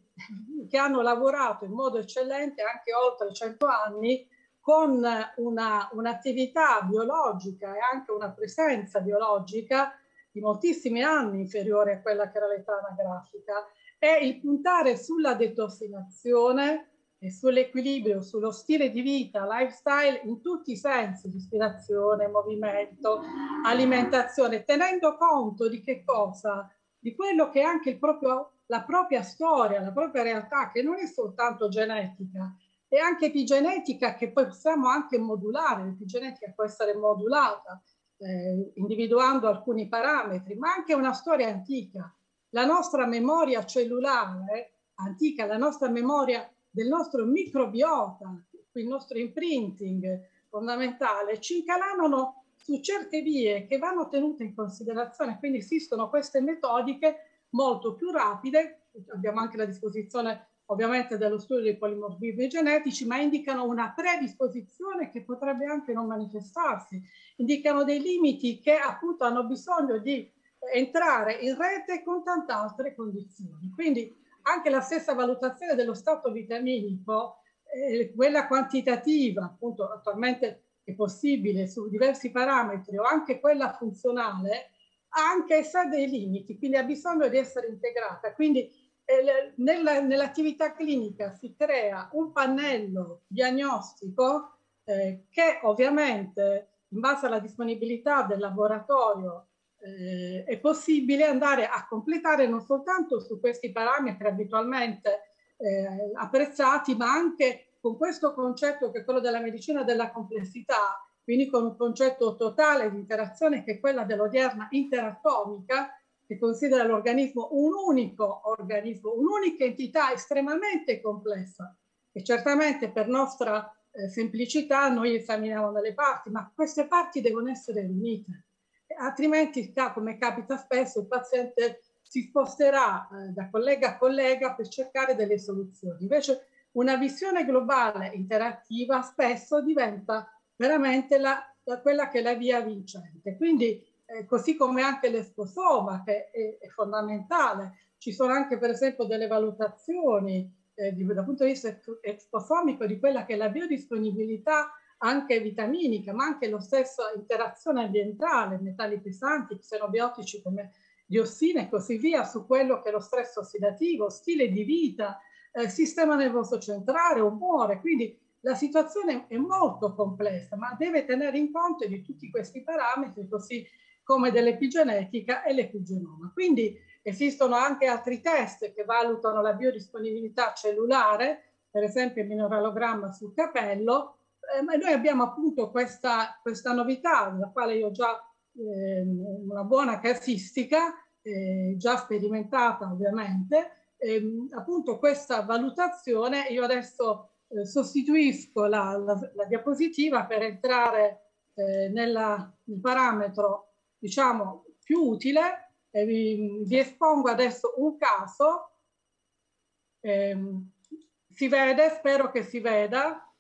S: che hanno lavorato in modo eccellente anche oltre 100 anni con una, un'attività biologica e anche una presenza biologica di moltissimi anni inferiore a quella che era l'età anagrafica, è il puntare sulla detossinazione e sull'equilibrio, sullo stile di vita, lifestyle in tutti i sensi, ispirazione, movimento, alimentazione, tenendo conto di che cosa? Di quello che è anche il proprio, la propria storia, la propria realtà, che non è soltanto genetica, è anche epigenetica che poi possiamo anche modulare, l'epigenetica può essere modulata eh, individuando alcuni parametri, ma anche una storia antica. La nostra memoria cellulare antica, la nostra memoria del nostro microbiota, il nostro imprinting fondamentale, ci incalanano su certe vie che vanno tenute in considerazione, quindi esistono queste metodiche molto più rapide, abbiamo anche a disposizione ovviamente dello studio dei polimorfismi genetici, ma indicano una predisposizione che potrebbe anche non manifestarsi, indicano dei limiti che appunto hanno bisogno di entrare in rete con tante altre condizioni. Quindi anche la stessa valutazione dello stato vitaminico, eh, quella quantitativa, appunto attualmente è possibile su diversi parametri o anche quella funzionale, ha anche essa dei limiti, quindi ha bisogno di essere integrata. Quindi nell'attività clinica si crea un pannello diagnostico eh, che ovviamente in base alla disponibilità del laboratorio eh, è possibile andare a completare non soltanto su questi parametri abitualmente eh, apprezzati, ma anche con questo concetto che è quello della medicina della complessità, quindi con un concetto totale di interazione che è quella dell'odierna interatomica, che considera l'organismo un unico organismo, un'unica entità estremamente complessa e certamente per nostra eh, semplicità noi esaminiamo delle parti, ma queste parti devono essere unite, altrimenti come capita spesso il paziente si sposterà eh, da collega a collega per cercare delle soluzioni. Invece una visione globale interattiva spesso diventa veramente la, quella che è la via vincente. Quindi eh, così come anche l'esposoma che è, è, fondamentale. Ci sono anche per esempio delle valutazioni eh, di, dal punto di vista esposomico di quella che è la biodisponibilità anche vitaminica, ma anche la stessa interazione ambientale, metalli pesanti, xenobiotici come diossine e così via, su quello che è lo stress ossidativo, stile di vita, eh, sistema nervoso centrale, umore. Quindi la situazione è molto complessa, ma deve tenere in conto di tutti questi parametri, così come dell'epigenetica e l'epigenoma. Quindi esistono anche altri test che valutano la biodisponibilità cellulare, per esempio il mineralogramma sul capello, eh, ma noi abbiamo appunto questa, questa novità, nella quale io ho già eh, una buona casistica, eh, già sperimentata ovviamente, ehm, appunto questa valutazione, io adesso eh, sostituisco la, la, la, diapositiva per entrare eh, nella, nel parametro diciamo, più utile. E vi, vi espongo adesso un caso. Ehm, si vede, spero che si veda.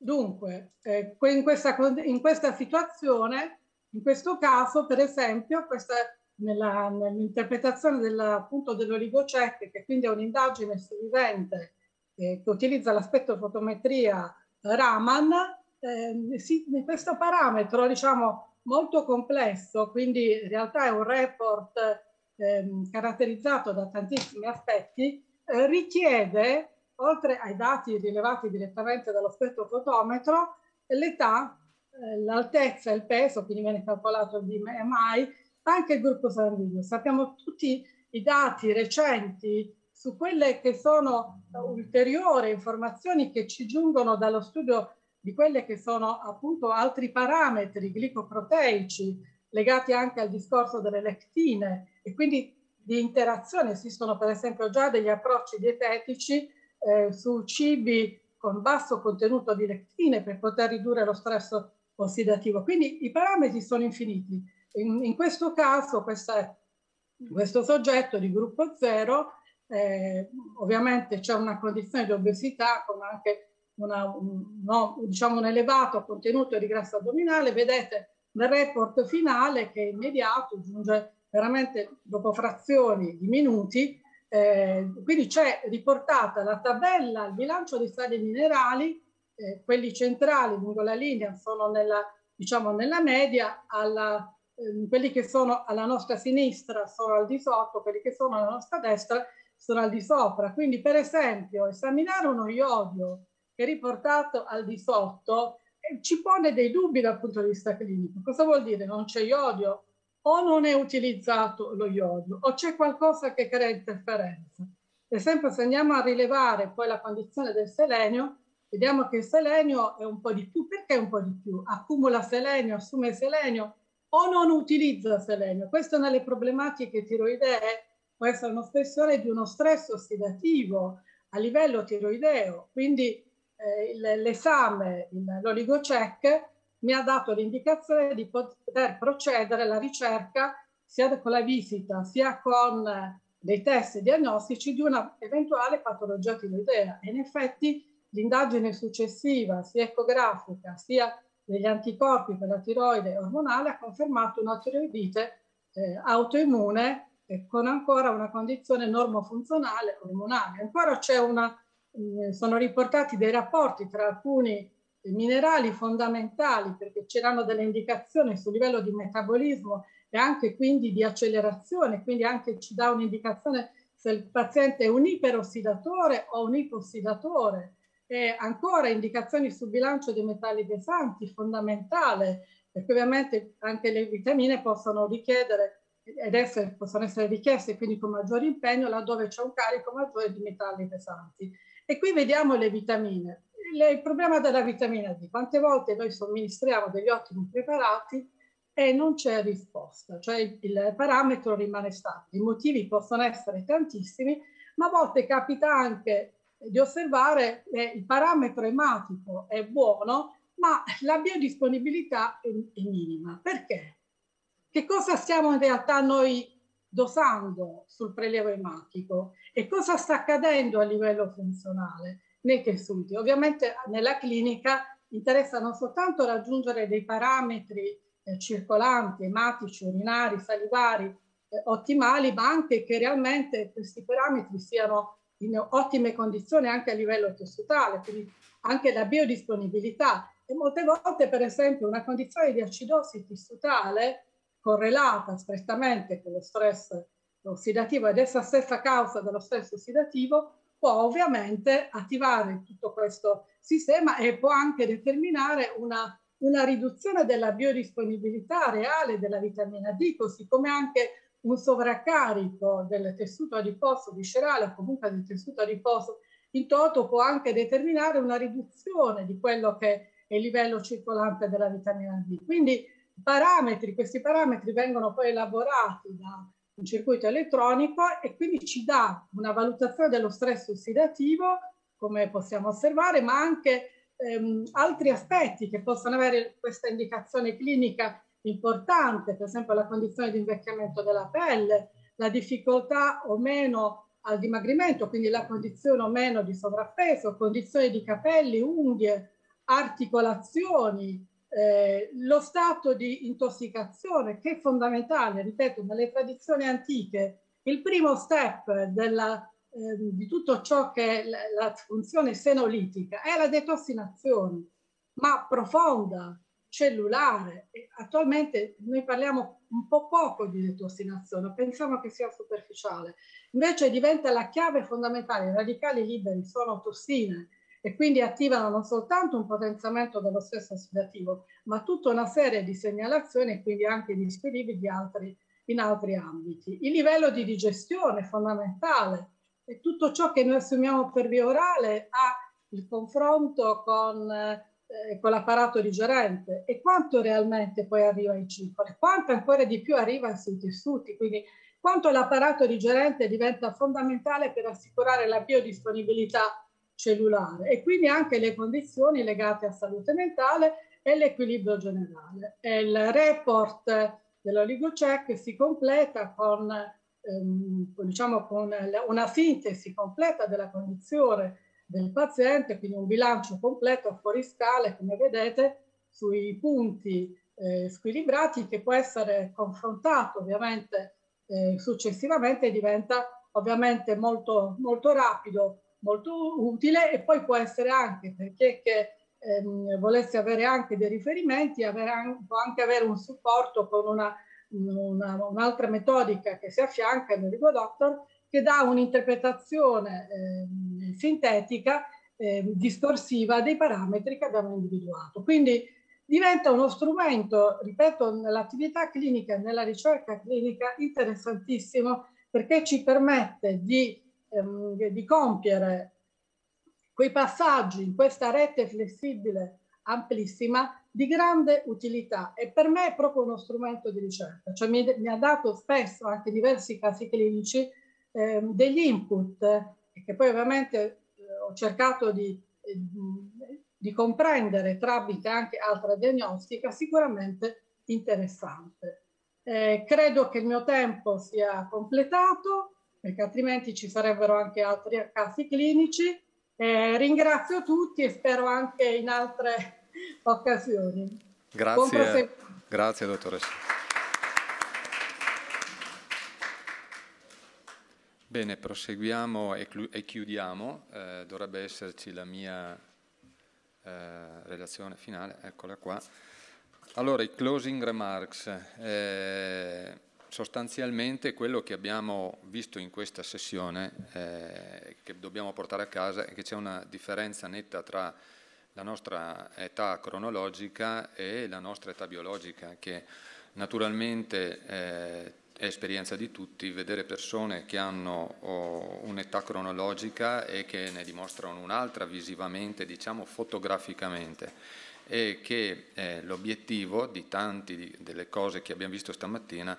S: Dunque, eh, in, questa, in, questa, situazione, in questo caso, per esempio, questa nell'interpretazione nell dell'oligocet, che quindi è un'indagine su vivente eh, che utilizza l'aspetto fotometria Raman, eh, si, questo parametro diciamo, molto complesso, quindi in realtà è un report ehm, caratterizzato da tantissimi aspetti, eh, richiede, oltre ai dati rilevati direttamente dallo spettrofotometro, l'età, eh, l'altezza, il peso, quindi viene calcolato di mai, anche il gruppo sanguigno. Sappiamo tutti i dati recenti su quelle che sono ulteriori informazioni che ci giungono dallo studio di quelli che sono appunto altri parametri glicoproteici legati anche al discorso delle lectine e quindi di interazione. Esistono per esempio già degli approcci dietetici eh, su cibi con basso contenuto di lectine per poter ridurre lo stress ossidativo. Quindi i parametri sono infiniti. In, in questo caso questa, questo soggetto di gruppo zero eh, ovviamente c'è una condizione di obesità con anche una, un, no, diciamo un elevato contenuto di grasso addominale, vedete nel report finale che è immediato, giunge veramente dopo frazioni di minuti, eh, quindi c'è riportata la tabella al bilancio dei sali minerali, eh, quelli centrali lungo la linea sono nella, diciamo, nella media, alla, eh, quelli che sono alla nostra sinistra sono al di sotto, quelli che sono alla nostra destra sono al di sopra. Quindi per esempio esaminare uno iodio e riportato al di sotto eh, ci pone dei dubbi dal punto di vista clinico. Cosa vuol dire? Non c'è iodio o non è utilizzato lo iodio o c'è qualcosa che crea interferenza. Per esempio, se andiamo a rilevare poi la condizione del selenio, vediamo che il selenio è un po' di più. Perché un po' di più? Accumula selenio, assume selenio o non utilizza selenio. Questo nelle problematiche tiroidee, può essere uno spessore di uno stress ossidativo a livello tiroideo. Quindi eh, l'esame, l'oligocec, mi ha dato l'indicazione di poter procedere alla ricerca sia con la visita sia con eh, dei test diagnostici di una eventuale patologia tiroidea. E in effetti l'indagine successiva, sia ecografica sia degli anticorpi per la tiroide ormonale, ha confermato una tiroidite eh, autoimmune eh, con ancora una condizione normofunzionale ormonale. Ancora c'è una eh, sono riportati dei rapporti tra alcuni minerali fondamentali perché c'erano delle indicazioni sul livello di metabolismo e anche quindi di accelerazione, quindi anche ci dà un'indicazione se il paziente è un iperossidatore o un ipossidatore. E ancora indicazioni sul bilancio dei metalli pesanti, fondamentale, perché ovviamente anche le vitamine possono richiedere ed essere, possono essere richieste quindi con maggiore impegno laddove c'è un carico maggiore di metalli pesanti. E qui vediamo le vitamine. Il problema della vitamina D, quante volte noi somministriamo degli ottimi preparati e non c'è risposta, cioè il parametro rimane stabile. I motivi possono essere tantissimi, ma a volte capita anche di osservare che eh, il parametro ematico è buono, ma la biodisponibilità è, minima. Perché? Che cosa stiamo in realtà noi dosando sul prelievo ematico e cosa sta accadendo a livello funzionale nei tessuti. Ovviamente ah, nella clinica interessa non soltanto raggiungere dei parametri eh, circolanti, ematici, urinari, salivari eh, ottimali, ma anche che realmente questi parametri siano in ottime condizioni anche a livello tessutale, quindi anche la biodisponibilità. E molte volte, per esempio, una condizione di acidosi tessutale correlata strettamente con lo stress ossidativo ed essa stessa causa dello stress ossidativo, può ovviamente attivare tutto questo sistema e può anche determinare una, una riduzione della biodisponibilità reale della vitamina D, così come anche un sovraccarico del tessuto adiposo viscerale o comunque del tessuto adiposo in toto può anche determinare una riduzione di quello che è il livello circolante della vitamina D. Quindi parametri, questi parametri vengono poi elaborati da un circuito elettronico e quindi ci dà una valutazione dello stress ossidativo, come possiamo osservare, ma anche ehm, altri aspetti che possono avere questa indicazione clinica importante, per esempio la condizione di invecchiamento della pelle, la difficoltà o meno al dimagrimento, quindi la condizione o meno di sovrappeso, condizioni di capelli, unghie, articolazioni, eh, lo stato di intossicazione che è fondamentale, ripeto, nelle tradizioni antiche, il primo step della, eh, di tutto ciò che è la, la funzione senolitica è la detossinazione, ma profonda, cellulare. attualmente noi parliamo un po' poco di detossinazione, pensiamo che sia superficiale. Invece diventa la chiave fondamentale, i radicali liberi sono tossine e quindi attivano non soltanto un potenziamento dello stesso ossidativo, ma tutta una serie di segnalazioni e quindi anche di disperibili di altri, in altri ambiti. Il livello di digestione è fondamentale e tutto ciò che noi assumiamo per via orale ha il confronto con, eh, con l'apparato digerente e quanto realmente poi arriva in circolo, quanto ancora di più arriva sui tessuti, quindi quanto l'apparato digerente diventa fondamentale per assicurare la biodisponibilità cellulare e quindi anche le condizioni legate a salute mentale e l'equilibrio generale. Il report dell'OligoCheck si completa con, ehm, diciamo, con una sintesi completa della condizione del paziente, quindi un bilancio completo fuori scala, come vedete, sui punti eh, squilibrati che può essere confrontato ovviamente eh, successivamente diventa ovviamente molto, molto rapido molto utile e poi può essere anche perché che, ehm, volesse avere anche dei riferimenti, avere, può anche avere un supporto con una, una, un'altra metodica che si affianca nel Rigo Doctor che dà un'interpretazione ehm, sintetica, ehm, distorsiva dei parametri che abbiamo individuato. Quindi diventa uno strumento, ripeto, nell'attività clinica nella ricerca clinica interessantissimo perché ci permette di ehm, di compiere quei passaggi in questa rete flessibile amplissima di grande utilità e per me è proprio uno strumento di ricerca, cioè mi, mi ha dato spesso anche diversi casi clinici ehm, degli input eh, che poi ovviamente eh, ho cercato di, eh, di comprendere tramite anche altra diagnostica sicuramente interessante. Eh, credo che il mio tempo sia completato, perché altrimenti ci sarebbero anche altri casi clinici. Eh, ringrazio tutti e spero anche in altre (laughs) occasioni. Grazie,
A: grazie dottoressa. Bene, proseguiamo e, e chiudiamo. Eh, dovrebbe esserci la mia eh, relazione finale, eccola qua. Allora, i closing remarks. Eh, sostanzialmente quello che abbiamo visto in questa sessione, eh, che dobbiamo portare a casa, è che c'è una differenza netta tra la nostra età cronologica e la nostra età biologica, che naturalmente eh, è esperienza di tutti vedere persone che hanno oh, un'età cronologica e che ne dimostrano un'altra visivamente, diciamo fotograficamente e che eh, l'obiettivo di tante delle cose che abbiamo visto stamattina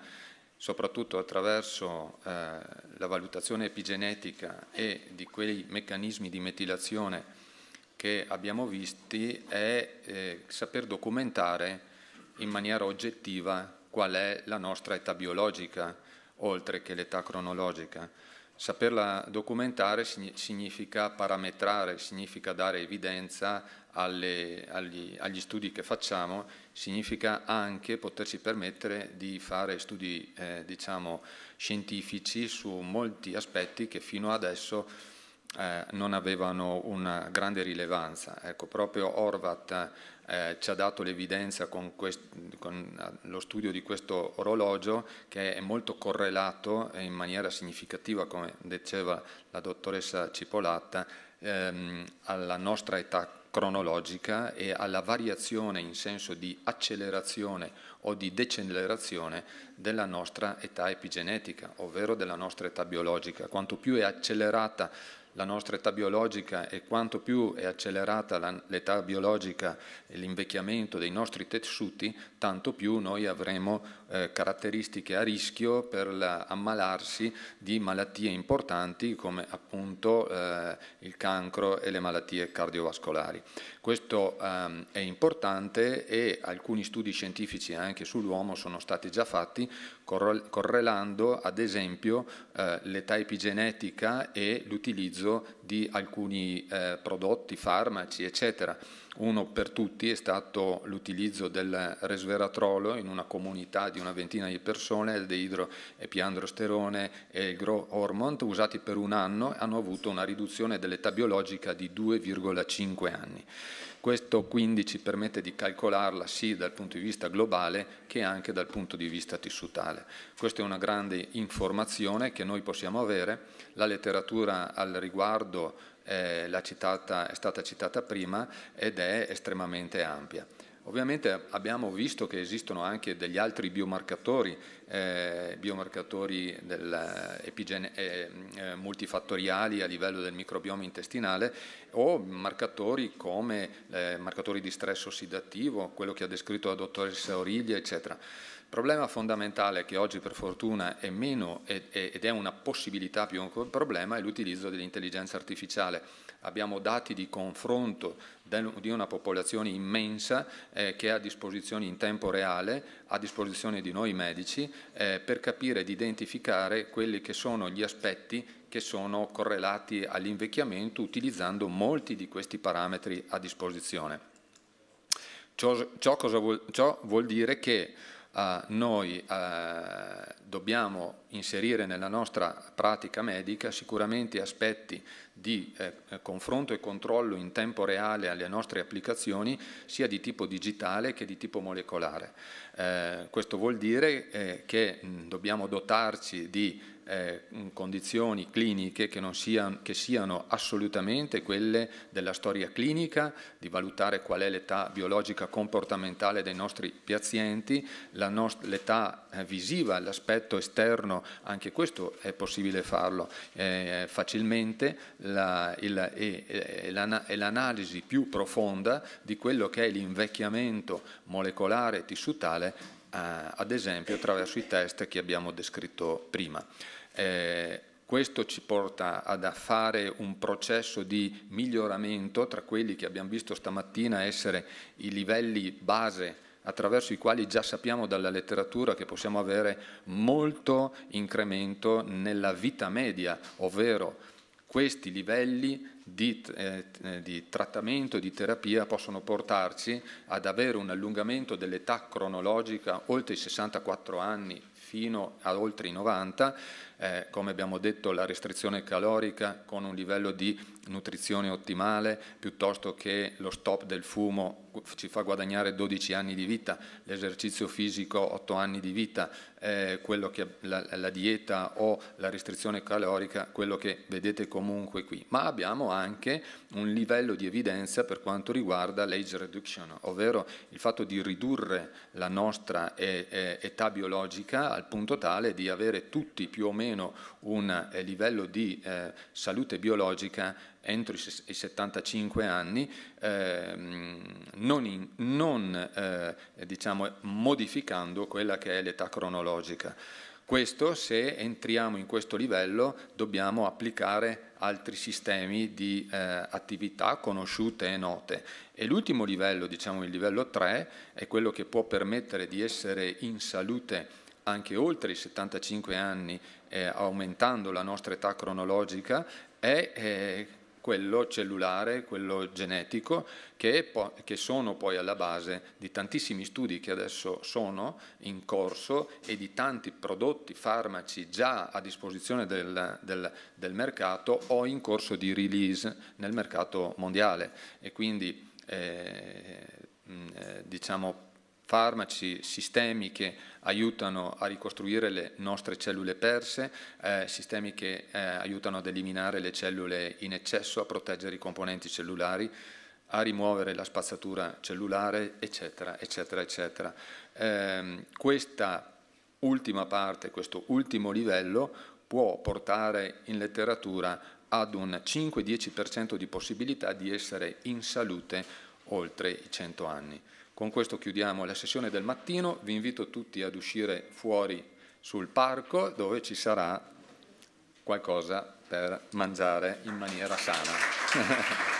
A: soprattutto attraverso eh, la valutazione epigenetica e di quei meccanismi di metilazione che abbiamo visti, è eh, saper documentare in maniera oggettiva qual è la nostra età biologica, oltre che l'età cronologica. Saperla documentare significa parametrare, significa dare evidenza alle, agli, agli, studi che facciamo, significa anche poterci permettere di fare studi eh, diciamo, scientifici su molti aspetti che fino adesso eh, non avevano una grande rilevanza. Ecco, proprio Orvat eh, ci ha dato l'evidenza con, con, eh, lo studio di questo orologio che è molto correlato in maniera significativa, come diceva la dottoressa Cipolatta, ehm, alla nostra età cronologica e alla variazione in senso di accelerazione o di decelerazione della nostra età epigenetica, ovvero della nostra età biologica. Quanto più è accelerata la nostra età biologica e quanto più è accelerata l'età biologica e l'invecchiamento dei nostri tessuti, tanto più noi avremo eh, caratteristiche a rischio per la, ammalarsi di malattie importanti come appunto eh, il cancro e le malattie cardiovascolari. Questo ehm, è importante e alcuni studi scientifici anche sull'uomo sono stati già fatti correlando ad esempio eh, l'età epigenetica e l'utilizzo di alcuni eh, prodotti, farmaci, eccetera. Uno per tutti è stato l'utilizzo del resveratrolo in una comunità di una ventina di persone, il deidroepiandrosterone e il grow hormone, usati per un anno, hanno avuto una riduzione dell'età biologica di 2,5 anni. Questo quindi ci permette di calcolarla sì dal punto di vista globale che anche dal punto di vista tissutale. Questa è una grande informazione che noi possiamo avere la letteratura al riguardo eh, citata, è stata citata prima ed è estremamente ampia. Ovviamente abbiamo visto che esistono anche degli altri biomarcatori, eh, biomarcatori eh, eh, eh, multifattoriali a livello del microbioma intestinale o marcatori come eh, marcatori di stress ossidativo, quello che ha descritto la dottoressa Origlia, eccetera problema fondamentale che oggi per fortuna è meno ed è una possibilità più un problema è l'utilizzo dell'intelligenza artificiale. Abbiamo dati di confronto di una popolazione immensa eh, che ha a disposizione in tempo reale, a disposizione di noi medici, eh, per capire ed identificare quelli che sono gli aspetti che sono correlati all'invecchiamento utilizzando molti di questi parametri a disposizione. Ciò, ciò, vuol, ciò vuol dire che noi eh, dobbiamo inserire nella nostra pratica medica sicuramente aspetti di eh, confronto e controllo in tempo reale alle nostre applicazioni sia di tipo digitale che di tipo molecolare. Eh, questo vuol dire eh, che mh, dobbiamo dotarci di eh, mm, condizioni cliniche che, siano, che siano assolutamente quelle della storia clinica, di valutare qual è l'età biologica comportamentale dei nostri pazienti, l'età eh, visiva, l'aspetto esterno, anche questo è possibile farlo eh, facilmente, e, l'analisi più profonda di quello che è l'invecchiamento molecolare e tissutale eh, ad esempio attraverso i test che abbiamo descritto prima. Eh, questo ci porta ad fare un processo di miglioramento tra quelli che abbiamo visto stamattina essere i livelli base attraverso i quali già sappiamo dalla letteratura che possiamo avere molto incremento nella vita media, ovvero questi livelli di, eh, di, trattamento, di terapia possono portarci ad avere un allungamento dell'età cronologica oltre i 64 anni fino a oltre i 90 eh, come abbiamo detto, la restrizione calorica con un livello di nutrizione ottimale, piuttosto che lo stop del fumo ci fa guadagnare 12 anni di vita, l'esercizio fisico 8 anni di vita, eh, che, la, la, dieta o la restrizione calorica, quello che vedete comunque qui. Ma abbiamo anche un livello di evidenza per quanto riguarda l'age reduction, ovvero il fatto di ridurre la nostra eh, eh età biologica al punto tale di avere tutti più o meno almeno un eh, livello di eh, salute biologica entro i, i 75 anni, ehm, non, in, non eh, diciamo, modificando quella che è l'età cronologica. Questo, se entriamo in questo livello, dobbiamo applicare altri sistemi di eh, attività conosciute e note. E l'ultimo livello, diciamo il livello 3, è quello che può permettere di essere in salute anche oltre i 75 anni, eh, aumentando la nostra età cronologica, è eh, quello cellulare, quello genetico, che, po- che, sono poi alla base di tantissimi studi che adesso sono in corso e di tanti prodotti, farmaci già a disposizione del, del, del mercato o in corso di release nel mercato mondiale. E quindi eh, eh diciamo farmaci sistemi che aiutano a ricostruire le nostre cellule perse, eh, sistemi che eh, aiutano ad eliminare le cellule in eccesso, a proteggere i componenti cellulari, a rimuovere la spazzatura cellulare, eccetera, eccetera, eccetera. Eh, questa ultima parte, questo ultimo livello può portare in letteratura ad un 5-10% di possibilità di essere in salute oltre i 100 anni. Con questo chiudiamo la sessione del mattino, vi invito tutti ad uscire fuori sul parco dove ci sarà qualcosa per mangiare in maniera sana. (laughs)